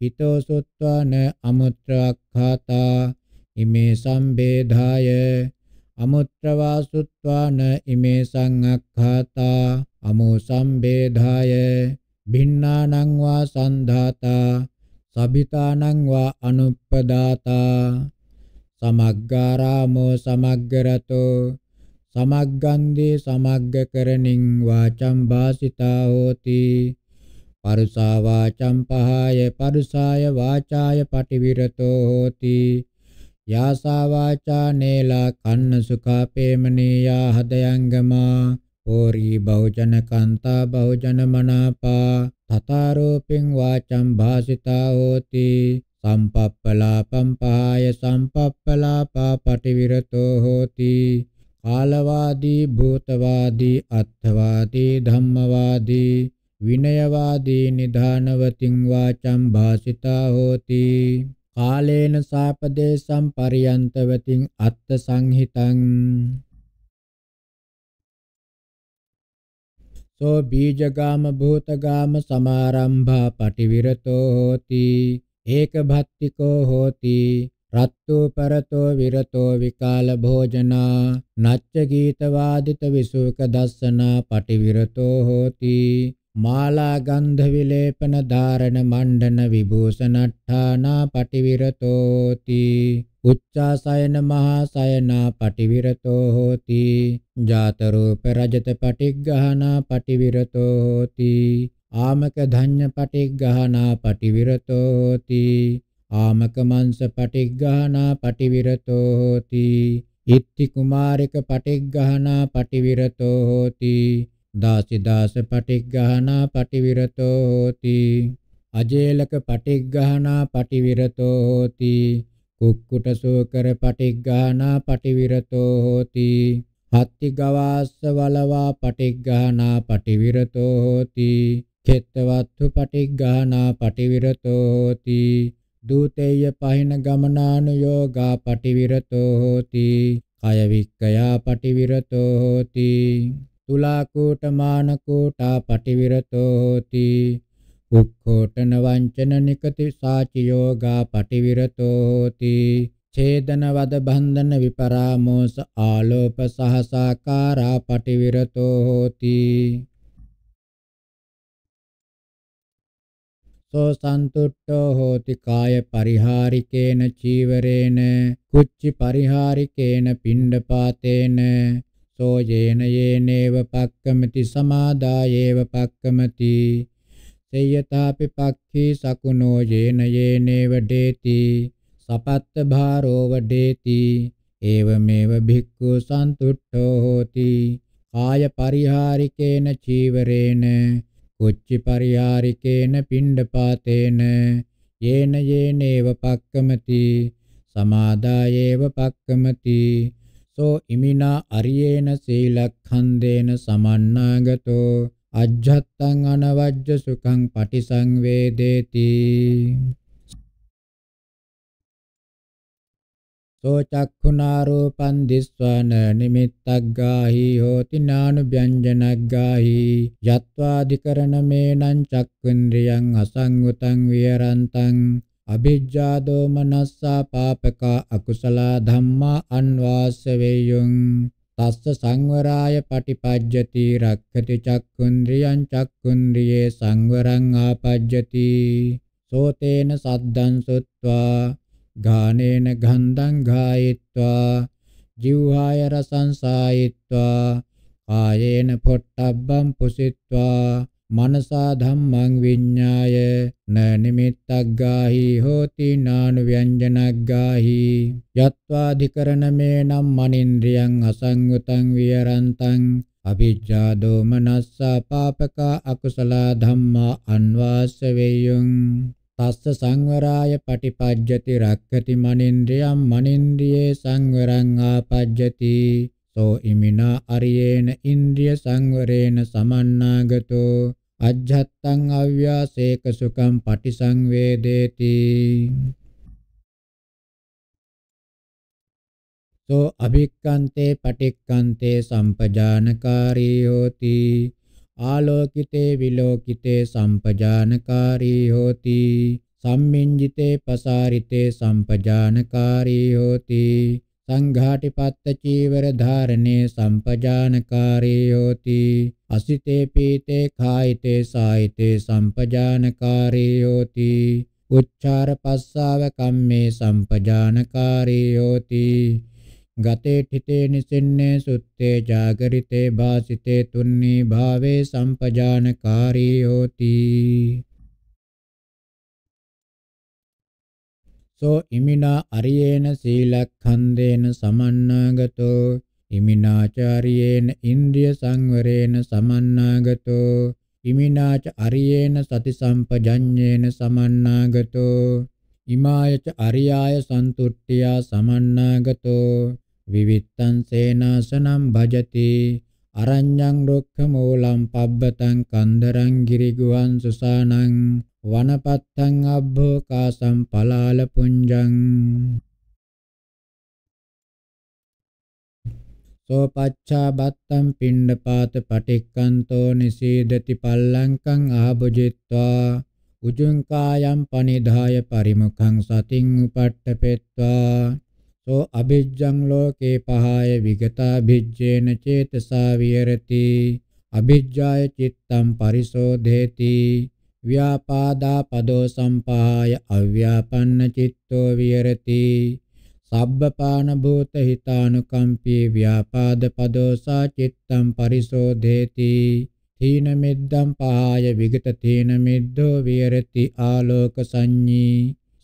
Speaker 3: හිතෝ සුත්වාන අමුත්‍රාක්ඛාතා ඉමේ සම්බේධාය අමුත්‍රවා සුත්වාන ඉමේ සංඝක්ඛාතා අමෝ සම්බේධාය භින්නානං වා සන්ධාතා සබිතානං වා අනුප්පදාතා සමග්ගාරාමෝ සමග්ගරතෝ සමග්ගන්දී සමග්ගකරණින් වාචම් වාසිතා හෝති පරුසා වාචම් පහාය පරුසාය වාචාය පටිවිරතෝ හෝති යාසා වාචා නේලා කන්න සුඛා පේමනීයා හදයංගමා ඕරි බහුජන කන්තා බහුජන මනාපා තතරෝපින් වාචම් භාසිතා හෝති සම්පප්පලාපම් පහය සම්පප්පලාපා පටිවිරතෝ හෝති කාලවාදී භූතවාදී අත්ථවාදී ධම්මවාදී විනයවාදී නිධානවතින් වාචම් භාසිතා හෝති කාලේන සාපදේශම් පරියන්තවතින් අත්ථ සංහිතං සෝ බීජගාම භූතගාම සමාරම්භා පටිවිරතෝ හෝති ඒක භක්තිකෝ හෝති රත්තු පරතෝ විරතෝ විකාල භෝජනා නච්ච ගීතවාදිත විසුක දස්සනා පටිවිරතෝ හෝති මාලා ගන්ධ විලේපන ධාරණ මණ්ඩන විභූෂණට්ඨානා පටිවිරතෝති උච්චාසයන මහා සයනා පටිවිරතෝ හෝති ජාත රූප රජත පටිග්ගහනා පටිවිරතෝ හෝති ආමක ධඤ්ඤ පටිග්ගහනා පටිවිරතෝ හෝති ආමක මංස පටිග්ගහනා පටිවිරතෝ හෝති ඉත්ති කුමාරික පටිග්ගහනා පටිවිරතෝ හෝති දාසිදාස පටිග්ගහනා පටිවිරතෝ හෝති අජේලක පටිග්ගහනා පටිවිරතෝ හෝති කුක්කුට සෝකර පටිග්ගහනා පටිවිරතෝ හෝති හත්ති ගවාස්ස වලවා පටිග්ගහනා පටිවිරතෝ හෝති කෙත්තවත්තු පටිග්ගහනා පටිවිරතෝ හෝති දූතේය පහින ගමනානුയോഗා පටිවිරතෝ හෝති කය වික්කයා පටිවිරතෝ හෝති තුලාකූට මානකූටා පටිවිරතෝ හෝති උක්ඛෝටන වංචන නිකති සාචි යෝගා පටිවිරතෝ හෝති ඡේදන වද බන්ධන විපරාමෝස ආලෝප සහසාකාරා පටිවිරතෝ හෝති සෝ සන්තුට්ඨෝ හෝති කාය පරිහාරිකේන චීවරේන කුච්චි පරිහාරිකේන පිණ්ඩපාතේන සෝ යේන යේනේව පක්කමති සමාදායේව පක්කමති සේයතාපි පක්ඛී සකුනෝ යේන යේනේව ඩේති සපත්ත භාරෝව ඩේති ඒවමේව භික්ඛු සන්තුට්ඨෝ හෝති කාය පරිහාරිකේන චීවරේන කුච්චි පරිහාරිකේන පිණ්ඩපාතේන යේන යේනේව පක්කමති සමාදායේව පක්කමති සෝ ඉමිනා අරියේන සීලක්ඛන්දේන සමන්නාගතෝ අජ්ජත්තං අනවජ්ජ සුඛං පටිසංවේදේති සෝ චක්ඛුනා රූපං දිස්වාන නිමිත්තග්ගාහි හෝති නානුභ්‍යංජනග්ගාහි යත්වාදිකරණ මේනං චක්ඛුන්ද්‍රියං අසංගතං විහරන්තං අභිජ්ජා දෝමනස්සා පාපකා අකුසල ධම්මා අන්වාස වේයුං තස්ස සංවරාය පටිපජ්ජති රක්ඛති චක්කුන්ද්‍රියං චක්කුන්ද්‍රියේ සංවරං ආපජ්ජති සෝතේන සද්දං සුත්වා ගානේන ගන්ධං ගායित्वा ජීවහාය රසං සායිत्वा ආයේන පොට්ටබ්බම් පුසිත්වා මනසා ධම්මං විඤ්ඤාය න නිමිත්තග්ගාහි හෝති නානු ව්‍යඤ්ජනග්ගාහි යත්වාධිකරණමේ නම් මනින්ද්‍රියං අසංගතං විහරන්තං අවිජ්ජා දෝමනස්සා පාපකා අකුසල ධම්මා අන්වාස්ස වේයුං තස්ස සංවරාය පටිපජ්ජති රක්ඛති මනින්ද්‍රියම් මනින්ද්‍රියේ සංවරං ආපජ්ජති සෝ ඉමිනා අරියේන ඉන්ද්‍රිය සංවරේන සමන්නාගතෝ අජ්ජත්තං අව්‍යාසේක සුඛං පටිසංවේදේති සෝ අභික්ඛන්තේ පටික්ඛන්තේ සම්පජානකාරී හෝති ආලෝකිතේ විලෝකිතේ සම්පජානකාරී හෝති සම්මින්ජිතේ පසාරිතේ සම්පජානකාරී හෝති සංඝාටිපත්ත චීවර ධාරණේ සම්පජානකාරයෝති අසිතේ පීතේ කායිතේ සායිතේ සම්පජානකාරයෝති උච්චාර පස්සාව කම්මේ සම්පජානකාරයෝති ගතේ ඨිතේ නිසින්නේ සුත්තේ జాగරිතේ භාසිතේ තුන්නී භාවේ සම්පජානකාරී හෝති සෝ ඉමිනා අරියේන සීලක්ඛන්දේන සමන්නාගතෝ ඉමිනාචාරියේන ඉන්ද්‍රිය සංවරේන සමන්නාගතෝ ඉමිනාච අරියේන සති සම්පජඤ්ඤේන සමන්නාගතෝ ඉමායච අරියාය සන්තුට්ඨියා සමන්නාගතෝ විවිත්තං සේනාසනම් භජති අරඤ්ඤං රුක්ඛ මූලම් පබ්බතං කන්දරං ගිරිගුවන් සුසානං වනපත්තං අබ්බෝ කාසම් පලාල පුඤ්ජං සෝපච්ඡා බත්තම් පිණ්ඩපාත පටික්කන්තෝ නිසීදති පල්ලංකං ආභුජිත්වා උජුං කායම් පනිදාය පරිමුඛං සතින් උපට්ඨපෙත්වා සෝ අභිජ්ජං ලෝකේ පහය විගතා භිජ්ජේන චේතසා විහෙරති අභිජ්ජාය චිත්තම් පරිසෝධේති ව්‍යාපාදා පදෝ සම්පාය අව්‍යාපන්න චිත්තෝ විහෙරති සබ්බපාන භූත හිතානුකම්පී ව්‍යාපාද පදෝ සා චිත්තම් පරිසෝධේති තීන මිද්දම් පහාය විගත තීන මිද්දෝ විහෙරති ආලෝක සංඤී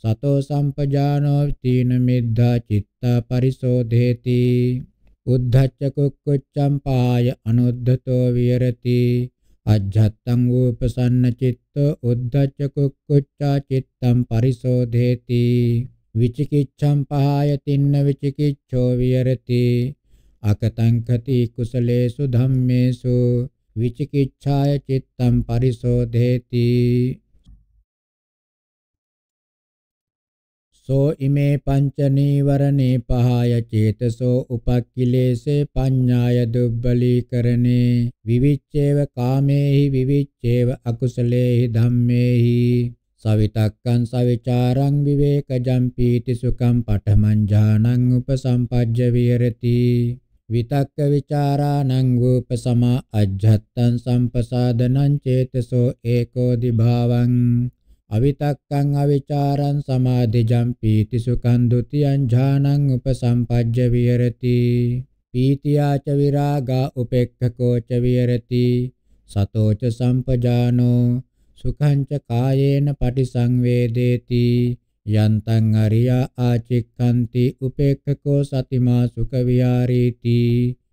Speaker 3: සතෝ සම්පජානෝ තීන මිද්දා චිත්තා පරිසෝධේති උද්ධච්ච කුක්කුච්ඡම් පාය අනුද්ධතෝ විහෙරති අජ්ජත්තං උපසන්න චිත්ත උද්ධච්ච කුක්කුච්චා චිත්තං පරිසෝධේති විචිකිච්ඡං පහායතින්න විචිකිච්ඡෝ විහෙරති අකතං කති කුසලේසු ධම්මේසු විචිකිච්ඡාය චිත්තං පරිසෝධේති සෝ ඉමේ පංච නීවරණේ පහය චේතසෝ උපක්ඛිලේසේ පඤ්ඤාය දුබ්බලීකරණේ විවිච්ඡේව කාමේහි විවිච්ඡේව අකුසලේහි ධම්මේහි සවිතක්කං සවිචාරං විවේකජං පීති සුඛං පඨමං ඥානං උපසම්පජ්ජ විහෙරති විතක්ක විචාරාණං රූප සමා අජ්ජත්තං සම්පසාදනං චේතසෝ ඒකෝදි භාවං අවිතක්කං අවිචාරං සමාධිජං පීති සුඛං ဒ ුතියං ඥානං උපසම්පජ්ජ විහෙරති පීතියාච විරාගා උපේක්ඛකෝච විහෙරති සතෝච සම්පජානෝ සුඛං ච කායේන පටිසංවේදේති යන්තං අරියා ආචික්ඛන්ති උපේක්ඛකෝ සතිමා සුඛ විහාරීති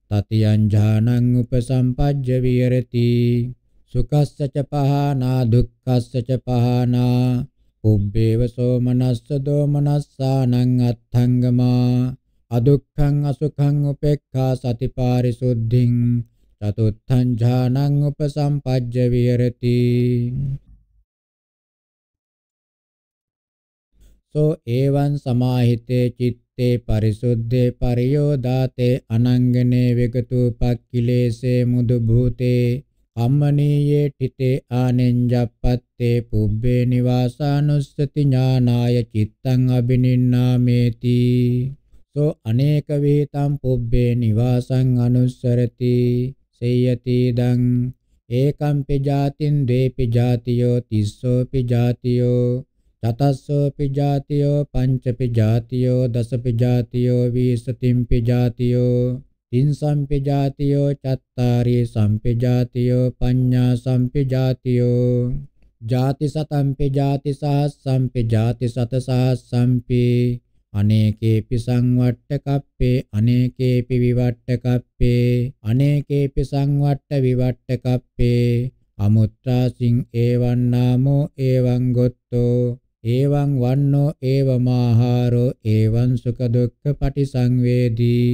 Speaker 3: තතියං ඥානං උපසම්පජ්ජ විහෙරති සුකස්ස ච පහනා දුක්ඛස්ස ච පහනා උබ්බේව සෝමනස්ස දෝමනස්සානං අත්ථංගමා අදුක්ඛං අසුඛං උපේක්ඛා සතිපාරිසුද්ධින් චතුත්ථං ඥානං උපසම්පජ්ජ විහෙරති සෝ එවං සමාහිතේ චිත්තේ පරිසුද්ධේ පරියෝදාතේ අනංගනේ විගතු පක්ඛිලේසේ මුදු භූතේ අම්මනීයේ තිතේ ආනෙන්ජප්පත්තේ පුබ්බේ නිවාසානුස්සති ඥානාය චිත්තං අබිනින්නාමේති සෝ අනේක වේතම් පුබ්බේ නිවාසං අනුස්සරති සේයති දං ඒකම්පි ජාතින් ද්වේපි ජාතියෝ තිස්සෝපි ජාතියෝ චතස්සෝපි ජාතියෝ පංචපි ජාතියෝ දසපි ජාතියෝ වීසතිම්පි ජාතියෝ තින් සම්පජාතියෝ චත්තාරි සම්පජාතියෝ පඤ්ඤා සම්පජාතියෝ ජාති සතම්පි ජාති සහස්සම්පි ජාති සත සහස්සම්පි අනේකේපි සංවට්ට කප්පේ අනේකේපි විවට්ට කප්පේ අනේකේපි සංවට්ට විවට්ට කප්පේ අමුත්‍රාසින් ඒවං නාමෝ ඒවං ගොත්තෝ ඒවං වන්නෝ ඒවමාහාරෝ ඒවං සුඛ දුක්ඛ පටිසංවේදී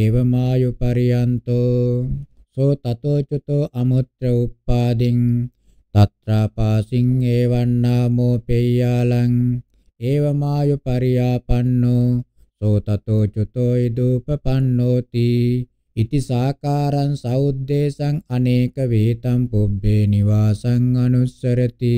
Speaker 3: ඒවමායු පරියන්තෝ සෝ තතෝ චතෝ අමුත්‍ර උප්පාදින් තත්‍රාපාසින් ඒවං නාමෝ පෙය්‍යාලං ඒවමායු පරියාපන්නෝ සෝ තතෝ චතෝ ඉදූපපන්නෝති ඉති සාකාරං සෞද්දේශං අනේක වේතම් පුබ්බේ නිවාසං අනුස්සරති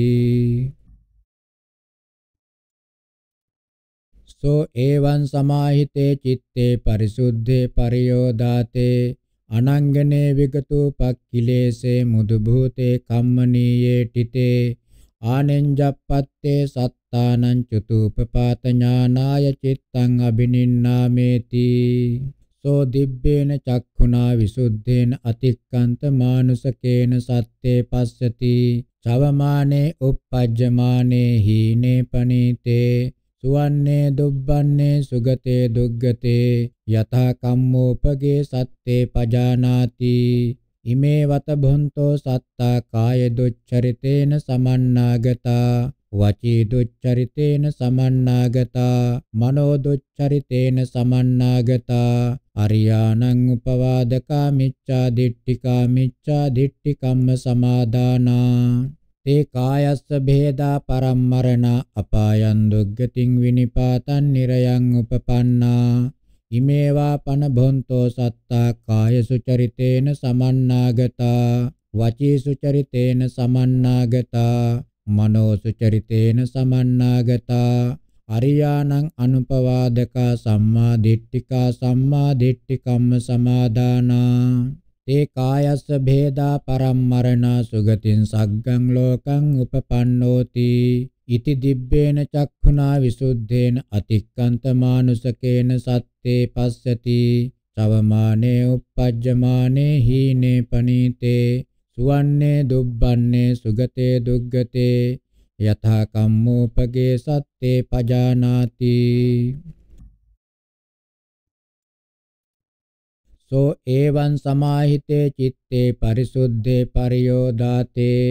Speaker 3: සෝ ඒවං සමාහිතේ චitte පරිසුද්ධේ පරියෝදාතේ අනංගනේ විගතු පක්ඛිලේසේ මුදු භූතේ කම්මනීයේ ටිතේ ආනෙන්ජප්පත්තේ සත්තානං චතුපපාත ඥානාය චිත්තං අබිනින්නාමේති සෝ දිබ්බේන චක්ඛුනා විසුද්ධේන අතික්කන්ත මානුසකේන සත්තේ පස්සති චවමානේ uppajjamane hine panite සුවන්නේ දුබ්බන්නේ සුගතේ දුග්ගතේ යතහ කම්මෝපගේ සත්තේ පජානාති ඉමේ වත භොන්තෝ සත්තා කාය දුච්චරිතේන සමන්නාගතා වචී දුච්චරිතේන සමන්නාගතා මනෝ දුච්චරිතේන සමන්නාගතා අරියානං උපවාදකා මිච්ඡා දිට්ඨිකා මිච්ඡා දිට්ඨිකම්ම සමාදානා තේ කායස්ස භේදා පරම්මරණ අපායන් දුග්ගතින් විනිපාතන් නිරයන් උපපන්නා ඉමේවා පන භොන්තෝ සත්තා කාය සුචරිතේන සමන්නාගතා වචී සුචරිතේන සමන්නාගතා මනෝ සුචරිතේන සමන්නාගතා අරියානං අනුපවාදකා සම්මා දිට්ඨිකා සම්මා දිට්ඨිකම්ම සමාදානා තේ කායස්ස භේදා පරම්මරණා සුගතින් සග්ගං ලෝකං උපපන්නෝති ඉති දිබ්බේන චක්ඛුනා විසුද්ධේන අතික්කන්ත මානුසකේන සත්තේ පස්සති සවමානේ uppajjamane hine panite suwanne dubbanne sugate duggate යථා කම්මෝපගේ සත්තේ පජානාති සෝ ඒවං සමාහිතේ චitte පරිසුද්ධේ පරියෝදාතේ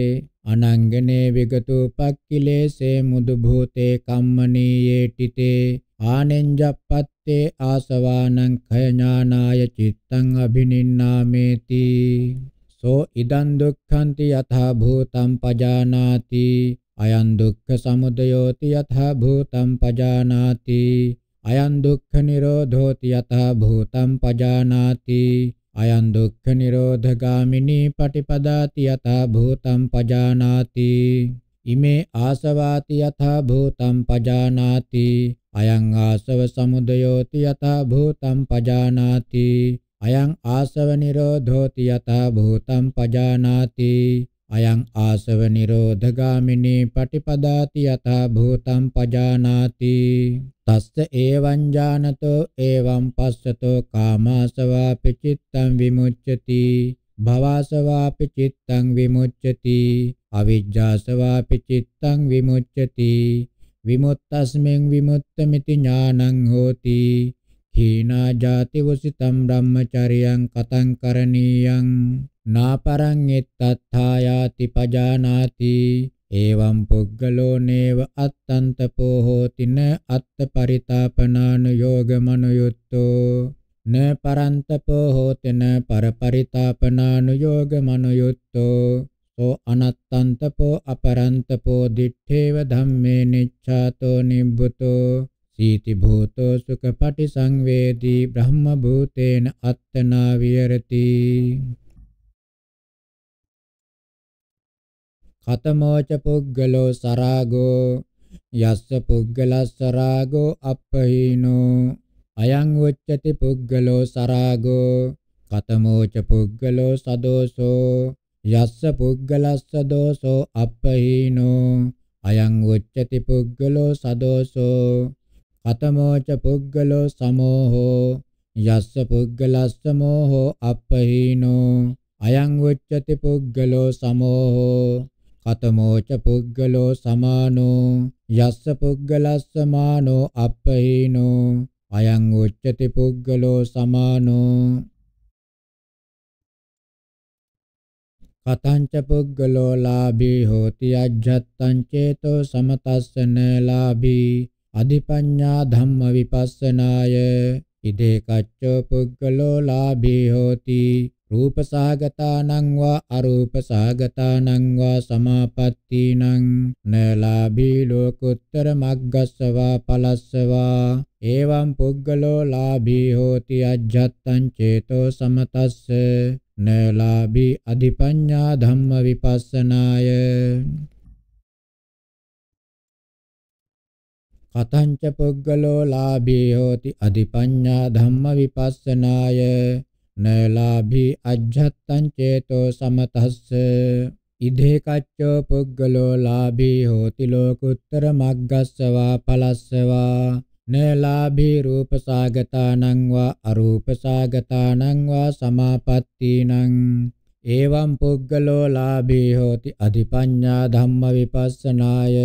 Speaker 3: අනංගනේ විගතු පක්ඛිලේසේ මුදු භූතේ කම්මනීයේටිතේ ආනෙන්ජප්පත්තේ ආසවානං khය ඥානාය චිත්තං අබිනින්නාමේති සෝ ඉදං දුක්ඛන්ති යථා භූතං පජානාති අයං දුක්ඛ සමුදයෝති යථා භූතං පජානාති අයං දුක්ඛ නිරෝධෝති යතහ භූතං පජානාති අයං දුක්ඛ නිරෝධගාමිනී පටිපදාති යතහ භූතං පජානාති ඉමේ ආසවාති යතහ භූතං පජානාති අයං ආසව සමුදයෝති යතහ භූතං පජානාති අයං ආසව නිරෝධෝති යතහ භූතං පජානාති අයං ආසව නිරෝධගාමිනී පටිපදාති යථා භූතං පජානාති තස්ස ඒවං ඥානතෝ ඒවං පස්සතෝ කාමාසවාපි චිත්තං විමුච්ඡති භවසවාපි චිත්තං විමුච්ඡති අවිජ්ජාසවාපි චිත්තං විමුච්ඡති විමුක්තස්මෙන් විමුක්තമിതി ඥානං හෝති හීනා ජාති වසිතම් බ්‍රහ්මචරියං කතං කරණීයං නාපරං එත්තත්ථායාති පජානාති එවං පුග්ගලෝ නේව අත්තන්තපෝ හෝතින අත්තපරිතාපනාන යෝගමනුයුත්තෝ න පරන්තපෝ හෝතෙන පරපරිතාපනාන යෝගමනුයුත්තෝ සෝ අනත්තන්තපෝ අපරන්තපෝ දිත්තේව ධම්මේ නිච්ඡාතෝ නිබ්බුතෝ සීති භූතෝ සුඛපටි සංවේදී බ්‍රහ්ම භූතේන
Speaker 2: අත්තනා විහෙරති කතමෝච පුග්ගලෝ සරාගෝ යස්ස පුග්ගලස්ස
Speaker 3: රාගෝ අපහීනෝ අයං උච්චති පුග්ගලෝ සරාගෝ කතමෝච පුග්ගලෝ සදෝසෝ යස්ස පුග්ගලස්ස දෝසෝ අපහීනෝ අයං උච්චති පුග්ගලෝ සදෝසෝ කතමෝච පුග්ගලෝ සමෝහෝ යස්ස පුග්ගලස්ස මෝහෝ අපහීනෝ අයං උච්චති පුග්ගලෝ සමෝහෝ කතමෝච පුග්ගලෝ සමානෝ යස්ස පුග්ගලස්ස මානෝ අපහීනෝ අයං උච්චති පුග්ගලෝ සමානෝ කතංච පුග්ගලෝ ලාභී හෝති අජ්ජත්තං චේතෝ සමතස්සන ලාභී අධිපඤ්ඤා ධම්ම විපස්සනාය ඉදේ කච්චෝ පුග්ගලෝ ලාභී හෝති රූපසහගතානං වා අරූපසහගතානං වා සමාපත්තීනං නලාභී ලෝකුත්තර මග්ගස්සවා පලස්සවා එවං පුද්ගලෝ ලාභී හෝති අජ්ජත්තං චේතෝ සමතස්ස නලාභී අධිපඤ්ඤා ධම්ම විපස්සනාය කතංච පුද්ගලෝ ලාභී හෝති අධිපඤ්ඤා ධම්ම විපස්සනාය නලාභි අජ්ජත්තං චේතෝ සමතස්ස ඉදේ කච්චෝ පුග්ගලෝ ලාභී හෝති ලෝකුත්තර මග්ගස්සවා පලස්සවා නලාභී රූපසාගතානං වා අරූපසාගතානං වා සමාපත්තීනං එවං පුග්ගලෝ ලාභී හෝති අධිපඤ්ඤා ධම්ම විපස්සනාය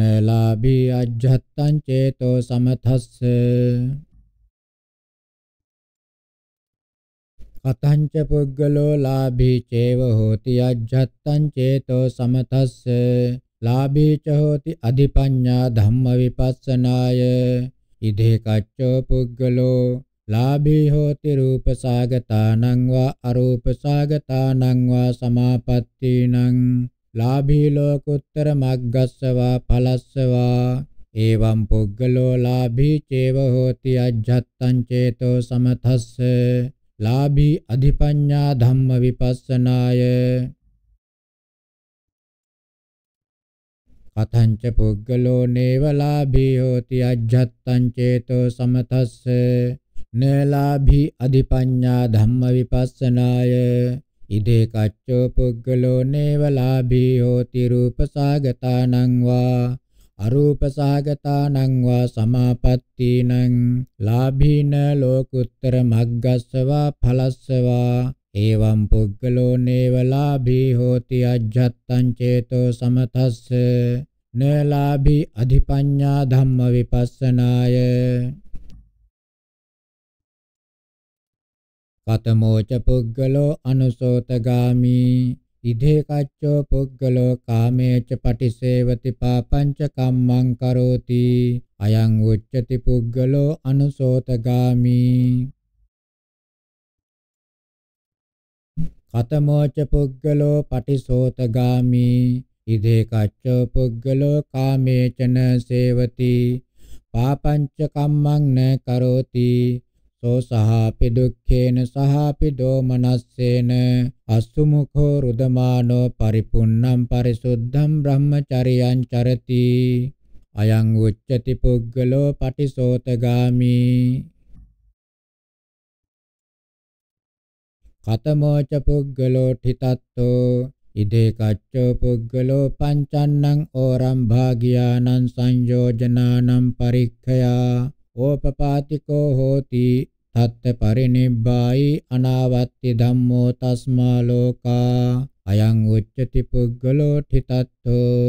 Speaker 3: නලාභී අජ්ජත්තං චේතෝ සමතස්ස කතංච පුද්ගලෝ ලාභී චේව හෝති අජ්ජත්තං චේතෝ සමතස්ස ලාභී ච හෝති අධිපඤ්ඤා ධම්ම විපස්සනාය ඉදේ කච්චෝ පුද්ගලෝ ලාභී හෝති රූප සාගතානං වා අරූප සාගතානං වා සමාපත්තීනං ලාභී ලෝකුත්තර මග්ගස්සවා ඵලස්සවා එවං පුද්ගලෝ ලාභී චේව හෝති අජ්ජත්තං චේතෝ සමතස්ස ලාභී අධිපඤ්ඤා ධම්ම විපස්සනාය අතංච පුග්ගලෝ නේව ලාභී හෝති අජ්ජත්තං චේතෝ සමතස්ස නලාභී අධිපඤ්ඤා ධම්ම විපස්සනාය ඉදේ කච්චෝ පුග්ගලෝ නේව ලාභී හෝති රූපසාගතානං වා අරූප සහගතානං වා සමාපත්තීනං ලාභීන ලෝකුත්තර මග්ගස්සවා ඵලස්සවා එවං පුග්ගලෝ නේව ලාභී හෝති අජ්ජත්තං චේතෝ සමතස්ස න ලාභී අධිපඤ්ඤා ධම්ම
Speaker 2: විපස්සනාය කතමෝච පුග්ගලෝ අනුසෝතගාමි ඉදේ කච්චෝ
Speaker 3: පුද්ගලෝ කාමේච පටිසේවති පාපංච කම්මං කරෝති අයං උච්චති පුද්ගලෝ අනුසෝතගාමි කතමෝච පුද්ගලෝ පටිසෝතගාමි ඉදේ කච්චෝ පුද්ගලෝ කාමේචන සේවති පාපංච කම්මං න කරෝති සෝ සහාපි දුක්ඛේන සහාපි දෝමනස්සේන අසුමුඛෝ රුදමානෝ පරිපුන්නම් පරිසුද්ධම් බ්‍රහ්මචරියං චරති අයං උච්චති පුග්ගලෝ පටිසෝතගාමි කතමෝච පුග්ගලෝ ඨිතත්තෝ ඉදේ කච්චෝ පුග්ගලෝ පංචන්නං ඕරම් භාගියානං සංයෝජනානම් පරික්ඛයා ඕපපාතිකෝ හෝති තත්ත පරිනිබ්බායි අනාවත්ති ධම්මෝ තස්මා ලෝකා අයං උච්චති පුග්ගලෝ තිතත්තෝ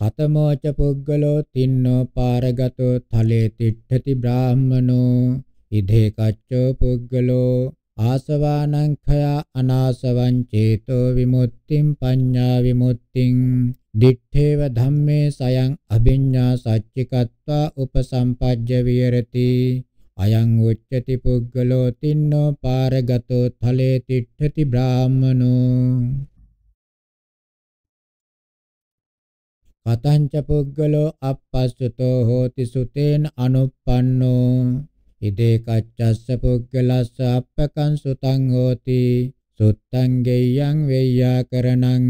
Speaker 3: කතමෝච පුග්ගලෝ තින්නෝ පාරගතෝ තලේ තිට්ඨති බ්‍රාහ්මනෝ ඉදේ කච්චෝ පුග්ගලෝ ආසවානං khaya අනාසවං චේතෝ විමුක්තිං පඤ්ඤා විමුක්තිං දිත්තේව ධම්මේ සයං අභිඤ්ඤා සච්චිකත්වා උපසම්පජ්ජ විහෙරති අයං උච්චති පුග්ගලෝ තින්නෝ පාරගතෝ තලේ තිට්ඨති බ්‍රාහමනෝ කතංච පුග්ගලෝ අපස්සතෝ හෝති සුතේන අනුප්පන්නෝ ඉදේ කච්චස්ස පුග්ගලස්ස අප්පකං සුතං හෝති සුත්තං ගෙය්‍යං වෙය්‍යා කරණං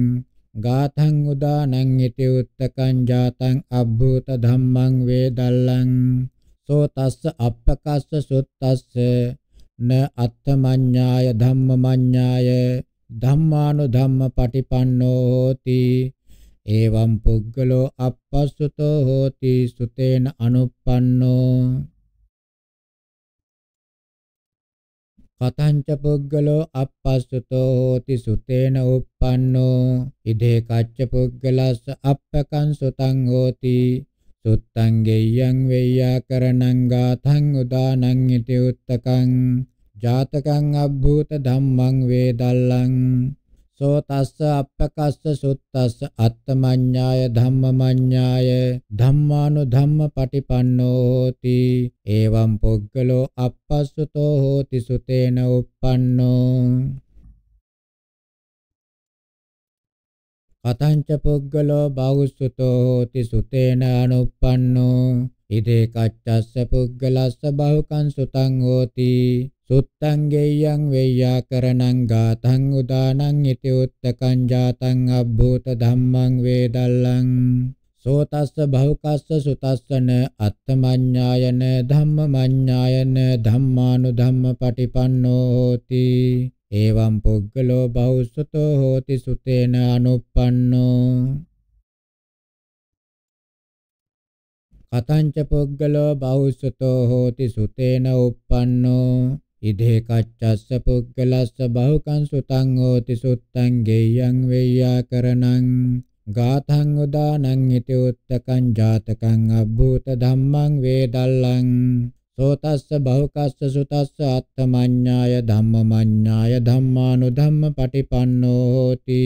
Speaker 3: ගාතං උදානං ඉති උත්තකං ජාතං අබ්බූත ධම්මං වේදල්ලං සෝ තස්ස අප්පකස්ස සුත්තස්ස න අත්තමඤ්ඤාය ධම්මමඤ්ඤාය ධම්මානු ධම්ම පටිපන්නෝ හෝති එවම් පුද්ගලෝ අපස්සුතෝ හෝති සුතේන අනුප්පන්නෝ කතංච පුද්ගලෝ අපස්සතෝ හෝති සුතේන uppannෝ ඉදේ කච්ච පුද්ගලස්ස අප්පකං සුතං හෝති සුත්තං ගෙය්‍යං වෙය්‍යාකරණං ගාතං උදානං ඉති උත්තකං ජාතකං අභූත ධම්මං වේදල්ලං සෝ තස්ස අප්පකස්ස සුත්තස්ස අත්තමඤ්ඤාය ධම්මමඤ්ඤාය ධම්මානු ධම්ම පටිපන්නෝ හෝති එවං පුග්ගලෝ අපස්සතෝ හෝති සුතේන uppannෝ කතංච පුග්ගලෝ බහුසුතෝ හෝති සුතේන අනුප්පන්නෝ ඉදේ කච්චස්ස පුග්ගලස්ස බහුකං සුතං හෝති සුත්තං ගෙය්‍යං වෙය්‍යාකරණං ගාතං උදානං ඉති උත්තකං ජාතං අබ්බූත ධම්මං වේදල්ලං සෝතස්ස භවකස්ස සුතස්සන අත්තමඤ්ඤායන ධම්මමඤ්ඤායන ධම්මානුධම්ම පටිපන්නෝ හෝති එවං පුග්ගලෝ බෞස්සතෝ හෝති සුතේන අනුප්පන්නෝ කතංච පුග්ගලෝ බෞස්සතෝ හෝති සුතේන උප්පන්නෝ ඉදේ කච්චස්ස පුග්ගලස්ස බහුකං සුතං හෝති සුත්තං ගෙය්‍යං වෙය්‍යාකරණං ගාතං උදානං ඉති උත්තකං ජාතකං අබ්බූත ධම්මං වේදල්ලං සෝතස්ස භවකස්ස සුතස්ස අත්තමඤ්ඤාය ධම්මමඤ්ඤාය ධම්මානුධම්ම පටිපන්නෝ හෝති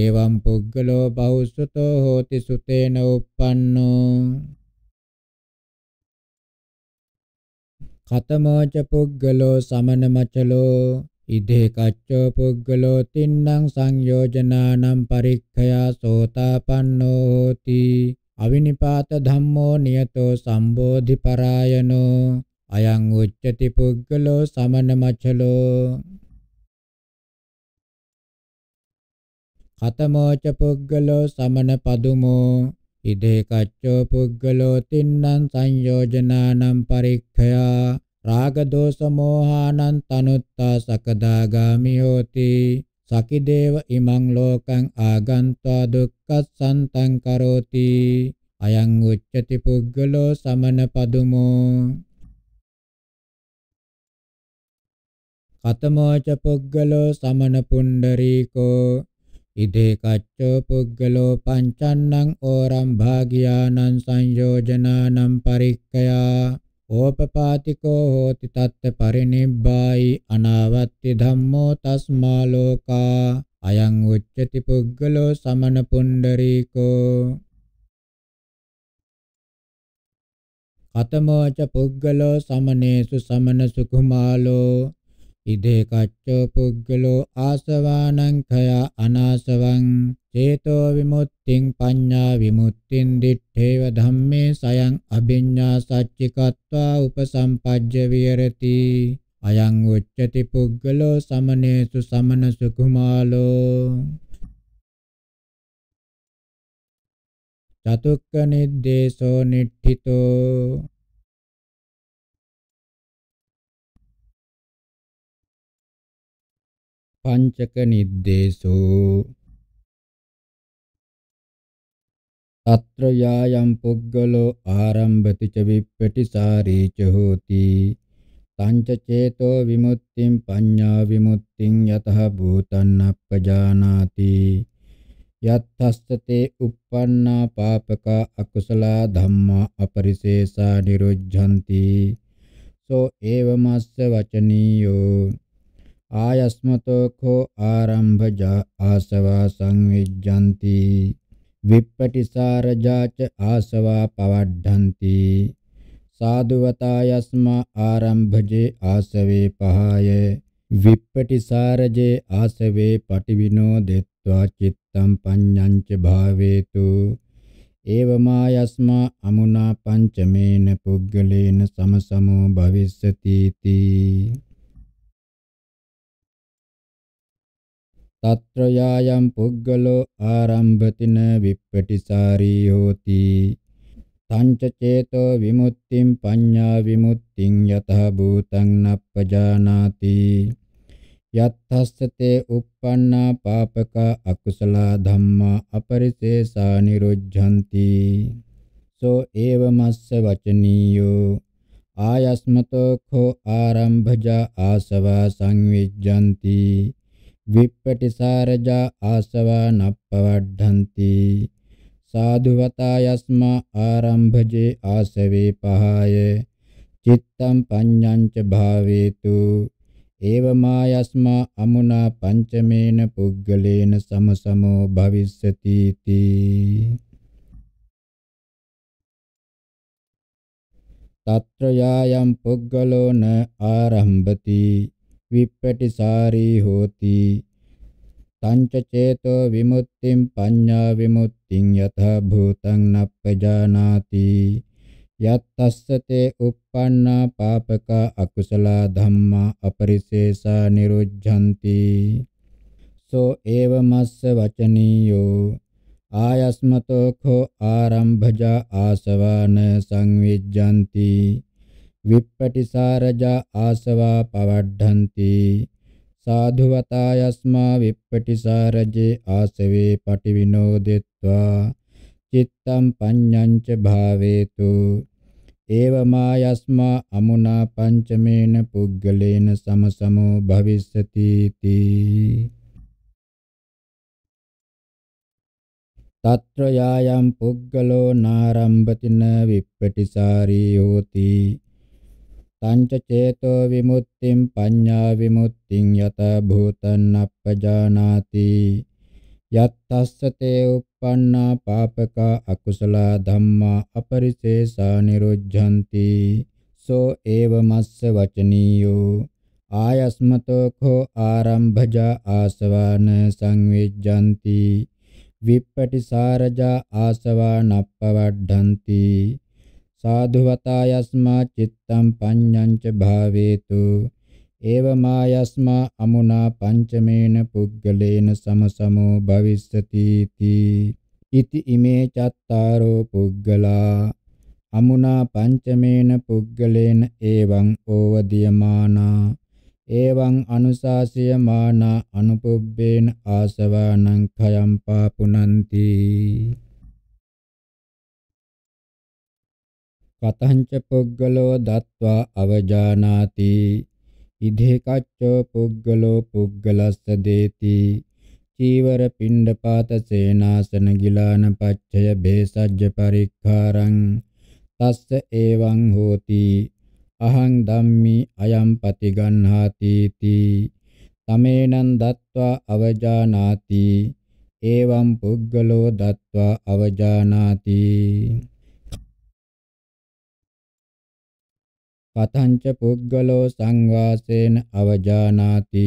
Speaker 3: එවං පුද්ගලෝ බහුසුතෝ හෝති සුතේන uppannෝ කතමෝච පුද්ගලෝ සමනමචලෝ ඉදේ කච්චෝ පුද්ගලෝ තින්නම් සංයෝජනානම් පරික්ඛයා සෝතාපන්නෝ හෝති අවිනිපාත ධම්මෝ නියතෝ සම්බෝධි පරායනෝ අයං උච්චති පුග්ගලෝ සමන මච්චලෝ කතමෝ ච පුග්ගලෝ සමන පදුමෝ ඉදේ කච්චෝ පුග්ගලෝ තින්නම් සංයෝජනානම් පරික්ඛයා රාග දෝෂ මෝහානං තනුත්තා සකදාගාමි හෝති සකිදේව ඉමං ලෝකං ආගන්තා දුක්ඛසන්තං කරෝති අයං උච්චති පුග්ගලෝ සමන පදුමෝ කතමෝච පුග්ගලෝ සමන පුණ්ඩරීකෝ ඉදේ කච්චෝ පුග්ගලෝ පංචන්නං ඕරම් භාගියානං සංයෝජනානම් පරික්ඛයා ඕපපාතිකෝ හෝති තත්ත පරිනිබ්බායි අනාවත්ති ධම්මෝ තස්මා ලෝකා අයං උච්චති පුග්ගලෝ සමන පුණ්ඩරීකෝ කතමෝච පුග්ගලෝ සමනේසු සමන සුකුමාලෝ ඉදේ කච්චෝ පුග්ගලෝ ආසවානං khය අනාසවං චේතෝ විමුක්තිං පඤ්ඤා විමුක්තිං දිත්තේව ධම්මේ සයං අභිඤ්ඤා සච්චිකत्वा උපසම්පජ්ජ විහෙරති අයං උච්චති පුග්ගලෝ සමනේසු සමන
Speaker 1: සුකුමාලෝ චතුක්ක නිද්දේශෝ නිට්ඨිතෝ පංචක නිද්දේශෝ
Speaker 2: අත්‍ර යායම් පුග්ගලෝ ආරම්භති ච විප්පටිසාරී ච හෝති
Speaker 3: තංච චේතෝ විමුක්තිං පඤ්ඤා විමුක්තිං යතහ භූතං අප්පජානාති යත්තස්තේ uppannā pāpakā akusalā dhammā aparisesā niruddhanti සෝ ඒවමස්ස වචනීයෝ ආයස්මතෝ කෝ ආරම්භජා ආසවා සංවිජ්ජಂತಿ විප්පටිසාරජාච ආසවා පවඩ්ඩಂತಿ සාදුවතා යස්මා ආරම්භජේ ආසවේ පහය විප්පටිසාරජේ ආසවේ පටිවිනෝ දෙත්වා චිත්තම් පඤ්ඤං ච භාවේතු ඒවමා යස්මා අමුනා පංචමේන පුග්ගලේන සමසමෝ
Speaker 2: භවිස්සති තී తత్ర యాయం పుగ్గలో ఆరంభతిన విప్పటిసారీ
Speaker 3: హోతి තංච චේතෝ විමුක්තිං පඤ්ඤා විමුක්තිං යතහ භූතං නප්පජානාති යත්තස්සතේ uppannā pāpaka akusala dhammā aparisesā niruddhanti so evamassa vacaniyo āyasmato kho ārambhaja āsavā sanvijjanti විප්පටිසාරජා ආසවා නප්පවඩ්ඩಂತಿ සාදුවතා යස්මා ආරම්භජේ ආසවේ පහය චිත්තම් පඤ්ඤං ච භාවේතු ඒවමා යස්මා අමුනා පංචමේන පුග්ගලේන සමසමෝ භවිස්සති තී
Speaker 2: తత్ర యాయం పుగ్గలోన ఆరంభతి විප්පටිසාරී හෝති
Speaker 3: තංච චේතෝ විමුක්තිම් පඤ්ඤා විමුක්තිං යථා භූතං නප්පජානාති යත්තස්සතේ uppannā pāpaka akusalā dhammā aparisesā niruddhanti සෝ ඒවමස්ස වචනීයෝ ආයස්මතෝ කෝ ආරම්භජා ආසවාන සංවිජ්ජಂತಿ විප්පටිසාරජා ආසවා පවඩ්ඩಂತಿ සාධුවතා යස්මා විප්පටිසාරජේ ආසවේ පටිවිනෝදෙත්වා චිත්තම් පඤ්ඤං ච භාවේතු ඒවමා යස්මා අමුනා පංචමේන පුග්ගලේන සමසමෝ භවිස්සති තී తత్ర యాయం పుగ్గలో నారంభతిన విప్పటిసారీ హోతి තංච චේතෝ විමුක්තිම් පඤ්ඤා විමුක්තිං යත භූතං අපජානාති යත්තස්ස තේ uppannā pāpaka akusala dhammā aparisesā niruddhanti so eva massa vacaniyo ආයස්මතෝ කෝ ආරම්භජා ආසවාන සංවිජ්ජಂತಿ විප්පටිසාරජා ආසවානප්පවඩ්ඩಂತಿ සාදු වතා යස්මා චිත්තම් පඤ්ඤං ච භාවේතු ඒවමා යස්මා අමුනා පංචමේන පුග්ගලේන සමසමෝ භවිස්සති තී ඉති ඉමේ චත්තාරෝ පුග්ගලා අමුනා පංචමේන පුග්ගලේන එවං ඕවදීයමානා එවං අනුශාසයමානා අනුපුබ්බේන ආසවානං khයම් පාපුනන්ති කතංච පුග්ගලෝ දත්වා අවජානාති ඉදේ කච්චෝ පුග්ගලෝ පුග්ගලස්ස දේති චීවර පිණ්ඩපාත සේනාසන ගිලාන පච්චය බේසජ්ජ පරික්ඛාරං තස්ස එවං හෝති අහං ධම්මි අයම් පතිගන්හාති තී තමේනං දත්වා අවජානාති එවං පුග්ගලෝ දත්වා අවජානාති
Speaker 2: කතංච පුද්ගලෝ සංවාසේන අවජානාති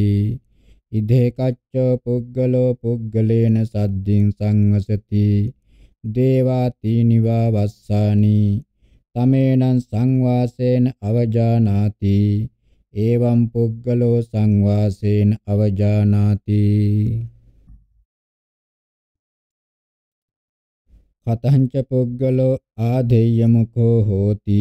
Speaker 2: ඉදේ කච්ච
Speaker 3: පුද්ගලෝ පුද්ගලේන සද්දින් සංවසති දේවාති නිවා වස්සානි තමේනං සංවාසේන අවජානාති
Speaker 2: එවං පුද්ගලෝ සංවාසේන අවජානාති කතංච පුද්ගලෝ ආදේය මුඛෝ හෝති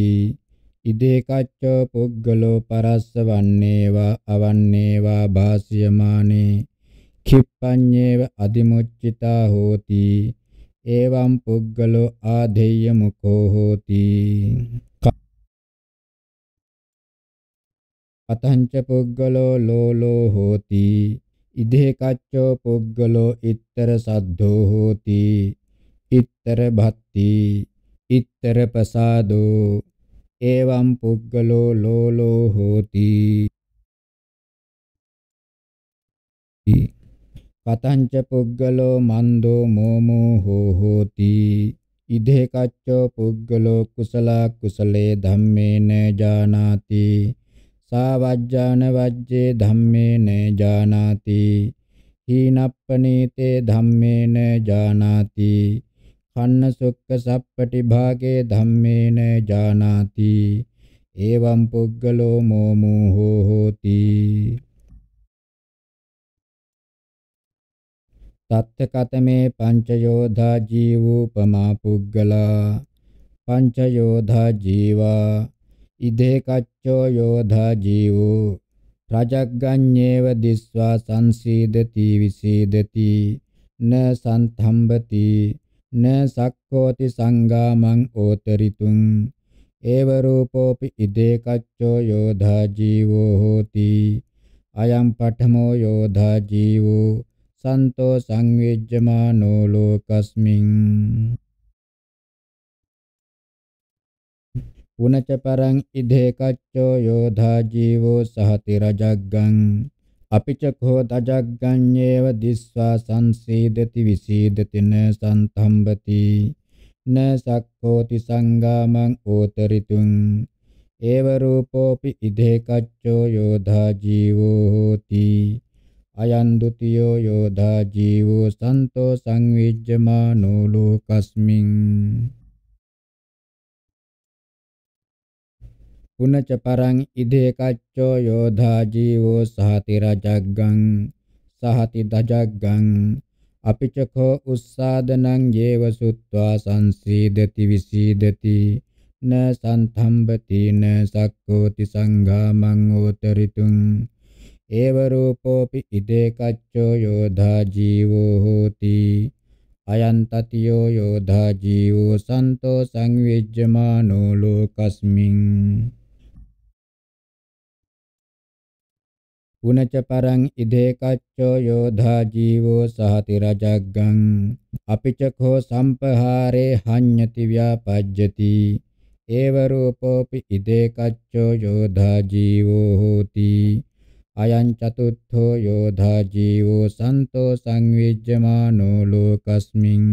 Speaker 2: ඉදේකච්චෝ පුද්ගලෝ
Speaker 3: පරස්ස වන්නේවා අවන්නේවා භාසියමානේ කිප්පඤ්ඤේව අදිමුච්චිතා හෝති එවං පුද්ගලෝ
Speaker 2: ආදේය මුඛෝ හෝති අතංච පුද්ගලෝ ලෝලෝ හෝති ඉදේකච්චෝ
Speaker 3: පුද්ගලෝ ඉත්තර සද්ධෝ හෝති ඉත්තර භක්ති
Speaker 2: ඉත්තර ප්‍රසාදෝ එවං පුද්ගලෝ ලෝලෝ හෝති කතංච පුද්ගලෝ මන්දෝ මෝමෝ හෝ හෝති
Speaker 3: ඉදේ කච්චෝ පුද්ගලෝ කුසල කුසලේ ධම්මේන ජානාති සාවජ්ජාන වජ්ජේ ධම්මේන ජානාති හීනප්පනීතේ ධම්මේන ජානාති කන්න සුක්ක සප්පටිභාගේ ධම්මේන ජානාති එවං පුග්ගලෝ
Speaker 2: මෝමෝහෝ හෝති තත්තකතමේ පංචයෝධා ජීවූපමා පුග්ගලා
Speaker 3: පංචයෝධා ජීවා ඉදේ කච්චෝ යෝධා ජීවෝ රජග්ගඤ්ඤේව දිස්වා සංසීදති විසීදති න සම්තම්බති න සක්ඛෝති සංගාමං ඕතරිතුං ඒව රූපෝපි ඉදේ කච්චෝ යෝධා ජීවෝ හෝති අයම් පඨමෝ යෝධා ජීවෝ
Speaker 2: සන්තෝ සංවේජ්ජමානෝ ලෝකස්මින් පුනච පරං ඉදේ කච්චෝ
Speaker 3: යෝධා ජීවෝ සහති රජග්ගං අපිච කෝ දජග්ගඤ්ඤේව දිස්වා සංසීදති විසීදති න සම්තම්බති න සක්ඛෝති සංගාමං ඕතරිතුං ඒව රූපෝපි ඉදේ කච්චෝ යෝධා ජීවෝ හෝති අයං ဒ ුතියෝ යෝධා ජීවෝ සන්තෝ සංවිජ්ජමානෝ ලෝකස්මින්
Speaker 2: පුනච පරං ඉදේ කච්චෝ යෝධා ජීවෝ සහති රජග්ගං සහති
Speaker 3: දජග්ගං අපිචකෝ උස්සාදනං යේව සුත්වා සංසීදති විසීදති න සන්තම්බති න සක්කෝති සංඝාමං ඕතරිතුං ඒව රූපෝපි ඉදේ කච්චෝ යෝධා ජීවෝ හෝති අයං තතියෝ යෝධා ජීවෝ
Speaker 2: සන්තෝ සංවිජ්ජමානෝ ලෝකස්මින් උනච පරං ඉදේකච්චෝ යෝධා
Speaker 3: ජීවෝ සහති රජග්ගං අපිච කෝ සම්පහාරේ හඤ්ඤති ව්‍යාපජ්ජති ඒව රූපෝපි ඉදේකච්චෝ යෝධා ජීවෝ හෝති අයං චතුත්ථෝ යෝධා ජීවෝ සන්තෝ සංවිජ්ජමානෝ ලෝකස්මින්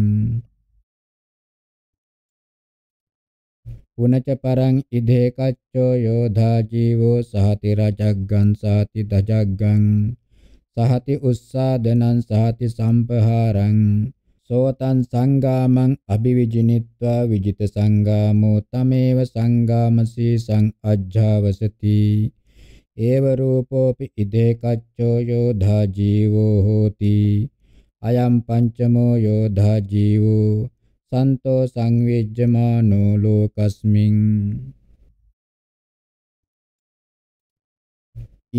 Speaker 3: පුනච පරං ඉදේ කච්චෝ යෝධා ජීවෝ සහති රජග්ගං සහති දජග්ගං සහති උස්සාදනං සහති සම්පහාරං සෝතං සංගාමං අභිවිජිනිත්වා විජිත සංගාමෝ තමේව සංගාමසී සං අජ්ජාවසති ඒව රූපෝපි ඉදේ කච්චෝ යෝධා ජීවෝ හෝති අයම් පංචමෝ යෝධා ජීවෝ සන්තෝ සංවිජ්ජමානෝ ලෝකස්මින්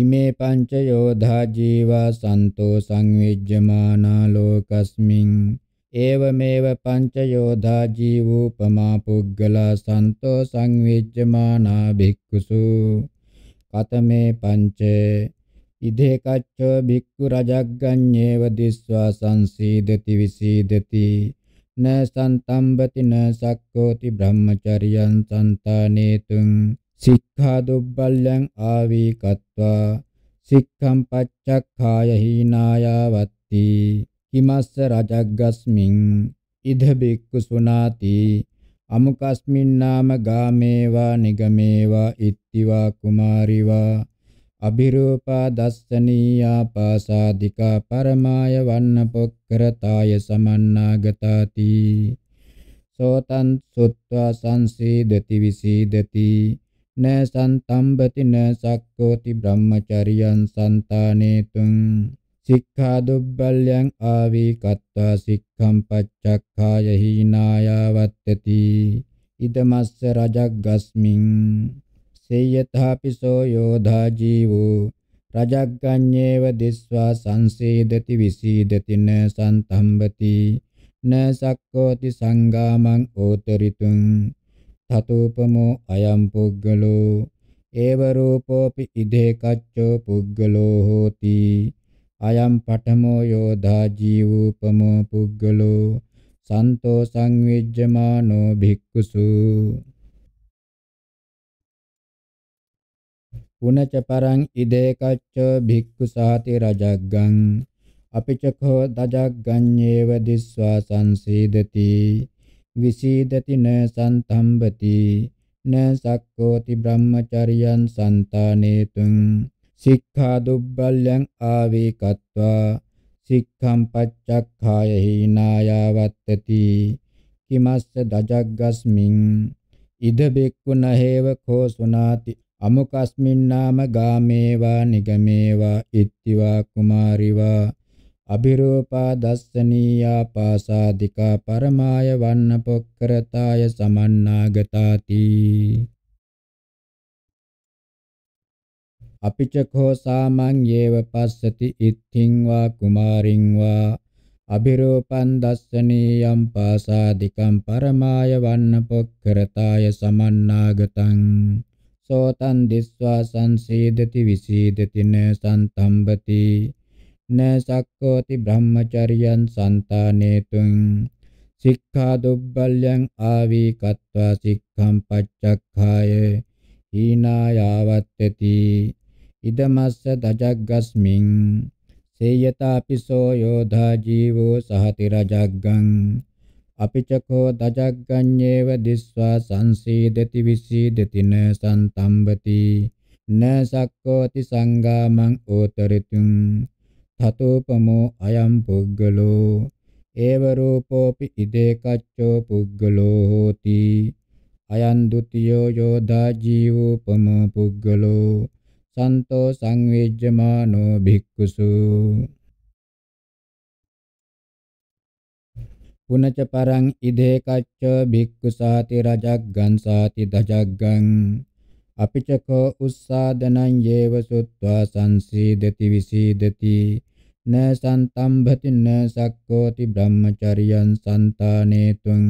Speaker 3: ඉමේ පංච යෝධා ජීවා සන්තෝ සංවිජ්ජමානා ලෝකස්මින් ඒවමේව පංච යෝධා ජීවූපමා පුග්ගලා සන්තෝ සංවිජ්ජමානා භික්ඛුසු කතමේ පංච ඉදේ කච්චෝ භික්ඛු රජග්ගඤ්ඤේව දිස්වා සංසීදති විසීදති න සන්තම්බති න සක්කෝති බ්‍රහ්මචරියං සන්තානේතුං සික්ඛා දුබ්බල්ලං ආවී කତ୍වා සික්ඛම් පච්චක්ඛාය හීනායවත්ති කිමස්ස රජග්ගස්මින් ඉද බික්කු සුනාති අමුකස්මින් නාම ගාමේවා නිගමේවා ඉත්තිවා කුමාරිවා අභිරූපා දස්සනීයා පාසාదికා පරමාය වන්නපොක්කරතාය සමන්නාගතාති සෝතං සුත්වා සංසීදති විසීදති න සන්තම්බති න සක්කෝති බ්‍රහ්මචරියං සන්තානේතුං සික්ඛා දුබ්බල්යං ආවී කତ୍වා සික්ඛම් පච්චක්ඛාය හීනායාවත්තති ඉදමස්ස රජග්ගස්මින් සේයථාපිසෝ යෝධා ජීවෝ රජග්ගඤ්ඤේව දිස්වා සංසේදති විසීදති න සන්තම්බති න සක්කෝති සංගාමං ඕතරිතුං තතෝපමෝ අයම් පුග්ගලෝ ඒව රූපෝපි ඉදේ කච්චෝ පුග්ගලෝ හෝති අයම් පඨමෝ යෝධා
Speaker 2: ජීවූපමෝ පුග්ගලෝ සන්තෝ සංවිජ්ජමානෝ භික්ඛුසු පුනච පරං ඉදේකච්ච භික්ඛු සාති රජග්ගං අපිචකෝ
Speaker 3: දජග්ගඤ්ඤේව දිස්වා සංසීදති විසීදති න සන්තම්බති න සක්කෝති බ්‍රහ්මචරියන් සන්තානේතුං සික්ඛා දුබ්බල්යං ආවේ කତ୍වා සික්ඛම් පච්චක්ඛාය හීනායවත්තති කිමස්ස දජග්ගස්මින් ඉද බෙක්කුණ හේව කෝ සුනාති අමුකස්මින් නාම ගාමේවා නිගමේවා ඉත්තිවා කුමාරිවා අභිරූපා දස්සනීයා පාසාదికා පරමාය වන්න පොක්කරතාය සමන්නාගතාති අපිචකෝ සාමං යේව පස්සති ඉත්තිං වා කුමාරිං වා අභිරූපං දස්සනීයම් පාසාదికම් පරමාය වන්න පොක්කරතාය සමන්නාගතං සෝතන් දිස්වා සංසීදති විසීදති න සන්තම්බති න සක්කෝති බ්‍රහ්මචරියන් සන්තානේතුං සික්ඛා දුබ්බල්යං ආවී කତ୍වා සික්ඛම් පච්චක්ඛාය හීනා යාවත්තති ඉදමස්ස දජග්ගස්මින් සේයතාපිසෝ යෝධා ජීවෝ සහති රජග්ගං අපිචකෝ දජග්ගඤ්ඤේව දිස්වා සංසීදති විසීදති න සන්තම්බති න සක්කෝති සංගාමං ඕතරිතුං තතෝපමෝ අයම් පුග්ගලෝ ඒව රූපෝපි ඉදේ කච්චෝ පුග්ගලෝ හෝති අයන් ဒ ුතියෝ යෝදා ජීවෝපමෝ පුග්ගලෝ
Speaker 2: සන්තෝ සංවේජ්ජමානෝ භික්ඛුසු පුනච පරං ඉදේ කච්ච භික්ඛු
Speaker 3: සාති රජග්ගං සාති දජග්ගං අපිචකෝ උස්සාදනං යේව සුත්වා සංසීදති විසීදති න සන්තම්භති න සක්කෝති බ්‍රහ්මචරියං සන්තානේතුං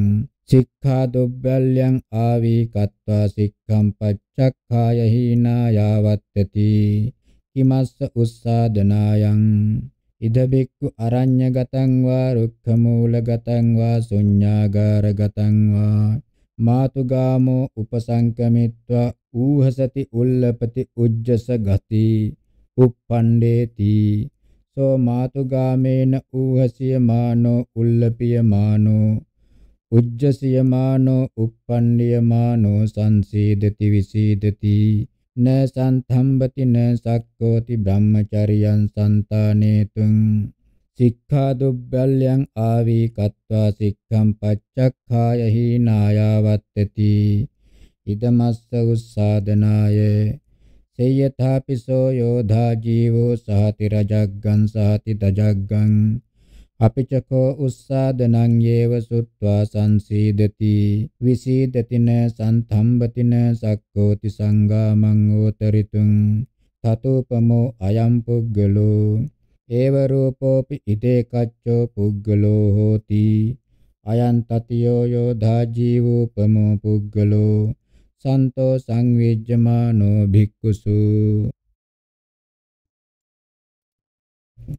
Speaker 3: සික්ඛා දුබ්බල්‍යං ආවී කତ୍වා සික්ඛම් පච්චක්ඛාය හීනා යාවත්තති කිමස්ස උස්සාදනායං ඉද බික්කු අරඤ්‍ය ගතං වා රුක්ඛ මූල ගතං වා ශුඤ්ඤාගාර ගතං වා මාතුගාමෝ උපසංකමිත්වා ඌහසති උල්ලපති උජ්ජස ගති uppandeti සෝ මාතුගාමේන ඌහසිය මානෝ උල්ලපිය මානෝ උජ්ජසිය මානෝ uppandිය මානෝ සංසීදති විසීදති න සම්ධම්පති න සක්කෝති බ්‍රහ්මචරියං සන්තානේතුං සික්ඛා දුබ්බල්යං ආවී කତ୍වා සික්ඛම් පච්චක්ඛාය හීනායවත්තති ඉදමස්ස උස්සාදනාය සේයථාපිසෝ යෝධා ජීවෝ සහති රජග්ගං සහති දජග්ගං අපිචකෝ උස්සාදනං යේව සුත්වා සංසීදති විසීදතින සම්තම්බතින සක්කෝති සංගාමං ඕතරිතුං තතුපමෝ අයම් පුග්ගලෝ ඒව රූපෝපි ඉදේ කච්චෝ පුග්ගලෝ හෝති අයං තතියෝ යෝධා ජීවූපමෝ
Speaker 2: පුග්ගලෝ සන්තෝ සංවිජ්ජමානෝ භික්ඛුසු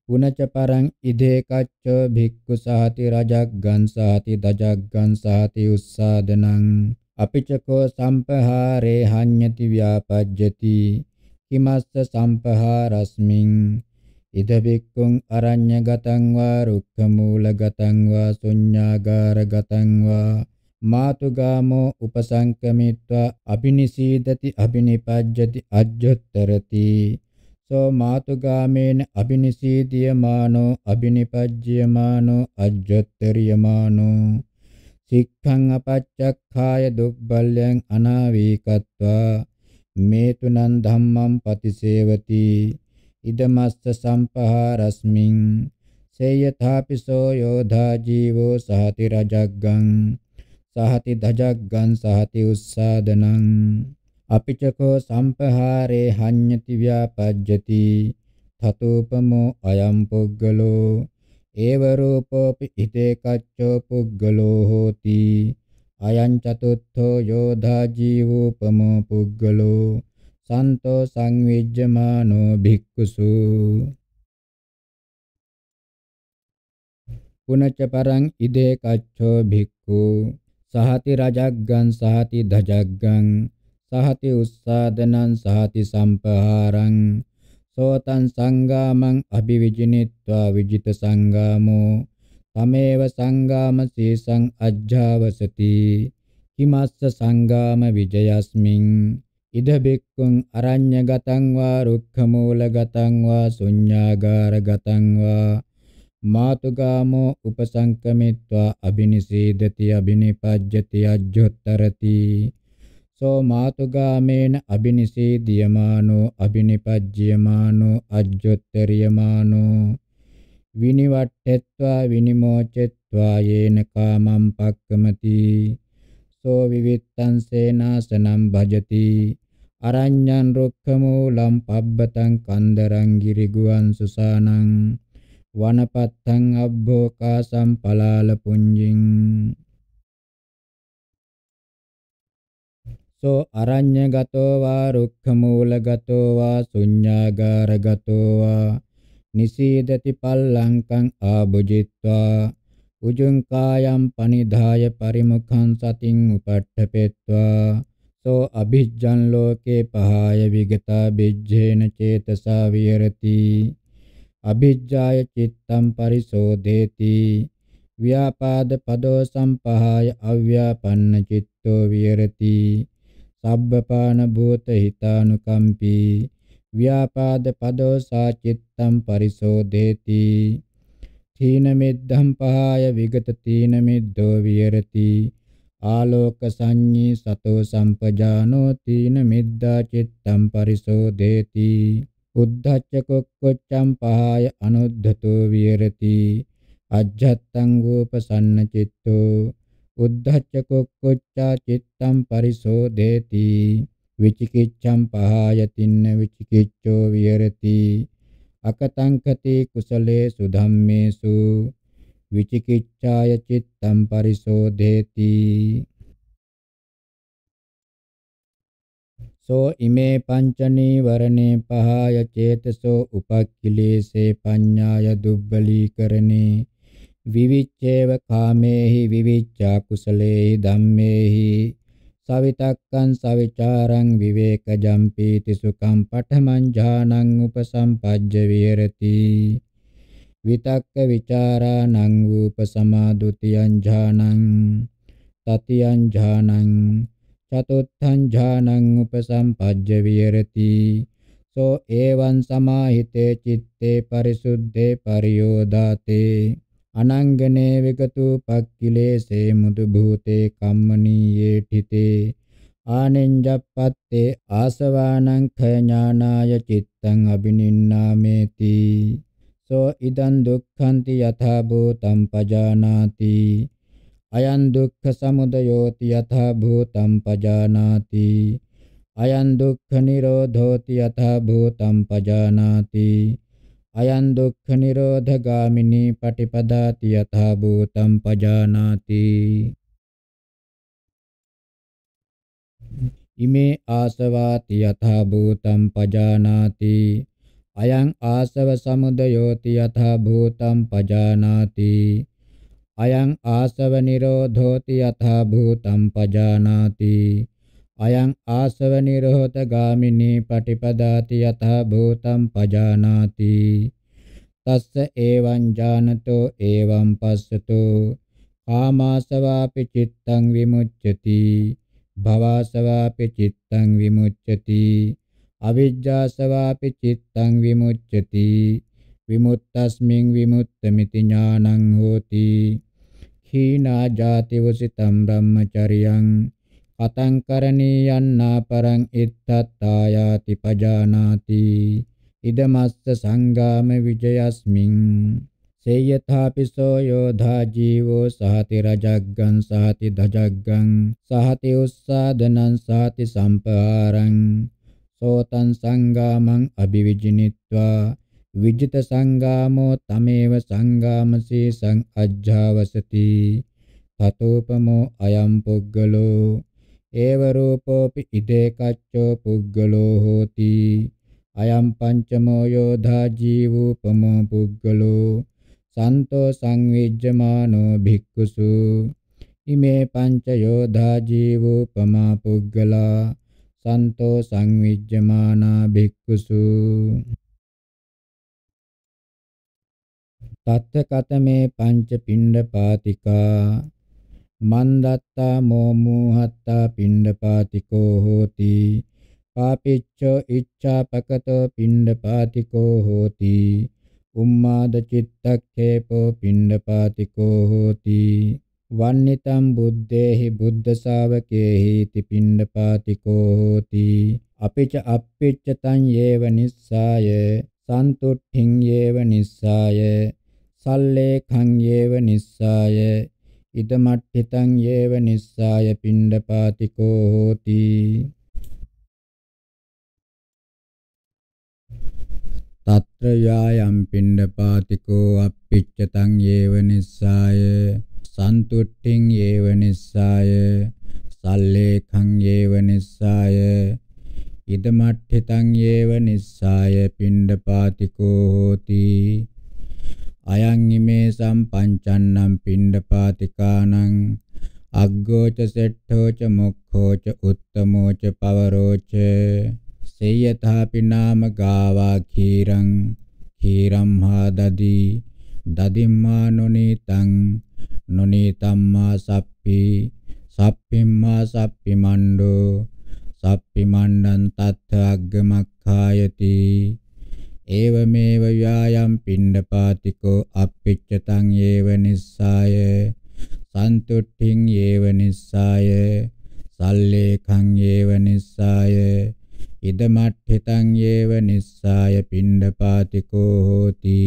Speaker 2: පුනච පරං ඉදේකච්ච
Speaker 3: භික්ඛු සහති රජග්ගං සහති දජග්ගං සහති උස්සාදනං අපිචකෝ සම්පහාරේ හඤ්ඤති ව්‍යාපජ්ජති කිමස්ස සම්පහාරස්මින් ඉද භික්ඛුං අරඤ්‍ය ගතං වා රුක්ඛ මූල ගතං වා ශුඤ්ඤාගාර ගතං වා මාතුගාමෝ උපසංකමිත්වා අබිනිසීදති අබිනිපජ්ජති අජ්ජොත්තරති සෝ මාතුගාමේන අබිනිසීතියමානෝ අබිනිපජ්ජියමානෝ අජ්ජොත්තරියමානෝ සික්ඛං අපච්චක්ඛාය දුබ්බල්යං අනාවීකත්වා මේතුනං ධම්මං පතිසේවති ඉදමස්ස සම්පහාරස්මින් සේයථාපිසෝ යෝධා ජීවෝ සහති රජග්ගං සහති දජග්ගං සහති උස්සාදනං අපිචකෝ සම්පහාරේ හඤ්ඤති ව්‍යාපජ්ජති තතෝපමෝ අයම් පුග්ගලෝ ඒව රූපෝපි හිතේ කච්චෝ පුග්ගලෝ හෝති අයං චතුත්ථෝ යෝධා ජීවෝපමෝ පුග්ගලෝ සන්තෝ
Speaker 2: සංවිජ්ජමානෝ භික්ඛුසු පුනච්ච පරං ඉදේ කච්චෝ භික්ඛු සහති
Speaker 3: රජග්ගං සහති ධජග්ගං සහති උස්සාදනං සහති සම්පහාරං සෝතං සංගාමං අභිවිජිනිත්වා විජිත සංගාමෝ තමේව සංගාම සීසං අජ්ජාවසති කිමස්ස සංගාම විජයස්මින් ඉද බික්කුං අරඤ්ඤගතං වා රුක්ඛමූලගතං වා ශුඤ්ඤාගාරගතං වා මාතුගාමෝ උපසංකමිත්වා අබිනිසීදති අබිනිපජ්ජති අජ්ජොත්තරති සෝ මාතුගාමේන අබිනිසීදියමානෝ අබිනිපජ්ජියමානෝ අජ්ජොත්තරියමානෝ විනිවට්ඨෙත්වා විනිමෝචෙත්වා යේන කාමම් පක්කමති සෝ විවිත්තං සේනාසනම් භජති අරඤ්ඤං රුක්ඛමූලම් පබ්බතං කන්දරං ගිරිගුවන් සුසානං වනපත්තං අබ්බෝකාසම් පලාල පුඤ්ඤින් සෝ අරඤ්ඤගතෝ වා රුක්ඛමූලගතෝ වා ශුඤ්ඤාගාරගතෝ වා නිසීදති පල්ලංකං ආභුජිත්වා උජුං කායම් පනිදාය පරිමුඛං සතින් උපට්ඨපෙත්වා සෝ අභිජ්ජං ලෝකේ පහාය විගතා බිජ්ජේන චේතසා විහෙරති අභිජ්ජාය චිත්තම් පරිසෝදේති ව්‍යාපාද පදෝ සම්පහාය අව්‍යාපන්න චිත්තෝ විහෙරති සබ්බපාන භූත හිතානුකම්පී ව්‍යාපාද පදෝ සාචිත්තම් පරිසෝදේති තීන මිද්ධම් පහය විගත තීන මිද්දෝ විහෙරති ආලෝක සංඤී සතෝ සම්පජානෝ තීන මිද්දා චිත්තම් පරිසෝදේති උද්ධච්ච කොක්කොච්චම් පහය අනුද්ධතෝ විහෙරති අජ්ජත්තං ගෝපසන්න චිත්තෝ උද්ධච්ච කොක්කොච්චා චිත්තම් පරිසෝදේති විචිකිච්ඡම් පහායතින්න විචිකිච්ඡෝ විහෙරති අකතංකති කුසලේසු ධම්මේසු
Speaker 2: විචිකිච්ඡාය චිත්තම් පරිසෝදේති සෝ ඉමේ පංච නීවරණේ
Speaker 3: පහය චේතසෝ උපක්ඛිලේසේ පඤ්ඤාය දුබ්බලීකරණේ විවිච්ඡේව කාමේහි විවිච්ඡා කුසලේහි ධම්මේහි සවිතක්කං සවිචාරං විවේකජම් පීති සුඛං පඨමං ඥානං උපසම්පජ්ජ විහෙරති විතක්ක විචාරාණං උපසමාදුතියං ඥානං තතියං ඥානං චතුත්ථං ඥානං උපසම්පජ්ජ විහෙරති සෝ එවං සමාහිතේ චitte පරිසුද්ධේ පරියෝදාතේ අනංගනේ විකතු පක්ඛිලේසේ මුදු භූතේ කම්මනීයේ ඨිතේ ආනෙන්ජප්පත්තේ ආසවානං ඛඥානාය චිත්තං අබිනින්නාමේති සෝ ඉදං දුක්ඛන්ති යථා භූතං පජානාති අයං දුක්ඛ සමුදයෝති යථා භූතං පජානාති අයං දුක්ඛ නිරෝධෝති යථා භූතං පජානාති අයං දුක්ඛ නිරෝධ ගාමිනී පටිපදාති යථා භූතං පජානාති ඉමේ ආසවාති යථා භූතං පජානාති අයං ආසව සමුදයෝති යථා භූතං පජානාති අයං ආසව නිරෝධෝති යථා භූතං පජානාති අයං ආසව නිරෝධ ගාමිනී පටිපදාති යතහ භූතම් පජානාති තස්ස එවං ඥානතෝ එවං පස්සතෝ කාමාසවාපි චිත්තං විමුච්ඡති භවසවාපි චිත්තං විමුච්ඡති අවිජ්ජාසවාපි චිත්තං විමුච්ඡති විමුක්තස්මින් විමුක්තമിതി ඥානං හෝති හීනා ජාති වසිතම් බ්‍රහ්මචරියං කතං කරණීයන්නා පරං ඉත්තත්තායාති පජානාති ඉදමස්ස සංගාම විජයස්මින් සේයථාපිසෝ යෝධා ජීවෝ සහති රජග්ගං සහති දජග්ගං සහති උස්සාදනං සහති සම්පාරං සෝතං සංගාමං අභිවිජිනිත්වා විජිත සංගාමෝ තමේව සංගාමසේ සං අජ්ජාවසති තතෝපමෝ අයම් පුග්ගලෝ ඒව රූපෝපි ඉදේ කච්චෝ පුද්ගලෝ හෝති අයම් පංචමෝ යෝධා ජීවූපමෝ පුද්ගලෝ සන්තෝ සංවිජ්ජමානෝ භික්ඛුසු ඉමේ පංච යෝධා
Speaker 2: ජීවූපමා පුද්ගලා සන්තෝ සංවිජ්ජමානා භික්ඛුසු තත්ත කතමේ පංච පිණ්ඩ පාතිකා මන්දත්තා මෝමෝහත්තා
Speaker 3: පිණ්ඩපාතිකෝ හෝති පාපිච්චෝ ඉච්ඡාපකතෝ පිණ්ඩපාතිකෝ හෝති උම්මාද චිත්තක්ඛේපෝ පිණ්ඩපාතිකෝ හෝති වන්නිතම් බුද්දේහි බුද්ධ ශාවකේහි තිපිණ්ඩපාතිකෝ හෝති අපිච අප්පිච්චතං යේව නිස්සාය සන්තුට්ඨින් යේව නිස්සාය සල්ලේඛං යේව නිස්සාය ඉදමට්ඨිතං යේව නිස්සාය පිණ්ඩපාතිකෝ
Speaker 2: හෝති తత్ర యాయం పిండపాతికో అప్పిచ్చతం
Speaker 3: ఏవ నిస్సాయ సంతుష్టిం ఏవ నిస్సాయ సల్లేఖం ఏవ నిస్సాయ ఇదమట్ఠితం ఏవ నిస్సాయ పిండపాతికో హోతి අයං ඉමේසම් පංචන්නම් පිණ්ඩපාතිකානං අග්ගෝච සෙට්ඨෝච මොක්ඛෝච උත්තමෝච පවරෝච සේයථාපි නාම ගාවා ඛීරං ඛීරම් හා දදි දදිම්මා නොනීතං නොනීතම්මා සප්පි සප්පිම්මා සප්පි මණ්ඩෝ සප්පි මණ්ඩං තත්ථ අග්ගමක්ඛායති ඒවමේව ව්‍යායම් පිණ්ඩපාතිකෝ අප්පිච්චතං ඒව නිස්සාය සන්තුට්ඨින් ඒව නිස්සාය සල්ලේඛං ඒව නිස්සාය ඉදමට්ඨිතං ඒව නිස්සාය පිණ්ඩපාතිකෝ හෝති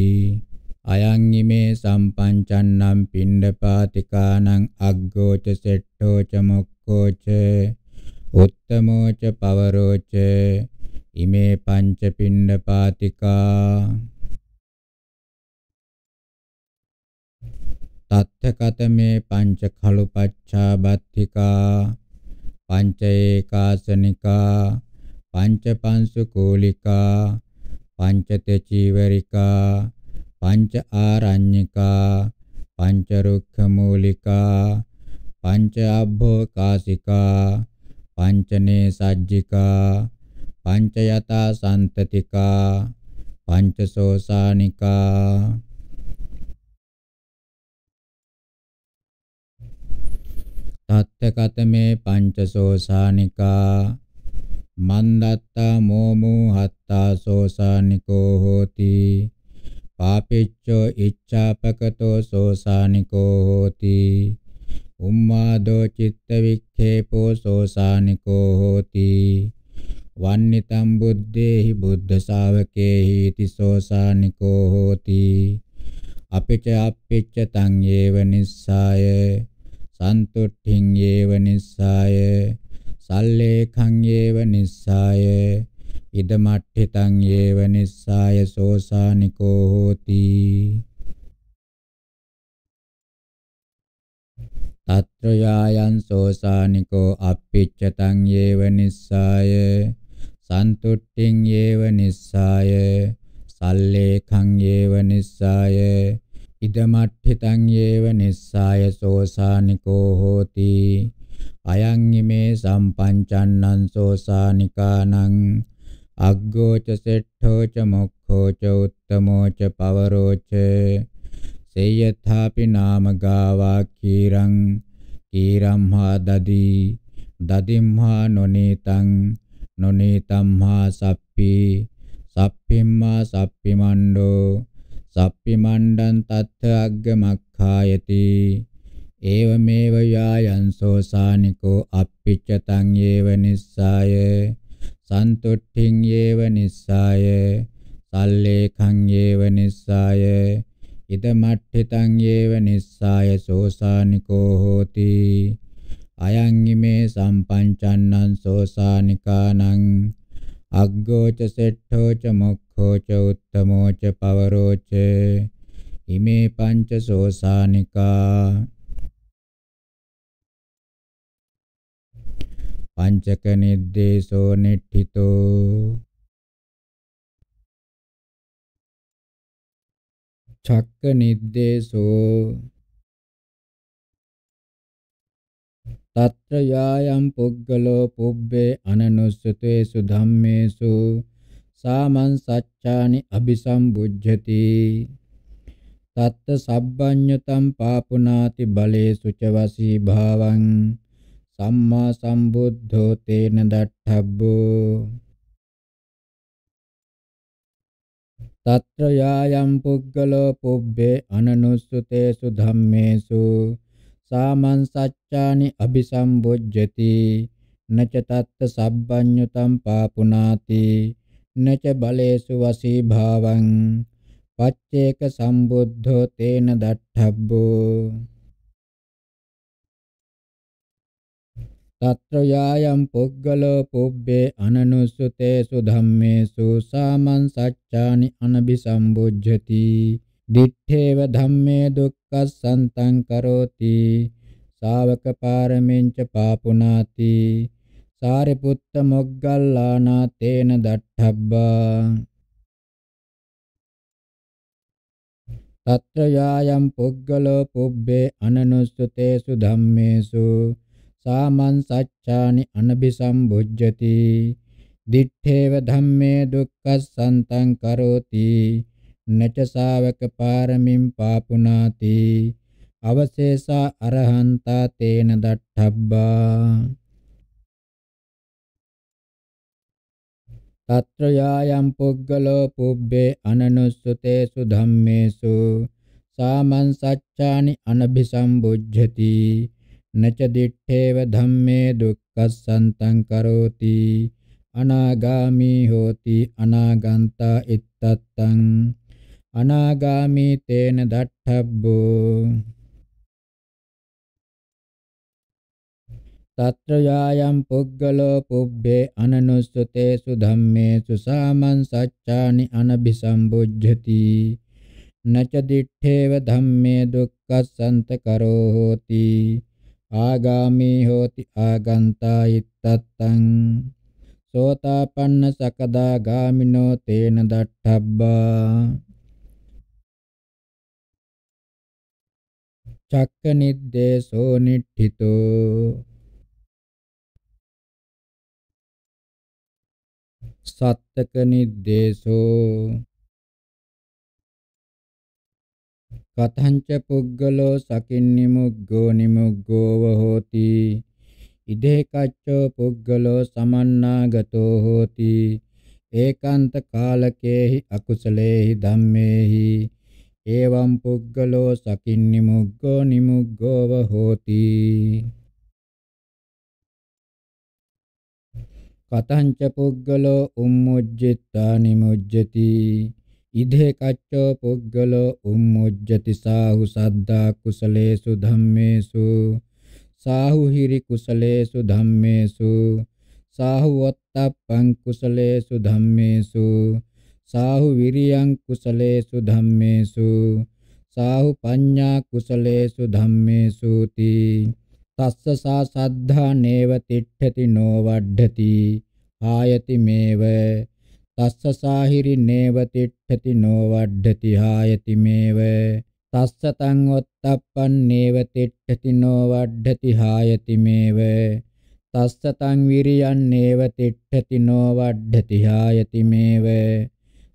Speaker 3: අයං ීමේ සම්පංචන්නම් පිණ්ඩපාතිකානං අග්ගෝච සෙට්ඨෝච මොක්ඛෝච උත්තමෝච පවරෝච ඉමේ පංච පිණ්ඩ පාතිකා තත්තකත මේ පංච කලු පච්චා බත්තිකා පංච ඒකාසනිකා පංච පංසු කූලිකා පංච තෙචීවරිකා පංච ආරඤ්ඤිකා පංච රුක්ඛ මූලිකා පංච අබ්බෝකාසිකා පංචනේ සජ්ජිකා පංචයතා සන්තතිකා
Speaker 2: පංචසෝසානිකා තත්තකතමේ
Speaker 3: පංචසෝසානිකා මන්දත්තා මෝමෝ හත්තා සෝසානිකෝ හෝති පාපිච්චෝ ඉච්ඡාපකතෝ සෝසානිකෝ හෝති උම්මාදෝ චිත්ත වික්ඛේපෝ සෝසානිකෝ හෝති වන්නිතම් බුද්දේහි බුද්ධ ශාවකේහි තිසෝසානිකෝ හෝති අපිච අපිච්ච තං ඒව නිස්සාය සන්තුට්ඨින් ඒව නිස්සාය සල්ලේඛං ඒව නිස්සාය ඉදමට්ඨිතං ඒව නිස්සාය සෝසානිකෝ හෝති తత్రయాయం సోసానికో అప్పిచ్చతం ఏవ నిస్సాయ සන්තුට්ඨින් යේව නිස්සාය සල්ලේඛං යේව නිස්සාය ඉදමට්ඨිතං යේව නිස්සාය සෝසානිකෝ හෝති අයං ීමේ සම්පංචන්නං සෝසානිකානං අග්ගෝච සෙට්ඨෝච මොක්ඛෝච උත්තමෝච පවරෝච සේයථාපි නාම ගාවා කීරං කීරම්හා දදී දදිම්හා නොනීතං නොනේතම්හා සප්පි සප්පිම්මා සප්පි මණ්ඩෝ සප්පි මණ්ඩං තත්ථ අග්ගමක්ඛායති ඒවමේව යායන්සෝ සානිකෝ අප්පිච්චතං යේව නිස්සාය සන්තුට්ඨින් යේව නිස්සාය සල්ලේඛං යේව නිස්සාය ඉදමට්ඨිතං යේව නිස්සාය සෝසානිකෝ හෝති අයං ඉමේ සම්පංචන්නං සෝසානිකානං අග්ගෝච සෙට්ඨෝච
Speaker 2: මොක්ඛෝච උත්තමෝච පවරෝච ඉමේ පංච සෝසානිකා පංචක නිද්දේශෝ නිට්ඨිතෝ
Speaker 1: චක්ක නිද්දේශෝ తత్ర యాయం
Speaker 2: పుగ్గలో పుబ్బే అననుస్సుతేసు ధమ్మేసు సామన్
Speaker 3: సచ్చాని అభిసంబుజ్యతి తత్త సబ్బඤ్యుతం పాపునాతి బలేసు చ వశీభావం සම්මා
Speaker 2: සම්බුද්ධෝ තේන දට්ඨබ්බෝ తత్ర యాయం පුද්ගලෝ පුබ්බේ అనනුස්සුතේසු
Speaker 3: ධම්මේසු සාමන් චානි අபிසම්බොජ්ජති නච තත්ත සබ්බඤ්ඤුතං පාපුනාති නච බලේසු
Speaker 2: වසී භාවං පච්චේක සම්බුද්ධෝ තේන දට්ඨබ්බෝ తత్ర యాయం పుగ్గలో పుబ్బే అననుసుతేసు ధమ్మేసు సామన్
Speaker 3: సచ్చాని అనభిసంబుజ్జతి දිත්තේව ධම්මේ දුක්ඛ සන්තං කරෝති ශාවක පාරමෙන්ච පාපුනාති
Speaker 2: සාරිපුත්ත මොග්ගල්ලානා තේන දට්ඨබ්බා తత్ర యాయం පුද්ගලෝ පුබ්බේ අනනුස්සුතේසු ධම්මේසු සාමං
Speaker 3: සච්ඡානි අනබිසම්බුජ්ජති දිත්තේව ධම්මේ දුක්ඛසන්තං කරෝති නච ශාවක පාරමින් පාපුනාති
Speaker 2: අවශේෂා අරහන්තා තේන දට්ඨබ්බා తత్ర යායම් පුද්ගලෝ පුබ්බේ අනනුස්සුතේසු ධම්මේසු සාමං
Speaker 3: සච්ඡානි අනභිසම්බුද්ධති නච දිත්තේව ධම්මේ දුක්ඛසන්තං කරෝති අනාගාමී හෝති අනාගන්තා
Speaker 2: ඉත්තත්තං අනාගාමී තේන දට්ඨබ්බෝ తత్ర యాయం పుగ్గలో పుబ్బే అననుసుతేసు ధమ్మేసు సామం
Speaker 3: సచ్చాని అనభిసంబుజ్యతి నచ దిఠేవ ధమ్మే దుఃఖ సంత కరో హోతి ఆగామి హోతి ఆగంతా ఇత్తత్తం సోతాపన్న సకదా గామినో తేన
Speaker 2: దట్టబ్బా చక్క నిద్దేశో నిఠితో
Speaker 1: සත්තක නිද්දේශෝ කතංච
Speaker 2: පුග්ගලෝ සකින්නි මුග්ගෝ නිමුග්ගෝව හෝති ඉදේ
Speaker 3: කච්චෝ පුග්ගලෝ සමන්නාගතෝ හෝති ඒකාන්ත කාලකේහි අකුසලේහි ධම්මේහි එවම් පුග්ගලෝ සකින්නි
Speaker 2: මුග්ගෝ නිමුග්ගෝව හෝති කතංච පුද්ගලෝ උම්මුජ්ජිතා
Speaker 3: නිමුජ්ජති ඉදේ කච්චෝ පුද්ගලෝ උම්මුජ්ජති සාහු සද්දා කුසලේසු ධම්මේසු සාහු හිරි කුසලේසු ධම්මේසු සාහු වත්තප්පං කුසලේසු ධම්මේසු සාහු විරියං කුසලේසු ධම්මේසු සාහු පඤ්ඤා කුසලේසු ධම්මේසු තී තස්ස සා සද්ධා නේව තිට්ඨති නොවඩ්ඩති ආයති මේව තස්ස සාහිරි නේව තිට්ඨති නොවඩ්ඩති ආයති මේව තස්ස තං ඔත්තප්පන් නේව තිට්ඨති නොවඩ්ඩති ආයති මේව තස්ස තං විරියන් නේව තිට්ඨති නොවඩ්ඩති ආයති මේව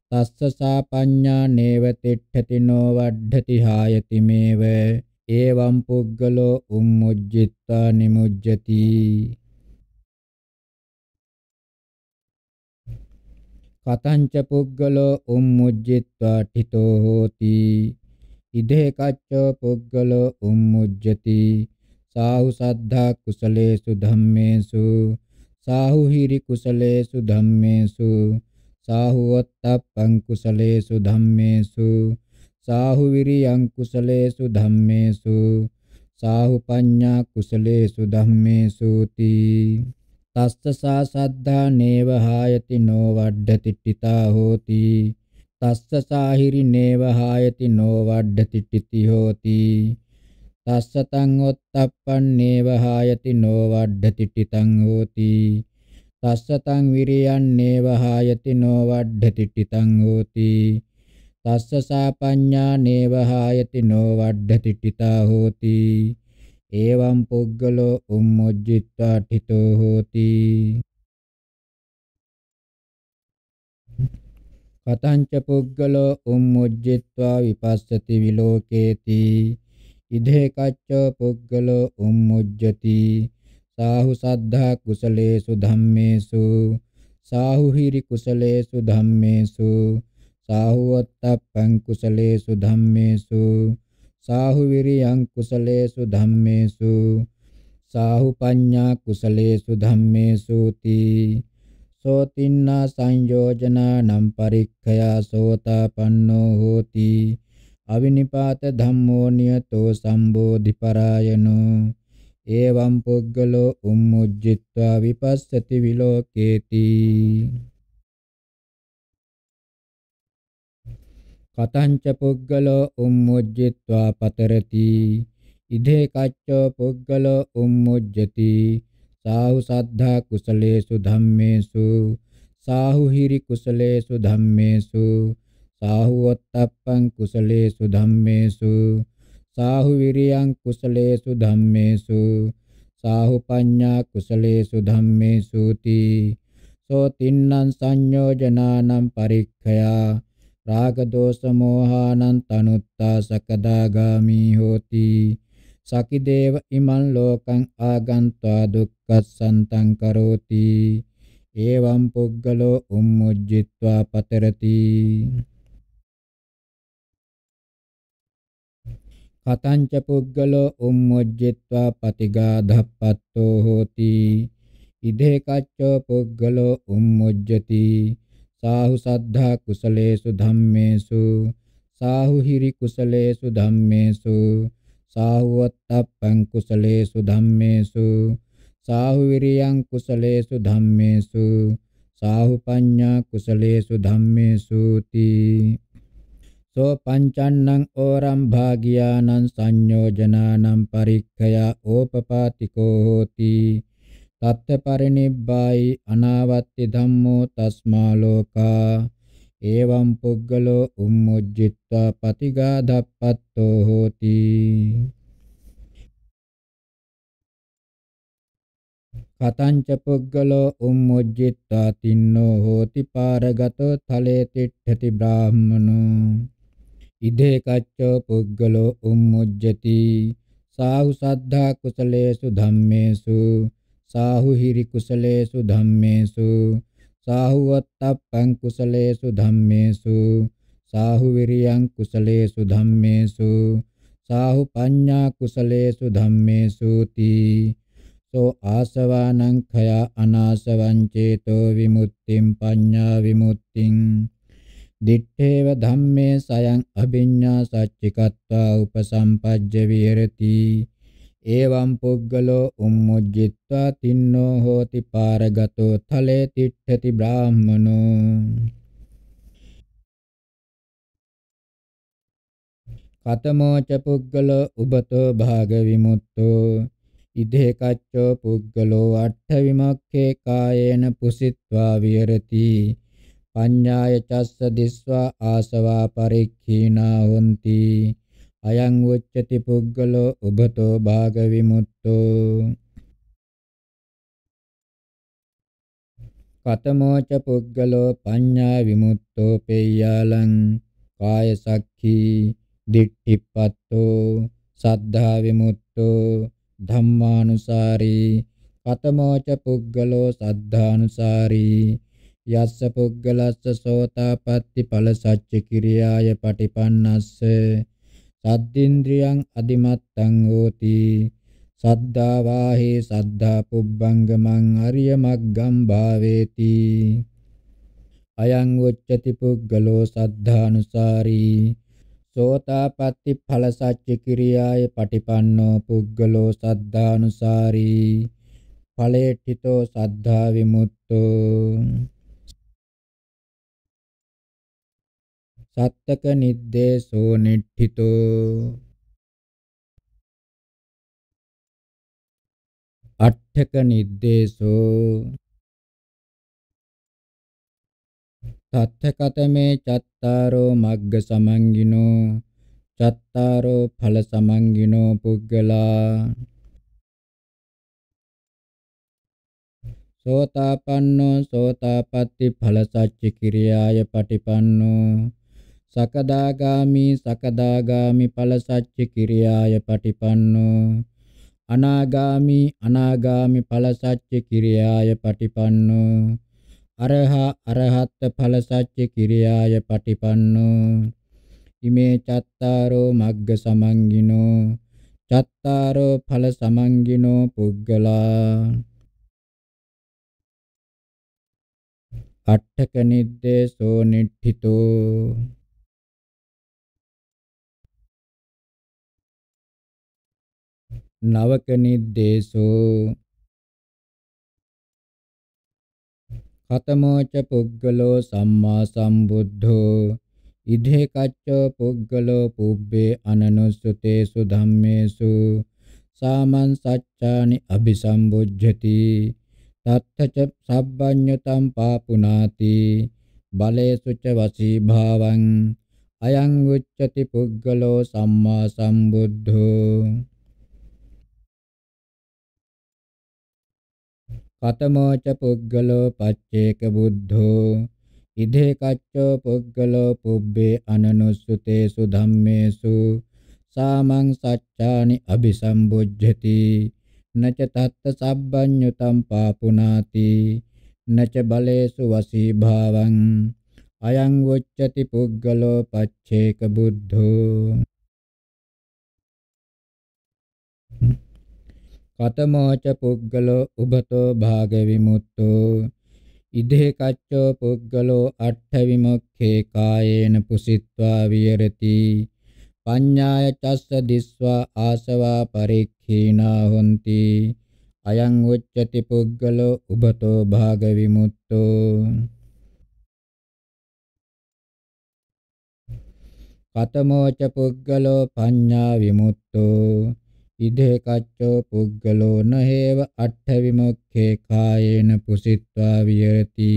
Speaker 3: තස්ස සා පඤ්ඤා නේව තිට්ඨති නොවඩ්ඩති ආයති මේව
Speaker 2: එවං පුද්ගලෝ උම්මුජ්ජිත්වා නිමුජ්ජති කතංච පුද්ගලෝ උම්මුජ්ජිත්වා ඨිතෝ හෝති ඉදේ කච්චෝ
Speaker 3: පුද්ගලෝ උම්මුජ්ජති සාහු සද්ධා කුසලේසු ධම්මේසු සාහු හිරි කුසලේසු ධම්මේසු සාහු වත්තප්පං කුසලේසු ධම්මේසු සාහුවිරියං කුසලේසු ධම්මේසු සාහු පඤ්ඤා කුසලේසු ධම්මේසු තී තස්ස සා සද්ධා නේවහායති නෝ වඩ්ඩති ත්‍ිතා හෝති තස්ස සාහිරි නේවහායති නෝ වඩ්ඩති ත්‍ිති හෝති තස්ස තං ඔත්තප්පන් නේවහායති නෝ වඩ්ඩති ත්‍ිතං හෝති තස්ස තං විරියන් නේවහායති නෝ වඩ්ඩති ත්‍ිතං හෝති තස්ස සාපඤ්ඤා නේවහායති නොවඩ්ඩති
Speaker 2: තිතා හෝති එවං පුද්ගලෝ උම්මොජ්ජිත්වා ඨිතෝ හෝති කතංච පුද්ගලෝ උම්මොජ්ජිත්වා විපස්සති විලෝකේති
Speaker 3: ඉදේ කච්ච පුද්ගලෝ උම්මුජ්ජති සාහු සද්ධා කුසලේසු ධම්මේසු සාහු හිරි කුසලේසු ධම්මේසු සාහුවත්තප්පං කුසලේසු ධම්මේසු සාහු විරියං කුසලේසු ධම්මේසු සාහු පඤ්ඤා කුසලේසු ධම්මේසු තී සෝතින්නා සංයෝජනා නම් පරික්ඛයා සෝතාපන්නෝ හෝති අවිනිපාත ධම්මෝ නියතෝ සම්බෝධි පරායනෝ එවං පුද්ගලෝ උම්මුජ්ජිත්වා
Speaker 2: විපස්සති විලෝකේති කතංච පුද්ගලෝ උම්මුජ්ජිත්වා පතරති
Speaker 3: ඉදේ කච්චෝ පුද්ගලෝ උම්මුජ්ජති සාහු සද්ධා කුසලේසු ධම්මේසු සාහු හිරි කුසලේසු ධම්මේසු සාහු වත්තප්පං කුසලේසු ධම්මේසු සාහු විරියං කුසලේසු ධම්මේසු සාහු පඤ්ඤා කුසලේසු ධම්මේසු තී සෝ තින්නම් සංයෝජනානම් පරික්ඛයා රාග දෝෂ මෝහානං තනුත්තා සකදාගාමි හෝති සකිදේව ඉමන් ලෝකං ආගන්त्वा දුක්ඛසන්තං
Speaker 2: කරෝති එවං පුද්ගලෝ උම්මුජ්ජිत्वा පතරති කතංච පුද්ගලෝ උම්මුජ්ජිत्वा පතිගාධප්පත්තෝ හෝති
Speaker 3: ඉදේ කච්චෝ පුද්ගලෝ උම්මුජ්ජති සාහු සද්ධා කුසලේසු ධම්මේසු සාහු හිරි කුසලේසු ධම්මේසු සාහු අත්තප්පං කුසලේසු ධම්මේසු සාහු විරියං කුසලේසු ධම්මේසු සාහු පඤ්ඤා කුසලේසු ධම්මේසු තී සෝ පංචන්නං ඕරම් භාගියානං සංයෝජනානං පරික්ඛයා ඕපපාතිකෝ හෝති තත්ත්වපරිනිබ්බායි අනාවත්ති ධම්මෝ තස්මා ලෝකා
Speaker 2: එවං පුද්ගලෝ උම්මුජ්ජිත්වා පතිගාධප්පත්තෝ හෝති කතංච පුද්ගලෝ උම්මුජ්ජිත්වා තින්නෝ හෝති පාරගතෝ තලේ
Speaker 3: තිට්ඨති බ්‍රාහ්මනෝ ඉදේ කච්චෝ පුද්ගලෝ උම්මුජ්ජති සාහු සද්ධා කුසලේසු ධම්මේසු සාහු හිරි කුසලේසු ධම්මේසු සාහු අත්තප්පං කුසලේසු ධම්මේසු සාහු විරියං කුසලේසු ධම්මේසු සාහු පඤ්ඤා කුසලේසු ධම්මේසු තී සෝ ආසවානං khය අනාසවං චේතෝ විමුක්තිං පඤ්ඤා විමුක්තිං දිත්තේව ධම්මේ සයං අභිඤ්ඤා සච්චිකත්වා උපසම්පජ්ජ විහෙරති එවං පුද්ගලෝ උම්මුජ්ජිත්වා තින්නෝ
Speaker 2: හෝති පාරගතෝ තලේ තිට්ඨති බ්‍රාහමනෝ කතමෝච පුද්ගලෝ උබතෝ භාග විමුක්තෝ ඉදේ කච්චෝ පුද්ගලෝ අට්ඨ
Speaker 3: විමක්ඛේ කායේන පුසිත්වා විහෙරති පඤ්ඤාය චස්ස දිස්වා ආසවා පරික්ඛීනා හොಂತಿ අයං උච්චති
Speaker 2: පුද්ගලෝ උබතෝ භාග විමුක්තෝ කතමෝ ච පුද්ගලෝ පඤ්ඤා විමුක්තෝ
Speaker 3: පේයාලං කාය සක්ඛී දිට්ඨිපත්තෝ සද්ධා විමුක්තෝ ධම්මානුසාරී කතමෝ ච පුද්ගලෝ සද්ධානුසාරී යස්ස පුද්ගලස්ස සෝතාපට්ටි ඵල සච්ච කිරියාය පටිපන්නස්ස සද්දේන්ද්‍රියං අදිමත්තං හෝති සද්ධා වාහේ සද්ධා පුබ්බංගමං අරිය මග්ගම් භාවේති අයං උච්චති පුග්ගලෝ සද්ධානුසාරී සෝතාපට්ටි ඵල සච්ච කිරියාය පටිපන්නෝ පුග්ගලෝ සද්ධානුසාරී ඵලේඨිතෝ
Speaker 2: සද්ධා විමුක්තෝ සත්තක නිද්දේශෝ නිට්ඨිතෝ
Speaker 1: අට්ඨක නිද්දේශෝ තත්තකතමේ
Speaker 2: චත්තාරෝ මග්ග සමංගිනෝ චත්තාරෝ ඵල සමංගිනෝ පුග්ගලා සෝතාපන්නෝ සෝතාපට්ටි ඵල සච්ච කිරියාය
Speaker 3: පටිපන්නෝ සකදාගාමි සකදාගාමි ඵල සච්ච කිරියාය පටිපන්නෝ අනාගාමි අනාගාමි ඵල සච්ච කිරියාය පටිපන්නෝ අරහා අරහත් ඵල සච්ච කිරියාය පටිපන්නෝ ඉමේ චත්තාරෝ මග්ග සමංගිනෝ
Speaker 2: චත්තාරෝ ඵල සමංගිනෝ පුග්ගලා
Speaker 1: අට්ඨක නිද්දේශෝ නිට්ඨිතෝ නවක නිද්දේශෝ
Speaker 2: කතමෝච පුද්ගලෝ සම්මා සම්බුද්ධෝ
Speaker 3: ඉදේ කච්චෝ පුද්ගලෝ පුබ්බේ අනනුස්සුතේසු ධම්මේසු සාමං සච්ඡානි අபிසම්බුද්ධති තත්ථච සබ්බඤ්ඤතම් පාපුනාති බලේසු ච වසී
Speaker 2: භාවං අයං උච්චති පුද්ගලෝ සම්මා සම්බුද්ධෝ කතමෝ ච පුද්ගලෝ පච්චේක බුද්ධෝ ඉදේ කච්චෝ
Speaker 3: පුද්ගලෝ පුබ්බේ අනනුස්සුතේසු ධම්මේසු සාමං සච්ඡානි අபிසම්බුද්ධති නච තත්ත සබ්බඤ්ඤුතම් පාපුනාති නච බලේසු වසී භාවං අයං
Speaker 2: වොච්චති පුද්ගලෝ පච්චේක බුද්ධෝ කතමෝච පුග්ගලෝ උබතෝ භාග
Speaker 3: විමුක්තෝ ඉදේ කච්චෝ පුග්ගලෝ අට්ඨ විමුක්ඛේ කායේන පුසිත්වා විහෙරති පඤ්ඤාය චස්ස දිස්වා ආසවා පරික්ඛීනා හොಂತಿ අයං උච්චති පුග්ගලෝ
Speaker 2: උබතෝ භාග විමුක්තෝ කතමෝච පුග්ගලෝ පඤ්ඤා විමුක්තෝ
Speaker 3: ඉදේ කච්චෝ පුද්ගලෝ නහේව අට්ඨ විමුක්ඛේ කායේන පුසිත්වා විහෙරති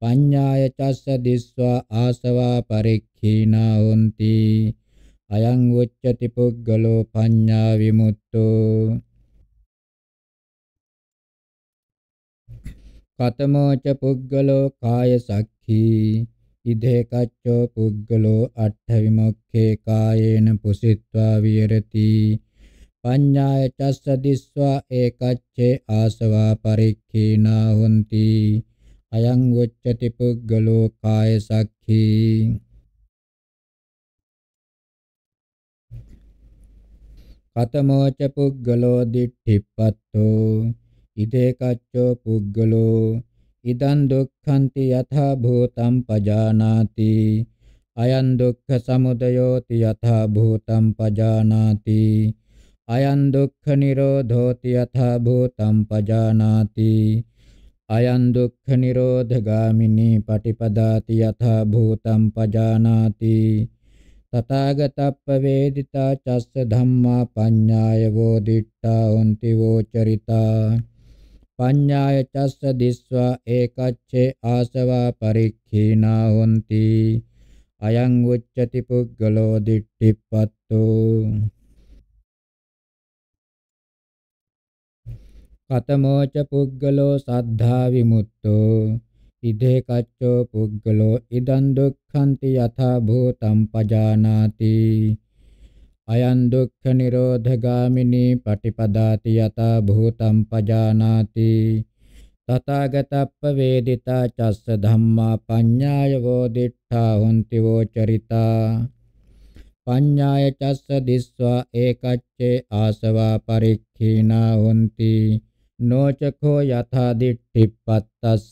Speaker 3: පඤ්ඤාය චස්ස දිස්වා ආසවා පරික්ඛීනා හොಂತಿ අයං උච්චති පුද්ගලෝ
Speaker 2: පඤ්ඤා විමුක්තෝ කතමෝච පුද්ගලෝ කාය සක්ඛී ඉදේ
Speaker 3: කච්චෝ පුද්ගලෝ අට්ඨ විමුක්ඛේ කායේන පුසිත්වා විහෙරති පඤ්ඤාය චස්ස දිස්වා ඒකච්චේ ආසවා
Speaker 2: පරික්ඛීනා හොಂತಿ අයං උච්චති පුග්ගලෝ කාය සක්ඛී කතමෝච පුග්ගලෝ දිට්ඨිප්පත්තෝ ඉදේ කච්චෝ
Speaker 3: පුග්ගලෝ ඉදං දුක්ඛන්ති යථා භූතං පජානාති අයං දුක්ඛ සමුදයෝති යථා භූතං පජානාති අයං දුක්ඛ නිරෝධෝති යථා භූතං පජානාති අයං දුක්ඛ නිරෝධගාමිනී පටිපදාති යථා භූතං පජානාති තථාගතප්ප වේදිතා චස්ස ධම්මා පඤ්ඤාය වෝදිට්ඨා හොಂತಿ වෝචරිතා පඤ්ඤාය චස්ස දිස්වා ඒකච්චේ ආසවා පරික්ඛීනා හොಂತಿ
Speaker 2: අයං උච්චති පුග්ගලෝ දිට්ඨිපත්තු කතමෝච පුග්ගලෝ සද්ධා විමුක්තෝ ඉදේ කච්චෝ පුග්ගලෝ ඉදං
Speaker 3: දුක්ඛන්ති යථා භූතං පජානාති අයං දුක්ඛ නිරෝධගාමිනී පටිපදාති යථා භූතං පජානාති තථාගතප්ප වේදිතා චස්ස ධම්මා පඤ්ඤාය වෝදිත්තා හොන්ති වෝචරිතා පඤ්ඤාය චස්ස දිස්වා ඒකච්චේ ආසවා පරික්ඛීනා හොන්ති නොචකෝ යථා
Speaker 2: දිට්ඨිප්පත්තස්ස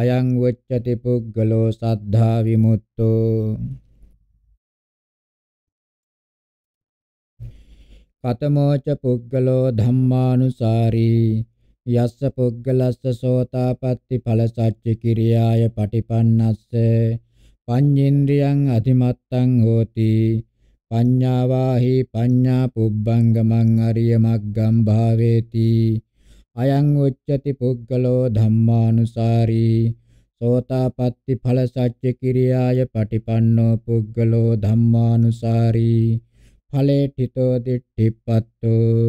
Speaker 2: අයං උච්චති පුග්ගලෝ සද්ධා විමුක්තෝ කතමෝච පුග්ගලෝ ධම්මානුසාරී යස්ස
Speaker 3: පුග්ගලස්ස සෝතාපට්ටි ඵල සච්ච කිරියාය පටිපන්නස්ස පඤ්ඤේන්ද්‍රියං අධිමත්තං හෝති පඤ්ඤාවාහි පඤ්ඤා පුබ්බංගමං අරිය මග්ගම් භාවේති අයං උච්චති පුද්ගලෝ ධම්මානුසාරී සෝතාපට්ටි ඵල සත්‍ය කිරියාය පටිපන්නෝ පුද්ගලෝ ධම්මානුසාරී ඵලේ තිතෝ
Speaker 2: දිට්ඨිපත්තෝ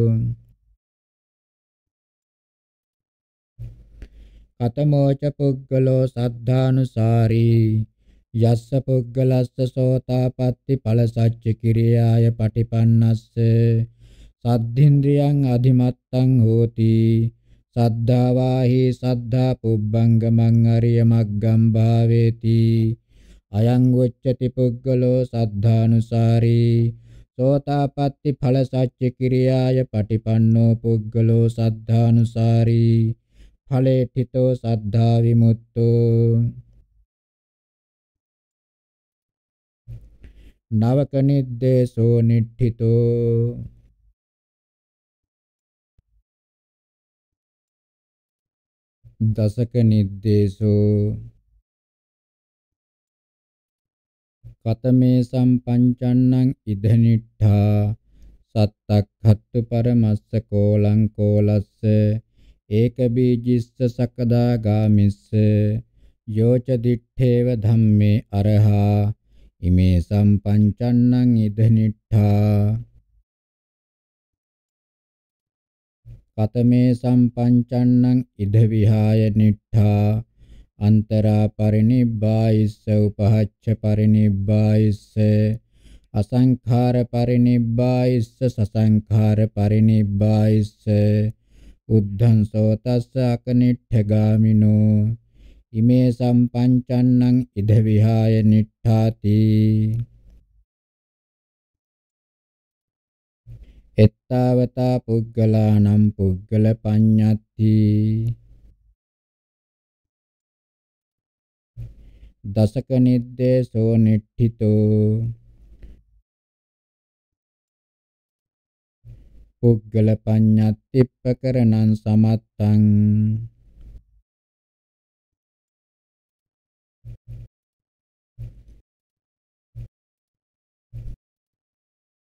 Speaker 2: කතමෝච පුද්ගලෝ සද්ධානුසාරී
Speaker 3: යස්ස පුද්ගලස්ස සෝතාපට්ටි ඵල සත්‍ය කිරියාය පටිපන්නස්ස සද්ධින්ද්‍රියං අධිමත්තං හෝති සද්ධාවාහි සද්ධා පුබ්බංගමං අරිය මග්ගම් භාවේති අයං උච්චති පුග්ගලෝ සද්ධානුසාරී සෝතාපට්ටි ඵල සච්ච කිරියාය පටිපන්නෝ පුග්ගලෝ සද්ධානුසාරී ඵලේඨිතෝ සද්ධා විමුක්තෝ
Speaker 1: නවක නිද්දේශෝ නිට්ඨිතෝ දසක නිද්දේශෝ
Speaker 2: කතමේ සම්පංචන්නං ඉදනිට්ඨා
Speaker 3: සත්තක්ඛත්තු පරමස්ස කෝලං කෝලස්ස ඒක බීජිස්ස සකදාගාමිස්ස යෝච දිත්තේව ධම්මේ අරහා ඉමේ සම්පංචන්නං ඉදනිට්ඨා කතමේ සම්පංචන්නං ඉද විහාය නිට්ඨා අන්තරා පරිනිබ්බායිස්ස උපහච්ච පරිනිබ්බායිස්ස අසංඛාර පරිනිබ්බායිස්ස සසංඛාර පරිනිබ්බායිස්ස උද්ධං සෝතස්ස අකනිට්ඨගාමිනෝ ඉමේ සම්පංචන්නං ඉද විහාය
Speaker 2: නිට්ඨාති එත්තාවතා පුද්ගලානම් පුද්ගල පඤ්ඤත්ති
Speaker 1: දසක නිද්දේශෝ නිට්ඨිතෝ පුද්ගල පඤ්ඤත්තිප්පකරණං සමත්තං